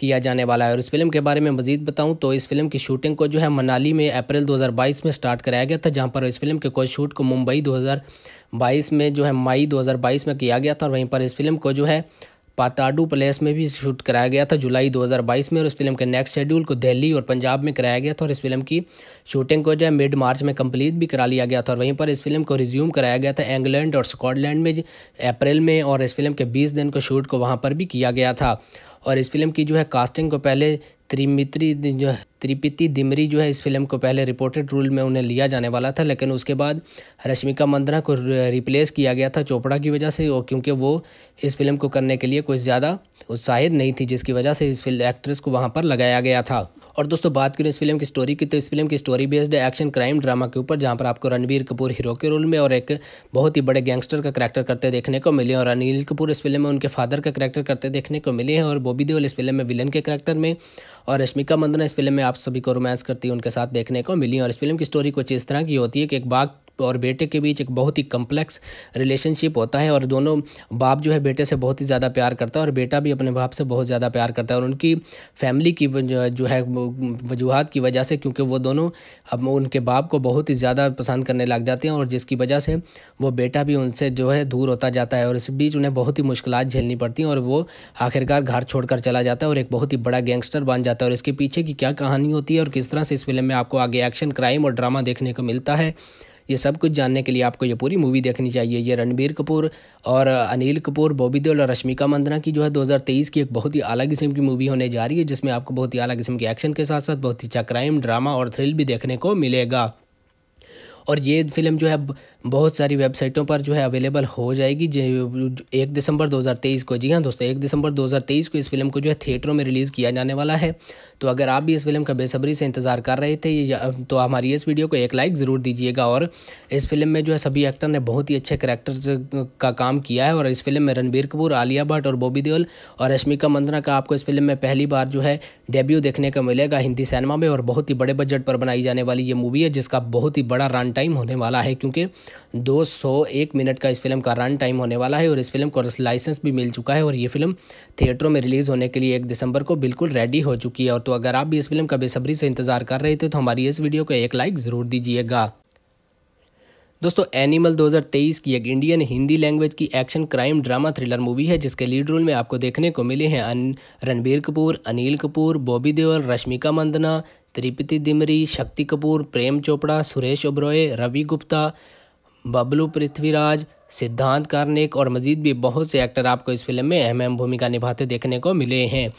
किया जाने वाला है और इस फिल्म के बारे में मजीद बताऊँ तो इस फिल्म की शूटिंग को जो है मनाली में अप्रैल 2022 में स्टार्ट कराया गया था जहाँ पर इस फिल्म के कोई शूट को मुंबई 2022 में जो है मई 2022 में किया गया था और वहीं पर इस फिल्म को जो है पाताडू प्लेस में भी शूट कराया गया था जुलाई 2022 में और इस फिल्म के नेक्स्ट शेड्यूल को दिल्ली और पंजाब में कराया गया था और इस फिल्म की शूटिंग को जो है मिड मार्च में कंप्लीट भी करा लिया गया था और वहीं पर इस फिल्म को रिज्यूम कराया गया था इंग्लैंड और स्कॉटलैंड में अप्रैल में और इस फिल्म के बीस दिन को शूट को वहाँ पर भी किया गया था और इस फिल्म की जो है कास्टिंग को पहले त्रिमित्री जो है त्रिपिति दिमरी जो है इस फिल्म को पहले रिपोर्टेड रोल में उन्हें लिया जाने वाला था लेकिन उसके बाद रश्मिका मंदना को रिप्लेस किया गया था चोपड़ा की वजह से और क्योंकि वो इस फिल्म को करने के लिए कुछ ज़्यादा उत्साहित नहीं थी जिसकी वजह से इस फिल्म एक्ट्रेस को वहाँ पर लगाया गया था और दोस्तों बात करें इस फिल्म की स्टोरी की तो इस फिल्म की स्टोरी बेस्ड है एक्शन क्राइम ड्रामा के ऊपर जहाँ पर आपको रणबीर कपूर हीरो के रोल में और एक बहुत ही बड़े गैंगस्टर का करैक्टर करते देखने को मिले और अनिल कपूर इस फिल्म में उनके फादर का करैक्टर करते देखने को मिले हैं और बॉबी देवल इस फिल्म में विलन के करैक्टर में और रश्मिका मंदना इस फिल्म में आप सभी को रोमांस करती है उनके साथ देखने को मिली और इस फिल्म की स्टोरी कुछ इस तरह की होती है कि एक बाघ और बेटे के बीच एक बहुत ही कम्प्लेक्स रिलेशनशिप होता है और दोनों बाप जो है बेटे से बहुत ही ज़्यादा प्यार करता है और बेटा भी अपने बाप से बहुत ज़्यादा प्यार करता है और उनकी फैमिली की जो है वजूहत की वजह से क्योंकि वो दोनों अब उनके बाप को बहुत ही ज़्यादा पसंद करने लग जाते हैं और जिसकी वजह से वो बेटा भी उनसे जो है दूर होता जाता है और इस बीच उन्हें बहुत ही मुश्किल झेलनी पड़ती हैं और वो आखिरकार घर छोड़कर चला जाता है और एक बहुत ही बड़ा गैंगस्टर बन जाता है और इसके पीछे की क्या कहानी होती है और किस तरह से इस फिल्म में आपको आगे एक्शन क्राइम और ड्रामा देखने को मिलता है ये सब कुछ जानने के लिए आपको ये पूरी मूवी देखनी चाहिए ये रणबीर कपूर और अनिल कपूर बॉबी देओल और रश्मिका मंदना की जो है 2023 की एक बहुत ही अलग किस्म की मूवी होने जा रही है जिसमें आपको बहुत ही अलग किस्म के एक्शन के साथ साथ बहुत ही अच्छा क्राइम ड्रामा और थ्रिल भी देखने को मिलेगा और ये फिल्म जो है बहुत सारी वेबसाइटों पर जो है अवेलेबल हो जाएगी एक दिसंबर 2023 को जी हाँ दोस्तों एक दिसंबर 2023 को इस फिल्म को जो है थिएटरों में रिलीज़ किया जाने वाला है तो अगर आप भी इस फिल्म का बेसब्री से इंतज़ार कर रहे थे तो हमारी इस वीडियो को एक लाइक ज़रूर दीजिएगा और इस फिल्म में जो है सभी एक्टर ने बहुत ही अच्छे करेक्टर्स का काम किया है और इस फिल्म में रणबीर कपूर आलिया भट्ट और बॉबी देओल और रश्मिका मंदना का आपको इस फिल्म में पहली बार जो है डेब्यू देखने को मिलेगा हिंदी सिनेमा में और बहुत ही बड़े बजट पर बनाई जाने वाली ये मूवी है जिसका बहुत ही बड़ा रन टाइम होने वाला है क्योंकि 201 मिनट का इस फिल्म का रन टाइम होने वाला है और इस फिल्म को लाइसेंस भी मिल चुका है और ये फिल्म थिएटरों में रिलीज़ होने के लिए एक दिसंबर को बिल्कुल रेडी हो चुकी है और तो अगर आप भी इस फिल्म का बेसब्री से इंतज़ार कर रहे थे तो हमारी इस वीडियो को एक लाइक ज़रूर दीजिएगा दोस्तों एनिमल 2023 की एक इंडियन हिंदी लैंग्वेज की action crime drama thriller movie है जिसके लीड रोल में आपको देखने को मिले हैं रणबीर कपूर अनिल कपूर बॉबी देओल रश्मिका मंदना त्रिपति दिमरी शक्ति कपूर प्रेम चोपड़ा सुरेश ओबरॉय रवि गुप्ता बबलू पृथ्वीराज सिद्धांत कार्निक और मजीद भी बहुत से एक्टर आपको इस फिल्म में अहम अहम भूमिका निभाते देखने को मिले हैं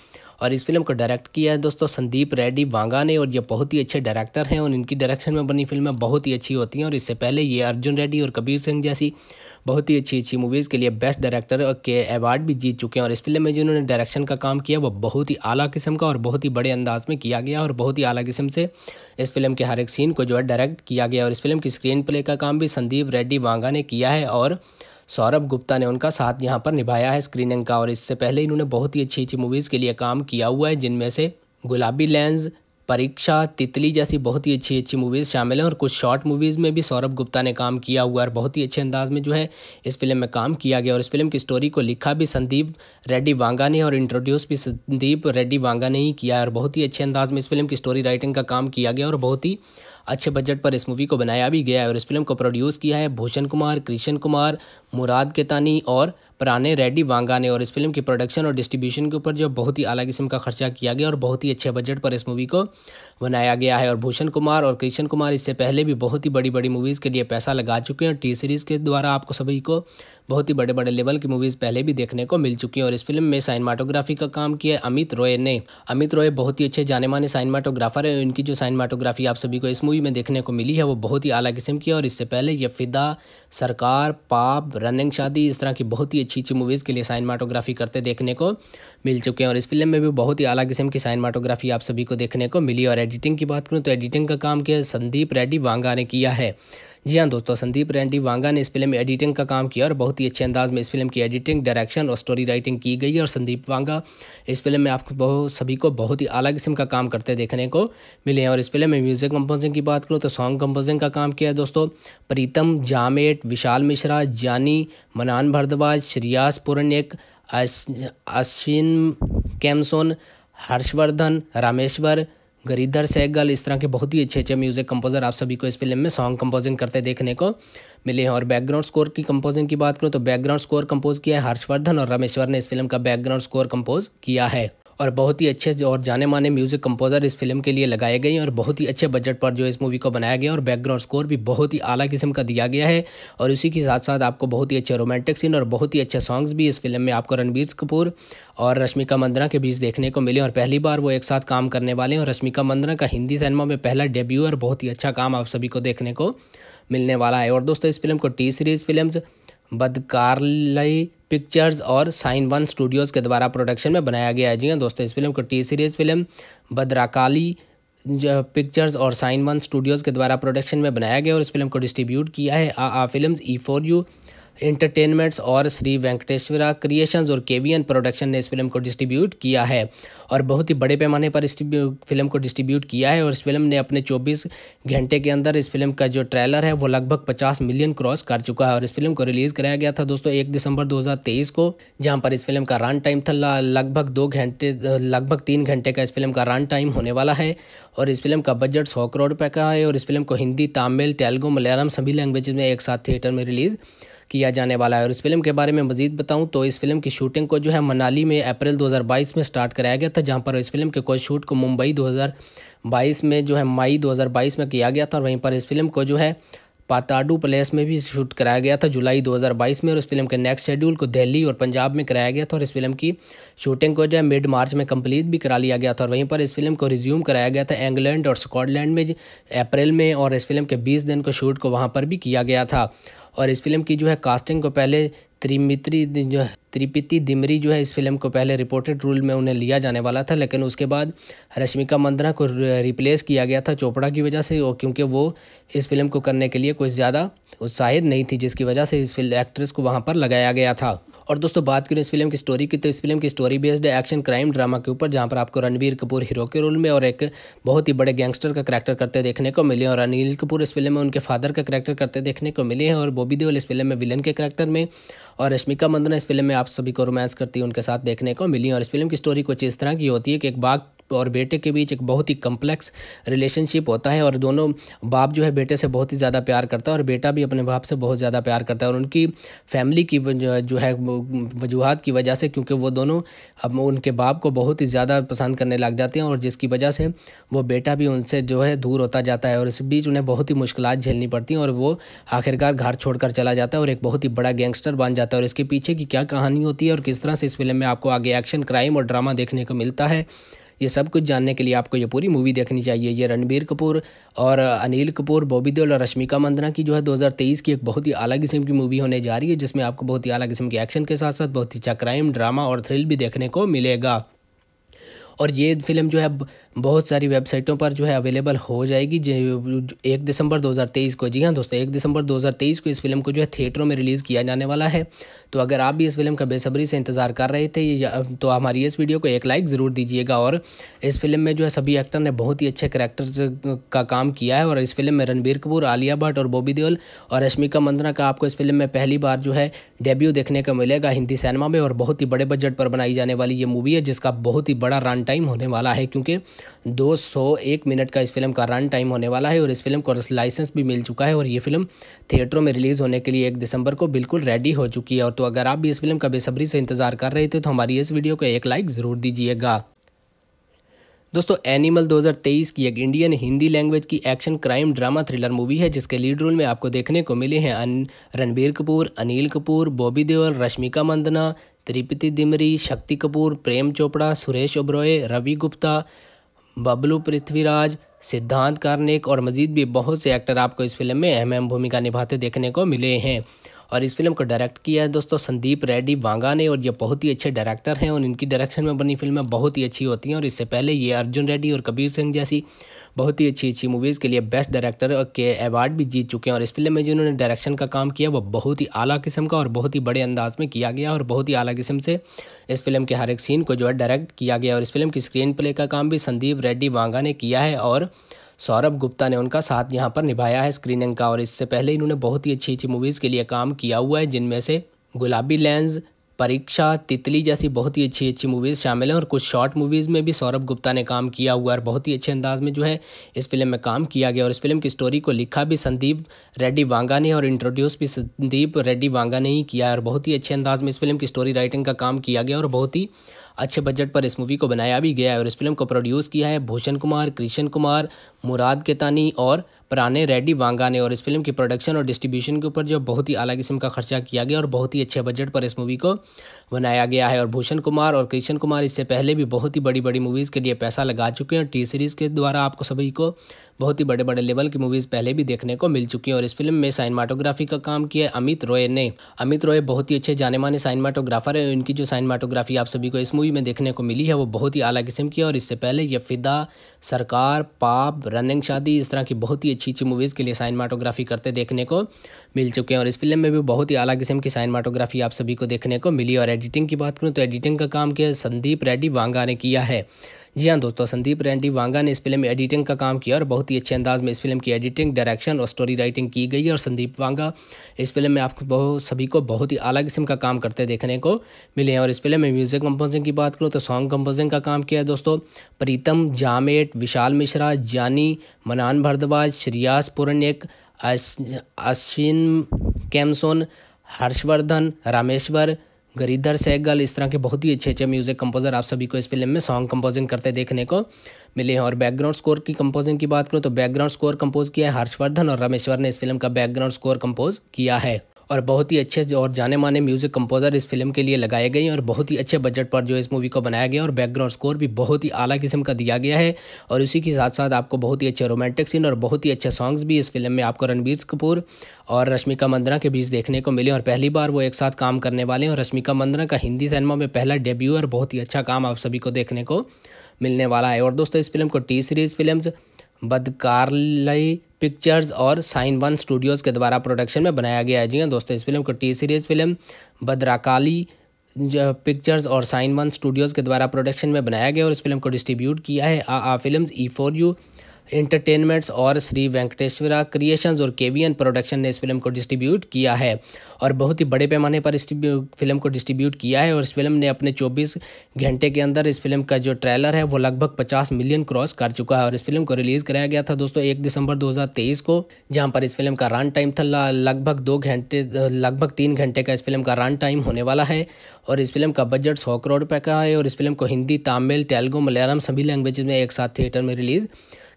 और इस फिल्म को डायरेक्ट किया है दोस्तों संदीप रेड्डी वांगा ने और ये बहुत ही अच्छे डायरेक्टर हैं और इनकी डायरेक्शन में बनी फिल्में बहुत ही अच्छी होती हैं और इससे पहले ये अर्जुन रेड्डी और कबीर सिंह जैसी बहुत ही अच्छी अच्छी मूवीज़ के लिए बेस्ट डायरेक्टर के अवार्ड भी जीत चुके हैं और इस फिल्म में जिन्होंने डायरेक्शन का काम किया वो बहुत ही अला किस्म का और बहुत ही बड़े अंदाज में किया गया और बहुत ही अला किस्म से इस फिल्म के हर एक सीन को जो है डायरेक्ट किया गया और इस फिल्म की स्क्रीन प्ले का काम भी संदीप रेड्डी वांगा ने किया है और सौरभ गुप्ता ने उनका साथ यहाँ पर निभाया है स्क्रीनिंग का और इससे पहले इन्होंने बहुत ही अच्छी अच्छी मूवीज़ के लिए काम किया हुआ है जिनमें से गुलाबी लेंस परीक्षा तितली जैसी बहुत ही अच्छी अच्छी मूवीज़ शामिल हैं और कुछ शॉर्ट मूवीज़ में भी सौरभ गुप्ता ने काम किया हुआ और बहुत ही अच्छे अंदाज में जो है इस फिल्म में काम किया गया और इस फिल्म की स्टोरी को लिखा भी संदीप रेड्डी वांगा ने और इंट्रोड्यूस भी संदीप रेड्डी वांगा ने ही किया और बहुत ही अच्छे अंदाज में इस फिल्म की स्टोरी राइटिंग का काम किया गया और बहुत ही अच्छे बजट पर इस मूवी को बनाया भी गया है और इस फिल्म को प्रोड्यूस किया है भूषण कुमार कृष्ण कुमार मुराद केतानी और पुराने रेडी वांगा ने और इस फिल्म की प्रोडक्शन और डिस्ट्रीब्यूशन के ऊपर जो बहुत ही अलग किस्म का खर्चा किया गया और बहुत ही अच्छे बजट पर इस मूवी को बनाया गया है और भूषण कुमार और कृष्ण कुमार इससे पहले भी बहुत ही बड़ी बड़ी मूवीज़ के लिए पैसा लगा चुके हैं टी सीरीज़ के द्वारा आपको सभी को बहुत ही बड़े बड़े लेवल की मूवीज़ पहले भी देखने को मिल चुकी हैं और इस फिल्म में साइनमाटोग्राफी का काम किया अमित रॉय ने अमित रॉय बहुत ही अच्छे जाने माने साइनमाटोग्राफर हैं इनकी जो साइनमाटोग्राफी आप सभी को इस मूवी में देखने को मिली है वो बहुत ही आला किस्म की है और इससे पहले ये फिदा सरकार पाप रनिंग शादी इस तरह की बहुत ही अच्छी अच्छी मूवीज़ के लिए साइनमाटोग्राफी करते देखने को मिल चुके हैं और इस फिल्म में भी बहुत ही अला किस्म की साइनमाटोग्राफी आप सभी को देखने को मिली और एडिटिंग की बात करूँ तो एडिटिंग का काम किया संदीप रेड्डी वांगा ने किया है जी हाँ दोस्तों संदीप रेड्डी वांगा ने इस फिल्म में एडिटिंग का काम किया और बहुत ही अच्छे अंदाज में इस फिल्म की एडिटिंग डायरेक्शन और स्टोरी राइटिंग की गई और संदीप वांगा इस फिल्म में आपको बहुत सभी को बहुत ही अलग किस्म का काम करते देखने को मिले हैं और इस फिल्म में म्यूजिक कंपोजिंग की बात करूँ तो सॉन्ग कंपोजिंग का काम किया दोस्तों प्रीतम जामेट विशाल मिश्रा जानी मनान भारद्वाज श्रियास पुरण्यक अश्विन कैमसोन हर्षवर्धन रामेश्वर गरीधर सहगल इस तरह के बहुत ही अच्छे अच्छे म्यूज़िक कंपोज़र आप सभी को इस फिल्म में सॉन्ग कंपोजिंग करते देखने को मिले हैं और बैकग्राउंड स्कोर की कंपोजिंग की बात करूँ तो बैकग्राउंड स्कोर कंपोज किया है हर्षवर्धन और रामेश्वर ने इस फिल्म का बैकग्राउंड स्कोर कंपोज किया है और बहुत ही अच्छे और जाने माने म्यूज़िक कंपोज़र इस फिल्म के लिए लगाए गए हैं और बहुत ही अच्छे बजट पर जो इस मूवी को बनाया गया और बैकग्राउंड स्कोर भी बहुत ही आला किस्म का दिया गया है और इसी के साथ साथ आपको बहुत ही अच्छे रोमांटिक सीन और बहुत ही अच्छे सॉन्ग्स भी इस फिल्म में आपको रणबीर कपूर और रश्मिका मंदना के बीच देखने को मिले और पहली बार वो एक साथ काम करने वाले हैं और रश्मिका मंदना का हिंदी सिनेमा में पहला डेब्यू और बहुत ही अच्छा काम आप सभी को देखने को मिलने वाला है और दोस्तों इस फिल्म को टी सीरीज़ फिल्म्स बदकारलय पिक्चर्स और साइन वन स्टूडियोज़ के द्वारा प्रोडक्शन में बनाया गया है जी हाँ दोस्तों इस फिल्म को T Series film Bhadrakali pictures और साइन वन स्टूडियोज़ के द्वारा प्रोडक्शन में बनाया गया और इस फिल्म को डिस्ट्रीब्यूट किया है आ आ film E for you entertainments और श्री वेंकटेश्वरा क्रिएशंस और केवीएन प्रोडक्शन ने इस फिल्म को डिस्ट्रीब्यूट किया है और बहुत ही बड़े पैमाने पर इस फिल्म को डिस्ट्रीब्यूट किया है और इस फिल्म ने अपने 24 घंटे के अंदर इस फिल्म का जो ट्रेलर है वो लगभग 50 मिलियन क्रॉस कर चुका है और इस फिल्म को रिलीज़ कराया गया था दोस्तों एक दिसंबर दो को जहाँ पर इस फिल्म का रन टाइम था लगभग दो घंटे लगभग तीन घंटे का इस फिल्म का रन टाइम होने वाला है और इस फिल्म का बजट सौ करोड़ रुपये का है और इस फिल्म को हिंदी तमिल तेलुगू मलयालम सभी लैंग्वेज में एक साथ थिएटर में रिलीज़ किया जाने वाला है और इस फिल्म के बारे में मजीद बताऊँ तो इस फिल्म की शूटिंग को जो है मनाली में अप्रैल 2022 में स्टार्ट कराया गया था जहाँ पर इस फिल्म के कोच शूट को मुंबई 2022 में जो है मई 2022 में किया गया था और वहीं पर इस फिल्म को जो है पाताडू प्लेस में भी शूट कराया गया था जुलाई 2022 में और इस फिल्म के नेक्स्ट शेड्यूल को दिल्ली और पंजाब में कराया गया था और इस फिल्म की शूटिंग को जो है मिड मार्च में कंप्लीट भी करा लिया गया था और वहीं पर इस फिल्म को रिज्यूम कराया गया था इंग्लैंड और स्कॉटलैंड में अप्रैल में और इस फिल्म के बीस दिन को शूट को वहाँ पर भी किया गया था और इस फिल्म की जो है कास्टिंग को पहले त्रिमित्री जो है त्रिपिति दिमरी जो है इस फिल्म को पहले रिपोर्टेड रोल में उन्हें लिया जाने वाला था लेकिन उसके बाद रश्मिका मंदना को रिप्लेस किया गया था चोपड़ा की वजह से और क्योंकि वो इस फिल्म को करने के लिए कुछ ज़्यादा उत्साहित नहीं थी जिसकी वजह से इस फिल्म एक्ट्रेस को वहाँ पर लगाया गया था और दोस्तों बात करें इस फिल्म की स्टोरी की तो इस फिल्म की स्टोरी बेस्ड है एक्शन क्राइम ड्रामा के ऊपर जहाँ पर आपको रणबीर कपूर हीरो के रोल में और एक बहुत ही बड़े गैंगस्टर का करेक्टर करते देखने को मिले और अनिल कपूर इस फिल्म में उनके फादर का करैक्टर करते देखने को मिले हैं और बॉबी देवल इस फिल्म में विलन के करेक्टर में और रश्मिका मंदना इस फिल्म में आप सभी को रोमांस करती है उनके साथ देखने को मिली और इस फिल्म की स्टोरी कुछ इस तरह की होती है कि एक बाघ और बेटे के बीच एक बहुत ही कम्प्लेक्स रिलेशनशिप होता है और दोनों बाप जो है बेटे से बहुत ही ज़्यादा प्यार करता है और बेटा भी अपने बाप से बहुत ज़्यादा प्यार करता है और उनकी फैमिली की जो है वजूहत की वजह से क्योंकि वो दोनों अब उनके बाप को बहुत ही ज़्यादा पसंद करने लग जाते हैं और जिसकी वजह से वो बेटा भी उनसे जो है दूर होता जाता है और इस बीच उन्हें बहुत ही मुश्किल झेलनी पड़ती हैं और वो आखिरकार घर छोड़कर चला जाता है और एक बहुत ही बड़ा गैंगस्टर बन जाता है और इसके पीछे की क्या कहानी होती है और किस तरह से इस फिल्म में आपको आगे एक्शन क्राइम और ड्रामा देखने को मिलता है ये सब कुछ जानने के लिए आपको ये पूरी मूवी देखनी चाहिए ये रणबीर कपूर और अनिल कपूर बॉबी देओल और रश्मिका मंदना की जो है 2023 की एक बहुत ही अलग किस्म की मूवी होने जा रही है जिसमें आपको बहुत ही अलग किस्म के एक्शन के साथ साथ बहुत ही अच्छा क्राइम ड्रामा और थ्रिल भी देखने को मिलेगा और ये फिल्म जो है बहुत सारी वेबसाइटों पर जो है अवेलेबल हो जाएगी एक दिसंबर 2023 को जी हाँ दोस्तों एक दिसंबर 2023 को इस फिल्म को जो है थिएटरों में रिलीज़ किया जाने वाला है तो अगर आप भी इस फिल्म का बेसब्री से इंतज़ार कर रहे थे तो हमारी इस वीडियो को एक लाइक ज़रूर दीजिएगा और इस फिल्म में जो है सभी एक्टर ने बहुत ही अच्छे करेक्टर्स का काम किया है और इस फिल्म में रणबीर कपूर आलिया भट्ट और बॉबी देओल और रश्मिका मंदना का आपको इस फिल्म में पहली बार जो है डेब्यू देखने को मिलेगा हिंदी सिनेमा में और बहुत ही बड़े बजट पर बनाई जाने वाली ये मूवी है जिसका बहुत ही बड़ा रन टाइम होने वाला है क्योंकि दो सौ एक मिनट का इस फिल्म का रन टाइम होने वाला है और इस फिल्म को लाइसेंस भी मिल चुका है और ये फिल्म थिएटरों में रिलीज़ होने के लिए एक दिसंबर को बिल्कुल रेडी हो चुकी है और तो अगर आप भी इस फिल्म का बेसब्री से इंतज़ार कर रहे थे तो हमारी इस वीडियो को एक लाइक ज़रूर दीजिएगा दोस्तों एनिमल 2023 की एक इंडियन हिंदी लैंग्वेज की action crime drama thriller movie है जिसके लीड रोल में आपको देखने को मिले हैं रणबीर कपूर अनिल कपूर बॉबी देओल रश्मिका मंदना त्रिपति दिमरी शक्ति कपूर प्रेम चोपड़ा सुरेश ओब्रॉय रवि गुप्ता बबलू पृथ्वीराज सिद्धांत कार्निक और मजीद भी बहुत से एक्टर आपको इस फिल्म में अहम अहम भूमिका निभाते देखने को मिले हैं और इस फिल्म को डायरेक्ट किया है दोस्तों संदीप रेड्डी वांगा ने और ये बहुत ही अच्छे डायरेक्टर हैं और इनकी डायरेक्शन में बनी फिल्में बहुत ही अच्छी होती हैं और इससे पहले ये अर्जुन रेड्डी और कबीर सिंह जैसी बहुत ही अच्छी अच्छी मूवीज़ के लिए बेस्ट डायरेक्टर के अवार्ड भी जीत चुके हैं और इस फिल्म में जिन्होंने डायरेक्शन का काम किया वो बहुत ही अला किस्म का और बहुत ही बड़े अंदाज में किया गया और बहुत ही अला किस्म से इस फिल्म के हर एक सीन को जो है डायरेक्ट किया गया और इस फिल्म की स्क्रीन प्ले का काम भी संदीप रेड्डी वांगा ने किया है और सौरभ गुप्ता ने उनका साथ यहाँ पर निभाया है स्क्रीनिंग का और इससे पहले इन्होंने बहुत ही अच्छी अच्छी मूवीज़ के लिए काम किया हुआ है जिनमें से गुलाबी लेंस परीक्षा तितली जैसी बहुत ही अच्छी अच्छी मूवीज़ शामिल हैं और कुछ शॉर्ट मूवीज़ में भी सौरभ गुप्ता ने काम किया हुआ और बहुत ही अच्छे अंदाज में जो है इस फिल्म में काम किया गया और इस फिल्म की स्टोरी को लिखा भी संदीप रेड्डी वांगा ने और इंट्रोड्यूस भी संदीप रेड्डी वांगा ने ही किया और बहुत ही अच्छे अंदाज में इस फिल्म की स्टोरी राइटिंग का काम किया गया और बहुत ही अच्छे बजट पर इस मूवी को बनाया भी गया है और इस फिल्म को प्रोड्यूस किया है भूषण कुमार कृष्ण कुमार मुराद केतानी और पुराने रेडी वांगा ने और इस फिल्म की प्रोडक्शन और डिस्ट्रीब्यूशन के ऊपर जो बहुत ही अलग किस्म का खर्चा किया गया और बहुत ही अच्छे बजट पर इस मूवी को बनाया गया है और भूषण कुमार और कृष्ण कुमार इससे पहले भी बहुत ही बड़ी बड़ी मूवीज़ के लिए पैसा लगा चुके हैं टी सीरीज़ के द्वारा आपको सभी को बहुत ही बड़े बड़े लेवल की मूवीज़ पहले भी देखने को मिल चुकी हैं और इस फिल्म में साइनमाटोग्राफी का काम किया अमित रॉय ने अमित रॉय बहुत ही अच्छे जाने माने साइनमाटोग्राफर हैं उनकी जो साइनमाटोग्राफी आप सभी को इस मूवी में देखने को मिली है वो बहुत ही आला किस्म की है और इससे पहले ये फिदा सरकार पाप रनिंग शादी इस तरह की बहुत ही अच्छी अच्छी मूवीज़ के लिए साइनमाटोग्राफी करते देखने को मिल चुके हैं और इस फिल्म में भी बहुत ही आला किस्म की साइनमाटोग्राफी आप सभी को देखने को मिली और एडिटिंग की बात करूँ तो एडिटिंग का काम किया संदीप रेड्डी वांगा ने किया है जी हाँ दोस्तों संदीप रेड्डी वांगा ने इस फिल्म में एडिटिंग का काम किया और बहुत ही अच्छे अंदाज में इस फिल्म की एडिटिंग डायरेक्शन और स्टोरी राइटिंग की गई है और संदीप वांगा इस फिल्म में आपको बहुत सभी को बहुत ही अलग किस्म का काम करते देखने को मिले हैं और इस फिल्म में म्यूजिक कंपोजिंग की बात करूँ तो सॉन्ग कंपोजिंग का काम किया है दोस्तों प्रीतम जामेट विशाल मिश्रा जानी मनान भरद्वाज श्रियास पुरनिक अश्विन कैमसोन हर्षवर्धन रामेश्वर गरीधर सहगल इस तरह के बहुत ही अच्छे अच्छे म्यूज़िक कंपोज़र आप सभी को इस फिल्म में सॉन्ग कंपोजिंग करते देखने को मिले हैं और बैकग्राउंड स्कोर की कंपोजिंग की बात करूँ तो बैकग्राउंड स्कोर कंपोज किया है हर्षवर्धन और रमेश्वर ने इस फिल्म का बैकग्राउंड स्कोर कंपोज किया है और बहुत ही अच्छे से और जाने माने म्यूज़िक कंपोज़र इस फिल्म के लिए लगाए गए हैं और बहुत ही अच्छे बजट पर जो इस मूवी को बनाया गया और बैकग्राउंड स्कोर भी बहुत ही आला किस्म का दिया गया है और इसी के साथ साथ आपको बहुत ही अच्छे रोमांटिक सीन और बहुत ही अच्छे सॉन्ग्स भी इस फिल्म में आपको रणबीर कपूर और रश्मिका मंदना के बीच देखने को मिले और पहली बार वो एक साथ काम करने वाले हैं और रश्मिका मंदना का हिंदी सिनेमा में पहला डेब्यू और बहुत ही अच्छा काम आप सभी को देखने को मिलने वाला है और दोस्तों इस फिल्म को टी सीरीज़ फिल्म बदकारलई पिक्चर्स और साइन वन स्टूडियोज़ के द्वारा प्रोडक्शन में बनाया गया है जी हाँ दोस्तों इस फिल्म को T Series film Bhadrakali Pictures और साइन वन स्टूडियोज़ के द्वारा प्रोडक्शन में बनाया गया और इस फिल्म को डिस्ट्रीब्यूट किया है आ आ film E for you entertainments और श्री वेंकटेश्वरा क्रिएशंस और केवीएन प्रोडक्शन ने इस फिल्म को डिस्ट्रीब्यूट किया है और बहुत ही बड़े पैमाने पर इस फिल्म को डिस्ट्रीब्यूट किया है और इस फिल्म ने अपने 24 घंटे के अंदर इस फिल्म का जो ट्रेलर है वो लगभग 50 मिलियन क्रॉस कर चुका है और इस फिल्म को रिलीज़ कराया गया था दोस्तों एक दिसंबर दो को जहाँ पर इस फिल्म का रन टाइम था लगभग दो घंटे लगभग तीन घंटे का इस फिल्म का रन टाइम होने वाला है और इस फिल्म का बजट सौ करोड़ रुपये का है और इस फिल्म को हिंदी तमिल तेलुगु मलयालम सभी लैंग्वेज में एक साथ थिएटर में रिलीज़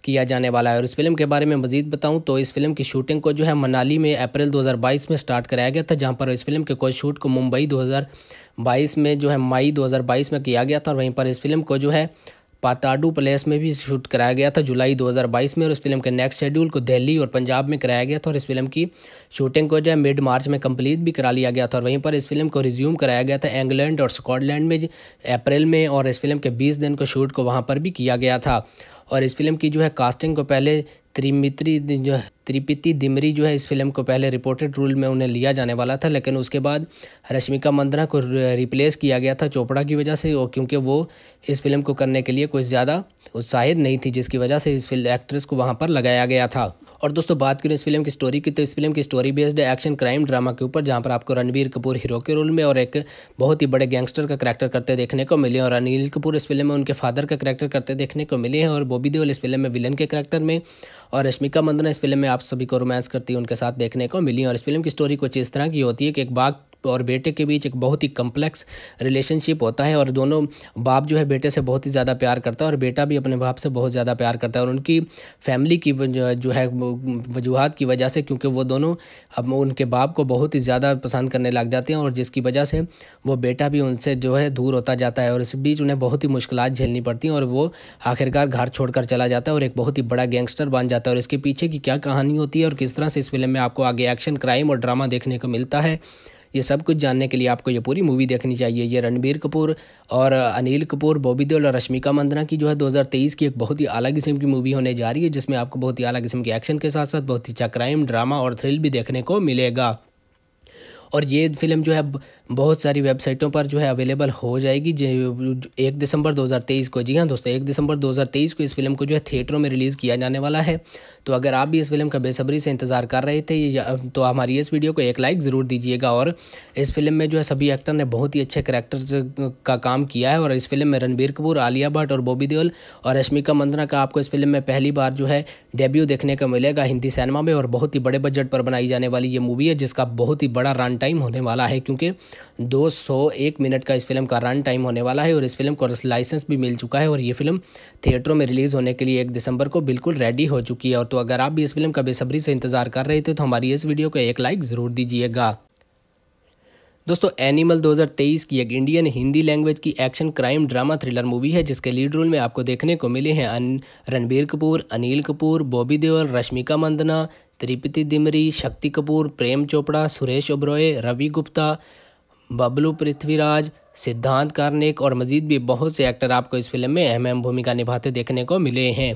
किया जाने वाला है और इस फिल्म के बारे में मजीद बताऊँ तो इस फिल्म की शूटिंग को जो है मनाली में अप्रैल 2022 में स्टार्ट कराया गया था जहाँ पर इस फिल्म के कोच शूट को मुंबई 2022 में जो है मई 2022 में किया गया था और वहीं पर इस फिल्म को जो है पाताडू प्लेस में भी शूट कराया गया था जुलाई 2022 में और इस फिल्म के नेक्स्ट शेड्यूल को दिल्ली और पंजाब में कराया गया था और इस फिल्म की शूटिंग को जो है मिड मार्च में कंप्लीट भी करा लिया गया था और वहीं पर इस फिल्म को रिज्यूम कराया गया था इंग्लैंड और स्कॉटलैंड में अप्रैल में और इस फिल्म के बीस दिन को शूट को वहाँ पर भी किया गया था और इस फिल्म की जो है कास्टिंग को पहले त्रिमित्री जो है त्रिपिति दिमरी जो है इस फिल्म को पहले रिपोर्टेड रोल में उन्हें लिया जाने वाला था लेकिन उसके बाद रश्मिका मंदना को रिप्लेस किया गया था चोपड़ा की वजह से और क्योंकि वो इस फिल्म को करने के लिए कुछ ज़्यादा उत्साहित नहीं थी जिसकी वजह से इस फिल्म एक्ट्रेस को वहाँ पर लगाया गया था और दोस्तों बात करें इस फिल्म की स्टोरी की तो इस फिल्म की स्टोरी बेस्ड है एक्शन क्राइम ड्रामा के ऊपर जहाँ पर आपको रणबीर कपूर हीरो के रोल में और एक बहुत ही बड़े गैंगस्टर का करैक्टर करते देखने को मिले और अनिल कपूर इस फिल्म में उनके फादर का करैक्टर करते देखने को मिले हैं और बॉबी देवल इस फिल्म में विलन के करैक्टर में और रश्मिका मंदना इस फिल्म में आप सभी को रोमांस करती है उनके साथ देखने को मिली और इस फिल्म की स्टोरी कुछ इस तरह की होती है कि एक बाघ और बेटे के बीच एक बहुत ही कम्प्लेक्स रिलेशनशिप होता है और दोनों बाप जो है बेटे से बहुत ही ज़्यादा प्यार करता है और बेटा भी अपने बाप से बहुत ज़्यादा प्यार करता है और उनकी फैमिली की जो है वजूहत की वजह से क्योंकि वो दोनों अब उनके बाप को बहुत ही ज़्यादा पसंद करने लग जाते हैं और जिसकी वजह से वो बेटा भी उनसे जो है दूर होता जाता है और इस बीच उन्हें बहुत ही मुश्किल झेलनी पड़ती हैं और वो आखिरकार घर छोड़कर चला जाता है और एक बहुत ही बड़ा गैंगस्टर बन जाता है और इसके पीछे की क्या कहानी होती है और किस तरह से इस फिल्म में आपको आगे एक्शन क्राइम और ड्रामा देखने को मिलता है ये सब कुछ जानने के लिए आपको ये पूरी मूवी देखनी चाहिए ये रणबीर कपूर और अनिल कपूर बॉबी देओल और रश्मिका मंदना की जो है 2023 की एक बहुत ही अलग किस्म की मूवी होने जा रही है जिसमें आपको बहुत ही अलग किस्म के एक्शन के साथ साथ बहुत ही अच्छा क्राइम ड्रामा और थ्रिल भी देखने को मिलेगा और ये फिल्म जो है बहुत सारी वेबसाइटों पर जो है अवेलेबल हो जाएगी एक दिसंबर 2023 को जी हाँ दोस्तों एक दिसंबर 2023 को इस फिल्म को जो है थिएटरों में रिलीज़ किया जाने वाला है तो अगर आप भी इस फिल्म का बेसब्री से इंतज़ार कर रहे थे तो हमारी इस वीडियो को एक लाइक ज़रूर दीजिएगा और इस फिल्म में जो है सभी एक्टर ने बहुत ही अच्छे करेक्टर्स का काम किया है और इस फिल्म में रणबीर कपूर आलिया भट्ट और बॉबी देओल और रश्मिका मंदना का आपको इस फिल्म में पहली बार जो है डेब्यू देखने को मिलेगा हिंदी सिनेमा में और बहुत ही बड़े बजट पर बनाई जाने वाली ये मूवी है जिसका बहुत ही बड़ा रन टाइम होने वाला है क्योंकि 201 मिनट का इस फिल्म का रन टाइम होने वाला है और इस फिल्म को लाइसेंस भी मिल चुका है और ये फिल्म थिएटरों में रिलीज़ होने के लिए एक दिसंबर को बिल्कुल रेडी हो चुकी है और तो अगर आप भी इस फिल्म का बेसब्री से इंतज़ार कर रहे थे तो हमारी इस वीडियो को एक लाइक ज़रूर दीजिएगा दोस्तों एनिमल 2023 की एक इंडियन हिंदी लैंग्वेज की action crime drama thriller movie है जिसके लीड रोल में आपको देखने को मिले हैं रणबीर कपूर अनिल कपूर बॉबी देओल रश्मिका मंदना त्रिपति दिमरी शक्ति कपूर प्रेम चोपड़ा सुरेश ओबरॉय रवि गुप्ता बबलू पृथ्वीराज सिद्धांत कार्निक और मजीद भी बहुत से एक्टर आपको इस फिल्म में अहम अहम भूमिका निभाते देखने को मिले हैं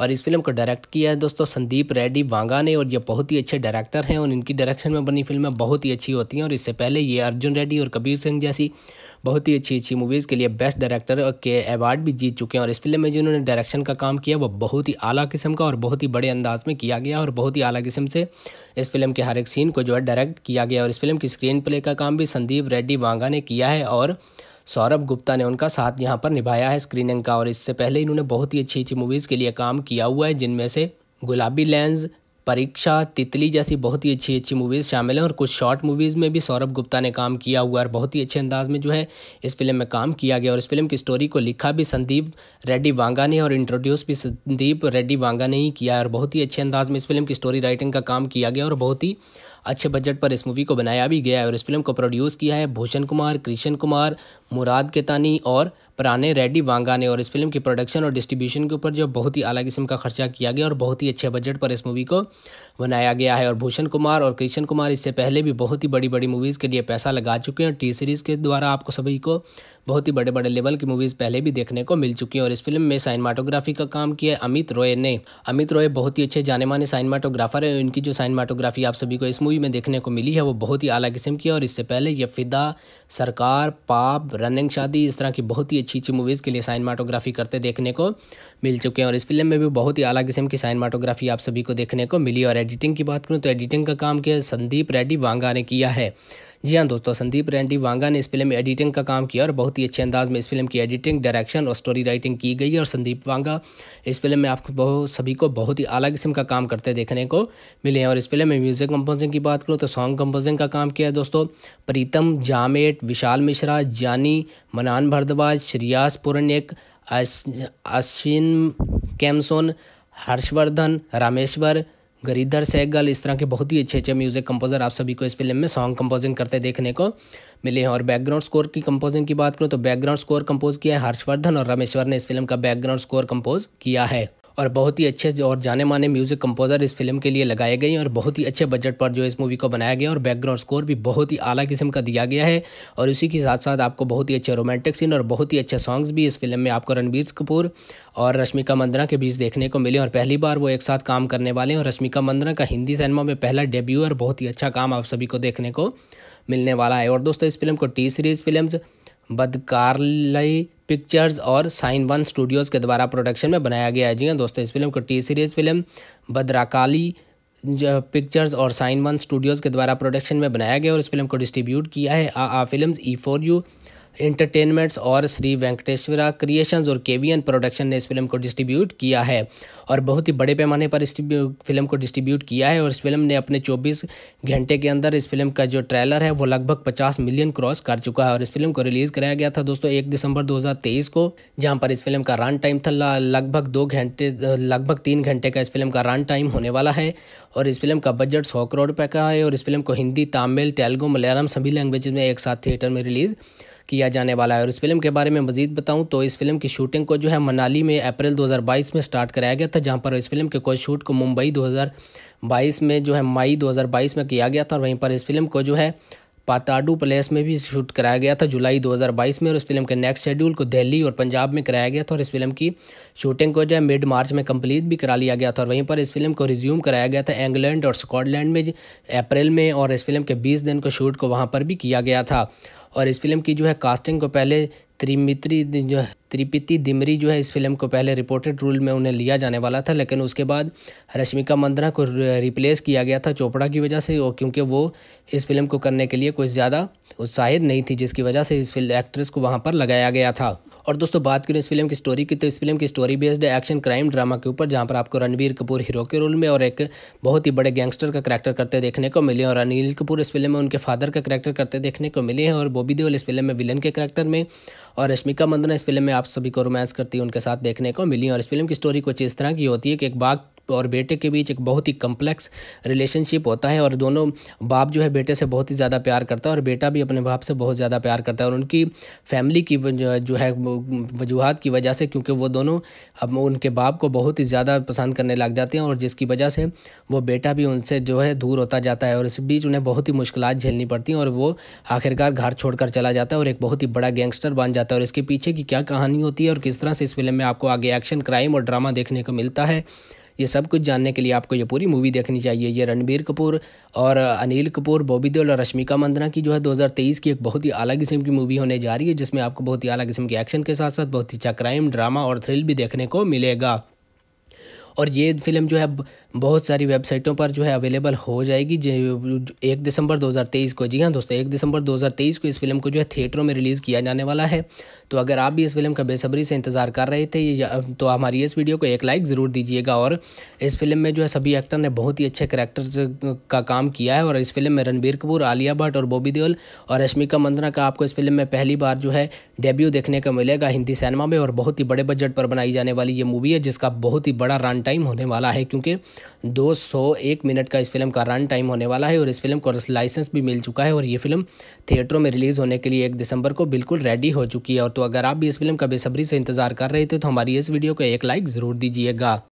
और इस फिल्म को डायरेक्ट किया है दोस्तों संदीप रेड्डी वांगा ने और ये बहुत ही अच्छे डायरेक्टर हैं और इनकी डायरेक्शन में बनी फिल्में बहुत ही अच्छी होती हैं और इससे पहले ये अर्जुन रेड्डी और कबीर सिंह जैसी बहुत ही अच्छी अच्छी मूवीज़ के लिए बेस्ट डायरेक्टर के अवार्ड भी जीत चुके हैं और इस फिल्म में जिन्होंने डायरेक्शन का काम किया वो बहुत ही अला किस्म का और बहुत ही बड़े अंदाज में किया गया और बहुत ही अला किस्म से इस फिल्म के हर एक सीन को जो है डायरेक्ट किया गया और इस फिल्म की स्क्रीन प्ले का काम भी संदीप रेड्डी वांगा ने किया है और सौरभ गुप्ता ने उनका साथ यहाँ पर निभाया है स्क्रीनिंग का और इससे पहले इन्होंने बहुत ही अच्छी अच्छी मूवीज़ के लिए काम किया हुआ है जिनमें से गुलाबी लेंस परीक्षा तितली जैसी बहुत ही अच्छी अच्छी मूवीज़ शामिल हैं और कुछ शॉर्ट मूवीज़ में भी सौरभ गुप्ता ने काम किया हुआ और बहुत ही अच्छे अंदाज में जो है इस फिल्म में काम किया गया और इस फिल्म की स्टोरी को लिखा भी संदीप रेड्डी वांगा ने और इंट्रोड्यूस भी संदीप रेड्डी वांगा ने ही किया और बहुत ही अच्छे अंदाज में इस फिल्म की स्टोरी राइटिंग का काम किया गया और बहुत ही अच्छे बजट पर इस मूवी को बनाया भी गया है और इस फिल्म को प्रोड्यूस किया है भूषण कुमार कृष्ण कुमार मुराद केतानी और पुराने रेड्डी वांगा ने और इस फिल्म की प्रोडक्शन और डिस्ट्रीब्यूशन के ऊपर जो बहुत ही अलग किस्म का खर्चा किया गया और बहुत ही अच्छे बजट पर इस मूवी को बनाया गया है और भूषण कुमार और कृष्ण कुमार इससे पहले भी बहुत ही बड़ी बड़ी मूवीज़ के लिए पैसा लगा चुके हैं टी सीरीज़ के द्वारा आपको सभी को बहुत ही बड़े बड़े लेवल की मूवीज़ पहले भी देखने को मिल चुकी हैं और इस फिल्म में साइनमाटोग्राफी का काम किया अमित रॉय ने अमित रॉय बहुत ही अच्छे जाने माने साइनमाटोग्राफर है उनकी जो साइनमाटोग्राफी आप सभी को इस मूवी में देखने को मिली है वो बहुत ही अलग किस्म की है और इससे पहले यह फिदा सरकार पाप रनिंग शादी इस तरह की बहुत ही अच्छी अच्छी मूवीज़ के लिए साइनमाटोग्राफी करते देखने को मिल चुके हैं और इस फिल्म में भी बहुत ही अला किस्म की साइनमाटोग्राफी आप सभी को देखने को मिली और एडिटिंग की बात करूँ तो एडिटिंग का काम किया संदीप रेड्डी वांगा ने किया है जी हाँ दोस्तों संदीप रेंडी वांगा ने इस फिल्म में एडिटिंग का काम किया और बहुत ही अच्छे अंदाज में इस फिल्म की एडिटिंग डायरेक्शन और स्टोरी राइटिंग की गई और संदीप वांगा इस फिल्म में आपको बहुत सभी को बहुत ही अलग किस्म का काम करते देखने को मिले हैं और इस फिल्म में म्यूजिक कंपोजिंग की बात करूँ तो सॉन्ग कंपोजिंग का काम किया है दोस्तों प्रीतम जामेट विशाल मिश्रा जानी मनान भरद्वाज श्रियास पुरनिक अश्विन कैमसोन हर्षवर्धन रामेश्वर गरीधर सहगल इस तरह के बहुत ही अच्छे अच्छे म्यूज़िक कंपोज़र आप सभी को इस फिल्म में सॉन्ग कंपोजिंग करते देखने को मिले हैं और बैकग्राउंड स्कोर की कंपोजिंग की बात करूँ तो बैकग्राउंड स्कोर कंपोज किया है हर्षवर्धन और रामेश्वर ने इस फिल्म का बैकग्राउंड स्कोर कंपोज किया है और बहुत ही अच्छे से और जाने माने म्यूज़िक कंपोज़र इस फिल्म के लिए लगाए गए हैं और बहुत ही अच्छे बजट पर जो इस मूवी को बनाया गया और बैकग्राउंड स्कोर भी बहुत ही आला किस्म का दिया गया है और इसी के साथ साथ आपको बहुत ही अच्छे रोमांटिक सीन और बहुत ही अच्छे सॉन्ग्स भी इस फिल्म में आपको रणबीर कपूर और रश्मिका मंदना के बीच देखने को मिले और पहली बार वो एक साथ काम करने वाले हैं और रश्मिका मंदना का हिंदी सिनेमा में पहला डेब्यू और बहुत ही अच्छा काम आप सभी को देखने को मिलने वाला है और दोस्तों इस फिल्म को टी सीरीज़ फिल्म्स बदकारलय पिक्चर्स और साइन वन स्टूडियोज़ के द्वारा प्रोडक्शन में बनाया गया है जी हाँ दोस्तों इस फिल्म को T Series film Bhadrakali pictures और साइन वन स्टूडियोज़ के द्वारा प्रोडक्शन में बनाया गया और इस फिल्म को डिस्ट्रीब्यूट किया है आ आ film E for you entertainments और श्री वेंकटेश्वरा क्रिएशंस और केवीएन प्रोडक्शन ने इस फिल्म को डिस्ट्रीब्यूट किया है और बहुत ही बड़े पैमाने पर इस फिल्म को डिस्ट्रीब्यूट किया है और इस फिल्म ने अपने चौबीस घंटे के अंदर इस फिल्म का जो ट्रेलर है वो लगभग पचास मिलियन क्रॉस कर चुका है और इस फिल्म को रिलीज़ कराया गया था दोस्तों एक दिसंबर दो को जहाँ पर इस फिल्म का रन टाइम था लगभग दो घंटे लगभग तीन घंटे का इस फिल्म का रन टाइम होने वाला है और इस फिल्म का बजट सौ करोड़ रुपये का है और इस फिल्म को हिंदी तमिल तेलुगु मलयालम सभी लैंग्वेज में एक साथ थिएटर में रिलीज़ किया जाने वाला है और इस फिल्म के बारे में मजीद बताऊँ तो इस फिल्म की शूटिंग को जो है मनाली में अप्रैल 2022 में स्टार्ट कराया गया था जहाँ पर इस फिल्म के कोई शूट को मुंबई 2022 में जो है मई 2022 में किया गया था और वहीं पर इस फिल्म को जो है पाताडू प्लेस में भी शूट कराया गया था जुलाई 2022 में और इस फिल्म के नेक्स्ट शेड्यूल को दिल्ली और पंजाब में कराया गया था और इस फिल्म की शूटिंग को जो है मिड मार्च में कंप्लीट भी करा लिया गया था और वहीं पर इस फिल्म को रिज्यूम कराया गया था इंग्लैंड और स्कॉटलैंड में अप्रैल में और इस फिल्म के बीस दिन को शूट को वहाँ पर भी किया गया था और इस फिल्म की जो है कास्टिंग को पहले त्रिमित्री जो है त्रिपिति दिमरी जो है इस फिल्म को पहले रिपोर्टेड रोल में उन्हें लिया जाने वाला था लेकिन उसके बाद रश्मिका मंदना को रिप्लेस किया गया था चोपड़ा की वजह से और क्योंकि वो इस फिल्म को करने के लिए कुछ ज़्यादा उत्साहित नहीं थी जिसकी वजह से इस फिल्म एक्ट्रेस को वहाँ पर लगाया गया था और दोस्तों बात करें इस फिल्म की स्टोरी की तो इस फिल्म की स्टोरी बेस्ड है एक्शन क्राइम ड्रामा के ऊपर जहाँ पर आपको रणबीर कपूर हीरो के रोल में और एक बहुत ही बड़े गैंगस्टर का करैक्टर करते देखने को मिले और अनिल कपूर इस फिल्म में उनके फादर का करैक्टर करते देखने को मिले हैं और बॉबी देवल इस फिल्म में विलन के करैक्टर में और रश्मिका मंदना इस फिल्म में आप सभी को रोमांस करती है उनके साथ देखने को मिली और इस फिल्म की स्टोरी कुछ इस तरह की होती है कि एक बाग और बेटे के बीच एक बहुत ही कम्प्लेक्स रिलेशनशिप होता है और दोनों बाप जो है बेटे से बहुत ही ज़्यादा प्यार करता है और बेटा भी अपने बाप से बहुत ज़्यादा प्यार करता है और उनकी फैमिली की जो है वजूहत की वजह से क्योंकि वो दोनों अब उनके बाप को बहुत ही ज़्यादा पसंद करने लग जाते हैं और जिसकी वजह से वो बेटा भी उनसे जो है दूर होता जाता है और इस बीच उन्हें बहुत ही मुश्किल झेलनी पड़ती हैं और वो आखिरकार घर छोड़कर चला जाता है और एक बहुत ही बड़ा गैंगस्टर बन जाता है जाता है और इसके पीछे की क्या कहानी होती है और किस तरह से इस फिल्म में आपको आगे एक्शन क्राइम और ड्रामा देखने को मिलता है ये सब कुछ जानने के लिए आपको ये पूरी मूवी देखनी चाहिए ये रणबीर कपूर और अनिल कपूर बॉबी देओल और रश्मिका मंदना की जो है 2023 की एक बहुत ही अलग किस्म की मूवी होने जा रही है जिसमें आपको बहुत ही अलग किस्म के एक्शन के साथ साथ बहुत ही अच्छा क्राइम ड्रामा और थ्रिल भी देखने को मिलेगा और ये फिल्म जो है बहुत सारी वेबसाइटों पर जो है अवेलेबल हो जाएगी एक दिसंबर 2023 को जी हाँ दोस्तों एक दिसंबर 2023 को इस फिल्म को जो है थिएटरों में रिलीज़ किया जाने वाला है तो अगर आप भी इस फिल्म का बेसब्री से इंतज़ार कर रहे थे तो हमारी इस वीडियो को एक लाइक ज़रूर दीजिएगा और इस फिल्म में जो है सभी एक्टर ने बहुत ही अच्छे करेक्टर्स का काम किया है और इस फिल्म में रणबीर कपूर आलिया भट्ट और बॉबी देओल और रश्मिका मंदना का आपको इस फिल्म में पहली बार जो है डेब्यू देखने को मिलेगा हिंदी सिनेमा में और बहुत ही बड़े बजट पर बनाई जाने वाली ये मूवी है जिसका बहुत ही बड़ा रन टाइम होने वाला है क्योंकि दो सौ एक मिनट का इस फिल्म का रन टाइम होने वाला है और इस फिल्म को लाइसेंस भी मिल चुका है और ये फिल्म थिएटरों में रिलीज़ होने के लिए एक दिसंबर को बिल्कुल रेडी हो चुकी है और तो अगर आप भी इस फिल्म का बेसब्री से इंतज़ार कर रहे थे तो हमारी इस वीडियो को एक लाइक ज़रूर दीजिएगा